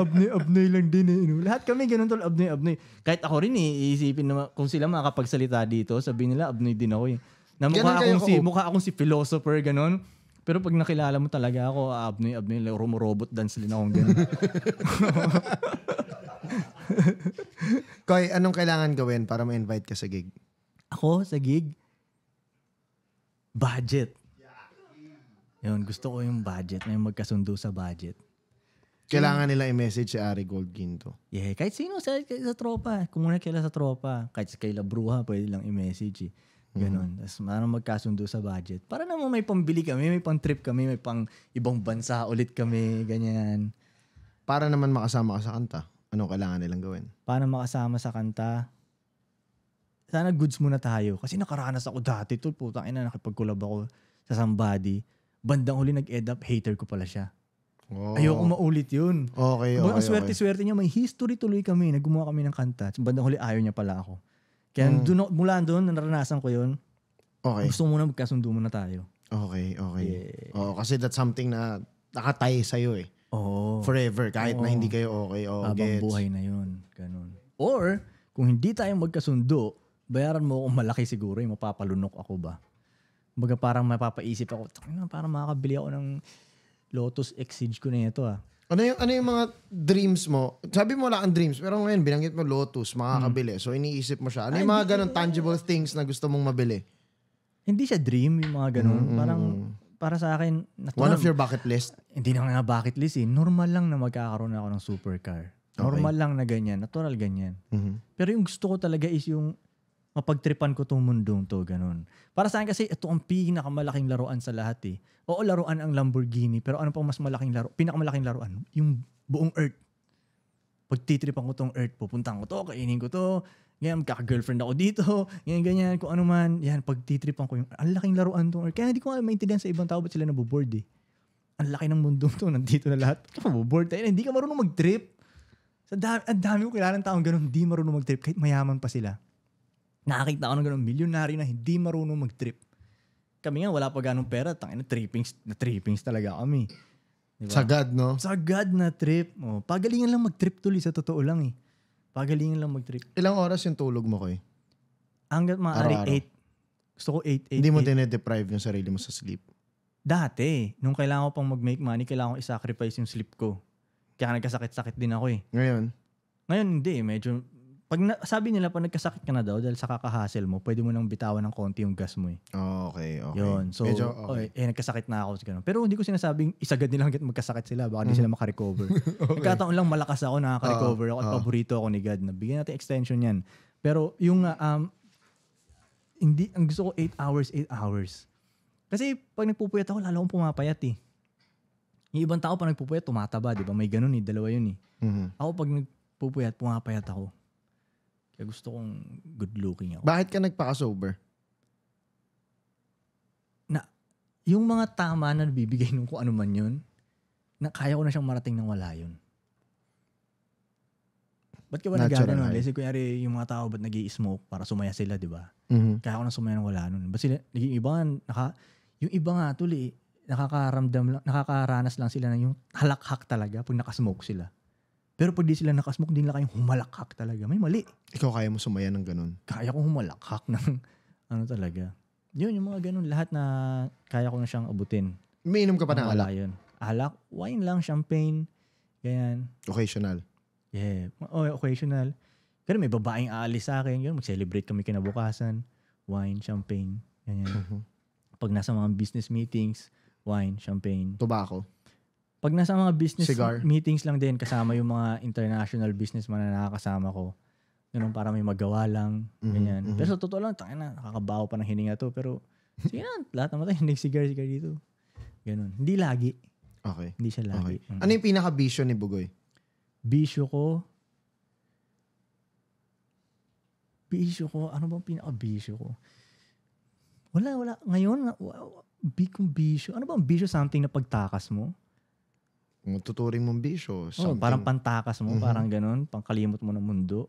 Abnoy-abnoy lang din eh. Yun. Lahat kami ganon tol. Abnoy-abnoy. Kahit ako rin eh. Iisipin na Kung sila makakapagsalita dito, sabihin nila abnoy din ako eh. Na mukha akong, si, mukha akong si philosopher, ganun. Pero pag nakilala mo talaga ako, abnoy, abnoy, rumorobot dance din akong ganun. Koy, anong kailangan gawin para ma-invite ka sa gig? Ako sa gig, budget. Yun, gusto ko yung budget. May magkasundo sa budget. Kailangan nila i-message si Ari Gold Ginto. Yeah, kahit sino sa, sa tropa. Kumuna kaila sa tropa. Kahit sa kaila bruha, pwede lang i-message eh. Mhm. Ganon. Mm-hmm. Tapos magkasundo sa budget. Para naman may pambili kami, may pang trip kami, may pang ibang bansa ulit kami, ganyan. Para naman makasama ka sa kanta, ano kailangan nilang gawin? Para makasama sa kanta, sana goods muna tayo. Kasi nakaranas ako dati to, putang ina, nakipag-collab ako sa somebody. Bandang huli nag-end up, hater ko pala siya. Oh. Ayoko maulit yun. Okay, okay. Ang swerte-swerte okay. niya, may history tuloy kami. Naggumawa kami ng kanta. Bandang huli, ayaw niya pala ako. Kaya mm. dun, mula doon, naranasan ko yun. Okay. Gusto muna magkasundo muna tayo. Okay, okay. Yeah. Oo, kasi that's something na nakatay sa'yo eh. Oo. Forever, kahit Oo. na hindi kayo okay. Oh, Habang gets. buhay na yun. Ganun. Or, kung hindi tayo magkasundo, bayaran mo kung malaki siguro, yung mapapalunok ako ba? Baga parang mapapaisip ako, parang makakabili ako ng Lotus Exige ko na ito ah. Ano yung, ano yung mga dreams mo? Sabi mo wala kang dreams, pero ngayon binanggit mo Lotus, makakabili. Hmm. So iniisip mo siya. Ano yung Ay, mga ganun tangible things na gusto mong mabili? Hindi siya dream, yung mga ganun. Mm-hmm. Parang para sa akin... Natural, One of your bucket list? Hindi na nga bucket list eh. Normal lang na magkakaroon ako ng supercar. Normal okay. lang na ganyan. Natural ganyan. Mm-hmm. Pero yung gusto ko talaga is yung mapagtripan ko tong mundong to, ganun. Para sa akin kasi ito ang pinakamalaking laruan sa lahat eh. Oo, laruan ang Lamborghini, pero ano pang mas malaking laro, pinakamalaking laruan? Yung buong Earth. Pagtitripan ko tong Earth, pupuntahan ko to, kainin ko to, ngayon magkaka-girlfriend ako dito, ganyan, ganyan, kung ano man, yan, pagtitripan ko yung, ang laking laruan tong Earth. Kaya hindi ko nga maintindihan sa ibang tao, ba't sila naboboard eh. Ang laki ng mundong to, nandito na lahat. Kaya maboboard tayo, hindi ka marunong mag-trip. Sa dami, ang dami ko kilala ng taong ganun, hindi marunong mag-trip, kahit mayaman pa sila Nakakita ko ng ganun, milyonary na hindi marunong mag-trip. Kami nga, wala pa ganong pera. Tangin na, trippings, na trippings talaga kami. Diba? Sagad, no? Sagad na trip. Oh, pagalingan lang mag-trip tuloy, sa totoo lang eh. Pagalingan lang mag-trip. Ilang oras yung tulog mo, Koy? Hanggat maaari 8. Gusto ko 8, 8, Hindi mo din deprive yung sarili mo sa sleep? Dati, nung kailangan ko pang mag-make money, kailangan ko i-sacrifice yung sleep ko. Kaya nagkasakit-sakit din ako eh. Ngayon? Ngayon hindi eh. Medyo pag na, sabi nila, pag nagkasakit ka na daw, dahil sa kakahasel mo, pwede mo nang bitawan ng konti yung gas mo eh. Oh, okay, okay. Yun. So, Medyo, okay. eh, nagkasakit na ako. Ganun. Pero hindi ko sinasabing isagad nila hanggat magkasakit sila. Baka hindi Mm-hmm. sila makarecover. okay. Nagkataon lang malakas ako, nakaka-recover ako at uh, paborito ako ni God. Nabigyan natin extension yan. Pero yung, uh, um, hindi, ang gusto ko 8 hours, 8 hours. Kasi pag nagpupuyat ako, lalo akong pumapayat eh. Yung ibang tao pag nagpupuyat, tumataba, di ba? May ganun eh, dalawa yun eh. Mm-hmm. Ako pag nagpupuyat, pumapayat ako kaya gusto kong good looking ako. Bakit ka nagpaka-sober? Na, yung mga tama na nabibigay nung kung ano man yun, na kaya ko na siyang marating nang wala yun. Ba't ka ba nagagano nun? Kasi kunyari, yung mga tao, ba't nag smoke para sumaya sila, di ba? Mm-hmm. Kaya ko na sumaya nang wala nun. Ba't sila, naging iba nga, naka, yung iba nga, tuloy, nakakaramdam lang, nakakaranas lang sila ng yung halakhak talaga pag nakasmoke sila. Pero pag di sila nakasmoke, din nila kayong humalakak talaga. May mali. Ikaw kaya mo sumaya ng ganun? Kaya kong humalakak ng ano talaga. Yun, yung mga ganun lahat na kaya ko na siyang abutin. May inom ka pa ng alak? Yun. Alak, wine lang, champagne, ganyan. Occasional? Yeah. Oh, occasional. Pero may babaeng aalis sa akin. Yun, mag-celebrate kami kinabukasan. Wine, champagne, ganyan. Mhm. Pag nasa mga business meetings, wine, champagne. Tobacco? Pag nasa mga business Cigar. meetings lang din, kasama yung mga international businessman na nakakasama ko. Ganun para may magawa lang. Mm-hmm, ganyan. Mm-hmm. Pero sa totoo lang, tangin na, nakakabaho pa ng hininga to. Pero sige na, lahat naman tayo nagsigar-sigar dito. Ganun. Hindi lagi. Okay. Hindi siya lagi. Okay. Mm-hmm. Ano yung pinaka-bisyo ni Bugoy? Bisyo ko, bisyo ko, ano bang pinaka-bisyo ko? Wala, wala. Ngayon, big kong bisyo. Ano bang bisyo? Something na pagtakas mo? Matuturing mong bisyo. Something. Oh, parang pantakas mo, mm-hmm. parang ganun, pangkalimot mo ng mundo.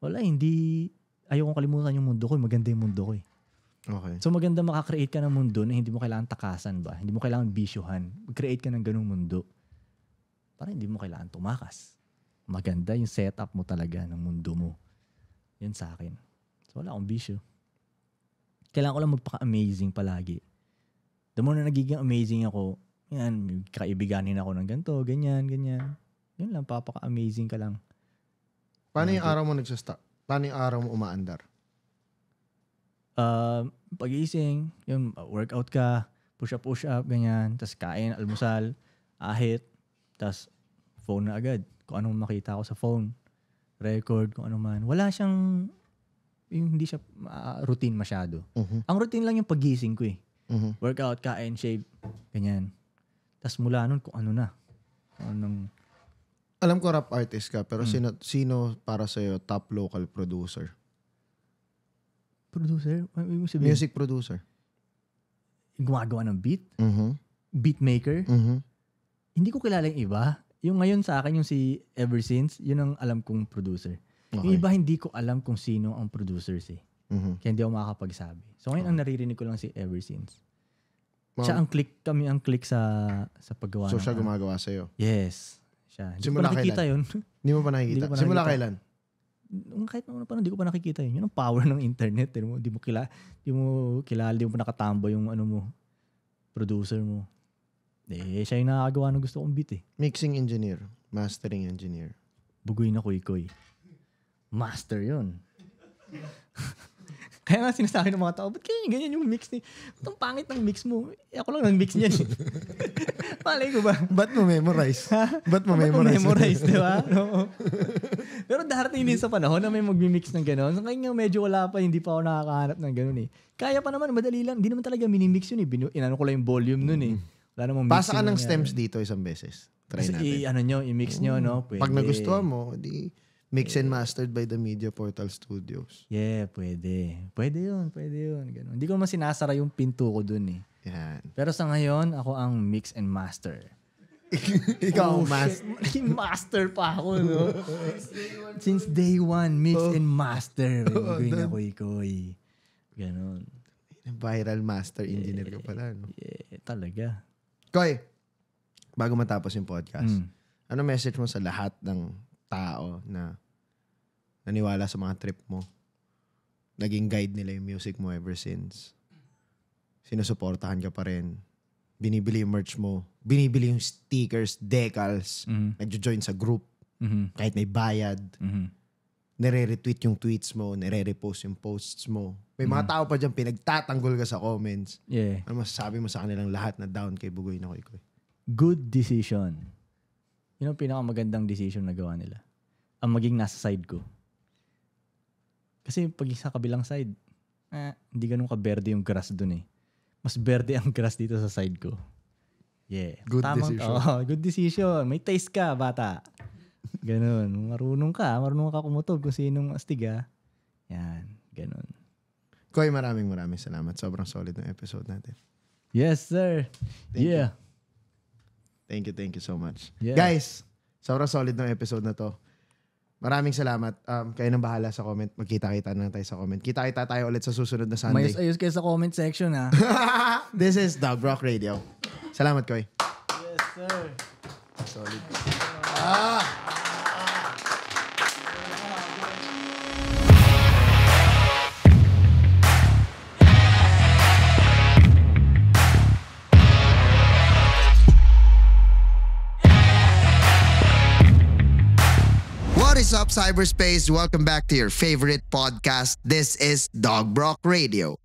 Wala, hindi, ayaw kong kalimutan yung mundo ko, eh. maganda yung mundo ko eh. Okay. So maganda makakreate ka ng mundo na hindi mo kailangan takasan ba? Hindi mo kailangan bisyuhan. Mag-create ka ng ganung mundo. Para hindi mo kailangan tumakas. Maganda yung setup mo talaga ng mundo mo. Yun sa akin. So wala akong bisyo. Kailangan ko lang magpaka-amazing palagi. The more na nagiging amazing ako, yan, kaibiganin ako ng ganito, ganyan, ganyan. Yun lang, papaka-amazing ka lang. Paano yung araw mo nagsasta? Paano yung araw mo umaandar? Uh, pagising, yun, workout ka, push up, push up, ganyan. Tapos kain, almusal, ahit. Tapos phone na agad. Kung anong makita ko sa phone. Record, kung ano man. Wala siyang, yung hindi siya uh, routine masyado. Uh-huh. Ang routine lang yung pagising ko eh. Uh-huh. Workout, kain, shave, ganyan tapos mula nun, kung ano na. Kung anong... Alam ko rap artist ka, pero hmm. sino, sino para sa'yo top local producer? Producer? Ano Music producer. Gumagawa ng beat? Mm-hmm. Beat maker? Mm-hmm. Hindi ko kilala yung iba. Yung ngayon sa akin, yung si Ever Since, yun ang alam kong producer. Okay. Yung iba, hindi ko alam kung sino ang producer si. Mm-hmm. Kaya hindi ako makakapagsabi. So ngayon, okay. ang naririnig ko lang si Ever Since. Ma'am. Siya ang click, kami ang click sa sa paggawa. So ng, siya ano. gumagawa sa iyo. Yes. Siya. Hindi Simula ko nakikita kailan? 'yun. Hindi mo pa nakikita. pa Simula nakikita. kailan? Nung kahit noon pa hindi ko pa nakikita 'yun. Yung power ng internet, hindi mo hindi mo kilala, hindi mo kilala, hindi mo nakatambo yung ano mo producer mo. Eh, siya yung nakagawa ng gusto kong beat eh. Mixing engineer, mastering engineer. Bugoy na kuy-kuy. Master 'yun. Kaya nga sinasabi ng mga tao, ba't kaya ganyan yung mix ni... Ba't ang pangit ng mix mo? Eh, ako lang nag-mix niyan. Eh. Malay ko ba? Ba't mo memorize? Ha? Ba't mo memorize? Ba't mo memorize, di ba? No. Pero darating din sa panahon na may mag-mix ng gano'n. So, ngayon nga medyo wala pa, hindi pa ako nakakahanap ng gano'n eh. Kaya pa naman, madali lang. Hindi naman talaga minimix yun eh. Binu- inano ko lang yung volume nun eh. Mm-hmm. Wala namang Pasa ka ng stems dito isang beses. Try Kasi natin. I, ano nyo, i-mix nyo, no? Mm. Pwede. Pag nagustuhan mo, di Mix and mastered by the Media Portal Studios. Yeah, pwede. Pwede yun, pwede yun. Ganun. Hindi ko man sinasara yung pinto ko dun eh. Yan. Pero sa ngayon, ako ang mix and master. Ikaw, ang oh, mas- master pa ako, no? Since day one, mix oh. and master. Eh. Oh, Gawin na koy-koy. Ganon. Viral master engineer yeah, ka pala, no? Yeah, talaga. Koy, bago matapos yung podcast, mm. ano message mo sa lahat ng tao na naniwala sa mga trip mo. Naging guide nila yung music mo ever since. Sinusuportahan ka pa rin. Binibili yung merch mo. Binibili yung stickers, decals. Mm-hmm. Nagjo-join sa group. Mm-hmm. Kahit may bayad. Mm-hmm. Nire-retweet yung tweets mo. Nire-repost yung posts mo. May mm mga mm-hmm. tao pa dyan, pinagtatanggol ka sa comments. Yeah. Ano masasabi mo sa kanilang lahat na down kay Bugoy na Koy Koy? Good decision. Yun ang pinakamagandang decision na gawa nila. Ang maging nasa side ko kasi pag sa kabilang side, eh, hindi ganun ka berde yung grass dun eh. Mas berde ang grass dito sa side ko. Yeah. Good Tamang, decision. Oh, good decision. May taste ka, bata. Ganun. Marunong ka. Marunong ka kumutog kung sinong astiga. Ah. Yan. Ganun. Koy, maraming maraming salamat. Sobrang solid ng episode natin. Yes, sir. Thank yeah. You. Thank you, thank you so much. Yeah. Guys, sobrang solid ng episode na to. Maraming salamat. Um, kayo nang bahala sa comment. Magkita-kita na tayo sa comment. Kita-kita tayo ulit sa susunod na Sunday. Mayos ayos kayo sa comment section, ha? This is Dog Rock Radio. Salamat, Koy. Yes, sir. Solid. Ah! up, cyberspace? Welcome back to your favorite podcast. This is Dog Brock Radio.